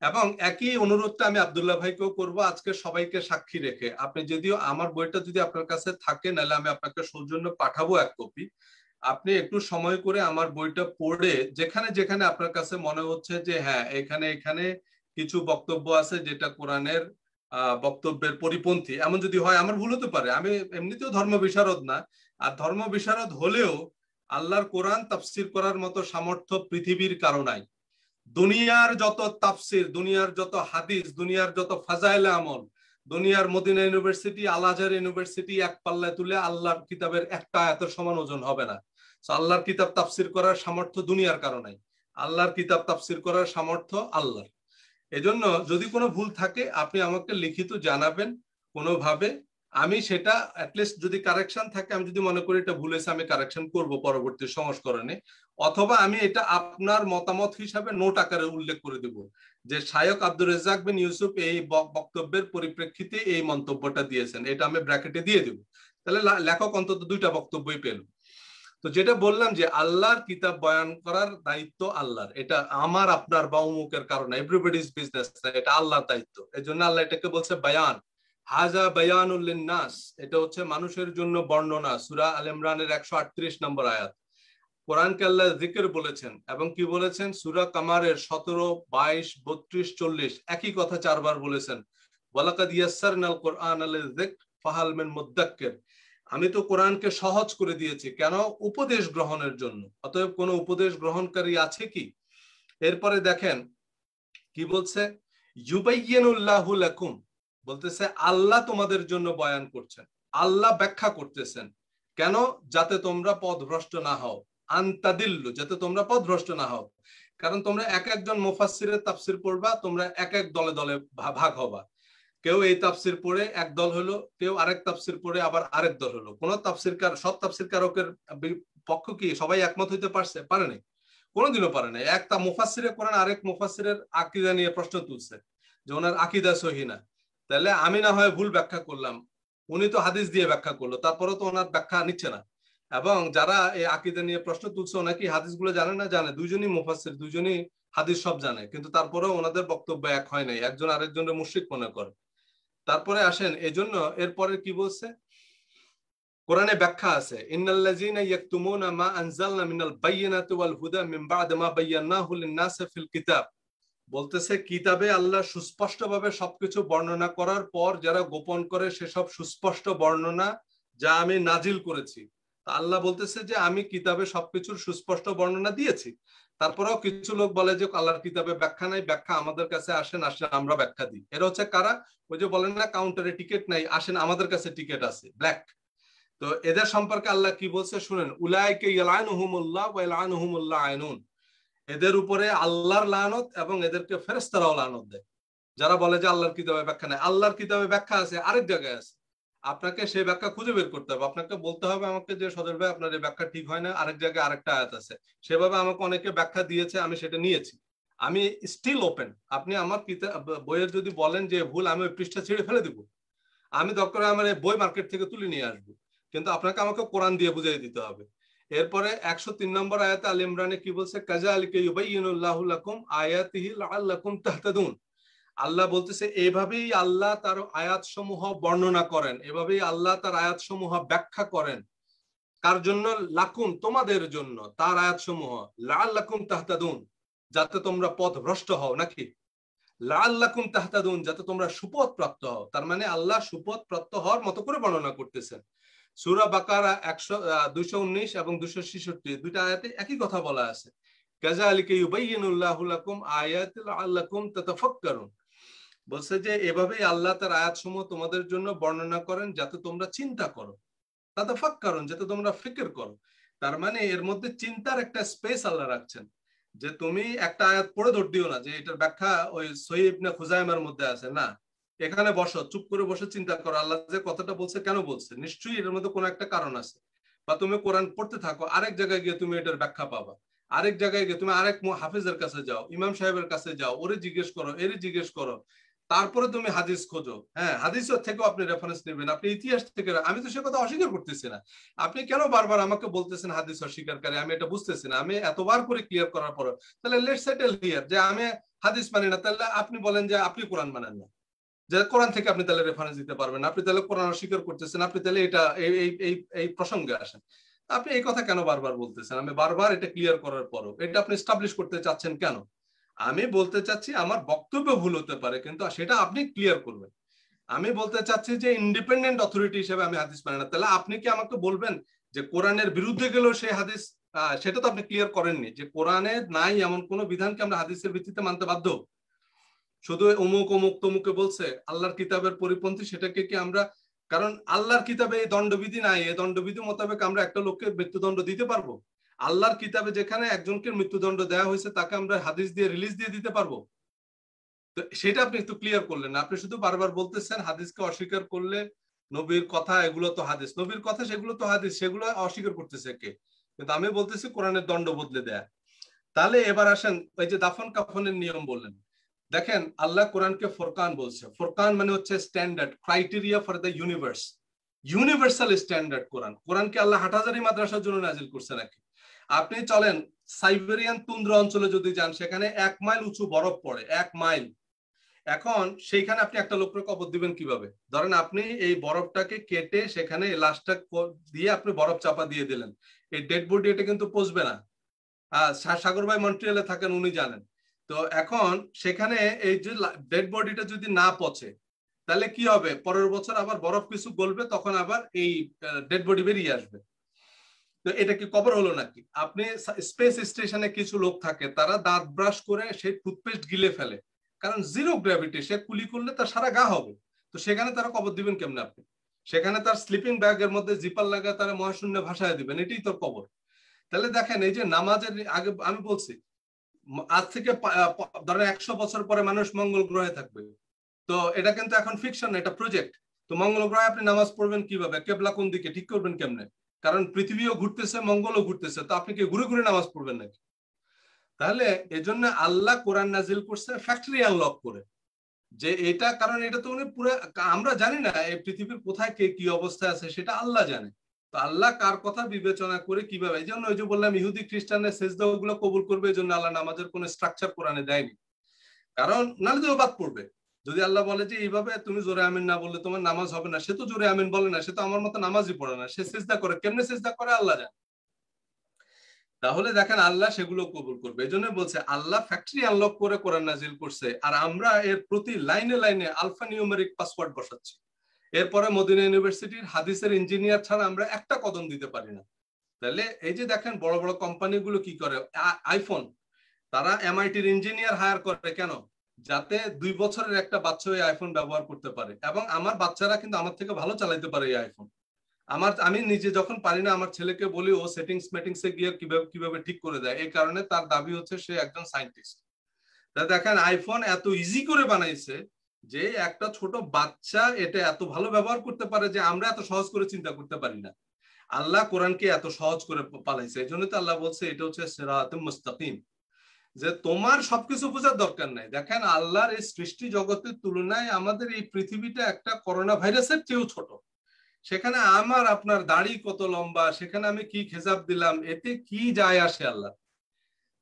এবং একই অনুরোধটা আমি আবদুল্লাহ ভাইকেও করব আজকে সবাইকে সাক্ষী রেখে আপনি যদিও আমার বইটা যদি আপনার কাছে থাকে নাহলে আমি আপনাকে সৌজন্য পাঠাবো এক কপি আপনি একটু সময় করে আমার বইটা পড়ে যেখানে যেখানে আপনার কাছে মনে হচ্ছে যে হ্যাঁ এখানে এখানে কিছু বক্তব্য আছে যেটা কোরআনের বক্তব্যের পরিপন্থী এমন যদি হয় আমার ভুল হতে পারে আমি এমনিতেও ধর্ম বিশারদ না আর ধর্ম বিশারদ হলেও আল্লাহর কোরআন তাফসির করার মতো সামর্থ্য পৃথিবীর কারণাই দুনিয়ার যত তাফসির দুনিয়ার যত হাদিস দুনিয়ার যত ফাজাইল আমল দুনিয়ার Medina university Al Azhar university এক পাল্লায় তুলে আল্লাহর কিতাবের একটা এত সমান ওজন হবে না তো আল্লাহর কিতাব তাফসির করার সামর্থ্য দুনিয়ার কারণে আল্লাহর কিতাব তাফসির করার সামর্থ্য আল্লাহর এজন্য যদি কোনো ভুল থাকে আপনি আমাকে লিখিত জানাবেন কোনোভাবে আমি সেটা অ্যাটলিস্ট যদি কারেকশন থাকে আমি যদি মনে করি এটা ভুল হয়েছে আমি কারেকশন করব পরবর্তী সংস্করণে অথবা আমি এটা আপনার মতামত হিসাবে নোট আকারে উল্লেখ করে দেব যে শায়ক আব্দুর রেজাক বিন ইউসুফ এই বক্তব্যের পরিপ্রেক্ষিতে এই মন্তব্যটা দিয়েছেন এটা আমি ব্র্যাকেটে দিয়ে দেব তাহলে লেখক অন্তত দুইটা বক্তব্যই পেল তো যেটা বললাম যে আল্লাহর কিতাব বয়ান করার দায়িত্ব আল্লাহর এটা আমার আপনার বা উমুকের কারণে এভরিবডিজ বিজনেস এটা আল্লাহর দায়িত্ব এই জন্য আল্লাহ এটাকে বলছে বায়ান হাজা বায়ানুল্লিন নাস এটা হচ্ছে মানুষের জন্য বর্ণনা সুরা আল ইমরানের একশো আটত্রিশ নম্বর আয়াত কোরআনকে আল্লাহ জিকির বলেছেন এবং কি বলেছেন সুরা কামারের সতেরো বাইশ বত্রিশ চল্লিশ একই কথা চারবার বলেছেন বলাকাদ ইয়াসার নাল কোরআন আল জিক ফাহাল মেন মুদাক্কের আমি তো কোরআনকে সহজ করে দিয়েছি কেন উপদেশ গ্রহণের জন্য অতএব কোন উপদেশ গ্রহণকারী আছে কি এরপরে দেখেন কি বলছে বলতেছে আল্লাহ তোমাদের জন্য বয়ান করছেন আল্লাহ ব্যাখ্যা করতেছেন কেন যাতে তোমরা পথভ্রষ্ট না হও আন্তাদিল্লু যাতে তোমরা পথভ্রষ্ট না হও কারণ তোমরা এক একজন মোফাসিরের তাফসির পড়বা তোমরা এক এক দলে দলে ভাগ হবা কেউ এই তাপসির পড়ে এক দল হলো কেউ আরেক তাপসির পড়ে আবার আরেক দল হলো কোন তাফসির কার সব তাফসির কারকের পক্ষ কি সবাই একমত হইতে পারছে পারে নাই কোনোদিনও পারে নাই এক তা মুফাসিরে করেন আরেক মুফাসিরের আকিদা নিয়ে প্রশ্ন তুলছে যে ওনার আকিদা সহি না তাহলে আমি না হয় ভুল ব্যাখ্যা করলাম উনি তো হাদিস দিয়ে ব্যাখ্যা করলো তারপরে তো ওনার ব্যাখ্যা নিচ্ছে না এবং যারা এই আকিদা নিয়ে প্রশ্ন তুলছে ওনাকে গুলো জানে না জানে দুজনই মুফাসির দুজনই হাদিস সব জানে কিন্তু তারপরে ওনাদের বক্তব্য এক হয় নাই একজন আরেকজনের মুশ্রিক মনে করে তারপরে আসেন এজন্য এরপরে কি বলছে কোরআনে ব্যাখ্যা আছে ইন্নাল্লাযীনা ইয়াকতুমুনা মা আনজালনা মিনাল বাইয়িনাতি ওয়াল হুদা মিন বাদ মা বায়্যানাহু লিন-নাসি ফিল কিতাব বলতেছে কিতাবে আল্লাহ সুস্পষ্টভাবে সবকিছু বর্ণনা করার পর যারা গোপন করে সেসব সুস্পষ্ট বর্ণনা যা আমি নাজিল করেছি আল্লাহ বলতেছে যে আমি কিতাবে সবকিছুর সুস্পষ্ট বর্ণনা দিয়েছি তারপরেও কিছু লোক বলে যে আল্লাহর কিতাবে ব্যাখ্যা নাই ব্যাখ্যা আমাদের কাছে আসেন আসেন আমরা ব্যাখ্যা দিই এটা হচ্ছে কারা ওই যে বলেন না কাউন্টারে টিকিট নাই আসেন আমাদের কাছে টিকিট আছে ব্ল্যাক তো এদের সম্পর্কে আল্লাহ কি বলছে শুনেন উলাইকে আইনুন এদের উপরে আল্লাহর লানত এবং এদেরকে ফেরস্তারাও লানত দেয় যারা বলে যে আল্লাহর কিতাবে ব্যাখ্যা নাই আল্লাহর কিতাবে ব্যাখ্যা আছে আরেক জায়গায় আছে আপনাকে সেই ব্যাখ্যা খুঁজে বের করতে হবে আপনাকে বলতে হবে আমাকে যে সদর ভাই আপনার এই ব্যাখ্যা ঠিক হয় না আরেক জায়গায় আরেকটা আয়াত আছে সেভাবে আমাকে অনেকে ব্যাখ্যা দিয়েছে আমি সেটা নিয়েছি আমি স্টিল ওপেন আপনি আমার বইয়ের যদি বলেন যে ভুল আমি ওই পৃষ্ঠা ছেড়ে ফেলে দিব আমি দরকার আমার এই বই মার্কেট থেকে তুলে নিয়ে আসবো কিন্তু আপনাকে আমাকে কোরআন দিয়ে বুঝিয়ে দিতে হবে এরপরে একশো তিন নম্বর আয়াতে আল ইমরানে কি বলছে কাজা আলিকে ইউবাইনুল্লাহ লাকুম আয়াতিহি লাল তাহতাদুন আল্লাহ বলতেছে এভাবেই আল্লাহ তার আয়াত সমূহ বর্ণনা করেন এভাবেই আল্লাহ তার আয়াত সমূহ ব্যাখ্যা করেন কার জন্য লাকুম তোমাদের জন্য তার আয়াত সমূহ লাল লাকুম তাহতাদুন যাতে তোমরা পথ ভ্রষ্ট হও নাকি লাল লাকুম তাহতাদুন যাতে তোমরা সুপথ প্রাপ্ত হও তার মানে আল্লাহ সুপথ প্রাপ্ত হওয়ার মতো করে বর্ণনা করতেছেন সুরা বাকারা একশো দুইশো উনিশ এবং দুশো ছেষট্টি দুইটা আয়াতে একই কথা বলা আছে কাজা আলীকে ইউবাইনুল্লাহ আল্লাহ আয়াত আল্লাকুম তাতাফাক্কারুন বলছে যে এভাবেই আল্লাহ তার আয়াতসমূহ তোমাদের জন্য বর্ণনা করেন যাতে তোমরা চিন্তা করো তাতে ফাঁক কারণ যাতে তোমরা ফিকির করো তার মানে এর মধ্যে চিন্তার একটা স্পেস আল্লাহ রাখছেন যে তুমি একটা আয়াত পড়ে ধর দিও না যে এটার ব্যাখ্যা ওই সহিব না খুজাইমার মধ্যে আছে না এখানে বসো চুপ করে বসে চিন্তা করো আল্লাহ যে কথাটা বলছে কেন বলছে নিশ্চয়ই এর মধ্যে কোনো একটা কারণ আছে বা তুমি কোরআন পড়তে থাকো আরেক জায়গায় গিয়ে তুমি এটার ব্যাখ্যা পাবা আরেক জায়গায় গিয়ে তুমি আরেক হাফিজের কাছে যাও ইমাম সাহেবের কাছে যাও ওরে জিজ্ঞেস করো এরে জিজ্ঞেস করো তারপরে তুমি হাদিস খোঁজো হ্যাঁ হাদিস থেকেও আপনি রেফারেন্স নেবেন আপনি ইতিহাস থেকে আমি তো সে কথা অস্বীকার করতেছি না আপনি কেন বারবার আমাকে বলতেছেন হাদিস অস্বীকারী আমি এটা বুঝতেছি না আমি এতবার করে ক্লিয়ার করার পর তাহলে লেট সেটেল হিয়ার যে আমি হাদিস মানি না তাহলে আপনি বলেন যে আপনি কোরআন মানেন না যে কোরআন থেকে আপনি তাহলে রেফারেন্স দিতে পারবেন আপনি তাহলে কোরআন অস্বীকার করতেছেন আপনি তাহলে এটা এই এই এই প্রসঙ্গে আসেন আপনি এই কথা কেন বারবার বলতেছেন আমি বারবার এটা ক্লিয়ার করার পরও এটা আপনি স্টাবলিশ করতে চাচ্ছেন কেন আমি বলতে চাচ্ছি আমার বক্তব্য ভুল হতে পারে কিন্তু সেটা আপনি ক্লিয়ার করবেন আমি বলতে চাচ্ছি যে ইন্ডিপেন্ডেন্ট অথরিটি হিসেবে আমি হাদিস পারি না তাহলে আপনি কি আমাকে বলবেন যে কোরআনের বিরুদ্ধে গেলেও সেই হাদিস সেটা তো আপনি ক্লিয়ার করেননি যে কোরআনে নাই এমন কোনো বিধানকে আমরা হাদিসের ভিত্তিতে মানতে বাধ্য শুধু অমুক অমুক তমুকে বলছে আল্লাহর কিতাবের পরিপন্থী সেটাকে কি আমরা কারণ আল্লাহর কিতাবে এই দণ্ডবিধি নাই এই দণ্ডবিধি মোতাবেক আমরা একটা লোককে মৃত্যুদণ্ড দিতে পারবো আল্লাহর কিতাবে যেখানে একজনকে মৃত্যুদণ্ড দেওয়া হয়েছে তাকে আমরা হাদিস দিয়ে রিলিজ দিয়ে দিতে পারবো তো সেটা আপনি একটু ক্লিয়ার করলেন আপনি শুধু বারবার বলতেছেন হাদিসকে অস্বীকার করলে নবীর কথা এগুলো তো হাদিস নবীর কথা সেগুলো তো হাদিস সেগুলো অস্বীকার করতেছে কে কিন্তু আমি বলতেছি কোরআনের দণ্ড বদলে দেয়া তাহলে এবার আসেন ওই যে দাফন কাফনের নিয়ম বললেন দেখেন আল্লাহ কোরআনকে ফোরকান বলছে ফোরকান মানে হচ্ছে standard criteria for the universe universal standard কোরআন কোরআনকে আল্লাহ হাটাজারি মাদ্রাসার জন্য নাজিল করছে নাকি আপনি চলেন সাইবেরিয়ান তুন্দ্র অঞ্চলে যদি যান সেখানে এক মাইল উঁচু বরফ পড়ে এক মাইল এখন সেইখানে আপনি একটা লোকের কবর দিবেন কিভাবে ধরেন আপনি এই বরফটাকে কেটে সেখানে লাশটা দিয়ে আপনি বরফ চাপা দিয়ে দিলেন এই ডেড বডি এটা কিন্তু পচবে না সাগর ভাই মন্ট্রিয়ালে থাকেন উনি জানেন তো এখন সেখানে এই যে ডেড বডিটা যদি না পচে তাহলে কি হবে পরের বছর আবার বরফ কিছু গলবে তখন আবার এই ডেড বডি বেরিয়ে আসবে তো এটা কি কবর হলো নাকি আপনি স্পেস স্টেশনে কিছু লোক থাকে তারা দাঁত ব্রাশ করে সেই টুথপেস্ট গিলে ফেলে কারণ জিরো গ্র্যাভিটি সে কুলি করলে তার সারা গা হবে তো সেখানে তারা কবর দিবেন কেমনে আপনি সেখানে তার স্লিপিং ব্যাগের মধ্যে জিপার লাগা তারা মহাশূন্য ভাষায় দিবেন এটাই তোর কবর তাহলে দেখেন এই যে নামাজের আগে আমি বলছি আজ থেকে ধরেন একশো বছর পরে মানুষ মঙ্গল গ্রহে থাকবে তো এটা কিন্তু এখন ফিকশন এটা প্রজেক্ট তো মঙ্গল গ্রহে আপনি নামাজ পড়বেন কিভাবে কেবলা কোন দিকে ঠিক করবেন কেমনে কারণ পৃথিবীও ঘুরতেছে মঙ্গলও ঘুরতেছে তো আপনি কি ঘুরে ঘুরে নামাজ পড়বেন নাকি তাহলে এজন্য আল্লাহ কোরআন নাজিল করছে ফ্যাক্টরি আনলক করে যে এটা কারণ এটা তো উনি পুরো আমরা জানি না এই পৃথিবীর কোথায় কে কি অবস্থায় আছে সেটা আল্লাহ জানে তো আল্লাহ কার কথা বিবেচনা করে কিভাবে এই জন্য ওই যে বললাম ইহুদি খ্রিস্টানের শেষ দেওয়া কবুল করবে এই জন্য আল্লাহ নামাজের কোনো স্ট্রাকচার কোরআনে দেয়নি কারণ নাহলে তো বাদ পড়বে যদি আল্লাহ বলে যে এইভাবে তুমি জোরে আমিন না বললে তোমার নামাজ হবে না সে তো জোরে আমিন বলে না সে তো আমার মতো নামাজই পড়ে না সে চেষ্টা করে কেমনে চেষ্টা করে আল্লাহ জানে তাহলে দেখেন আল্লাহ সেগুলো কবুল করবে এই জন্য বলছে আল্লাহ ফ্যাক্টরি আনলক করে কোরআন নাজিল করছে আর আমরা এর প্রতি লাইনে লাইনে আলফা নিউমেরিক পাসওয়ার্ড বসাচ্ছি এরপরে মদিনা ইউনিভার্সিটির হাদিসের ইঞ্জিনিয়ার ছাড়া আমরা একটা কদম দিতে পারি না তাহলে এই যে দেখেন বড় বড় কোম্পানিগুলো কি করে আইফোন তারা এমআইটির ইঞ্জিনিয়ার হায়ার করে কেন যাতে দুই বছরের একটা বাচ্চা ওই আইফোন ব্যবহার করতে পারে এবং আমার বাচ্চারা কিন্তু আমার থেকে ভালো চালাইতে পারে এই আইফোন আমার আমি নিজে যখন পারি না আমার ছেলেকে বলি ও সেটিংস মেটিংস এ গিয়ে কিভাবে কিভাবে ঠিক করে দেয় এই কারণে তার দাবি হচ্ছে সে একজন সায়েন্টিস্ট দেখেন আইফোন এত ইজি করে বানাইছে যে একটা ছোট বাচ্চা এটা এত ভালো ব্যবহার করতে পারে যে আমরা এত সহজ করে চিন্তা করতে পারি না আল্লাহ কোরআনকে এত সহজ করে পালাইছে এই জন্য তো আল্লাহ বলছে এটা হচ্ছে সেরাত মুস্তাকিম যে তোমার সবকিছু বোঝার দরকার নাই দেখেন আল্লাহর এই সৃষ্টি জগতের তুলনায় আমাদের এই পৃথিবীটা একটা করোনা ভাইরাসের চেয়েও ছোট সেখানে আমার আপনার দাড়ি কত লম্বা সেখানে আমি কি খেজাব দিলাম এতে কি যায় আসে আল্লাহ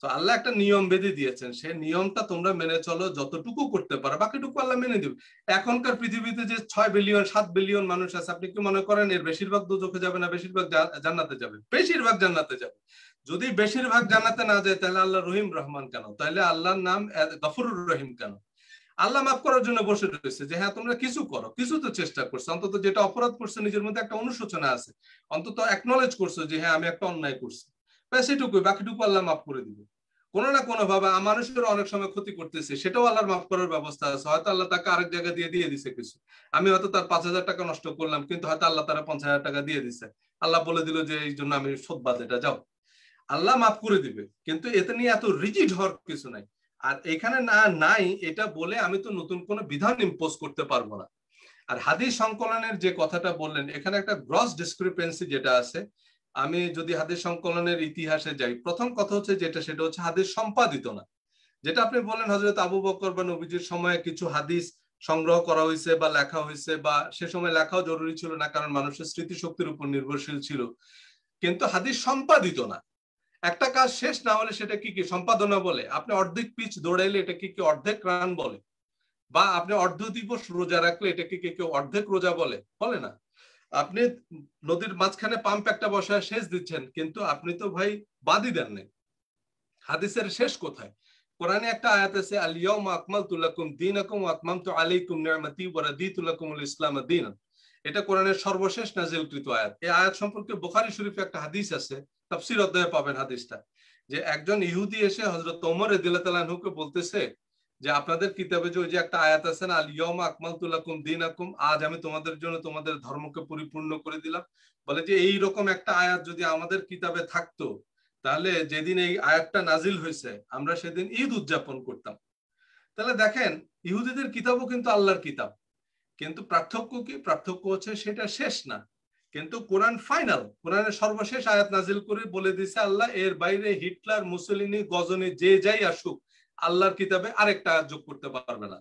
তো আল্লাহ একটা নিয়ম বেঁধে দিয়েছেন সে নিয়মটা তোমরা মেনে চলো যতটুকু করতে পারো বাকিটুকু আল্লাহ মেনে দিবে এখনকার পৃথিবীতে যে ছয় বিলিয়ন সাত বিলিয়ন মানুষ আছে আপনি কি মনে করেন এর বেশিরভাগ দুজকে যাবে না বেশিরভাগ জান্নাতে যাবে বেশিরভাগ জান্নাতে যাবে যদি বেশিরভাগ জানাতে না যায় তাহলে আল্লাহ রহিম রহমান কেন তাহলে আল্লাহর নাম গফরুর রহিম কেন আল্লাহ মাফ করার জন্য বসে রয়েছে যে হ্যাঁ তোমরা কিছু করো কিছু তো চেষ্টা করছো অন্তত যেটা অপরাধ করছো নিজের মধ্যে একটা অনুশোচনা আছে অন্তত একনলেজ করছো যে হ্যাঁ আমি একটা অন্যায় করছি ব্যাস এটুকুই বাকিটুকু আল্লাহ মাফ করে দিবে কোনো না কোনো ভাবে মানুষের অনেক সময় ক্ষতি করতেছে সেটাও আল্লাহর মাফ করার ব্যবস্থা আছে হয়তো আল্লাহ তাকে আরেক জায়গায় দিয়ে দিয়ে দিছে কিছু আমি হয়তো তার পাঁচ হাজার টাকা নষ্ট করলাম কিন্তু হয়তো আল্লাহ তারা পঞ্চাশ হাজার টাকা দিয়ে দিছে আল্লাহ বলে দিল যে এই জন্য আমি সোদবাদ এটা যাও আল্লাহ মাফ করে দিবে কিন্তু এতে নিয়ে এত রিজিড হওয়ার কিছু নাই আর এখানে না নাই এটা বলে আমি তো নতুন কোনো বিধান ইম্পোজ করতে পারবো না আর হাদিস সংকলনের যে কথাটা বললেন এখানে একটা গ্রস ডিসক্রিপেন্সি যেটা আছে আমি যদি হাদিস সংকলনের ইতিহাসে যাই প্রথম কথা হচ্ছে যেটা সেটা হচ্ছে হাদিস সম্পাদিত না যেটা আপনি বললেন হজরত আবু বকর বা নবীজির সময়ে কিছু হাদিস সংগ্রহ করা হয়েছে বা লেখা হয়েছে বা সে সময় লেখাও জরুরি ছিল না কারণ মানুষের স্মৃতিশক্তির উপর নির্ভরশীল ছিল কিন্তু হাদিস সম্পাদিত না একটা কাজ শেষ না হলে সেটা কি কি সম্পাদনা বলে আপনি অর্ধেক পিচ দৌড়াইলে এটা কি কি অর্ধেক রান বলে বা আপনি অর্ধ দিবস রোজা রাখলে এটাকে কি কেউ অর্ধেক রোজা বলে বলে না আপনি নদীর মাঝখানে পাম্প একটা বসায় সেচ দিচ্ছেন কিন্তু আপনি তো ভাই বাদি দেন নাই হাদিসের শেষ কোথায় কোরআনে একটা আয়াত আছে আলিয়াউম আকমাল তুলাকুম দিন আকুম আকমাম তু আলাইকুম নিয়ামতি ওয়ারাদি তুলাকুম ইসলাম দিন এটা কোরআনের সর্বশেষ নাজিলকৃত আয়াত এই আয়াত সম্পর্কে বোখারি শরীফে একটা হাদিস আছে তাফসির অধ্যায়ে পাবেন হাদিসটা যে একজন ইহুদি এসে হজরত তোমর ওমর দিল্লাহকে বলতেছে যে আপনাদের কিতাবে যে ওই যে একটা আয়াত আছে না আলিয়ম আকমাল তুলাকুম দিন আকুম আজ আমি তোমাদের জন্য তোমাদের ধর্মকে পরিপূর্ণ করে দিলাম বলে যে এই রকম একটা আয়াত যদি আমাদের কিতাবে থাকতো তাহলে যেদিন এই আয়াতটা নাজিল হয়েছে আমরা সেদিন ঈদ উদযাপন করতাম তাহলে দেখেন ইহুদিদের কিতাবও কিন্তু আল্লাহর কিতাব কিন্তু পার্থক্য কি পার্থক্য হচ্ছে সেটা শেষ না কিন্তু কোরআন ফাইনাল কোরআনের সর্বশেষ আয়াত নাজিল করে বলে দিছে আল্লাহ এর বাইরে হিটলার মুসলিনী গজনী যে যাই আসুক আল্লাহর কিতাবে আরেকটা যোগ করতে পারবে না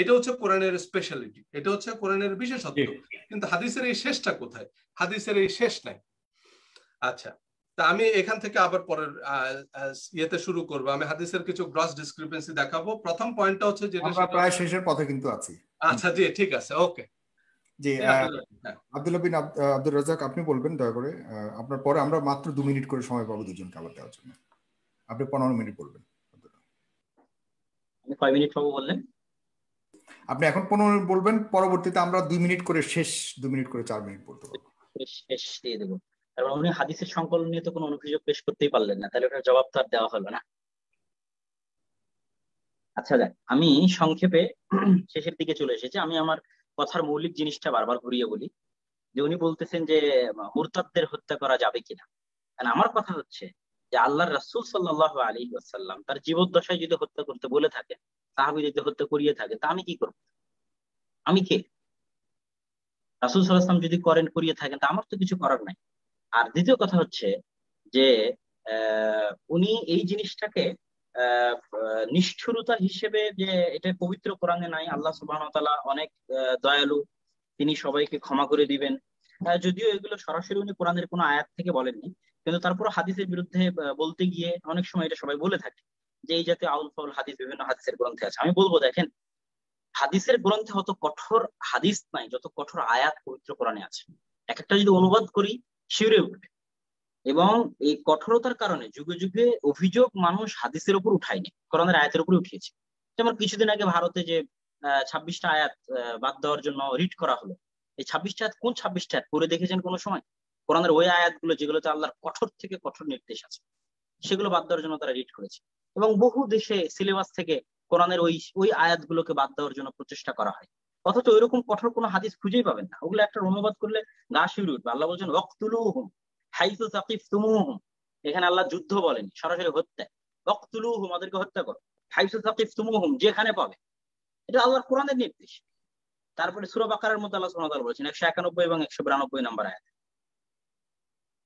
এটা হচ্ছে কোরআনের স্পেশালিটি এটা হচ্ছে কোরআনের বিশেষত্ব কিন্তু হাদিসের এই শেষটা কোথায় হাদিসের এই শেষ নাই আচ্ছা তা আমি এখান থেকে আবার পরের ইয়েতে শুরু করবো আমি হাদিসের কিছু গ্রস ডিসক্রিপেন্সি দেখাবো প্রথম পয়েন্টটা হচ্ছে যেটা আমরা প্রায় শেষের পথে কিন্তু আছি আচ্ছা জি ঠিক আছে ওকে জি আব্দুল হ্যাঁ। বিন আব্দুর রাজাক আপনি বলবেন দয়া করে আপনার পরে আমরা মাত্র দু মিনিট করে সময় পাবো দুজনকে আবার দেওয়ার জন্য আপনি পনেরো মিনিট বলবেন আমি কয় মিনিট পাবো বললেন আপনি এখন পনেরো মিনিট বলবেন পরবর্তীতে আমরা দুই মিনিট করে শেষ দুই মিনিট করে চার মিনিট বলতে শেষ দিয়ে দেবো কারণ উনি হাদিসের সংকলন নিয়ে তো কোনো অনুভিযোগ পেশ করতেই পারলেন না তাহলে ওটার জবাব তো আর দেওয়া হলো না আচ্ছা যাক আমি সংক্ষেপে শেষের দিকে চলে এসেছি আমি আমার কথার মৌলিক জিনিসটা বারবার ঘুরিয়ে বলি যে উনি বলতেছেন যে মুরতাদদের হত্যা করা যাবে কিনা কারণ আমার কথা হচ্ছে যে আল্লাহ রাসুল সাল্লাহ আলী আসাল্লাম তার জীবদ্দশায় যদি হত্যা করতে বলে থাকেন তাহাবি যদি হত্যা করিয়ে থাকে তা আমি কি করব আমি কে রাসুল সাল্লাহাম যদি করেন করিয়ে থাকেন তা আমার তো কিছু করার নাই আর দ্বিতীয় কথা হচ্ছে যে উনি এই জিনিসটাকে নিষ্ঠুরতা হিসেবে যে এটা পবিত্র কোরআনে নাই আল্লাহ সুবাহ অনেক দয়ালু তিনি সবাইকে ক্ষমা করে দিবেন যদিও এগুলো সরাসরি উনি কোরআনের কোনো আয়াত থেকে বলেননি কিন্তু তারপর হাদিসের বিরুদ্ধে বলতে গিয়ে অনেক সময় এটা সবাই বলে থাকে যে এই জাতীয় আউল ফাউল হাদিস বিভিন্ন হাদিসের গ্রন্থে আছে আমি বলবো দেখেন হাদিসের গ্রন্থে অত কঠোর হাদিস নাই যত কঠোর আয়াত পবিত্র কোরআনে আছে এক একটা যদি অনুবাদ করি শিউরে উঠবে এবং এই কঠোরতার কারণে যুগে যুগে অভিযোগ মানুষ হাদিসের উপর উঠায়নি কোরআনের আয়াতের উপরে উঠিয়েছে যেমন কিছুদিন আগে ভারতে যে ছাব্বিশটা আয়াত বাদ দেওয়ার জন্য রিট করা হলো এই ছাব্বিশটা আয়াত কোন ছাব্বিশটা আয়াত পড়ে দেখেছেন কোনো সময় কোরআনের ওই আয়াতগুলো যেগুলোতে আল্লাহর কঠোর থেকে কঠোর নির্দেশ আছে সেগুলো বাদ দেওয়ার জন্য তারা রিড করেছে এবং বহু দেশে সিলেবাস থেকে কোরআনের ওই ওই আয়াতগুলোকে বাদ দেওয়ার জন্য প্রচেষ্টা করা হয় অথচ রকম কঠোর কোনো হাদিস খুঁজেই পাবেন না ওগুলো একটা অনুবাদ করলে গা শিউরে উঠবে আল্লাহ বলছেন অকতুলু হুম হাইতু তুমুহুম এখানে আল্লাহ যুদ্ধ বলেন সরাসরি হত্যা অকতুলু হুম হত্যা করো হাইতু তাকিফ তুমুহুম যেখানে পাবে এটা আল্লাহর কোরআনের নির্দেশ তারপরে সুরা বাকারের মধ্যে আল্লাহ সুনাদ বলেছেন একশো একানব্বই এবং একশো বিরানব্বই নম্বর আয়াত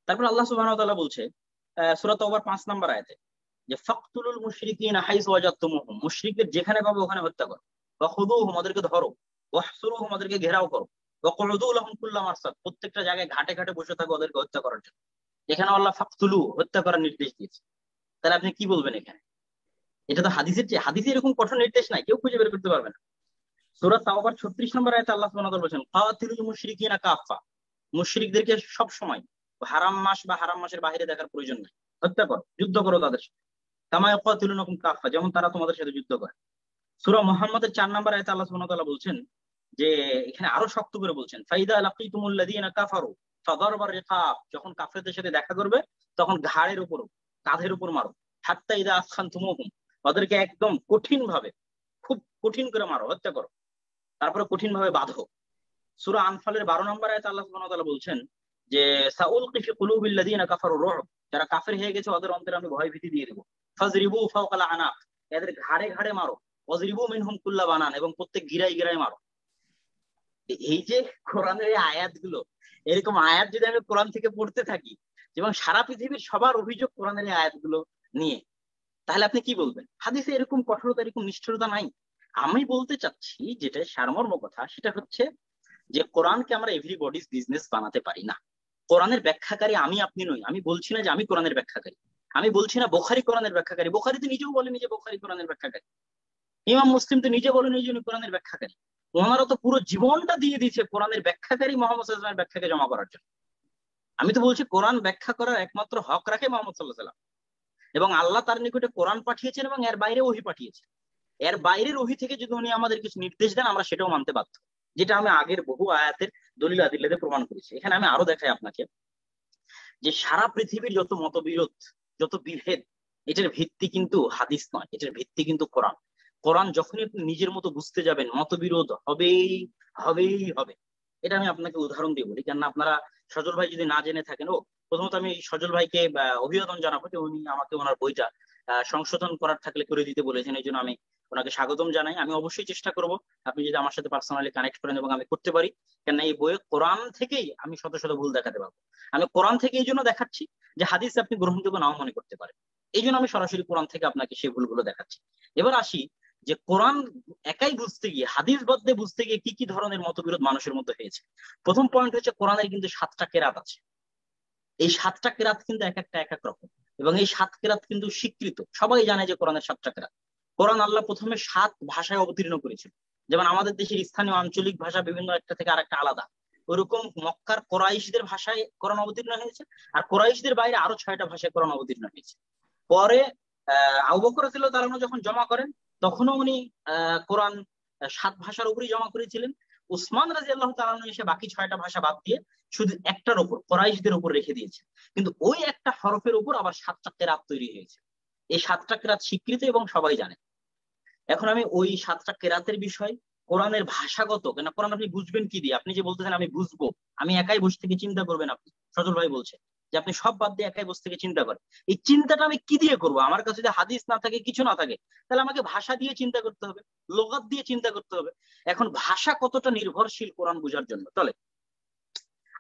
তারপর আল্লাহ সুবাহ বলছে সুরাত ওভার পাঁচ নাম্বার আয়তে যে ফাকতুলুল মুশরিকিন মুশরিকদের যেখানে পাবে ওখানে হত্যা করো বা খুদুহুম ওদেরকে ধরো ওয়াহসুরুহুম ওদেরকে ঘেরাও করো বা কুলদু লাহুম কুল্লা প্রত্যেকটা জায়গায় ঘাটে ঘাটে বসে থাকো ওদেরকে হত্যা করার জন্য এখানে আল্লাহ ফাকতুলু হত্যা করার নির্দেশ দিয়েছে তাহলে আপনি কি বলবেন এখানে এটা তো হাদিসের চেয়ে হাদিসে এরকম কঠোর নির্দেশ নাই কেউ খুঁজে বের করতে পারবে না সুরা আবার ছত্রিশ নম্বর আয়তে আল্লাহ সুবহানাহু ওয়া তাআলা বলেন কাওয়াতিলুল মুশরিকিনা কাফা মুশরিকদেরকে সব সময় হারাম মাস বা হারাম মাসের বাহিরে দেখার প্রয়োজন নেই হত্যা কর যুদ্ধ করো তাদের সাথে তামায় অকাতুলনকুম কাফা যেমন তারা তোমাদের সাথে যুদ্ধ করে সুরা মোহাম্মদের চার নম্বর আয়তা আল্লাহ সুবহানাহু তাআলা বলছেন যে এখানে আরো শক্ত করে বলছেন ফাইদা লাকিতুমুল্লাযিনা কাফারু ফাদারবার রিকাব যখন কাফেরদের সাথে দেখা করবে তখন ঘাড়ের উপর কাঁধের উপর মারো হাত্তা ইদা আসখানতুমুহুম ওদেরকে একদম কঠিন ভাবে খুব কঠিন করে মারো হত্যা করো তারপরে কঠিন ভাবে বাঁধো সুরা আনফালের বারো নম্বর আয়তা আল্লাহ সুবহানাহু তাআলা বলছেন যে সাউল কিফি কুলুবিল্লাদিনা কাফার রহ যারা কাফের হয়ে গেছে ওদের অন্তরে আমি ভয় ভীতি দিয়ে দেবো ফাজরিবু ফাওকালা আনাক এদের ঘাড়ে ঘাড়ে মারো অজরিবু মিনহুম কুল্লা বানান এবং প্রত্যেক গিরাই গিরাই মারো এই যে কোরআনের এই আয়াতগুলো এরকম আয়াত যদি আমি কোরআন থেকে পড়তে থাকি এবং সারা পৃথিবীর সবার অভিযোগ কোরআনের এই আয়াতগুলো নিয়ে তাহলে আপনি কি বলবেন হাদিসে এরকম কঠোরতা এরকম নিষ্ঠুরতা নাই আমি বলতে চাচ্ছি যেটা সারমর্ম কথা সেটা হচ্ছে যে কোরআনকে আমরা এভরি বডিজ বিজনেস বানাতে পারি না কোরআনের ব্যাখ্যাকারী আমি আপনি নই আমি বলছি না যে আমি কোরআনের ব্যাখ্যাকারী আমি বলছি না বোখারি কোরআনের ব্যাখ্যাকারী বোখারি তো নিজেও বলেনি যে বোখারি কোরআনের ব্যাখ্যাকারী ইমাম মুসলিম তো নিজে বলেন এই জন্য কোরআনের ব্যাখ্যাকারী ওনারা তো পুরো জীবনটা দিয়ে দিয়েছে কোরআনের ব্যাখ্যাকারী মোহাম্মদ সাল্লামের ব্যাখ্যাকে জমা করার জন্য আমি তো বলছি কোরআন ব্যাখ্যা করার একমাত্র হক রাখে মোহাম্মদ সাল্লাহ সাল্লাম এবং আল্লাহ তার নিকটে কোরআন পাঠিয়েছেন এবং এর বাইরে ওহি পাঠিয়েছেন এর বাইরের ওহি থেকে যদি উনি আমাদের কিছু নির্দেশ দেন আমরা সেটাও মানতে বাধ্য যেটা আমি আগের বহু আয়াতের দলিল আদিল্লাতে প্রমাণ করেছে এখানে আমি আরো দেখাই আপনাকে যে সারা পৃথিবীর যত মতবিরোধ যত বিভেদ এটার ভিত্তি কিন্তু হাদিস নয় এটার ভিত্তি কিন্তু কোরআন কোরআন যখনই আপনি নিজের মতো বুঝতে যাবেন মতবিরোধ হবেই হবেই হবে এটা আমি আপনাকে উদাহরণ দিয়ে বলি কেননা আপনারা সজল ভাই যদি না জেনে থাকেন ও প্রথমত আমি সজল ভাইকে অভিবাদন জানাবো যে উনি আমাকে ওনার বইটা সংশোধন করার থাকলে করে দিতে বলেছেন এই জন্য আমি ওনাকে স্বাগতম জানাই আমি অবশ্যই চেষ্টা করব আপনি যদি আমার সাথে পার্সোনালি কানেক্ট করেন এবং আমি করতে পারি কেন এই বইয়ে কোরআন থেকেই আমি শত শত ভুল দেখাতে পারবো আমি কোরআন থেকে এই জন্য দেখাচ্ছি যে হাদিস আপনি গ্রহণযোগ্য নাও মনে করতে পারেন এই জন্য আমি সরাসরি কোরআন থেকে আপনাকে সেই ভুলগুলো দেখাচ্ছি এবার আসি যে কোরআন একাই বুঝতে গিয়ে হাদিস বদ্ধে বুঝতে গিয়ে কি কি ধরনের মতবিরোধ মানুষের মধ্যে হয়েছে প্রথম পয়েন্ট হচ্ছে কোরআনের কিন্তু সাতটা কেরাত আছে এই সাতটা কেরাত কিন্তু এক একটা এক এক রকম এবং এই সাত কেরাত কিন্তু স্বীকৃত সবাই জানে যে কোরআনের সাতটা কেরাত কোরআন আল্লাহ প্রথমে সাত ভাষায় অবতীর্ণ করেছিল যেমন আমাদের দেশের স্থানীয় আঞ্চলিক ভাষা বিভিন্ন একটা থেকে আর একটা আলাদা ওরকম মক্কার কোরাইশদের ভাষায় কোরআন অবতীর্ণ হয়েছে আর কোরাইশদের বাইরে আরো ছয়টা ভাষায় কোরআন অবতীর্ণ হয়েছে পরে আহ আবকর যখন জমা করেন তখনও উনি কোরআন সাত ভাষার উপরই জমা করেছিলেন উসমান রাজি আল্লাহ তালন এসে বাকি ছয়টা ভাষা বাদ দিয়ে শুধু একটার উপর কোরাইশদের উপর রেখে দিয়েছে কিন্তু ওই একটা হরফের উপর আবার সাতটা কেরাত তৈরি হয়েছে এই সাতটা কেরাত স্বীকৃত এবং সবাই জানে এখন আমি ওই সাতটা কেরাতের বিষয় কোরআনের ভাষাগত কেন কোরআন আপনি বুঝবেন কি দিয়ে আপনি যে বলতেছেন আমি বুঝবো আমি একাই বসে থেকে চিন্তা করবেন আপনি সজল ভাই বলছে যে আপনি সব বাদ দিয়ে একাই বসে থেকে চিন্তা করেন এই চিন্তাটা আমি কি দিয়ে করবো আমার কাছে যদি হাদিস না থাকে কিছু না থাকে তাহলে আমাকে ভাষা দিয়ে চিন্তা করতে হবে লোকাত দিয়ে চিন্তা করতে হবে এখন ভাষা কতটা নির্ভরশীল কোরআন বোঝার জন্য চলে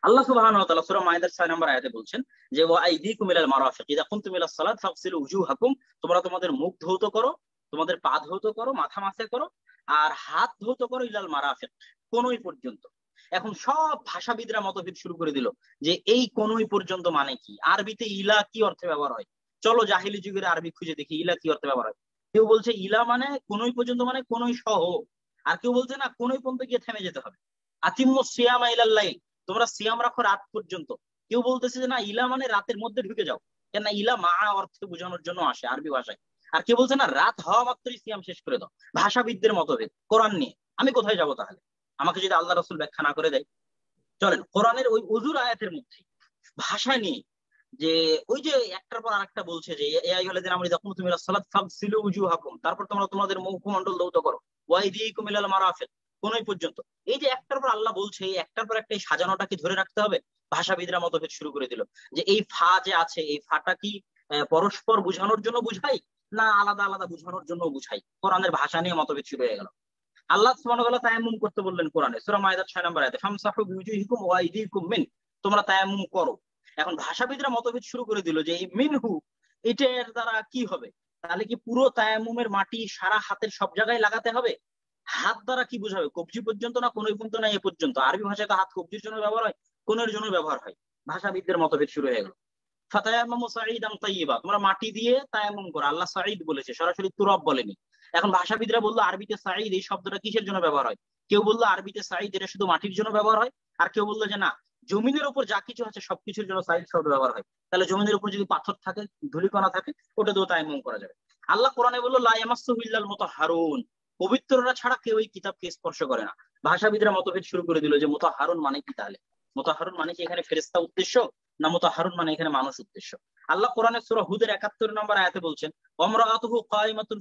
আল্লাহ সুবহান ওয়া মায়েদার 6 নম্বর আয়াতে বলছেন যে ওয়া আইদিকুম ইলাল মারাফিক ইদা কুনতুম ইলাস সালাত ফাগসিলু উজুহাকুম তোমরা তোমাদের মুখ ধৌত করো তোমাদের পা ধৌত করো মাথা মাসে করো আর হাত ধৌত করো ইলাল মারাফেক কোনোই পর্যন্ত এখন সব ভাষাবিদরা মতভেদ শুরু করে দিল যে এই কোনোই পর্যন্ত মানে কি আরবিতে ইলা কি অর্থে ব্যবহার হয় চলো জাহিলি যুগের আরবি খুঁজে দেখি ইলা কি অর্থে ব্যবহার হয় কেউ বলছে ইলা মানে কোনোই পর্যন্ত মানে কোনোই সহ আর কেউ বলছে না কোনোই পর্যন্ত গিয়ে থেমে যেতে হবে আতিম্য সিয়াম ইলাল্লাই তোমরা সিয়াম রাখো রাত পর্যন্ত কেউ বলতেছে যে না ইলা মানে রাতের মধ্যে ঢুকে যাও কেন ইলা মা অর্থে বোঝানোর জন্য আসে আরবি ভাষায় আর কে বলছে না রাত হওয়া মাত্রই সিয়াম শেষ করে দাও ভাষাবিদদের মতভেদ কোরআন নিয়ে আমি কোথায় যাব তাহলে আমাকে যদি আল্লাহ রসুল ব্যাখ্যা না করে দেয় চলেন কোরআনের ওই উজুর আয়াতের মধ্যে ভাষা নিয়ে যে ওই যে একটার পর আরেকটা বলছে যে এআই হলে দিন আমরা যখন তুমি সালাদ ফাগসিলু উজু হাকুম তারপর তোমরা তোমাদের মুখমণ্ডল দৌত করো ওয়াই কুমিলাল মারাফেল কোন পর্যন্ত এই যে একটার পর আল্লাহ বলছে এই একটার পর একটা সাজানোটাকে ধরে রাখতে হবে ভাষাবিদরা মতভেদ শুরু করে দিল যে এই ফা যে আছে এই ফাটা কি পরস্পর বুঝানোর জন্য বুঝাই না আলাদা আলাদা বুঝানোর জন্য বুঝাই কোরআনের ভাষা নিয়ে মতভেদ শুরু হয়ে গেল আল্লাহ তায়ামুম করতে বললেন কোরআনে সূরা মায়েদার 6 নম্বর আয়াতে তোমরা তায়ামুম করো এখন ভাষাবিদরা মতভেদ শুরু করে দিল যে এই মিনহু এটার দ্বারা কি হবে তাহলে কি পুরো তায়ামুমের মাটি সারা হাতের সব জায়গায় লাগাতে হবে হাত দ্বারা কি বুঝাবে কবজি পর্যন্ত না কোনো পর্যন্ত না এ পর্যন্ত আরবি ভাষায় তো হাত কবজির জন্য ব্যবহার হয় কোনের জন্য ব্যবহার হয় ভাষাবিদদের মতভেদ শুরু হয়ে গেল ফাতায়ামামু সাঈদান তাইয়িবা তোমরা মাটি দিয়ে তায়ামুম করো আল্লাহ সাঈদ বলেছে সরাসরি তুরব বলেনি এখন ভাষাবিদরা বললো আরবিতে সাঈদ এই শব্দটা কিসের জন্য ব্যবহার হয় কেউ বললো আরবিতে সাঈদ এটা শুধু মাটির জন্য ব্যবহার হয় আর কেউ বললো যে না জমিনের উপর যা কিছু আছে সবকিছুর জন্য সাইড শব্দ ব্যবহার হয় তাহলে জমিনের উপর যদি পাথর থাকে ধুলিকণা থাকে ওটা দিয়েও তাইমুম করা যাবে আল্লাহ কোরআনে বললো লাইমাসুবিল্লাল মতো হারুন পবিত্ররা ছাড়া কেউ এই কিতাবকে স্পর্শ করে না ভাষাবিদরা মতভেদ শুরু করে দিল যে মোতাহারুন মানে কি তাহলে মোতাহারুন মানে কি এখানে ফেরেস্তা উদ্দেশ্য নামত হারুন মানে এখানে মানুষ উদ্দেশ্য আল্লাহ কোরআনের সুরা হুদের একাত্তর নম্বর আয়াতে বলছেন কাইমাতুন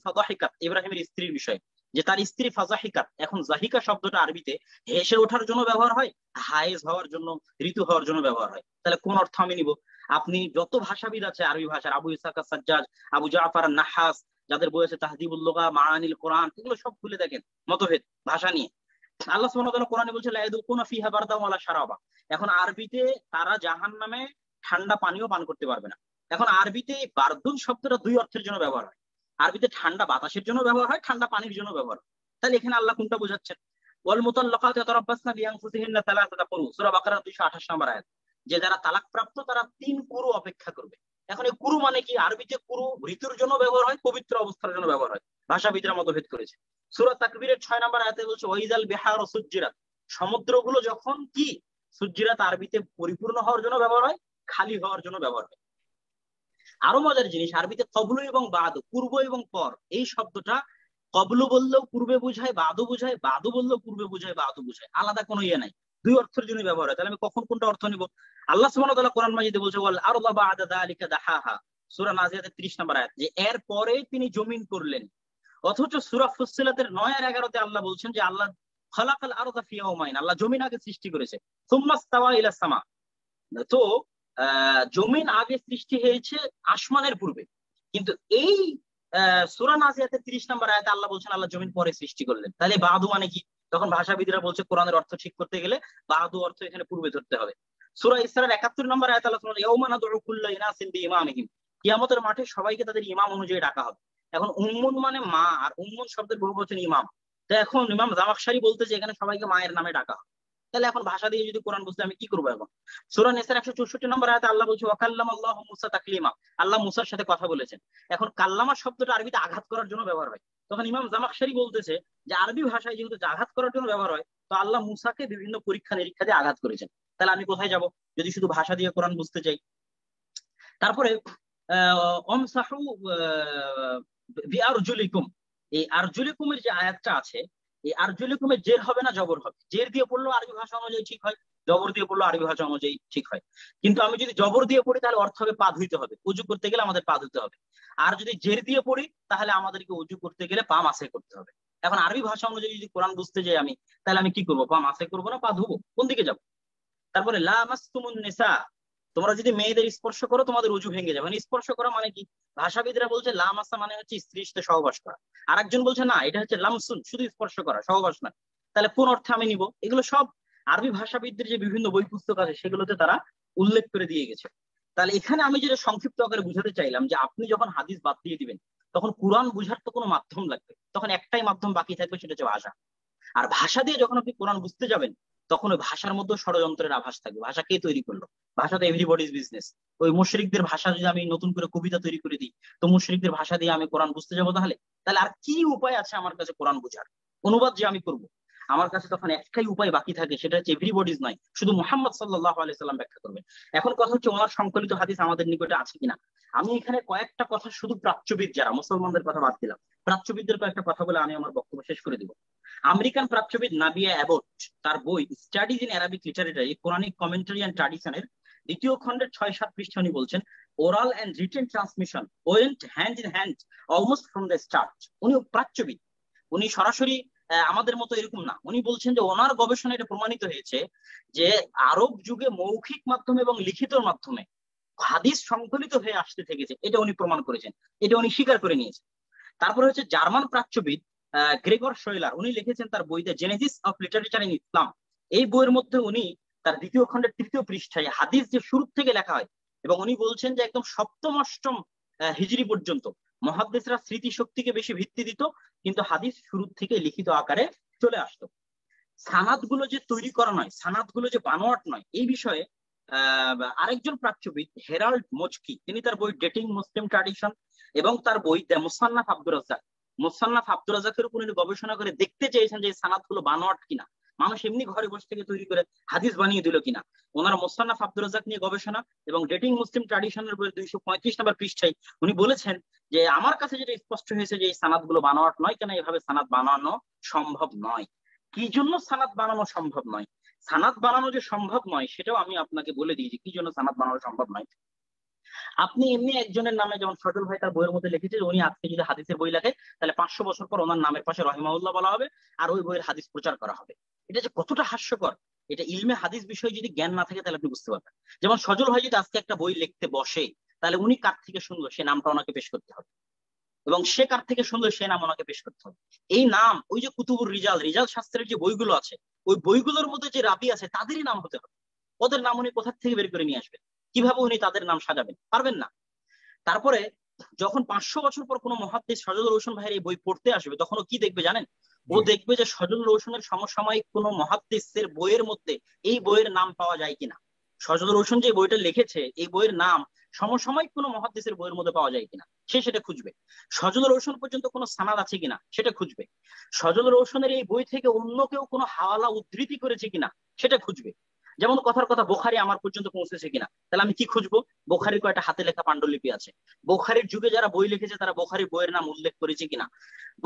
ইব্রাহিমের স্ত্রীর বিষয়ে যে তার স্ত্রী ফাজাহিকাত এখন জাহিকা শব্দটা আরবিতে হেসে ওঠার জন্য ব্যবহার হয় হায়েজ হওয়ার জন্য ঋতু হওয়ার জন্য ব্যবহার হয় তাহলে কোন অর্থ আমি নিব আপনি যত ভাষাবিদ আছে আরবি ভাষার আবু ইসাকা সাজ্জাজ আবু জাফার নাহাস যাদের বই আছে তাহদিবুল্লোগা মাহানিল কোরআন এগুলো সব খুলে দেখেন মতভেদ ভাষা নিয়ে আল্লাহ সুবহানাহু ওয়া তাআলা কোরআনে বলছে লায়াদুকুনা ফিহা বারদা ওয়ালা শারাবা এখন আরবিতে তারা জাহান্নামে ঠান্ডা পানিও পান করতে পারবে না এখন আরবিতে বারদুন শব্দটা দুই অর্থের জন্য ব্যবহার হয় আরবিতে ঠান্ডা বাতাসের জন্য ব্যবহার হয় ঠান্ডা পানির জন্য ব্যবহার তাহলে এখানে আল্লাহ কোনটা বোঝাচ্ছেন ওয়াল মুতাল্লাকাত ইয়াতারাব্বাসনা বিআনফুসিহিন্না সালাসাতা কুরু সূরা বাকারা 228 নম্বর আয়াত যে যারা তালাকপ্রাপ্ত তারা তিন কুরু অপেক্ষা করবে এখন এই কুরু মানে কি আরবিতে কুরু ঋতুর জন্য ব্যবহার হয় পবিত্র অবস্থার জন্য ব্যবহার হয় ভাষাবিদরা মতভেদ করেছে সুরা তাকবীরের ছয় নম্বর আয়াতে বলছে ওয়াইজাল বিহার সুজিরাত সমুদ্রগুলো যখন কি সুজিরাত আরবিতে পরিপূর্ণ হওয়ার জন্য ব্যবহার হয় খালি হওয়ার জন্য ব্যবহার হয় আরো মজার জিনিস আরবিতে কবলু এবং বাদ পূর্ব এবং পর এই শব্দটা কবলু বললেও পূর্বে বুঝায় বাদু বুঝায় বাদু বললেও পূর্বে বুঝায় বাদু বুঝায় আলাদা কোনো ইয়ে নাই দুই অর্থের জন্য ব্যবহার হয় তাহলে আমি কখন কোনটা অর্থ নিব আল্লাহ সুবহানাহু কোরআন মাজিদে বলছে ওয়াল আরদা বা'দা যালিকা দাহাহা সূরা নাজিয়াতের 30 নম্বর আয়াত যে এর পরে তিনি জমিন করলেন অথচ সূরা ফুসসিলাতের 9 আর 11 তে আল্লাহ বলছেন যে আল্লাহ খালাকাল আরদা ফি আল্লাহ জমিন আগে সৃষ্টি করেছে সুম্মা ইলা সামা তো জমিন আগে সৃষ্টি হয়েছে আসমানের পূর্বে কিন্তু এই সুরা নাজিয়াতে 30 নম্বর আয়াতে আল্লাহ বলছেন আল্লাহ জমিন পরে সৃষ্টি করলেন তাহলে বাদু মানে কি তখন ভাষাবিদরা বলছে কোরআনের অর্থ ঠিক করতে গেলে বাহাদু অর্থ এখানে পূর্বে ধরতে হবে সুরা ইসরার একাত্তর নম্বর আয়াত আল্লাহ ইয়ৌমানা দরুকুল্লাহ ইনাসিন ইমামিহিম কিয়ামতের মাঠে সবাইকে তাদের ইমাম অনুযায়ী ডাকা হবে এখন উম্মুন মানে মা আর উম্মুন শব্দের বহু বচন ইমাম তো এখন ইমাম জামাকশারি বলতে যে এখানে সবাইকে মায়ের নামে ডাকা হবে তাহলে এখন ভাষা দিয়ে যদি কোরআন বুঝতে আমি কি করবো এখন সুরান নেসার একশো চৌষট্টি নম্বর আয়তে আল্লাহ বলছে ওয়াকাল্লাম আল্লাহ মুসা তাকলিমা আল্লাহ মুসার সাথে কথা বলেছেন এখন কাল্লামা শব্দটা আরবিতে আঘাত করার জন্য ব্যবহার হয় তখন ইমাম জামাকশারি বলতেছে যে আরবি ভাষায় যেহেতু আঘাত করার জন্য ব্যবহার হয় তো আল্লাহ মুসাকে বিভিন্ন পরীক্ষা নিরীক্ষা দিয়ে আঘাত করেছেন তাহলে আমি কোথায় যাব যদি শুধু ভাষা দিয়ে কোরআন বুঝতে চাই তারপরে আহ বি আরজুলিকুম এই আরজুলিকুমের যে আয়াতটা আছে এই আরজুলিকুমের জের হবে না জবর হবে জের দিয়ে পড়লো আরবি ভাষা অনুযায়ী ঠিক হয় জবর দিয়ে পড়লো আরবি ভাষা অনুযায়ী ঠিক হয় কিন্তু আমি যদি জবর দিয়ে পড়ি তাহলে অর্থ হবে পা ধুইতে হবে উজু করতে গেলে আমাদের পা ধুইতে হবে আর যদি জের দিয়ে পড়ি তাহলে আমাদেরকে উজু করতে গেলে পা মাসে করতে হবে এখন আরবি ভাষা অনুযায়ী যদি কোরআন বুঝতে যাই আমি তাহলে আমি কি করবো পা মাসে করবো না পা ধুবো কোন দিকে যাবো তারপরে লা লামাস্তুমুন নিসা তোমরা যদি মেয়েদের স্পর্শ করো তোমাদের উজু ভেঙে যাবে মানে স্পর্শ করা মানে কি ভাষাবিদরা বলছে লাম আসা মানে হচ্ছে স্ত্রীর সাথে সহবাস করা আর একজন বলছে না এটা হচ্ছে লামসুন শুধু স্পর্শ করা সহবাস না তাহলে কোন অর্থে আমি নিব এগুলো সব আরবি ভাষাবিদদের যে বিভিন্ন বই পুস্তক আছে সেগুলোতে তারা উল্লেখ করে দিয়ে গেছে তাহলে এখানে আমি যেটা সংক্ষিপ্ত আকারে বুঝাতে চাইলাম যে আপনি যখন হাদিস বাদ দিয়ে দিবেন তখন কোরআন বুঝার তো কোনো মাধ্যম লাগবে তখন একটাই মাধ্যম বাকি থাকবে সেটা হচ্ছে ভাষা আর ভাষা দিয়ে যখন আপনি কোরআন বুঝতে যাবেন তখন ওই ভাষার মধ্যে ষড়যন্ত্রের আভাস থাকবে ভাষা কে তৈরি করলো ভাষা তো এভরিবডিজ বিজনেস ওই মুশরিকদের ভাষা যদি আমি নতুন করে কবিতা তৈরি করে দিই তো মুশরিকদের ভাষা দিয়ে আমি কোরআন বুঝতে যাবো তাহলে তাহলে আর কি উপায় আছে আমার কাছে কোরআন বোঝার অনুবাদ যে আমি করব আমার কাছে তখন একটাই উপায় বাকি থাকে সেটা হচ্ছে এভরিবডিজ নয় শুধু মোহাম্মদ সাল্লাহ আলাইসাল্লাম ব্যাখ্যা করবে এখন কথা হচ্ছে ওনার সংকলিত হাদিস আমাদের নিকটে আছে কিনা আমি এখানে কয়েকটা কথা শুধু প্রাচ্যবিদ যারা মুসলমানদের কথা বাদ দিলাম প্রাচ্যবিদদের কয়েকটা কথা বলে আমি আমার বক্তব্য শেষ করে দিব আমেরিকান প্রাচ্যবিদ নাবিয়া অ্যাবট তার বই studies in Arabic literary Quranic commentary and ট্রাডিশনের দ্বিতীয় খণ্ডের ছয় সাত পৃষ্ঠা উনি বলছেন oral and written transmission went hand in hand almost from the start উনি প্রাচ্যবিদ উনি সরাসরি আমাদের মতো এরকম না উনি বলছেন যে ওনার গবেষণা এটা প্রমাণিত হয়েছে যে আরব যুগে মৌখিক মাধ্যমে এবং লিখিত মাধ্যমে হাদিস সংকলিত হয়ে আসতে থেকেছে এটা উনি প্রমাণ করেছেন এটা উনি স্বীকার করে নিয়েছেন তারপরে হচ্ছে জার্মান প্রাচ্যবিদ গ্রেগর শৈলার উনি লিখেছেন তার বইতে genesis of literature in Islam এই বইয়ের মধ্যে উনি তার দ্বিতীয় খণ্ডের তৃতীয় পৃষ্ঠায় হাদিস যে শুরু থেকে লেখা হয় এবং উনি বলছেন যে একদম সপ্তম অষ্টম হিজড়ি পর্যন্ত মহাদ্দেশরা স্মৃতিশক্তিকে বেশি ভিত্তি দিত কিন্তু হাদিস শুরুর থেকে লিখিত আকারে চলে আসতো সানাদগুলো যে তৈরি করা নয় সানাদগুলো যে বানোয়াট নয় এই বিষয়ে আরেকজন প্রাচ্যবিদ হেরাল্ড মোচকি তিনি তার বই ডেটিং মুসলিম ট্রাডিশন এবং তার বই দ্য মুসান্নাফ আব্দুর রাজ্জাক মুসান্নাফ আব্দুর রাজাকের উপর উনি গবেষণা করে দেখতে চেয়েছেন যে সানাদগুলো বানোয়াট কিনা মানুষ এমনি ঘরে বসে থেকে তৈরি করে হাদিস বানিয়ে দিল কিনা ওনার মোস্তানাফ আব্দুল রাজাক নিয়ে গবেষণা এবং ডেটিং মুসলিম ট্রাডিশনের উপরে দুইশো পঁয়ত্রিশ নম্বর পৃষ্ঠায় উনি বলেছেন যে আমার কাছে যেটা স্পষ্ট হয়েছে যে এই সানাদ গুলো বানানো নয় কেন এভাবে সানাদ বানানো সম্ভব নয় কি জন্য সানাদ বানানো সম্ভব নয় সানাদ বানানো যে সম্ভব নয় সেটাও আমি আপনাকে বলে দিয়েছি কি জন্য সানাদ বানানো সম্ভব নয় আপনি এমনি একজনের নামে যেমন ফজল ভাই তার বইয়ের মধ্যে লিখেছে উনি আজকে যদি হাদিসের বই লাগে তাহলে পাঁচশো বছর পর ওনার নামের পাশে রহিমাউল্লাহ বলা হবে আর ওই বইয়ের হাদিস প্রচার করা হবে এটা যে কতটা হাস্যকর এটা ইলমে হাদিস বিষয়ে যদি জ্ঞান না থাকে তাহলে আপনি বুঝতে পারবেন যেমন সজল ভাই যদি আজকে একটা বই লিখতে বসে তাহলে উনি কার থেকে শুনলো সে নামটা ওনাকে পেশ করতে হবে এবং সে কার থেকে শুনলো সে নাম ওনাকে পেশ করতে হবে এই নাম ওই যে কুতুবুর রিজাল রিজাল শাস্ত্রের যে বইগুলো আছে ওই বইগুলোর মধ্যে যে রাবি আছে তাদেরই নাম হতে হবে ওদের নাম উনি কোথার থেকে বের করে নিয়ে আসবেন কিভাবে উনি তাদের নাম সাজাবেন পারবেন না তারপরে যখন পাঁচশো বছর পর কোনো মহাদ্দেশ সজল রোশন ভাইয়ের এই বই পড়তে আসবে তখন ও কি দেখবে জানেন ও দেখবে যে সজল রোশনের সমসাময়িক কোন মহাদ্দেশের বইয়ের মধ্যে এই বইয়ের নাম পাওয়া যায় কিনা সজল রোশন যে বইটা লিখেছে এই বইয়ের নাম সমসাময়িক কোনো মহাদ্দেশের বইয়ের মধ্যে পাওয়া যায় কিনা সে সেটা খুঁজবে সজল রোশন পর্যন্ত কোনো সানাদ আছে কিনা সেটা খুঁজবে সজল রোশনের এই বই থেকে অন্য কেউ কোনো হাওয়ালা উদ্ধৃতি করেছে কিনা সেটা খুঁজবে যেমন কথার কথা বোখারি আমার পর্যন্ত পৌঁছেছে কিনা তাহলে আমি কি খুঁজবো বোখারির কয়েকটা হাতে লেখা পাণ্ডুলিপি আছে বোখারির যুগে যারা বই লিখেছে তারা বোখারি বইয়ের নাম উল্লেখ করেছে কিনা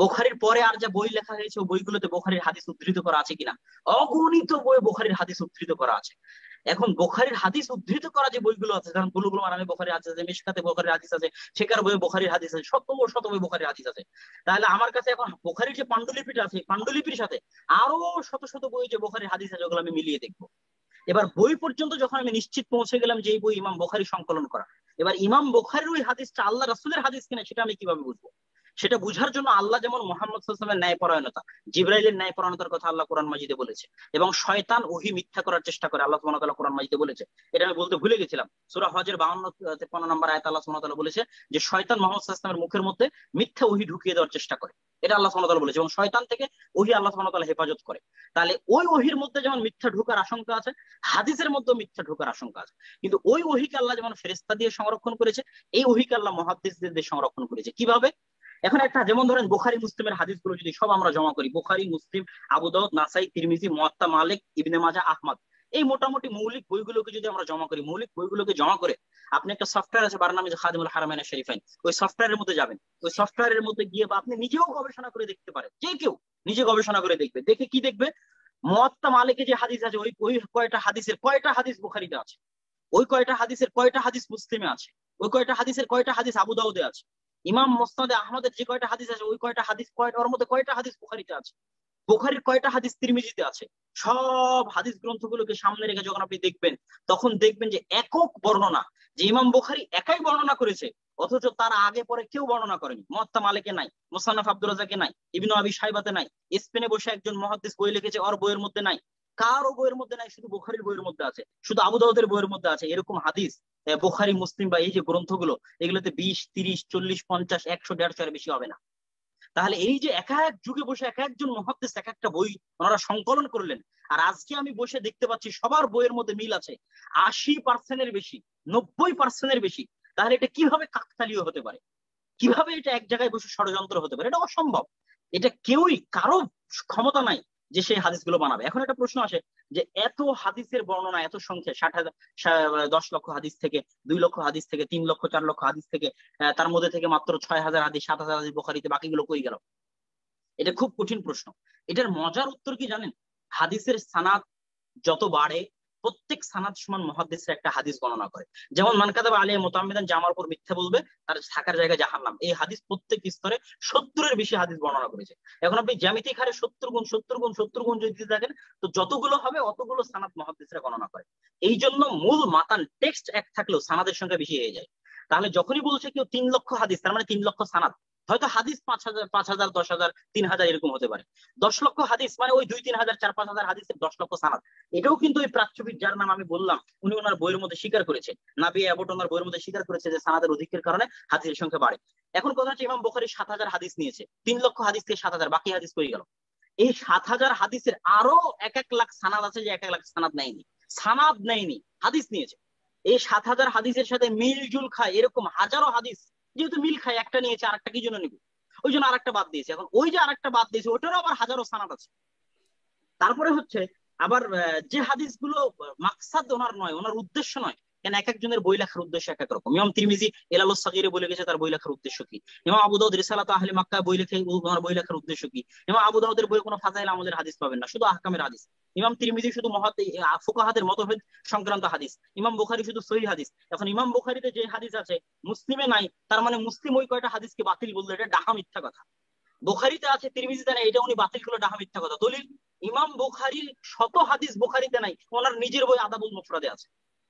বোখারির পরে আর যা বই লেখা হয়েছে ওই বইগুলোতে বোখারির হাদিস উদ্ধৃত করা আছে কিনা অগণিত বই বোখারির হাদিস উদ্ধৃত করা আছে এখন বোখারির হাদিস উদ্ধৃত করা যে বইগুলো আছে কারণ গুলুগুলো আরামে বোখারি হাদিস আছে মিশকাতে বোখারি হাদিস আছে শেখার বইয়ে বোখারির হাদিস আছে শত শত বই বোখারির হাদিস আছে তাহলে আমার কাছে এখন বোখারির যে পাণ্ডুলিপিটা আছে পাণ্ডুলিপির সাথে আরো শত শত বই যে বোখারির হাদিস আছে ওগুলো আমি মিলিয়ে দেখবো এবার বই পর্যন্ত যখন আমি নিশ্চিত পৌঁছে গেলাম যে এই বই ইমাম বোখারি সংকলন করা এবার ইমাম বোখারির ওই হাদিসটা আল্লাহ রাসুলের হাদিস কিনা সেটা আমি কিভাবে বুঝবো সেটা বুঝার জন্য আল্লাহ যেমন মোহাম্মদ সাল্লামের ন্যায় পরায়ণতা জিব্রাইলের ন্যায় পরায়ণতার কথা আল্লাহ কোরআন মাজিদে বলেছে এবং শয়তান ওহি মিথ্যা করার চেষ্টা করে আল্লাহ সুমান তাল্লাহ কোরআন মাজিদে বলেছে এটা আমি বলতে ভুলে গেছিলাম সুরা হজের বাউন্ন তেপান্ন নম্বর আয়ত আল্লাহ সুমান তাল্লাহ বলেছে যে শয়তান মোহাম্মদ সাল্লামের মুখের মধ্যে মিথ্যা ওহি ঢুকিয়ে দেওয়ার চেষ্টা করে এটা আল্লাহ সুমান বলেছে এবং শয়তান থেকে ওহি আল্লাহ সুমান তাল্লাহ হেফাজত করে তাহলে ওই ওহির মধ্যে যেমন মিথ্যা ঢুকার আশঙ্কা আছে হাদিসের মধ্যে মিথ্যা ঢুকার আশঙ্কা আছে কিন্তু ওই ওহিকে আল্লাহ যেমন ফেরেস্তা দিয়ে সংরক্ষণ করেছে এই ওহিকে আল্লাহ মহাদিসদের দিয়ে সংরক্ষণ করেছে কিভাবে এখন একটা যেমন ধরেন বোখারি মুসলিমের হাদিস গুলো যদি সব আমরা জমা করি বোখারি মুসলিম আবুদাউদ নাসাই তিরমিজি মুয়াত্তা মালিক ইবনে মাজা আহমদ এই মোটামুটি মৌলিক বইগুলোকে যদি আমরা জমা করি মৌলিক বইগুলোকে জমা করে আপনি একটা সফটওয়্যার আছে বার নামে খাদিমুল হারামাইন শরীফাইন ওই সফটওয়্যারের মধ্যে যাবেন ওই সফটওয়্যারের মধ্যে গিয়ে বা আপনি নিজেও গবেষণা করে দেখতে পারেন যে কেউ নিজে গবেষণা করে দেখবে দেখে কি দেখবে মহাত্মা মালিকে যে হাদিস আছে ওই ওই কয়টা হাদিসের কয়টা হাদিস বুখারিতে আছে ওই কয়টা হাদিসের কয়টা হাদিস মুসলিমে আছে ওই কয়টা হাদিসের কয়টা হাদিস আবুদাউদে আছে ইমাম মোস্তাদে আহমদের যে কয়টা হাদিস আছে ওই কয়টা হাদিস কয়টা ওর মধ্যে কয়টা হাদিস বুখারিতে আছে বুখারির কয়টা হাদিস তিরমিজিতে আছে সব হাদিস গ্রন্থগুলোকে সামনে রেখে যখন আপনি দেখবেন তখন দেখবেন যে একক বর্ণনা যে ইমাম বুখারি একাই বর্ণনা করেছে অথচ তার আগে পরে কেউ বর্ণনা করেনি মহাত্মা মালিকে নাই মোসান্নাফ আব্দুল রাজাকে নাই ইবিন আবি সাহেবাতে নাই স্পেনে বসে একজন মহাদিস বই লিখেছে ওর বইয়ের মধ্যে নাই কারো বইয়ের মধ্যে নাই শুধু বুখারির বইয়ের মধ্যে আছে শুধু আবুদাউদের বইয়ের মধ্যে আছে এরকম হাদিস বুখারি মুসলিম বা এই যে গ্রন্থগুলো এগুলোতে বিশ তিরিশ চল্লিশ পঞ্চাশ একশো দেড়শো এর বেশি হবে না তাহলে এই যে এক এক যুগে বসে এক একজন মহাদ্দেশ এক একটা বই ওনারা সংকলন করলেন আর আজকে আমি বসে দেখতে পাচ্ছি সবার বইয়ের মধ্যে মিল আছে আশি পার্সেন্টের বেশি নব্বই পার্সেন্টের বেশি তাহলে এটা কিভাবে কাকতালীয় হতে পারে কিভাবে এটা এক জায়গায় বসে ষড়যন্ত্র হতে পারে এটা অসম্ভব এটা কেউই কারো ক্ষমতা নাই যে সেই হাদিসগুলো বানাবে এখন একটা প্রশ্ন আসে যে এত হাদিসের বর্ণনা এত সংখ্যা ষাট হাজার দশ লক্ষ হাদিস থেকে দুই লক্ষ হাদিস থেকে তিন লক্ষ চার লক্ষ হাদিস থেকে তার মধ্যে থেকে মাত্র ছয় হাজার হাদিস সাত হাজার হাদিস বোখারিতে বাকিগুলো কই গেল এটা খুব কঠিন প্রশ্ন এটার মজার উত্তর কি জানেন হাদিসের সানাদ যত বাড়ে প্রত্যেক সানাদ সমান মহাদেশের একটা হাদিস গণনা করে যেমন মানকাদাবা আলী মোতামিদান জামার উপর মিথ্যা বলবে তার থাকার জায়গা জাহান্নাম এই হাদিস প্রত্যেক স্তরে সত্তরের বেশি হাদিস বর্ণনা করেছে এখন আপনি জ্যামিতিক হারে সত্তর গুণ সত্তর গুণ সত্তর গুণ যদি দিতে থাকেন তো যতগুলো হবে অতগুলো সানাদ মহাদেশের গণনা করে এই জন্য মূল মাতান টেক্সট এক থাকলেও সানাদের সংখ্যা বেশি হয়ে যায় তাহলে যখনই বলছে কেউ তিন লক্ষ হাদিস তার মানে তিন লক্ষ সানাদ হয়তো হাদিস পাঁচ হাজার পাঁচ হাজার দশ হাজার তিন হাজার এরকম হতে পারে দশ লক্ষ হাদিস মানে ওই দুই তিন হাজার চার পাঁচ হাজার হাদিসের দশ লক্ষ সানাদ এটাও কিন্তু ওই প্রাচ্যবিদ যার নাম আমি বললাম উনি ওনার বইয়ের মধ্যে স্বীকার করেছে নাবি অ্যাবট ওনার বইয়ের মধ্যে স্বীকার করেছে যে সানাদের অধিকের কারণে হাদিসের সংখ্যা বাড়ে এখন কথা হচ্ছে ইমাম বোখারি সাত হাজার হাদিস নিয়েছে তিন লক্ষ হাদিস থেকে সাত হাজার বাকি হাদিস কই গেল এই সাত হাজার হাদিসের আরো এক এক লাখ সানাদ আছে যে এক এক লাখ সানাদ নেয়নি সানাদ নেয়নি হাদিস নিয়েছে এই সাত হাজার হাদিসের সাথে মিলজুল খায় এরকম হাজারো হাদিস যেহেতু মিল খাই একটা নিয়েছে আর একটা কি জন্য নিবে ওই জন্য আর একটা বাদ দিয়েছি এখন ওই যে আর একটা বাদ দিয়েছি ওটারও আবার হাজারো সানাদ আছে তারপরে হচ্ছে আবার যে হাদিস গুলো মাকসাদ ওনার নয় ওনার উদ্দেশ্য নয় কেন এক একজনের বই লেখার উদ্দেশ্য এক এক রকম ইমাম তিরমিজি এলাল সাকিরে বলে গেছে তার বই লেখার উদ্দেশ্য কি ইমাম আবু দাউদ রিসালাত আহলে মাক্কা বই লেখে ওনার বই লেখার উদ্দেশ্য কি ইমাম আবু দাউদের বই কোনো ফাজাইল আমাদের হাদিস পাবেন না শুধু আহকামের হাদিস ইমাম তিরমিজি শুধু মহাত ফুকাহাদের মতভেদ সংক্রান্ত হাদিস ইমাম বুখারি শুধু সহি হাদিস এখন ইমাম বুখারিতে যে হাদিস আছে মুসলিমে নাই তার মানে মুসলিম ওই কয়টা হাদিসকে বাতিল বললো এটা ডাহা মিথ্যা কথা বুখারিতে আছে তিরমিজিতে নাই এটা উনি বাতিল করলো ডাহা মিথ্যা কথা দলিল ইমাম বুখারির শত হাদিস বুখারিতে নাই ওনার নিজের বই আদাবুল মুফরাদে আছে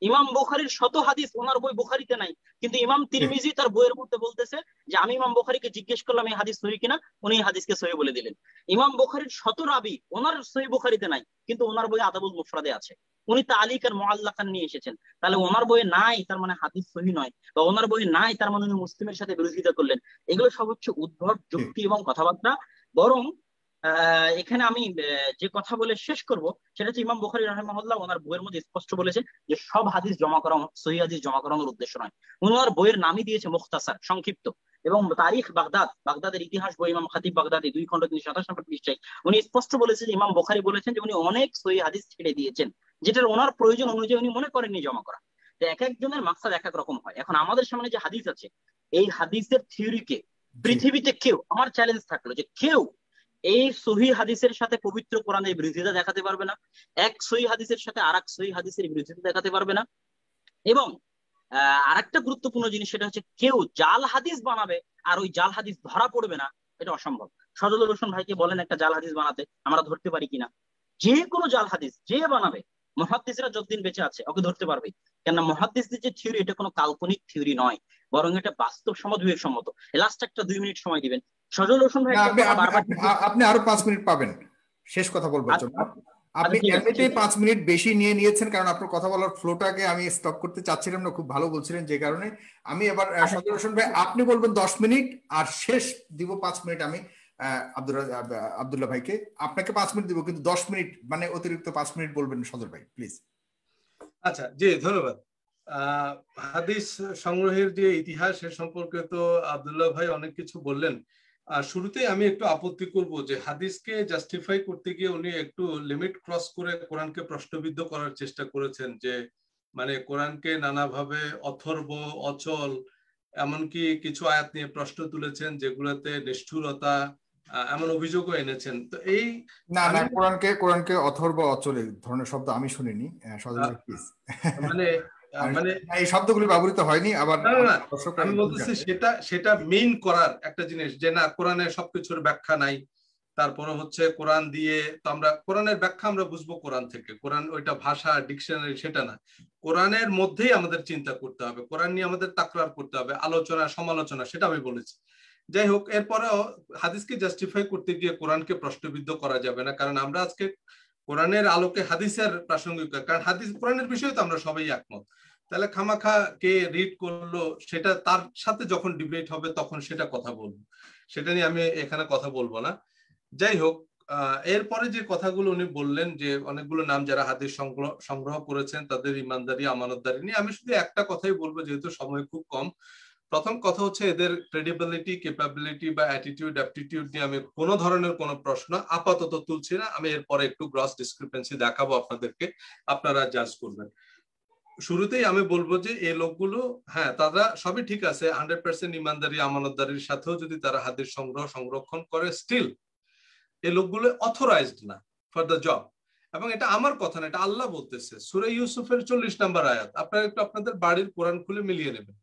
ইমাম বোখারির শত হাদিস ওনার বই বোখারিতে নাই কিন্তু ইমাম তিরমিজি তার বইয়ের মধ্যে বলতেছে যে আমি ইমাম বোখারিকে জিজ্ঞেস করলাম এই হাদিস সহি কিনা উনি এই হাদিসকে সহি বলে দিলেন ইমাম বোখারির শত রাবি ওনার সহি বোখারিতে নাই কিন্তু ওনার বই আদাবুল মুফরাদে আছে উনি তা আলিক আর মোয়াল্লা খান নিয়ে এসেছেন তাহলে ওনার বই নাই তার মানে হাদিস সহি নয় বা ওনার বই নাই তার মানে উনি মুসলিমের সাথে বিরোধিতা করলেন এগুলো সব হচ্ছে উদ্ভব যুক্তি এবং কথাবার্তা বরং এখানে আমি যে কথা বলে শেষ করব সেটা হচ্ছে ইমাম বুখারি রহমাহুল্লাহ ওনার বইয়ের মধ্যে স্পষ্ট বলেছে যে সব হাদিস জমা করা সহি হাদিস জমা করানোর উদ্দেশ্য নয় ওনার বইয়ের নামই দিয়েছে মুখতাসার সংক্ষিপ্ত এবং তারিখ বাগদাদ বাগদাদের ইতিহাস বই ইমাম খাতিব বাগদাদি দুই খন্ড তিনি সাতাশ নম্বর পৃষ্ঠায় উনি স্পষ্ট বলেছেন যে ইমাম বোখারি বলেছেন যে উনি অনেক সহি হাদিস ছেড়ে দিয়েছেন যেটার ওনার প্রয়োজন অনুযায়ী উনি মনে করেননি জমা করা তো এক একজনের মাকসাদ এক এক রকম হয় এখন আমাদের সামনে যে হাদিস আছে এই হাদিসের থিওরিকে পৃথিবীতে কেউ আমার চ্যালেঞ্জ থাকলো যে কেউ এই সহি হাদিসের সাথে পবিত্র কোরআনের বিরোধিতা দেখাতে পারবে না এক সহি হাদিসের সাথে আর এক সহি হাদিসের বিরোধিতা দেখাতে পারবে না এবং আর একটা গুরুত্বপূর্ণ জিনিস সেটা হচ্ছে কেউ জাল হাদিস বানাবে আর ওই জাল হাদিস ধরা পড়বে না এটা অসম্ভব সজল রোশন ভাইকে বলেন একটা জাল হাদিস বানাতে আমরা ধরতে পারি কিনা যে কোনো জাল হাদিস যে বানাবে মহাদ্দিসরা যতদিন বেঁচে আছে ওকে ধরতে পারবে কেননা মহাদ্দিসদের যে থিওরি এটা কোনো কাল্পনিক থিওরি নয় বরং এটা বাস্তব সমাধুয়ের সম্মত লাস্ট একটা দুই মিনিট সময় দিবেন সজল রোশন ভাই আপনি আরো পাঁচ মিনিট পাবেন শেষ কথা বলবো আচ্ছা। আচ্ছা, আপনি এমনিতেই পাঁচ মিনিট বেশি নিয়ে নিয়েছেন কারণ আপনার কথা বলার ফ্লোটাকে আমি স্টপ করতে চাচ্ছিলাম না খুব ভালো বলছিলেন যে কারণে আমি এবার আচ্ছা। সজল হোসেন ভাই আপনি বলবেন দশ মিনিট আর শেষ দিব পাঁচ মিনিট আমি আব্দুল্লাহ ভাইকে আপনাকে পাঁচ মিনিট দিব কিন্তু দশ মিনিট মানে অতিরিক্ত পাঁচ মিনিট বলবেন সজল ভাই প্লিজ আচ্ছা জি ধন্যবাদ হাদিস সংগ্রহের যে ইতিহাস সে সম্পর্কে তো আবদুল্লাহ ভাই অনেক কিছু বললেন আর শুরুতে আমি একটু আপত্তি করব যে হাদিসকে জাস্টিফাই করতে গিয়ে উনি একটু লিমিট ক্রস করে কোরআনকে প্রশ্নবিদ্ধ করার চেষ্টা করেছেন যে মানে কোরআনকে নানাভাবে অথর্ব অচল এমনকি কিছু আয়াত নিয়ে প্রশ্ন তুলেছেন যেগুলোতে নিষ্ঠুরতা এমন অভিযোগও এনেছেন তো এই না কোরআনকে কোরআনকে অথর্ব অচল ধরনের শব্দ আমি শুনিনি মানে মানে হ্যাঁ, এই শব্দগুলি ব্যবহৃত হয়নি আবার আমি বলতেছি সেটা সেটা মেইন করার একটা জিনিস যে না কোরআনে সবকিছুর ব্যাখ্যা নাই তারপরে হচ্ছে কোরআন দিয়ে তো আমরা কোরআনের ব্যাখ্যা আমরা বুঝবো কোরআন থেকে কোরআন ওইটা ভাষা ডিকশনারি সেটা না কোরআনের মধ্যেই আমাদের চিন্তা করতে হবে কোরআন নিয়ে আমাদের তাকরার করতে হবে আলোচনা সমালোচনা সেটা আমি বলেছি যাই হোক এরপরেও হাদিসকে জাস্টিফাই করতে গিয়ে কোরআনকে প্রশ্নবিদ্ধ করা যাবে না কারণ আমরা আজকে কোরআনের আলোকে হাদিসের প্রাসঙ্গিক কারণ হাদিস কোরআনের বিষয়ে তো আমরা সবাই একমত তাহলে খামাখা কে রিড করলো সেটা তার সাথে যখন ডিবেট হবে তখন সেটা কথা বলবো সেটা নিয়ে আমি এখানে কথা বলবো না যাই হোক এরপরে যে কথাগুলো উনি বললেন যে অনেকগুলো নাম যারা হাতে সংগ্রহ করেছেন তাদের ইমানদারি আমানতদারি নিয়ে আমি শুধু একটা কথাই বলবো যেহেতু সময় খুব কম প্রথম কথা হচ্ছে এদের ক্রেডিবিলিটি কেপাবিলিটি বা অ্যাটিটিউড অ্যাপটিটিউড নিয়ে আমি কোনো ধরনের কোনো প্রশ্ন আপাতত তুলছি না আমি এরপরে একটু গ্রস ডিসক্রিপেন্সি দেখাবো আপনাদেরকে আপনারা জাজ করবেন শুরুতেই আমি বলবো যে এই লোকগুলো হ্যাঁ তারা সবই ঠিক আছে হান্ড্রেড পার্সেন্ট ইমানদারি আমানতদারির সাথেও যদি তারা হাদিস সংগ্রহ সংরক্ষণ করে স্টিল এই লোকগুলো অথরাইজড না ফর দ্য জব এবং এটা আমার কথা না এটা আল্লাহ বলতেছে সুরে ইউসুফের চল্লিশ নাম্বার আয়াত আপনারা একটু আপনাদের বাড়ির কোরআন খুলে মিলিয়ে নেবেন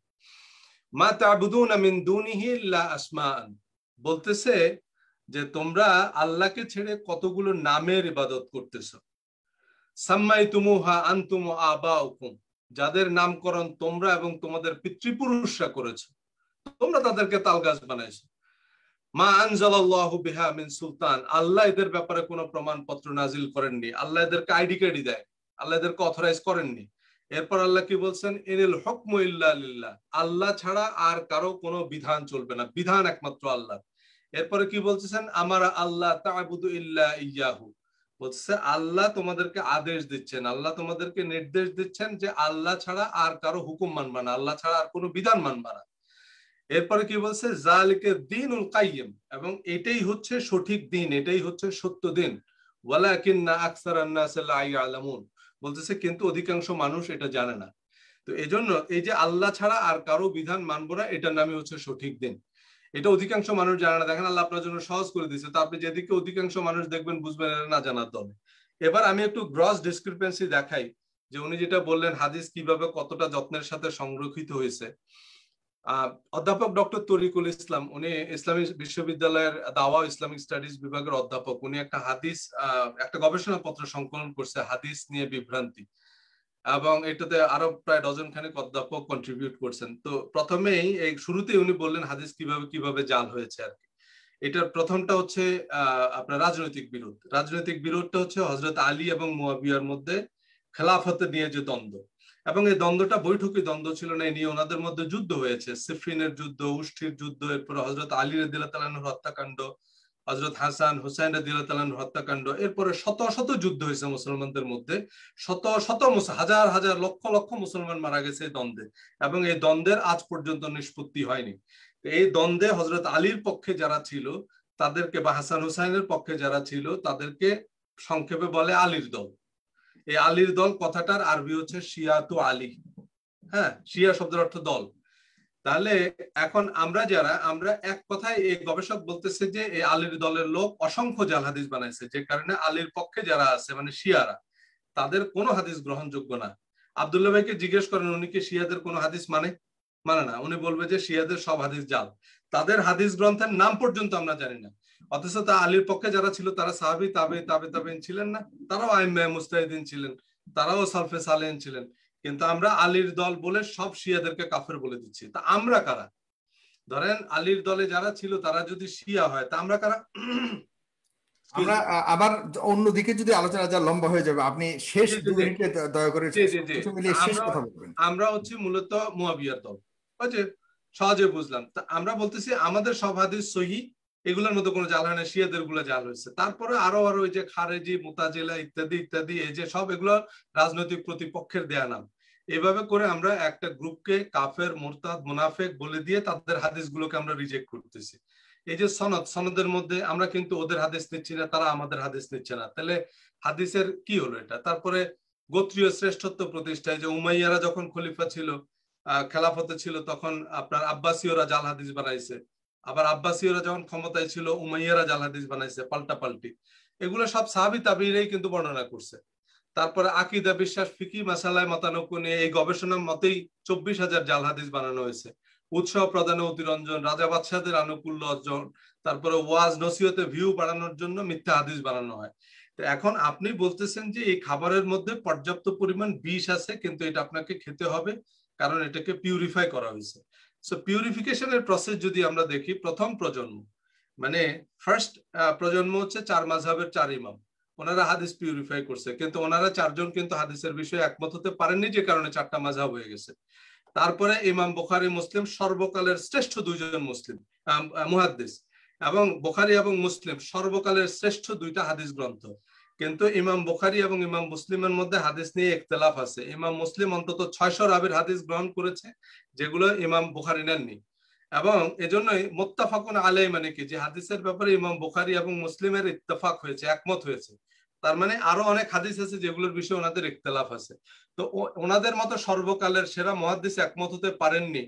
মা তাবুদুন আমিন দুনিহি আসমান বলতেছে যে তোমরা আল্লাহকে ছেড়ে কতগুলো নামের ইবাদত করতেছ সাম্মাই তুমুহা আন্তুম আবা হুকুম যাদের নামকরণ তোমরা এবং তোমাদের পিতৃপুরুষরা করেছ তোমরা তাদেরকে গাছ বানাইছো মা আনজালাল্লাহু বিহা মিন সুলতান আল্লাহ এদের ব্যাপারে কোনো প্রমাণপত্র নাজিল করেননি আল্লাহ এদেরকে আইডি কার্ডই দেয় আল্লাহ এদেরকে অথরাইজ করেননি এরপর আল্লাহ কি বলছেন ইনিল হকম ইল্লাহ আল্লাহ ছাড়া আর কারো কোনো বিধান চলবে না বিধান একমাত্র আল্লাহ এরপরে কি বলতেছেন আমার আল্লাহ তাবুদু ইল্লা ইয়াহু হচ্ছে আল্লাহ তোমাদেরকে আদেশ দিচ্ছেন আল্লাহ তোমাদেরকে নির্দেশ দিচ্ছেন যে আল্লাহ ছাড়া আর কারো হুকুম মানবা না আল্লাহ ছাড়া আর কোনো বিধান মানবা না এরপরে কি বলছে জালকে দিন উল কাইম এবং এটাই হচ্ছে সঠিক দিন এটাই হচ্ছে সত্য দিন ওয়ালাকিন্না আকসার আলামুন বলতেছে কিন্তু অধিকাংশ মানুষ এটা জানে না তো এজন্য এই যে আল্লাহ ছাড়া আর কারো বিধান মানবো না এটার নামই হচ্ছে সঠিক দিন এটা অধিকাংশ মানুষ জানে না দেখেন আল্লাহ আপনার জন্য সহজ করে দিচ্ছে তো আপনি যেদিকে অধিকাংশ মানুষ দেখবেন বুঝবেন না জানার দলে এবার আমি একটু গ্রস ডিসক্রিপেন্সি দেখাই যে উনি যেটা বললেন হাদিস কিভাবে কতটা যত্নের সাথে সংরক্ষিত হয়েছে অধ্যাপক ডক্টর তরিকুল ইসলাম উনি ইসলামী বিশ্ববিদ্যালয়ের দাওয়া ইসলামিক স্টাডিজ বিভাগের অধ্যাপক উনি একটা হাদিস একটা গবেষণা পত্র সংকলন করছে হাদিস নিয়ে বিভ্রান্তি এবং এটাতে আরো প্রায় ডজন খানেক অধ্যাপক কন্ট্রিবিউট করছেন তো প্রথমেই এই শুরুতেই উনি বললেন হাদিস কিভাবে কিভাবে জাল হয়েছে আর কি এটার প্রথমটা হচ্ছে আপনার রাজনৈতিক বিরোধ রাজনৈতিক বিরোধটা হচ্ছে হজরত আলী এবং মুয়াবিয়ার মধ্যে খেলাফতে নিয়ে যে দ্বন্দ্ব এবং এই দ্বন্দ্বটা বৈঠকই দ্বন্দ্ব ছিল না এই নিয়ে ওনাদের মধ্যে যুদ্ধ হয়েছে সিফিনের যুদ্ধ উষ্ঠির যুদ্ধ এরপর হজরত আলী রদিল্লাহ হত্যাকাণ্ড হজরত হাসান হুসাইন রাদিল্লাহ হত্যাকাণ্ড এরপরে শত শত যুদ্ধ হয়েছে মুসলমানদের মধ্যে শত শত হাজার হাজার লক্ষ লক্ষ মুসলমান মারা গেছে এই দ্বন্দ্বে এবং এই দ্বন্দ্বের আজ পর্যন্ত নিষ্পত্তি হয়নি এই দ্বন্দ্বে হজরত আলীর পক্ষে যারা ছিল তাদেরকে বা হাসান হুসাইনের পক্ষে যারা ছিল তাদেরকে সংক্ষেপে বলে আলীর দল এই আলীর দল কথাটার আরবি হচ্ছে শিয়া তো আলী হ্যাঁ শিয়া শব্দের অর্থ দল তাহলে এখন আমরা যারা আমরা এক কথায় এই গবেষক বলতেছে যে এই আলীর দলের লোক অসংখ্য জাল হাদিস বানাইছে যে কারণে আলীর পক্ষে যারা আছে মানে শিয়ারা তাদের কোনো হাদিস গ্রহণযোগ্য না আবদুল্লাহ ভাইকে জিজ্ঞেস করেন উনি কি শিয়াদের কোনো হাদিস মানে মানে না উনি বলবে যে শিয়াদের সব হাদিস জাল তাদের হাদিস গ্রন্থের নাম পর্যন্ত আমরা জানি না অথচ তা আলীর পক্ষে যারা ছিল তারা সাহাবি তাবে তাবে তাবেন ছিলেন না তারাও আইম মুস্তাহিদিন ছিলেন তারাও সালফে সালেন ছিলেন কিন্তু আমরা আলীর দল বলে সব শিয়াদেরকে কাফের বলে দিচ্ছি তা আমরা কারা ধরেন আলীর দলে যারা ছিল তারা যদি শিয়া হয় তা আমরা কারা আমরা আবার অন্যদিকে যদি আলোচনা যা লম্বা হয়ে যাবে আপনি শেষ মিনিটে দয়া করে শেষ কথা বলবেন আমরা হচ্ছে মূলত মুয়াবিয়ার দল সহজে বুঝলাম তা আমরা বলতেছি আমাদের সব হাদিস সহি এগুলোর মতো কোনো জাল হয় না শিয়াদের গুলো জাল হয়েছে তারপরে আরো আরো ওই যে খারেজি মোতাজেলা ইত্যাদি ইত্যাদি এই যে সব এগুলো রাজনৈতিক প্রতিপক্ষের দেয়া নাম এভাবে করে আমরা একটা গ্রুপকে কাফের মোরতাদ মুনাফেক বলে দিয়ে তাদের হাদিসগুলোকে আমরা রিজেক্ট করতেছি এই যে সনদ সনদের মধ্যে আমরা কিন্তু ওদের হাদিস নিচ্ছি না তারা আমাদের হাদিস নিচ্ছে না তাহলে হাদিসের কি হলো এটা তারপরে গোত্রীয় শ্রেষ্ঠত্ব প্রতিষ্ঠায় যে উমাইয়ারা যখন খলিফা ছিল খেলাফতে ছিল তখন আপনার আব্বাসীয়রা জাল হাদিস বানাইছে আবার আব্বাসীয়রা যখন ক্ষমতায় ছিল উমাইয়ারা জাল হাদিস বানাইছে পাল্টা পাল্টি এগুলো সব সাহাবি তাবিরাই কিন্তু বর্ণনা করছে তারপরে আকিদা বিশ্বাস ফিকি মাসালায় মতানক নিয়ে এই গবেষণার মতেই চব্বিশ হাজার জাল হাদিস বানানো হয়েছে উৎসাহ প্রদানে অতিরঞ্জন রাজা বাদশাহের আনুকূল্য অর্জন তারপরে ওয়াজ নসিহতে ভিউ বাড়ানোর জন্য মিথ্যা হাদিস বানানো হয় তো এখন আপনি বলতেছেন যে এই খাবারের মধ্যে পর্যাপ্ত পরিমাণ বিষ আছে কিন্তু এটা আপনাকে খেতে হবে কারণ এটাকে পিউরিফাই করা হয়েছে সো পিউরিফিকেশনের প্রসেস যদি আমরা দেখি প্রথম প্রজন্ম মানে ফার্স্ট প্রজন্ম হচ্ছে চার মাঝহাবের চার ইমাম ওনারা হাদিস পিউরিফাই করছে কিন্তু ওনারা চারজন কিন্তু হাদিসের বিষয়ে একমত হতে পারেননি যে কারণে চারটা মাঝহ হয়ে গেছে তারপরে ইমাম বোখারি মুসলিম সর্বকালের শ্রেষ্ঠ দুইজন মুসলিম মুহাদ্দিস এবং বোখারি এবং মুসলিম সর্বকালের শ্রেষ্ঠ দুইটা হাদিস গ্রন্থ কিন্তু ইমাম বুখারি এবং ইমাম মুসলিমের মধ্যে হাদিস নিয়ে একতলাফ আছে ইমাম মুসলিম অন্তত ছয়শ রাবির হাদিস গ্রহণ করেছে যেগুলো ইমাম বুখারি নেননি এবং এজন্যই মোত্তাফাকুন আলাই মানে কি যে হাদিসের ব্যাপারে ইমাম বুখারি এবং মুসলিমের ইত্তফাক হয়েছে একমত হয়েছে তার মানে আরো অনেক হাদিস আছে যেগুলোর বিষয়ে ওনাদের ইখতলাফ আছে তো ওনাদের মতো সর্বকালের সেরা মহাদিস একমত হতে পারেননি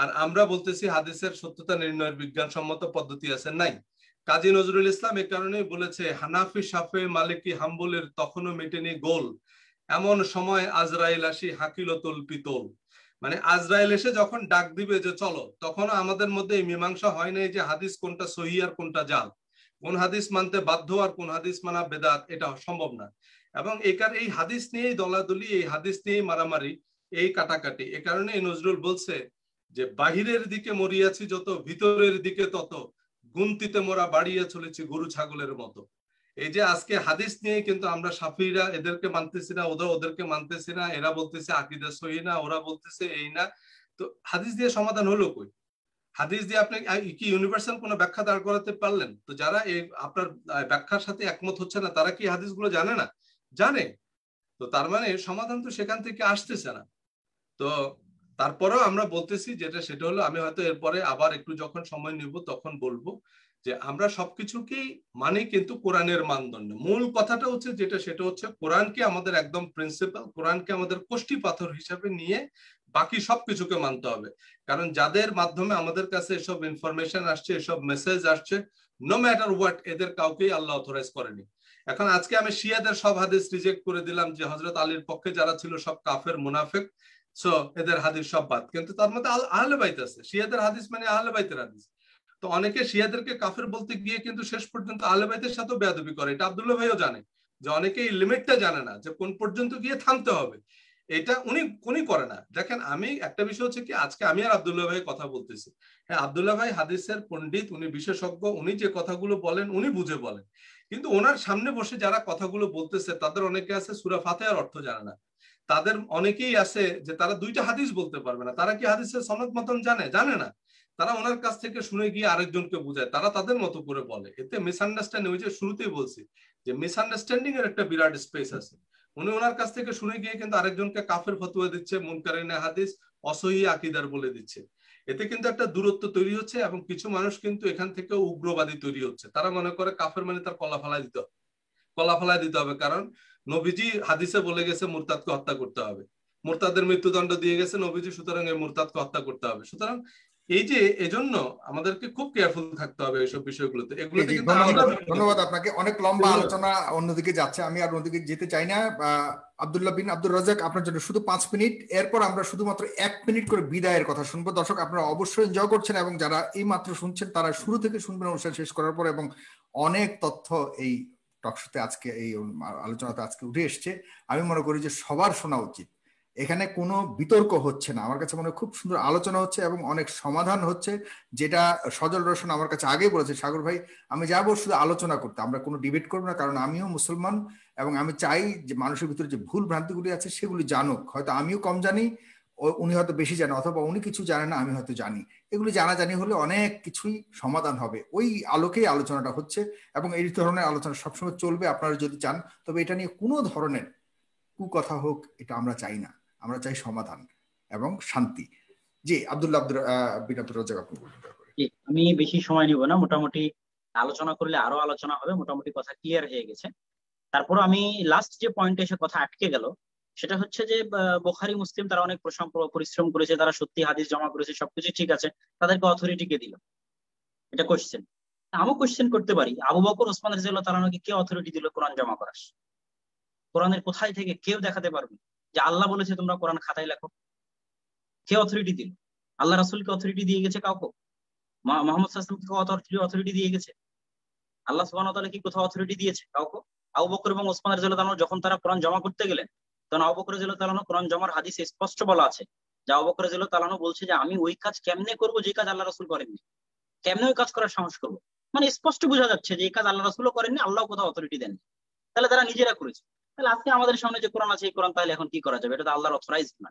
আর আমরা বলতেছি হাদিসের সত্যতা নির্ণয়ের বিজ্ঞানসম্মত পদ্ধতি আছে নাই কাজী নজরুল ইসলাম এ কারণে বলেছে হানাফি সাফে মালিকি হাম্বুলের তখনও মেটেনি গোল এমন সময় আজরাইল আসি হাকিল পিতল মানে আজরাইল এসে যখন ডাক দিবে যে চলো তখন আমাদের মধ্যে এই মীমাংসা হয় নাই যে হাদিস কোনটা সহি আর কোনটা জাল কোন হাদিস মানতে বাধ্য আর কোন হাদিস মানা বেদাত এটা সম্ভব না এবং একার এই হাদিস নিয়েই দলাদলি এই হাদিস নিয়েই মারামারি এই কাটাকাটি এ কারণে নজরুল বলছে যে বাহিরের দিকে মরিয়াছি যত ভিতরের দিকে তত গুমতিতে মোরা বাড়িয়ে চলেছি গরু ছাগলের মতো এই যে আজকে হাদিস নিয়ে কিন্তু আমরা সাফিরা এদেরকে মানতেছি না ওদের ওদেরকে মানতেছি না এরা বলতেছে আকিদা সহি না ওরা বলতেছে এই না তো হাদিস দিয়ে সমাধান হলো কই হাদিস দিয়ে আপনি কি ইউনিভার্সাল কোনো ব্যাখ্যা দাঁড় করাতে পারলেন তো যারা এই আপনার ব্যাখ্যার সাথে একমত হচ্ছে না তারা কি হাদিস গুলো জানে না জানে তো তার মানে সমাধান তো সেখান থেকে আসতেছে না তো তারপরেও আমরা বলতেছি যেটা সেটা হলো আমি হয়তো এরপরে আবার একটু যখন সময় নিব তখন বলবো যে আমরা সবকিছুকেই মানে কিন্তু কোরআনের মানদণ্ড মূল কথাটা হচ্ছে যেটা সেটা হচ্ছে কোরআনকে আমাদের একদম প্রিন্সিপাল কোরআনকে আমাদের কোষ্টি পাথর হিসাবে নিয়ে বাকি সবকিছুকে মানতে হবে কারণ যাদের মাধ্যমে আমাদের কাছে এসব ইনফরমেশন আসছে এসব মেসেজ আসছে নো ম্যাটার হোয়াট এদের কাউকেই আল্লাহ অথরাইজ করেনি এখন আজকে আমি শিয়াদের সব হাদিস রিজেক্ট করে দিলাম যে হজরত আলীর পক্ষে যারা ছিল সব কাফের মুনাফেক সো এদের হাদিস সব বাদ কিন্তু তার মধ্যে আহলে বাইত আছে শিয়াদের হাদিস মানে আহলে বাইতের হাদিস তো অনেকে শিয়াদেরকে কাফের বলতে গিয়ে কিন্তু শেষ পর্যন্ত আহলে বাইতের সাথেও বেয়াদবি করে এটা আবদুল্লাহ ভাইও জানে যে অনেকে এই লিমিটটা জানে না যে কোন পর্যন্ত গিয়ে থামতে হবে এটা উনি উনি করে না দেখেন আমি একটা বিষয় হচ্ছে কি আজকে আমি আর আবদুল্লাহ ভাই কথা বলতেছি হ্যাঁ আবদুল্লাহ ভাই হাদিসের পণ্ডিত উনি বিশেষজ্ঞ উনি যে কথাগুলো বলেন উনি বুঝে বলেন কিন্তু ওনার সামনে বসে যারা কথাগুলো বলতেছে তাদের অনেকে আছে সুরা ফাতেহার অর্থ জানে না তাদের অনেকেই আছে যে তারা দুইটা হাদিস বলতে পারবে না তারা কি হাদিসের সনদ মতন জানে জানে না তারা ওনার কাছ থেকে শুনে গিয়ে আরেকজনকে বুঝায় তারা তাদের মতো করে বলে এতে মিসআন্ডারস্ট্যান্ডিং ওই যে শুরুতেই বলছি যে মিসআন্ডারস্ট্যান্ডিং এর একটা বিরাট স্পেস আছে উনি ওনার কাছ থেকে শুনে গিয়ে কিন্তু আরেকজনকে কাফের ফতুয়া দিচ্ছে মুনকারিনে হাদিস অসহি আকিদার বলে দিচ্ছে এতে কিন্তু একটা দূরত্ব তৈরি হচ্ছে এবং কিছু মানুষ কিন্তু এখান থেকে উগ্রবাদী তৈরি হচ্ছে তারা মনে করে কাফের মানে তার কলা ফালা দিতে হবে ফলাফলাই দিতে হবে কারণ নবীজি হাদিসে বলে গেছে মুরতাদকে হত্যা করতে হবে মুরতাদের মৃত্যুদণ্ড দিয়ে গেছে নবীজি সুতরাং এই মোরতাদকে হত্যা করতে হবে সুতরাং এই যে এজন্য আমাদেরকে খুব কেয়ারফুল থাকতে হবে এইসব বিষয়গুলোতে এগুলো ধন্যবাদ আপনাকে অনেক লম্বা আলোচনা অন্যদিকে যাচ্ছে আমি আর অন্যদিকে যেতে চাই না আব্দুল্লাহ বিন আব্দুর রাজাক আপনার জন্য শুধু পাঁচ মিনিট এরপর আমরা শুধুমাত্র এক মিনিট করে বিদায়ের কথা শুনবো দর্শক আপনারা অবশ্যই এনজয় করছেন এবং যারা এই মাত্র শুনছেন তারা শুরু থেকে শুনবেন অনুষ্ঠান শেষ করার পর এবং অনেক তথ্য এই টকশোতে আজকে এই আলোচনাতে আজকে উঠে এসছে আমি মনে করি যে সবার শোনা উচিত এখানে কোনো বিতর্ক হচ্ছে না আমার কাছে মনে খুব সুন্দর আলোচনা হচ্ছে এবং অনেক সমাধান হচ্ছে যেটা সজল রোশন আমার কাছে আগেই বলেছে সাগর ভাই আমি যাব শুধু আলোচনা করতে আমরা কোনো ডিবেট করবো না কারণ আমিও মুসলমান এবং আমি চাই যে মানুষের ভিতরে যে ভুল ভ্রান্তিগুলি আছে সেগুলি জানুক হয়তো আমিও কম জানি উনি হয়তো বেশি জানে অথবা উনি কিছু জানে না আমি হয়তো জানি এগুলি জানাজানি হলে অনেক কিছুই সমাধান হবে ওই আলোকেই আলোচনাটা হচ্ছে এবং এই ধরনের আলোচনা সবসময় চলবে আপনারা যদি চান তবে এটা নিয়ে কোনো ধরনের কুকথা হোক এটা আমরা চাই না আমরা চাই সমাধান এবং শান্তি জি আবদুল্লাহ আব্দুল বিন আব্দুল আপনি আমি বেশি সময় নিব না মোটামুটি আলোচনা করলে আরো আলোচনা হবে মোটামুটি কথা ক্লিয়ার হয়ে গেছে তারপর আমি লাস্ট যে পয়েন্টে এসে কথা আটকে গেল সেটা হচ্ছে যে বোখারি মুসলিম তারা অনেক পরিশ্রম করেছে তারা সত্যি হাদিস জমা করেছে সবকিছু ঠিক আছে তাদেরকে অথরিটি কে দিল এটা কোশ্চেন আমি কোশ্চেন করতে পারি আবু বকর ওসমান রাজিয়াল্লাহ তারা কে অথরিটি দিল কোরআন জমা করার কোরআনের কোথায় থেকে কেউ দেখাতে পারবে যে আল্লাহ বলেছে তোমরা কোরআন খাতায় লেখো কে অথরিটি দিল আল্লাহ রাসুলকে অথরিটি দিয়ে গেছে কাউকে মোহাম্মদ সাল্লামকে অথরিটি দিয়ে গেছে আল্লাহ সুবাহ কি কোথাও অথরিটি দিয়েছে কাউকে আবু বকর এবং ওসমান রাজিয়াল্লাহ যখন তারা কোরআন জমা করতে গেলেন কারণ অবকর জিল তালানো কোরআন জমার হাদিস স্পষ্ট বলা আছে যা অবকর জিল তালানো বলছে যে আমি ওই কাজ কেমনে করব যে কাজ আল্লাহ রসুল করেননি কেমনে ওই কাজ করার সাহস করবো মানে স্পষ্ট বোঝা যাচ্ছে যে এই কাজ আল্লাহ রসুলও করেননি আল্লাহ কোথাও অথরিটি দেননি তাহলে তারা নিজেরা করেছে তাহলে আজকে আমাদের সামনে যে কোরআন আছে এই কোরআন তাহলে এখন কি করা যাবে এটা তো আল্লাহর অথরাইজ না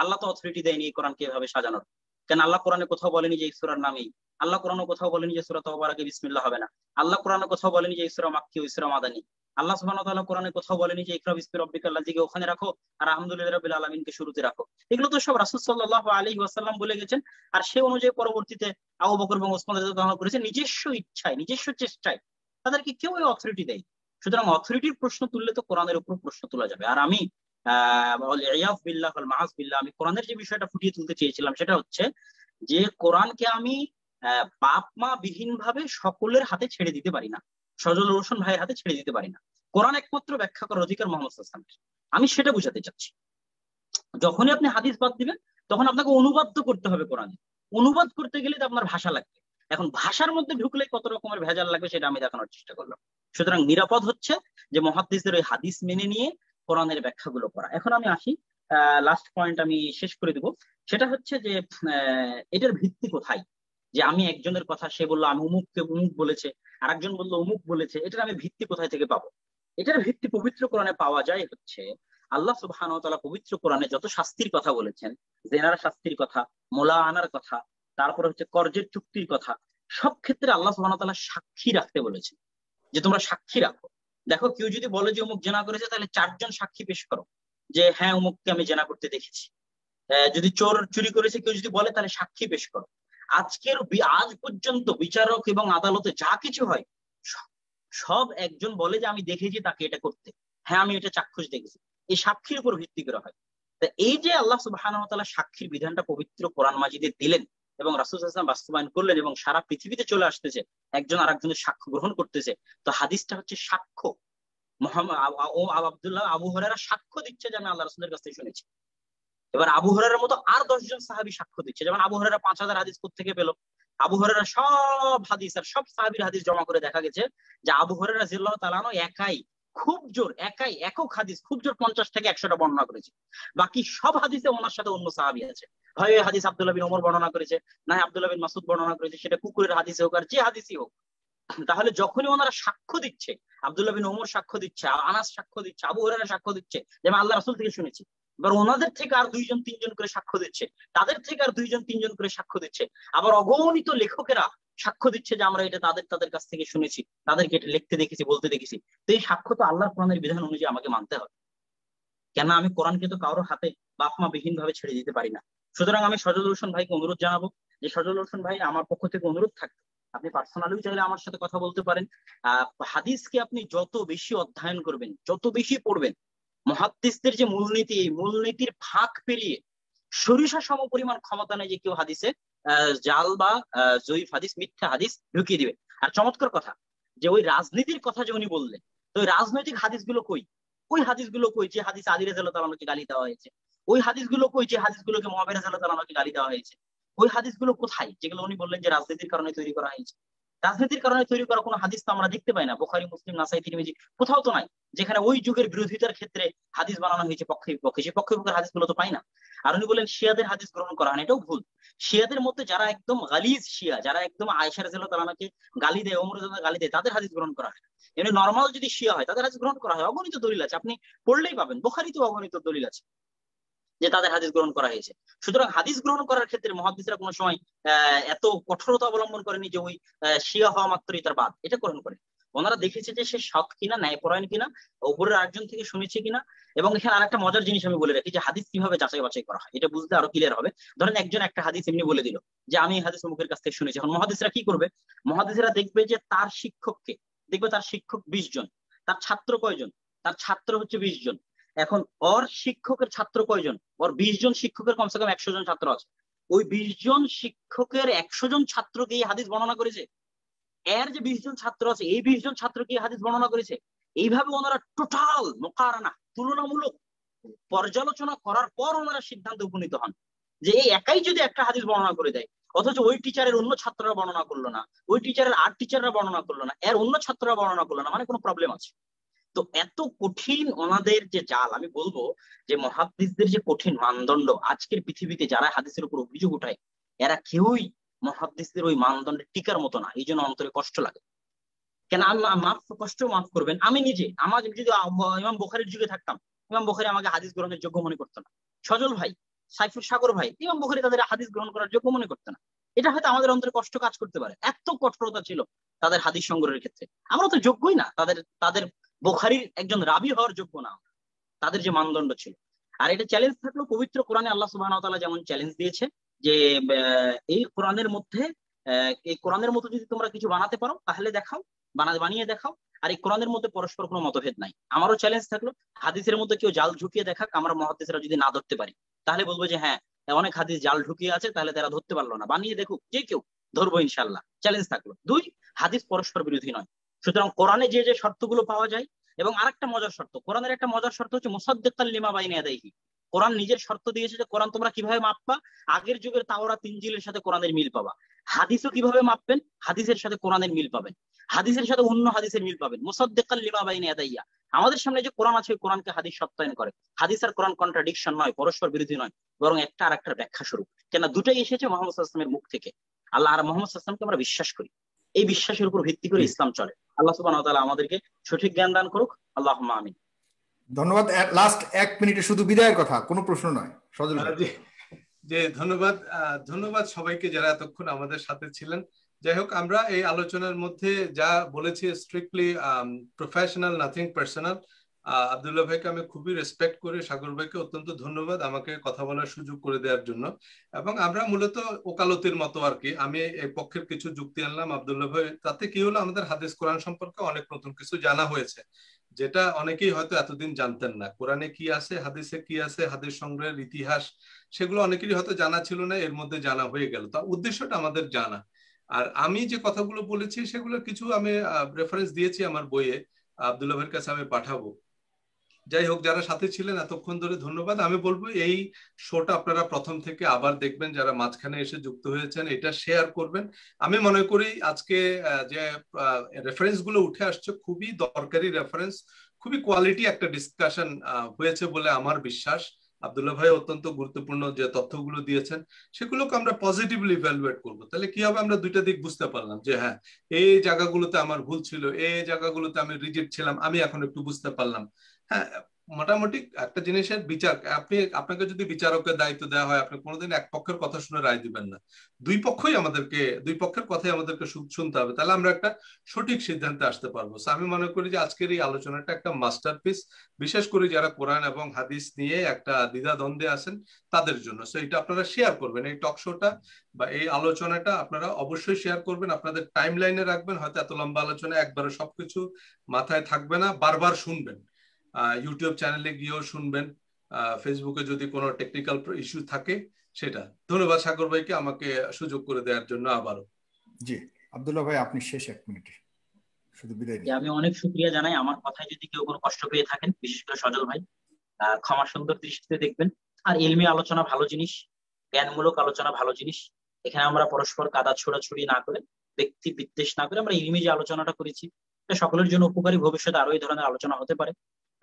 আল্লাহ তো অথরিটি দেয়নি এই কোরআনকে এভাবে সাজানোর কেন আল্লাহ কোরআনে কোথাও বলেনি যে ঈশ্বরের নামেই আল্লাহ কোরআনে কোথাও বলেনি যে সুরা তহবার আগে বিসমিল্লা হবে না আল্লাহ কোরআনে কোথাও বলেনি যে ঈশ্বর মাক্কি ঈশ্বর মাদানি আল্লাহ সুবহানাহু ওয়া তাআলা কোরআনে কোথাও বলেনি যে ইকরা বিসমি রাব্বিকাল লাযিকে ওখানে রাখো আর আলহামদুলিল্লাহ রাব্বিল আলামিনকে শুরুতে রাখো এগুলো তো সব রাসূল সাল্লাল্লাহু আলাইহি ওয়াসাল্লাম বলে গেছেন আর সেই অনুযায়ী পরবর্তীতে আবু বকর এবং ওসমান রাদিয়াল্লাহু করেছে নিজস্ব ইচ্ছায় নিজস্ব চেষ্টায় তাদেরকে কেউ অথরিটি দেয় সুতরাং অথরিটির প্রশ্ন তুললে তো কোরআনের উপর প্রশ্ন তোলা যাবে আর আমি আমি কোরআনের যে বিষয়টা ফুটিয়ে তুলতে চেয়েছিলাম সেটা হচ্ছে যে কোরআনকে আমি বাপ মা বিহীন ভাবে সকলের হাতে ছেড়ে দিতে পারি না সজল রোশন ভাইয়ের হাতে ছেড়ে দিতে পারি না কোরআন একমাত্র ব্যাখ্যা করার অধিকার মোহাম্মদ হাসানের আমি সেটা বুঝাতে চাচ্ছি যখনই আপনি হাদিস বাদ দিবেন তখন আপনাকে অনুবাদ করতে হবে কোরআনে অনুবাদ করতে গেলে তো আপনার ভাষা লাগবে এখন ভাষার মধ্যে ঢুকলে কত রকমের ভেজাল লাগবে সেটা আমি দেখানোর চেষ্টা করলাম সুতরাং নিরাপদ হচ্ছে যে মহাদিসের ওই হাদিস মেনে নিয়ে কোরআনের ব্যাখ্যাগুলো করা এখন আমি আসি লাস্ট পয়েন্ট আমি শেষ করে দিব সেটা হচ্ছে যে এটার ভিত্তি কোথায় যে আমি একজনের কথা সে বললো আমি কে উমুক বলেছে আর একজন বললো উমুক বলেছে এটার আমি ভিত্তি কোথায় থেকে পাবো এটার ভিত্তি পবিত্র কোরআনে পাওয়া যায় হচ্ছে আল্লাহ সুবহান তালা পবিত্র কোরআনে যত শাস্তির কথা বলেছেন জেনার শাস্তির কথা মোলা আনার কথা তারপরে হচ্ছে কর্জের চুক্তির কথা সব ক্ষেত্রে আল্লাহ সুবহান সাক্ষী রাখতে বলেছেন যে তোমরা সাক্ষী রাখো দেখো কেউ যদি বলে যে অমুক জেনা করেছে তাহলে চারজন সাক্ষী পেশ করো যে হ্যাঁ অমুককে আমি জেনা করতে দেখেছি যদি চোর চুরি করেছে কেউ যদি বলে তাহলে সাক্ষী পেশ করো আজকের আজ পর্যন্ত বিচারক এবং আদালতে যা কিছু হয় সব একজন বলে যে আমি দেখেছি তাকে এটা করতে হ্যাঁ আমি এটা চাক্ষুষ দেখেছি এই সাক্ষীর উপর ভিত্তি করা হয় তা এই যে আল্লাহ সুবাহ সাক্ষীর বিধানটা পবিত্র কোরআন মাজিদে দিলেন এবং রাসুল ইসলাম বাস্তবায়ন করলেন এবং সারা পৃথিবীতে চলে আসতেছে একজন আর একজনের সাক্ষ্য গ্রহণ করতেছে তো হাদিসটা হচ্ছে সাক্ষ্য আবদুল্লাহ আবু হরারা সাক্ষ্য দিচ্ছে যে আমি আল্লাহ রাসুলের কাছ থেকে শুনেছি এবার আবু হরের মতো আর দশজন সাহাবি সাক্ষ্য দিচ্ছে যেমন আবু হরারা পাঁচ হাজার হাদিস থেকে পেলো আবু হরারা সব হাদিস আর সব সাহাবির হাদিস জমা করে দেখা গেছে যে আবু হরারা জিল্লাহ তালানো একাই খুব জোর একাই একক হাদিস খুব জোর পঞ্চাশ থেকে একশোটা বর্ণনা করেছে বাকি সব হাদিসে ওনার সাথে অন্য সাহাবি আছে হয় ওই হাদিস আব্দুল্লাহ বিন ওমর বর্ণনা করেছে না আব্দুল্লাহ বিন মাসুদ বর্ণনা করেছে সেটা কুকুরের হাদিসে হোক আর যে হাদিসই হোক তাহলে যখনই ওনারা সাক্ষ্য দিচ্ছে আবদুল্লাহ বিন ওমর সাক্ষ্য দিচ্ছে আনাস সাক্ষ্য দিচ্ছে আবু হরারা সাক্ষ্য দিচ্ছে যে আমি আল্লাহ রাসুল থেকে শুনেছি এবার ওনাদের থেকে আর দুইজন তিনজন করে সাক্ষ্য দিচ্ছে তাদের থেকে আর দুইজন তিনজন করে সাক্ষ্য দিচ্ছে আবার অগণিত লেখকেরা সাক্ষ্য দিচ্ছে যে আমরা এটা তাদের তাদের কাছ থেকে শুনেছি তাদেরকে এটা লিখতে দেখেছি বলতে দেখেছি তো এই সাক্ষ্য তো আল্লাহ কোরআনের বিধান অনুযায়ী আমাকে মানতে হবে কেন আমি কোরআনকে তো কারোর হাতে বাপমা বিহীন ভাবে ছেড়ে দিতে পারি না সুতরাং আমি সজল রোশন ভাইকে অনুরোধ জানাবো যে সজল রোশন ভাই আমার পক্ষ থেকে অনুরোধ থাকবে আপনি পার্সোনালিও চাইলে আমার সাথে কথা বলতে পারেন হাদিসকে আপনি যত বেশি অধ্যয়ন করবেন যত বেশি পড়বেন মহাদ্দিসদের যে মূলনীতি এই মূলনীতির ফাঁক পেরিয়ে সরিষা সম পরিমাণ ক্ষমতা নেই যে কেউ হাদিসে জাল বা জয়ীফ হাদিস মিথ্যা হাদিস ঢুকিয়ে দিবে আর চমৎকার কথা যে ওই রাজনীতির কথা যে উনি বললেন তো ওই রাজনৈতিক হাদিসগুলো কই ওই হাদিসগুলো কই যে হাদিস আদির তালামাকে গালি দেওয়া হয়েছে ওই হাদিসগুলো কই যে হাদিসগুলোকে মহাবের তালামাকে গালি দেওয়া হয়েছে ওই হাদিসগুলো কোথায় যেগুলো উনি বললেন যে রাজনীতির কারণে তৈরি করা হয়েছে রাজনীতির কারণে তৈরি করা কোনো হাদিস তো আমরা দেখতে পাই না বোখারি মুসলিম নাসাই তিরমিজি কোথাও তো নাই যেখানে ওই যুগের বিরোধিতার ক্ষেত্রে হাদিস বানানো হয়েছে পক্ষে বিপক্ষে সে পক্ষে বিপক্ষের হাদিস গুলো তো পাই না আর উনি বলেন শিয়াদের হাদিস গ্রহণ করা হয় এটাও ভুল শিয়াদের মধ্যে যারা একদম গালিজ শিয়া যারা একদম আয়সার জেল তালানাকে গালি দেয় অমর গালি দেয় তাদের হাদিস গ্রহণ করা হয় এমনি নর্মাল যদি শিয়া হয় তাদের হাদিস গ্রহণ করা হয় অগণিত দলিল আছে আপনি পড়লেই পাবেন বোখারিতেও অগণিত দলিল আছে যে তাদের হাদিস গ্রহণ করা হয়েছে সুতরাং হাদিস গ্রহণ করার ক্ষেত্রে মহাদিসরা কোনো সময় এত কঠোরতা অবলম্বন করেনি যে ওই শিয়া হওয়া মাত্রই তার বাদ এটা গ্রহণ করে ওনারা দেখেছে যে সে সৎ কিনা ন্যায়পরায়ণ কিনা ওপরের আরেকজন থেকে শুনেছে কিনা এবং এখানে আরেকটা মজার জিনিস আমি বলে রাখি যে হাদিস কিভাবে যাচাই বাছাই করা হয় এটা বুঝতে আরো ক্লিয়ার হবে ধরেন একজন একটা হাদিস এমনি বলে দিল যে আমি হাদিস মুখের কাছ থেকে শুনেছি এখন মহাদিসরা কি করবে মহাদিসরা দেখবে যে তার শিক্ষককে দেখবে তার শিক্ষক বিশ জন তার ছাত্র কয়জন তার ছাত্র হচ্ছে বিশ জন এখন ওর শিক্ষকের ছাত্র কয়জন ওর বিশ জন শিক্ষকের কমসে কম একশো জন ছাত্র আছে ওই বিশ জন শিক্ষকের একশো জন ছাত্রকে এই হাদিস বর্ণনা করেছে এর যে বিশ জন ছাত্র আছে এই বিশ জন ছাত্রকে এই হাদিস বর্ণনা করেছে এইভাবে ওনারা টোটাল মোকারানা তুলনামূলক পর্যালোচনা করার পর ওনারা সিদ্ধান্তে উপনীত হন যে এই একাই যদি একটা হাদিস বর্ণনা করে দেয় অথচ ওই টিচারের অন্য ছাত্ররা বর্ণনা করলো না ওই টিচারের আর টিচাররা বর্ণনা করলো না এর অন্য ছাত্ররা বর্ণনা করলো না মানে কোনো প্রবলেম আছে তো এত কঠিন ওনাদের যে জাল আমি বলবো যে মহাদিসদের যে কঠিন মানদণ্ড আজকের পৃথিবীতে যারা হাদিসের উপর অভিযোগ উঠায় এরা কেউই মহাদিসদের ওই মানদণ্ডে টিকার মতো না এই জন্য অন্তরে কষ্ট লাগে কেন মাফ কষ্ট মাফ করবেন আমি নিজে আমার যদি ইমাম বোখারের যুগে থাকতাম ইমাম বোখারি আমাকে হাদিস গ্রহণের যোগ্য মনে করতো না সজল ভাই সাইফুল সাগর ভাই ইমাম বোখারি তাদের হাদিস গ্রহণ করার যোগ্য মনে করতো না এটা হয়তো আমাদের অন্তরে কষ্ট কাজ করতে পারে এত কঠোরতা ছিল তাদের হাদিস সংগ্রহের ক্ষেত্রে আমরা তো যোগ্যই না তাদের তাদের বোখারির একজন রাবি হওয়ার যোগ্য না তাদের যে মানদণ্ড ছিল আর এটা চ্যালেঞ্জ থাকলো পবিত্র কোরআনে আল্লাহ সুবাহ যেমন চ্যালেঞ্জ দিয়েছে যে এই কোরআনের মধ্যে এই কোরআনের মতো যদি তোমরা কিছু বানাতে পারো তাহলে দেখাও বানিয়ে দেখাও আর এই কোরআনের মধ্যে পরস্পর কোনো মতভেদ নাই আমারও চ্যালেঞ্জ থাকলো হাদিসের মধ্যে কেউ জাল ঢুকিয়ে দেখাক আমরা মহাদিসরা যদি না ধরতে পারি তাহলে বলবো যে হ্যাঁ অনেক হাদিস জাল ঢুকিয়ে আছে তাহলে তারা ধরতে পারলো না বানিয়ে দেখুক যে কেউ ধরবো ইনশাল্লাহ চ্যালেঞ্জ থাকলো দুই হাদিস পরস্পর বিরোধী নয় সুতরাং কোরআনে যে যে শর্তগুলো পাওয়া যায় এবং আর একটা মজার শর্ত কোরআনের একটা মজার শর্ত হচ্ছে মোসাদ্দেকাল লিমা বাইনে আদায়ী কোরআন নিজের শর্ত দিয়েছে যে কোরআন তোমরা কিভাবে মাপবা আগের যুগের তাওরা তিনজিলের সাথে কোরআনের মিল পাবা হাদিসও কিভাবে মাপবেন হাদিসের সাথে কোরআনের মিল পাবেন হাদিসের সাথে অন্য হাদিসের মিল পাবেন মোসাদ্দেকাল লিমা বাইনে আদাইয়া আমাদের সামনে যে কোরআন আছে কোরআনকে হাদিস সত্যায়ন করে হাদিস আর কোরআন কন্ট্রাডিকশন নয় পরস্পর বিরোধী নয় বরং একটা আর একটা ব্যাখ্যা স্বরূপ কেন দুটাই এসেছে মোহাম্মদ আসলামের মুখ থেকে আল্লাহ আর মোহাম্মদ আসলামকে আমরা বিশ্বাস করি এই বিশ্বাসের উপর ভিত্তি করে ইসলাম চলে আল্লাহ সুবাহ আমাদেরকে সঠিক জ্ঞান দান করুক আল্লাহ আমিন ধন্যবাদ লাস্ট এক মিনিটে শুধু বিদায়ের কথা কোনো প্রশ্ন নয় সজল যে ধন্যবাদ ধন্যবাদ সবাইকে যারা এতক্ষণ আমাদের সাথে ছিলেন যাই হোক আমরা এই আলোচনার মধ্যে যা বলেছি strictly professional nothing personal Abdullah ভাইকে আমি খুবই রেসপেক্ট করি সাগর ভাইকে অত্যন্ত ধন্যবাদ আমাকে কথা বলার সুযোগ করে দেওয়ার জন্য এবং আমরা মূলত ওকালতির মতো আর কি আমি এই পক্ষের কিছু যুক্তি আনলাম আবদুল্লাহ ভাই তাতে কি হলো আমাদের হাদিস কোরআন সম্পর্কে অনেক নতুন কিছু জানা হয়েছে যেটা অনেকেই হয়তো এতদিন জানতেন না কোরআনে কি আছে হাদিসে কি আছে হাদিস সংগ্রহের ইতিহাস সেগুলো অনেকেরই হয়তো জানা ছিল না এর মধ্যে জানা হয়ে গেল তা উদ্দেশ্যটা আমাদের জানা আর আমি যে কথাগুলো বলেছি সেগুলো কিছু আমি রেফারেন্স দিয়েছি আমার বইয়ে আবদুল্লাহের কাছে আমি পাঠাবো যাই হোক যারা সাথে ছিলেন এতক্ষণ ধরে ধন্যবাদ আমি বলবো এই শোটা আপনারা প্রথম থেকে আবার দেখবেন যারা মাঝখানে এসে যুক্ত হয়েছেন এটা শেয়ার করবেন আমি মনে করি আজকে যে রেফারেন্স গুলো উঠে আসছে খুবই দরকারি রেফারেন্স খুবই কোয়ালিটি একটা ডিসকাশন হয়েছে বলে আমার বিশ্বাস আবদুল্লাহ ভাই অত্যন্ত গুরুত্বপূর্ণ যে তথ্যগুলো দিয়েছেন সেগুলোকে আমরা পজিটিভলি ভ্যালুয়েট করবো তাহলে কি হবে আমরা দুইটা দিক বুঝতে পারলাম যে হ্যাঁ এই জায়গাগুলোতে আমার ভুল ছিল এই জায়গাগুলোতে আমি রিজেক্ট ছিলাম আমি এখন একটু বুঝতে পারলাম হ্যাঁ মোটামুটি একটা জিনিসের বিচার আপনি আপনাকে যদি বিচারকের দায়িত্ব দেওয়া হয় আপনি কোনোদিন এক পক্ষের কথা শুনে রায় দিবেন না দুই পক্ষই আমাদেরকে দুই পক্ষের কথাই আমাদেরকে শুনতে হবে তাহলে আমরা একটা সঠিক সিদ্ধান্তে আসতে পারবো আমি মনে করি যে আজকের এই আলোচনাটা একটা মাস্টার পিস বিশেষ করে যারা কোরআন এবং হাদিস নিয়ে একটা দ্বিধা দ্বন্দ্বে আছেন তাদের জন্য সো এটা আপনারা শেয়ার করবেন এই টক শোটা বা এই আলোচনাটা আপনারা অবশ্যই শেয়ার করবেন আপনাদের টাইম লাইনে রাখবেন হয়তো এত লম্বা আলোচনা একবারে সবকিছু মাথায় থাকবে না বারবার শুনবেন ইউটিউব চ্যানেলে গিয়েও শুনবেন ফেসবুকে যদি কোনো টেকনিক্যাল ইস্যু থাকে সেটা ধন্যবাদ সাগর ভাইকে আমাকে সুযোগ করে দেওয়ার জন্য আবারও জি আবদুল্লাহ ভাই আপনি শেষ এক মিনিটে আমি অনেক শুক্রিয়া জানাই আমার কথায় যদি কেউ কোনো কষ্ট পেয়ে থাকেন বিশেষ করে সজল ভাই ক্ষমা সুন্দর দৃষ্টিতে দেখবেন আর এলমি আলোচনা ভালো জিনিস জ্ঞানমূলক আলোচনা ভালো জিনিস এখানে আমরা পরস্পর কাদা ছোড়াছুড়ি না করে ব্যক্তি বিদ্বেষ না করে আমরা ইলমি যে আলোচনাটা করেছি সকলের জন্য উপকারী ভবিষ্যতে আরো এই ধরনের আলোচনা হতে পারে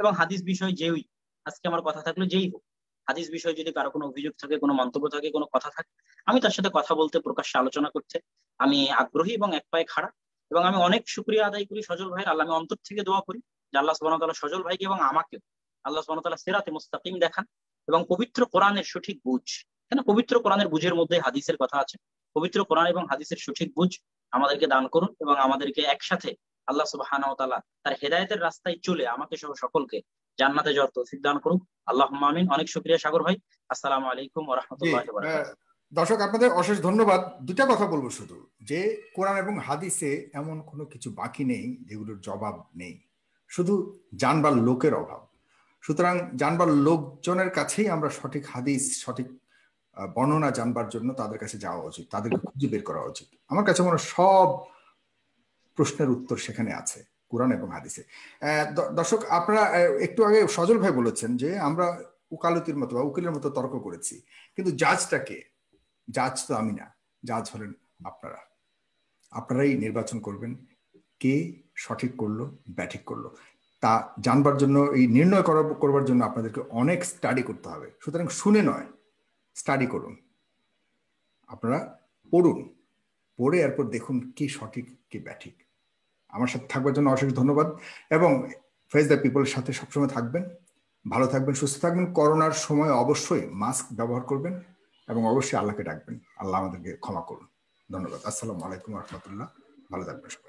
এবং হাদিস বিষয় যেই আজকে আমার কথা থাকলো যেই হোক হাদিস বিষয়ে যদি কারো কোনো অভিযোগ থাকে কোনো মন্তব্য থাকে কোনো কথা থাকে আমি তার সাথে কথা বলতে প্রকাশ্যে আলোচনা করতে আমি আগ্রহী এবং এক পায়ে খাড়া এবং আমি অনেক সুক্রিয়া আদায় করি সজল ভাইয়ের আল্লাহ আমি অন্তর থেকে দোয়া করি যে আল্লাহ সুবাহ তালা সজল ভাইকে এবং আমাকেও আল্লাহ সুবাহ তালা সেরাতে মুস্তাকিম দেখান এবং পবিত্র কোরআনের সঠিক বুঝ কেন পবিত্র কোরআনের বুঝের মধ্যে হাদিসের কথা আছে পবিত্র কোরআন এবং হাদিসের সঠিক বুঝ আমাদেরকে দান করুন এবং আমাদেরকে একসাথে আল্লাহ সুবাহানা তালা তার হেদায়তের রাস্তায় চলে আমাকে সহ সকলকে জান্নাতে যাওয়ার তৌফিক দান করুক আল্লাহ আমিন অনেক সুক্রিয়া সাগর ভাই আসসালাম আলাইকুম রহমতুল্লাহ দর্শক আপনাদের অশেষ ধন্যবাদ দুটা কথা বলবো শুধু যে কোরআন এবং হাদিসে এমন কোনো কিছু বাকি নেই যেগুলোর জবাব নেই শুধু জানবার লোকের অভাব সুতরাং জানবার লোকজনের কাছেই আমরা সঠিক হাদিস সঠিক বর্ণনা জানবার জন্য তাদের কাছে যাওয়া উচিত তাদেরকে খুঁজে বের করা উচিত আমার কাছে মনে সব প্রশ্নের উত্তর সেখানে আছে কোরআন এবং হাদিসে দর্শক আপনারা একটু আগে সজল ভাই বলেছেন যে আমরা উকালতির মতো বা উকিলের মতো তর্ক করেছি কিন্তু জাজটা কে জাজ তো আমি না জাজ হলেন আপনারা আপনারাই নির্বাচন করবেন কে সঠিক করলো ব্যাঠিক করলো তা জানবার জন্য এই নির্ণয় করা করবার জন্য আপনাদেরকে অনেক স্টাডি করতে হবে সুতরাং শুনে নয় স্টাডি করুন আপনারা পড়ুন পড়ে এরপর দেখুন কি সঠিক কি ব্যাঠিক আমার সাথে থাকবার জন্য অশেষ ধন্যবাদ এবং ফেস দ্য পিপলের সাথে সবসময় থাকবেন ভালো থাকবেন সুস্থ থাকবেন করোনার সময় অবশ্যই মাস্ক ব্যবহার করবেন এবং অবশ্যই আল্লাহকে ডাকবেন আল্লাহ আমাদেরকে ক্ষমা করুন ধন্যবাদ আসসালামু আলাইকুম রহমতুল্লাহ ভালো থাকবেন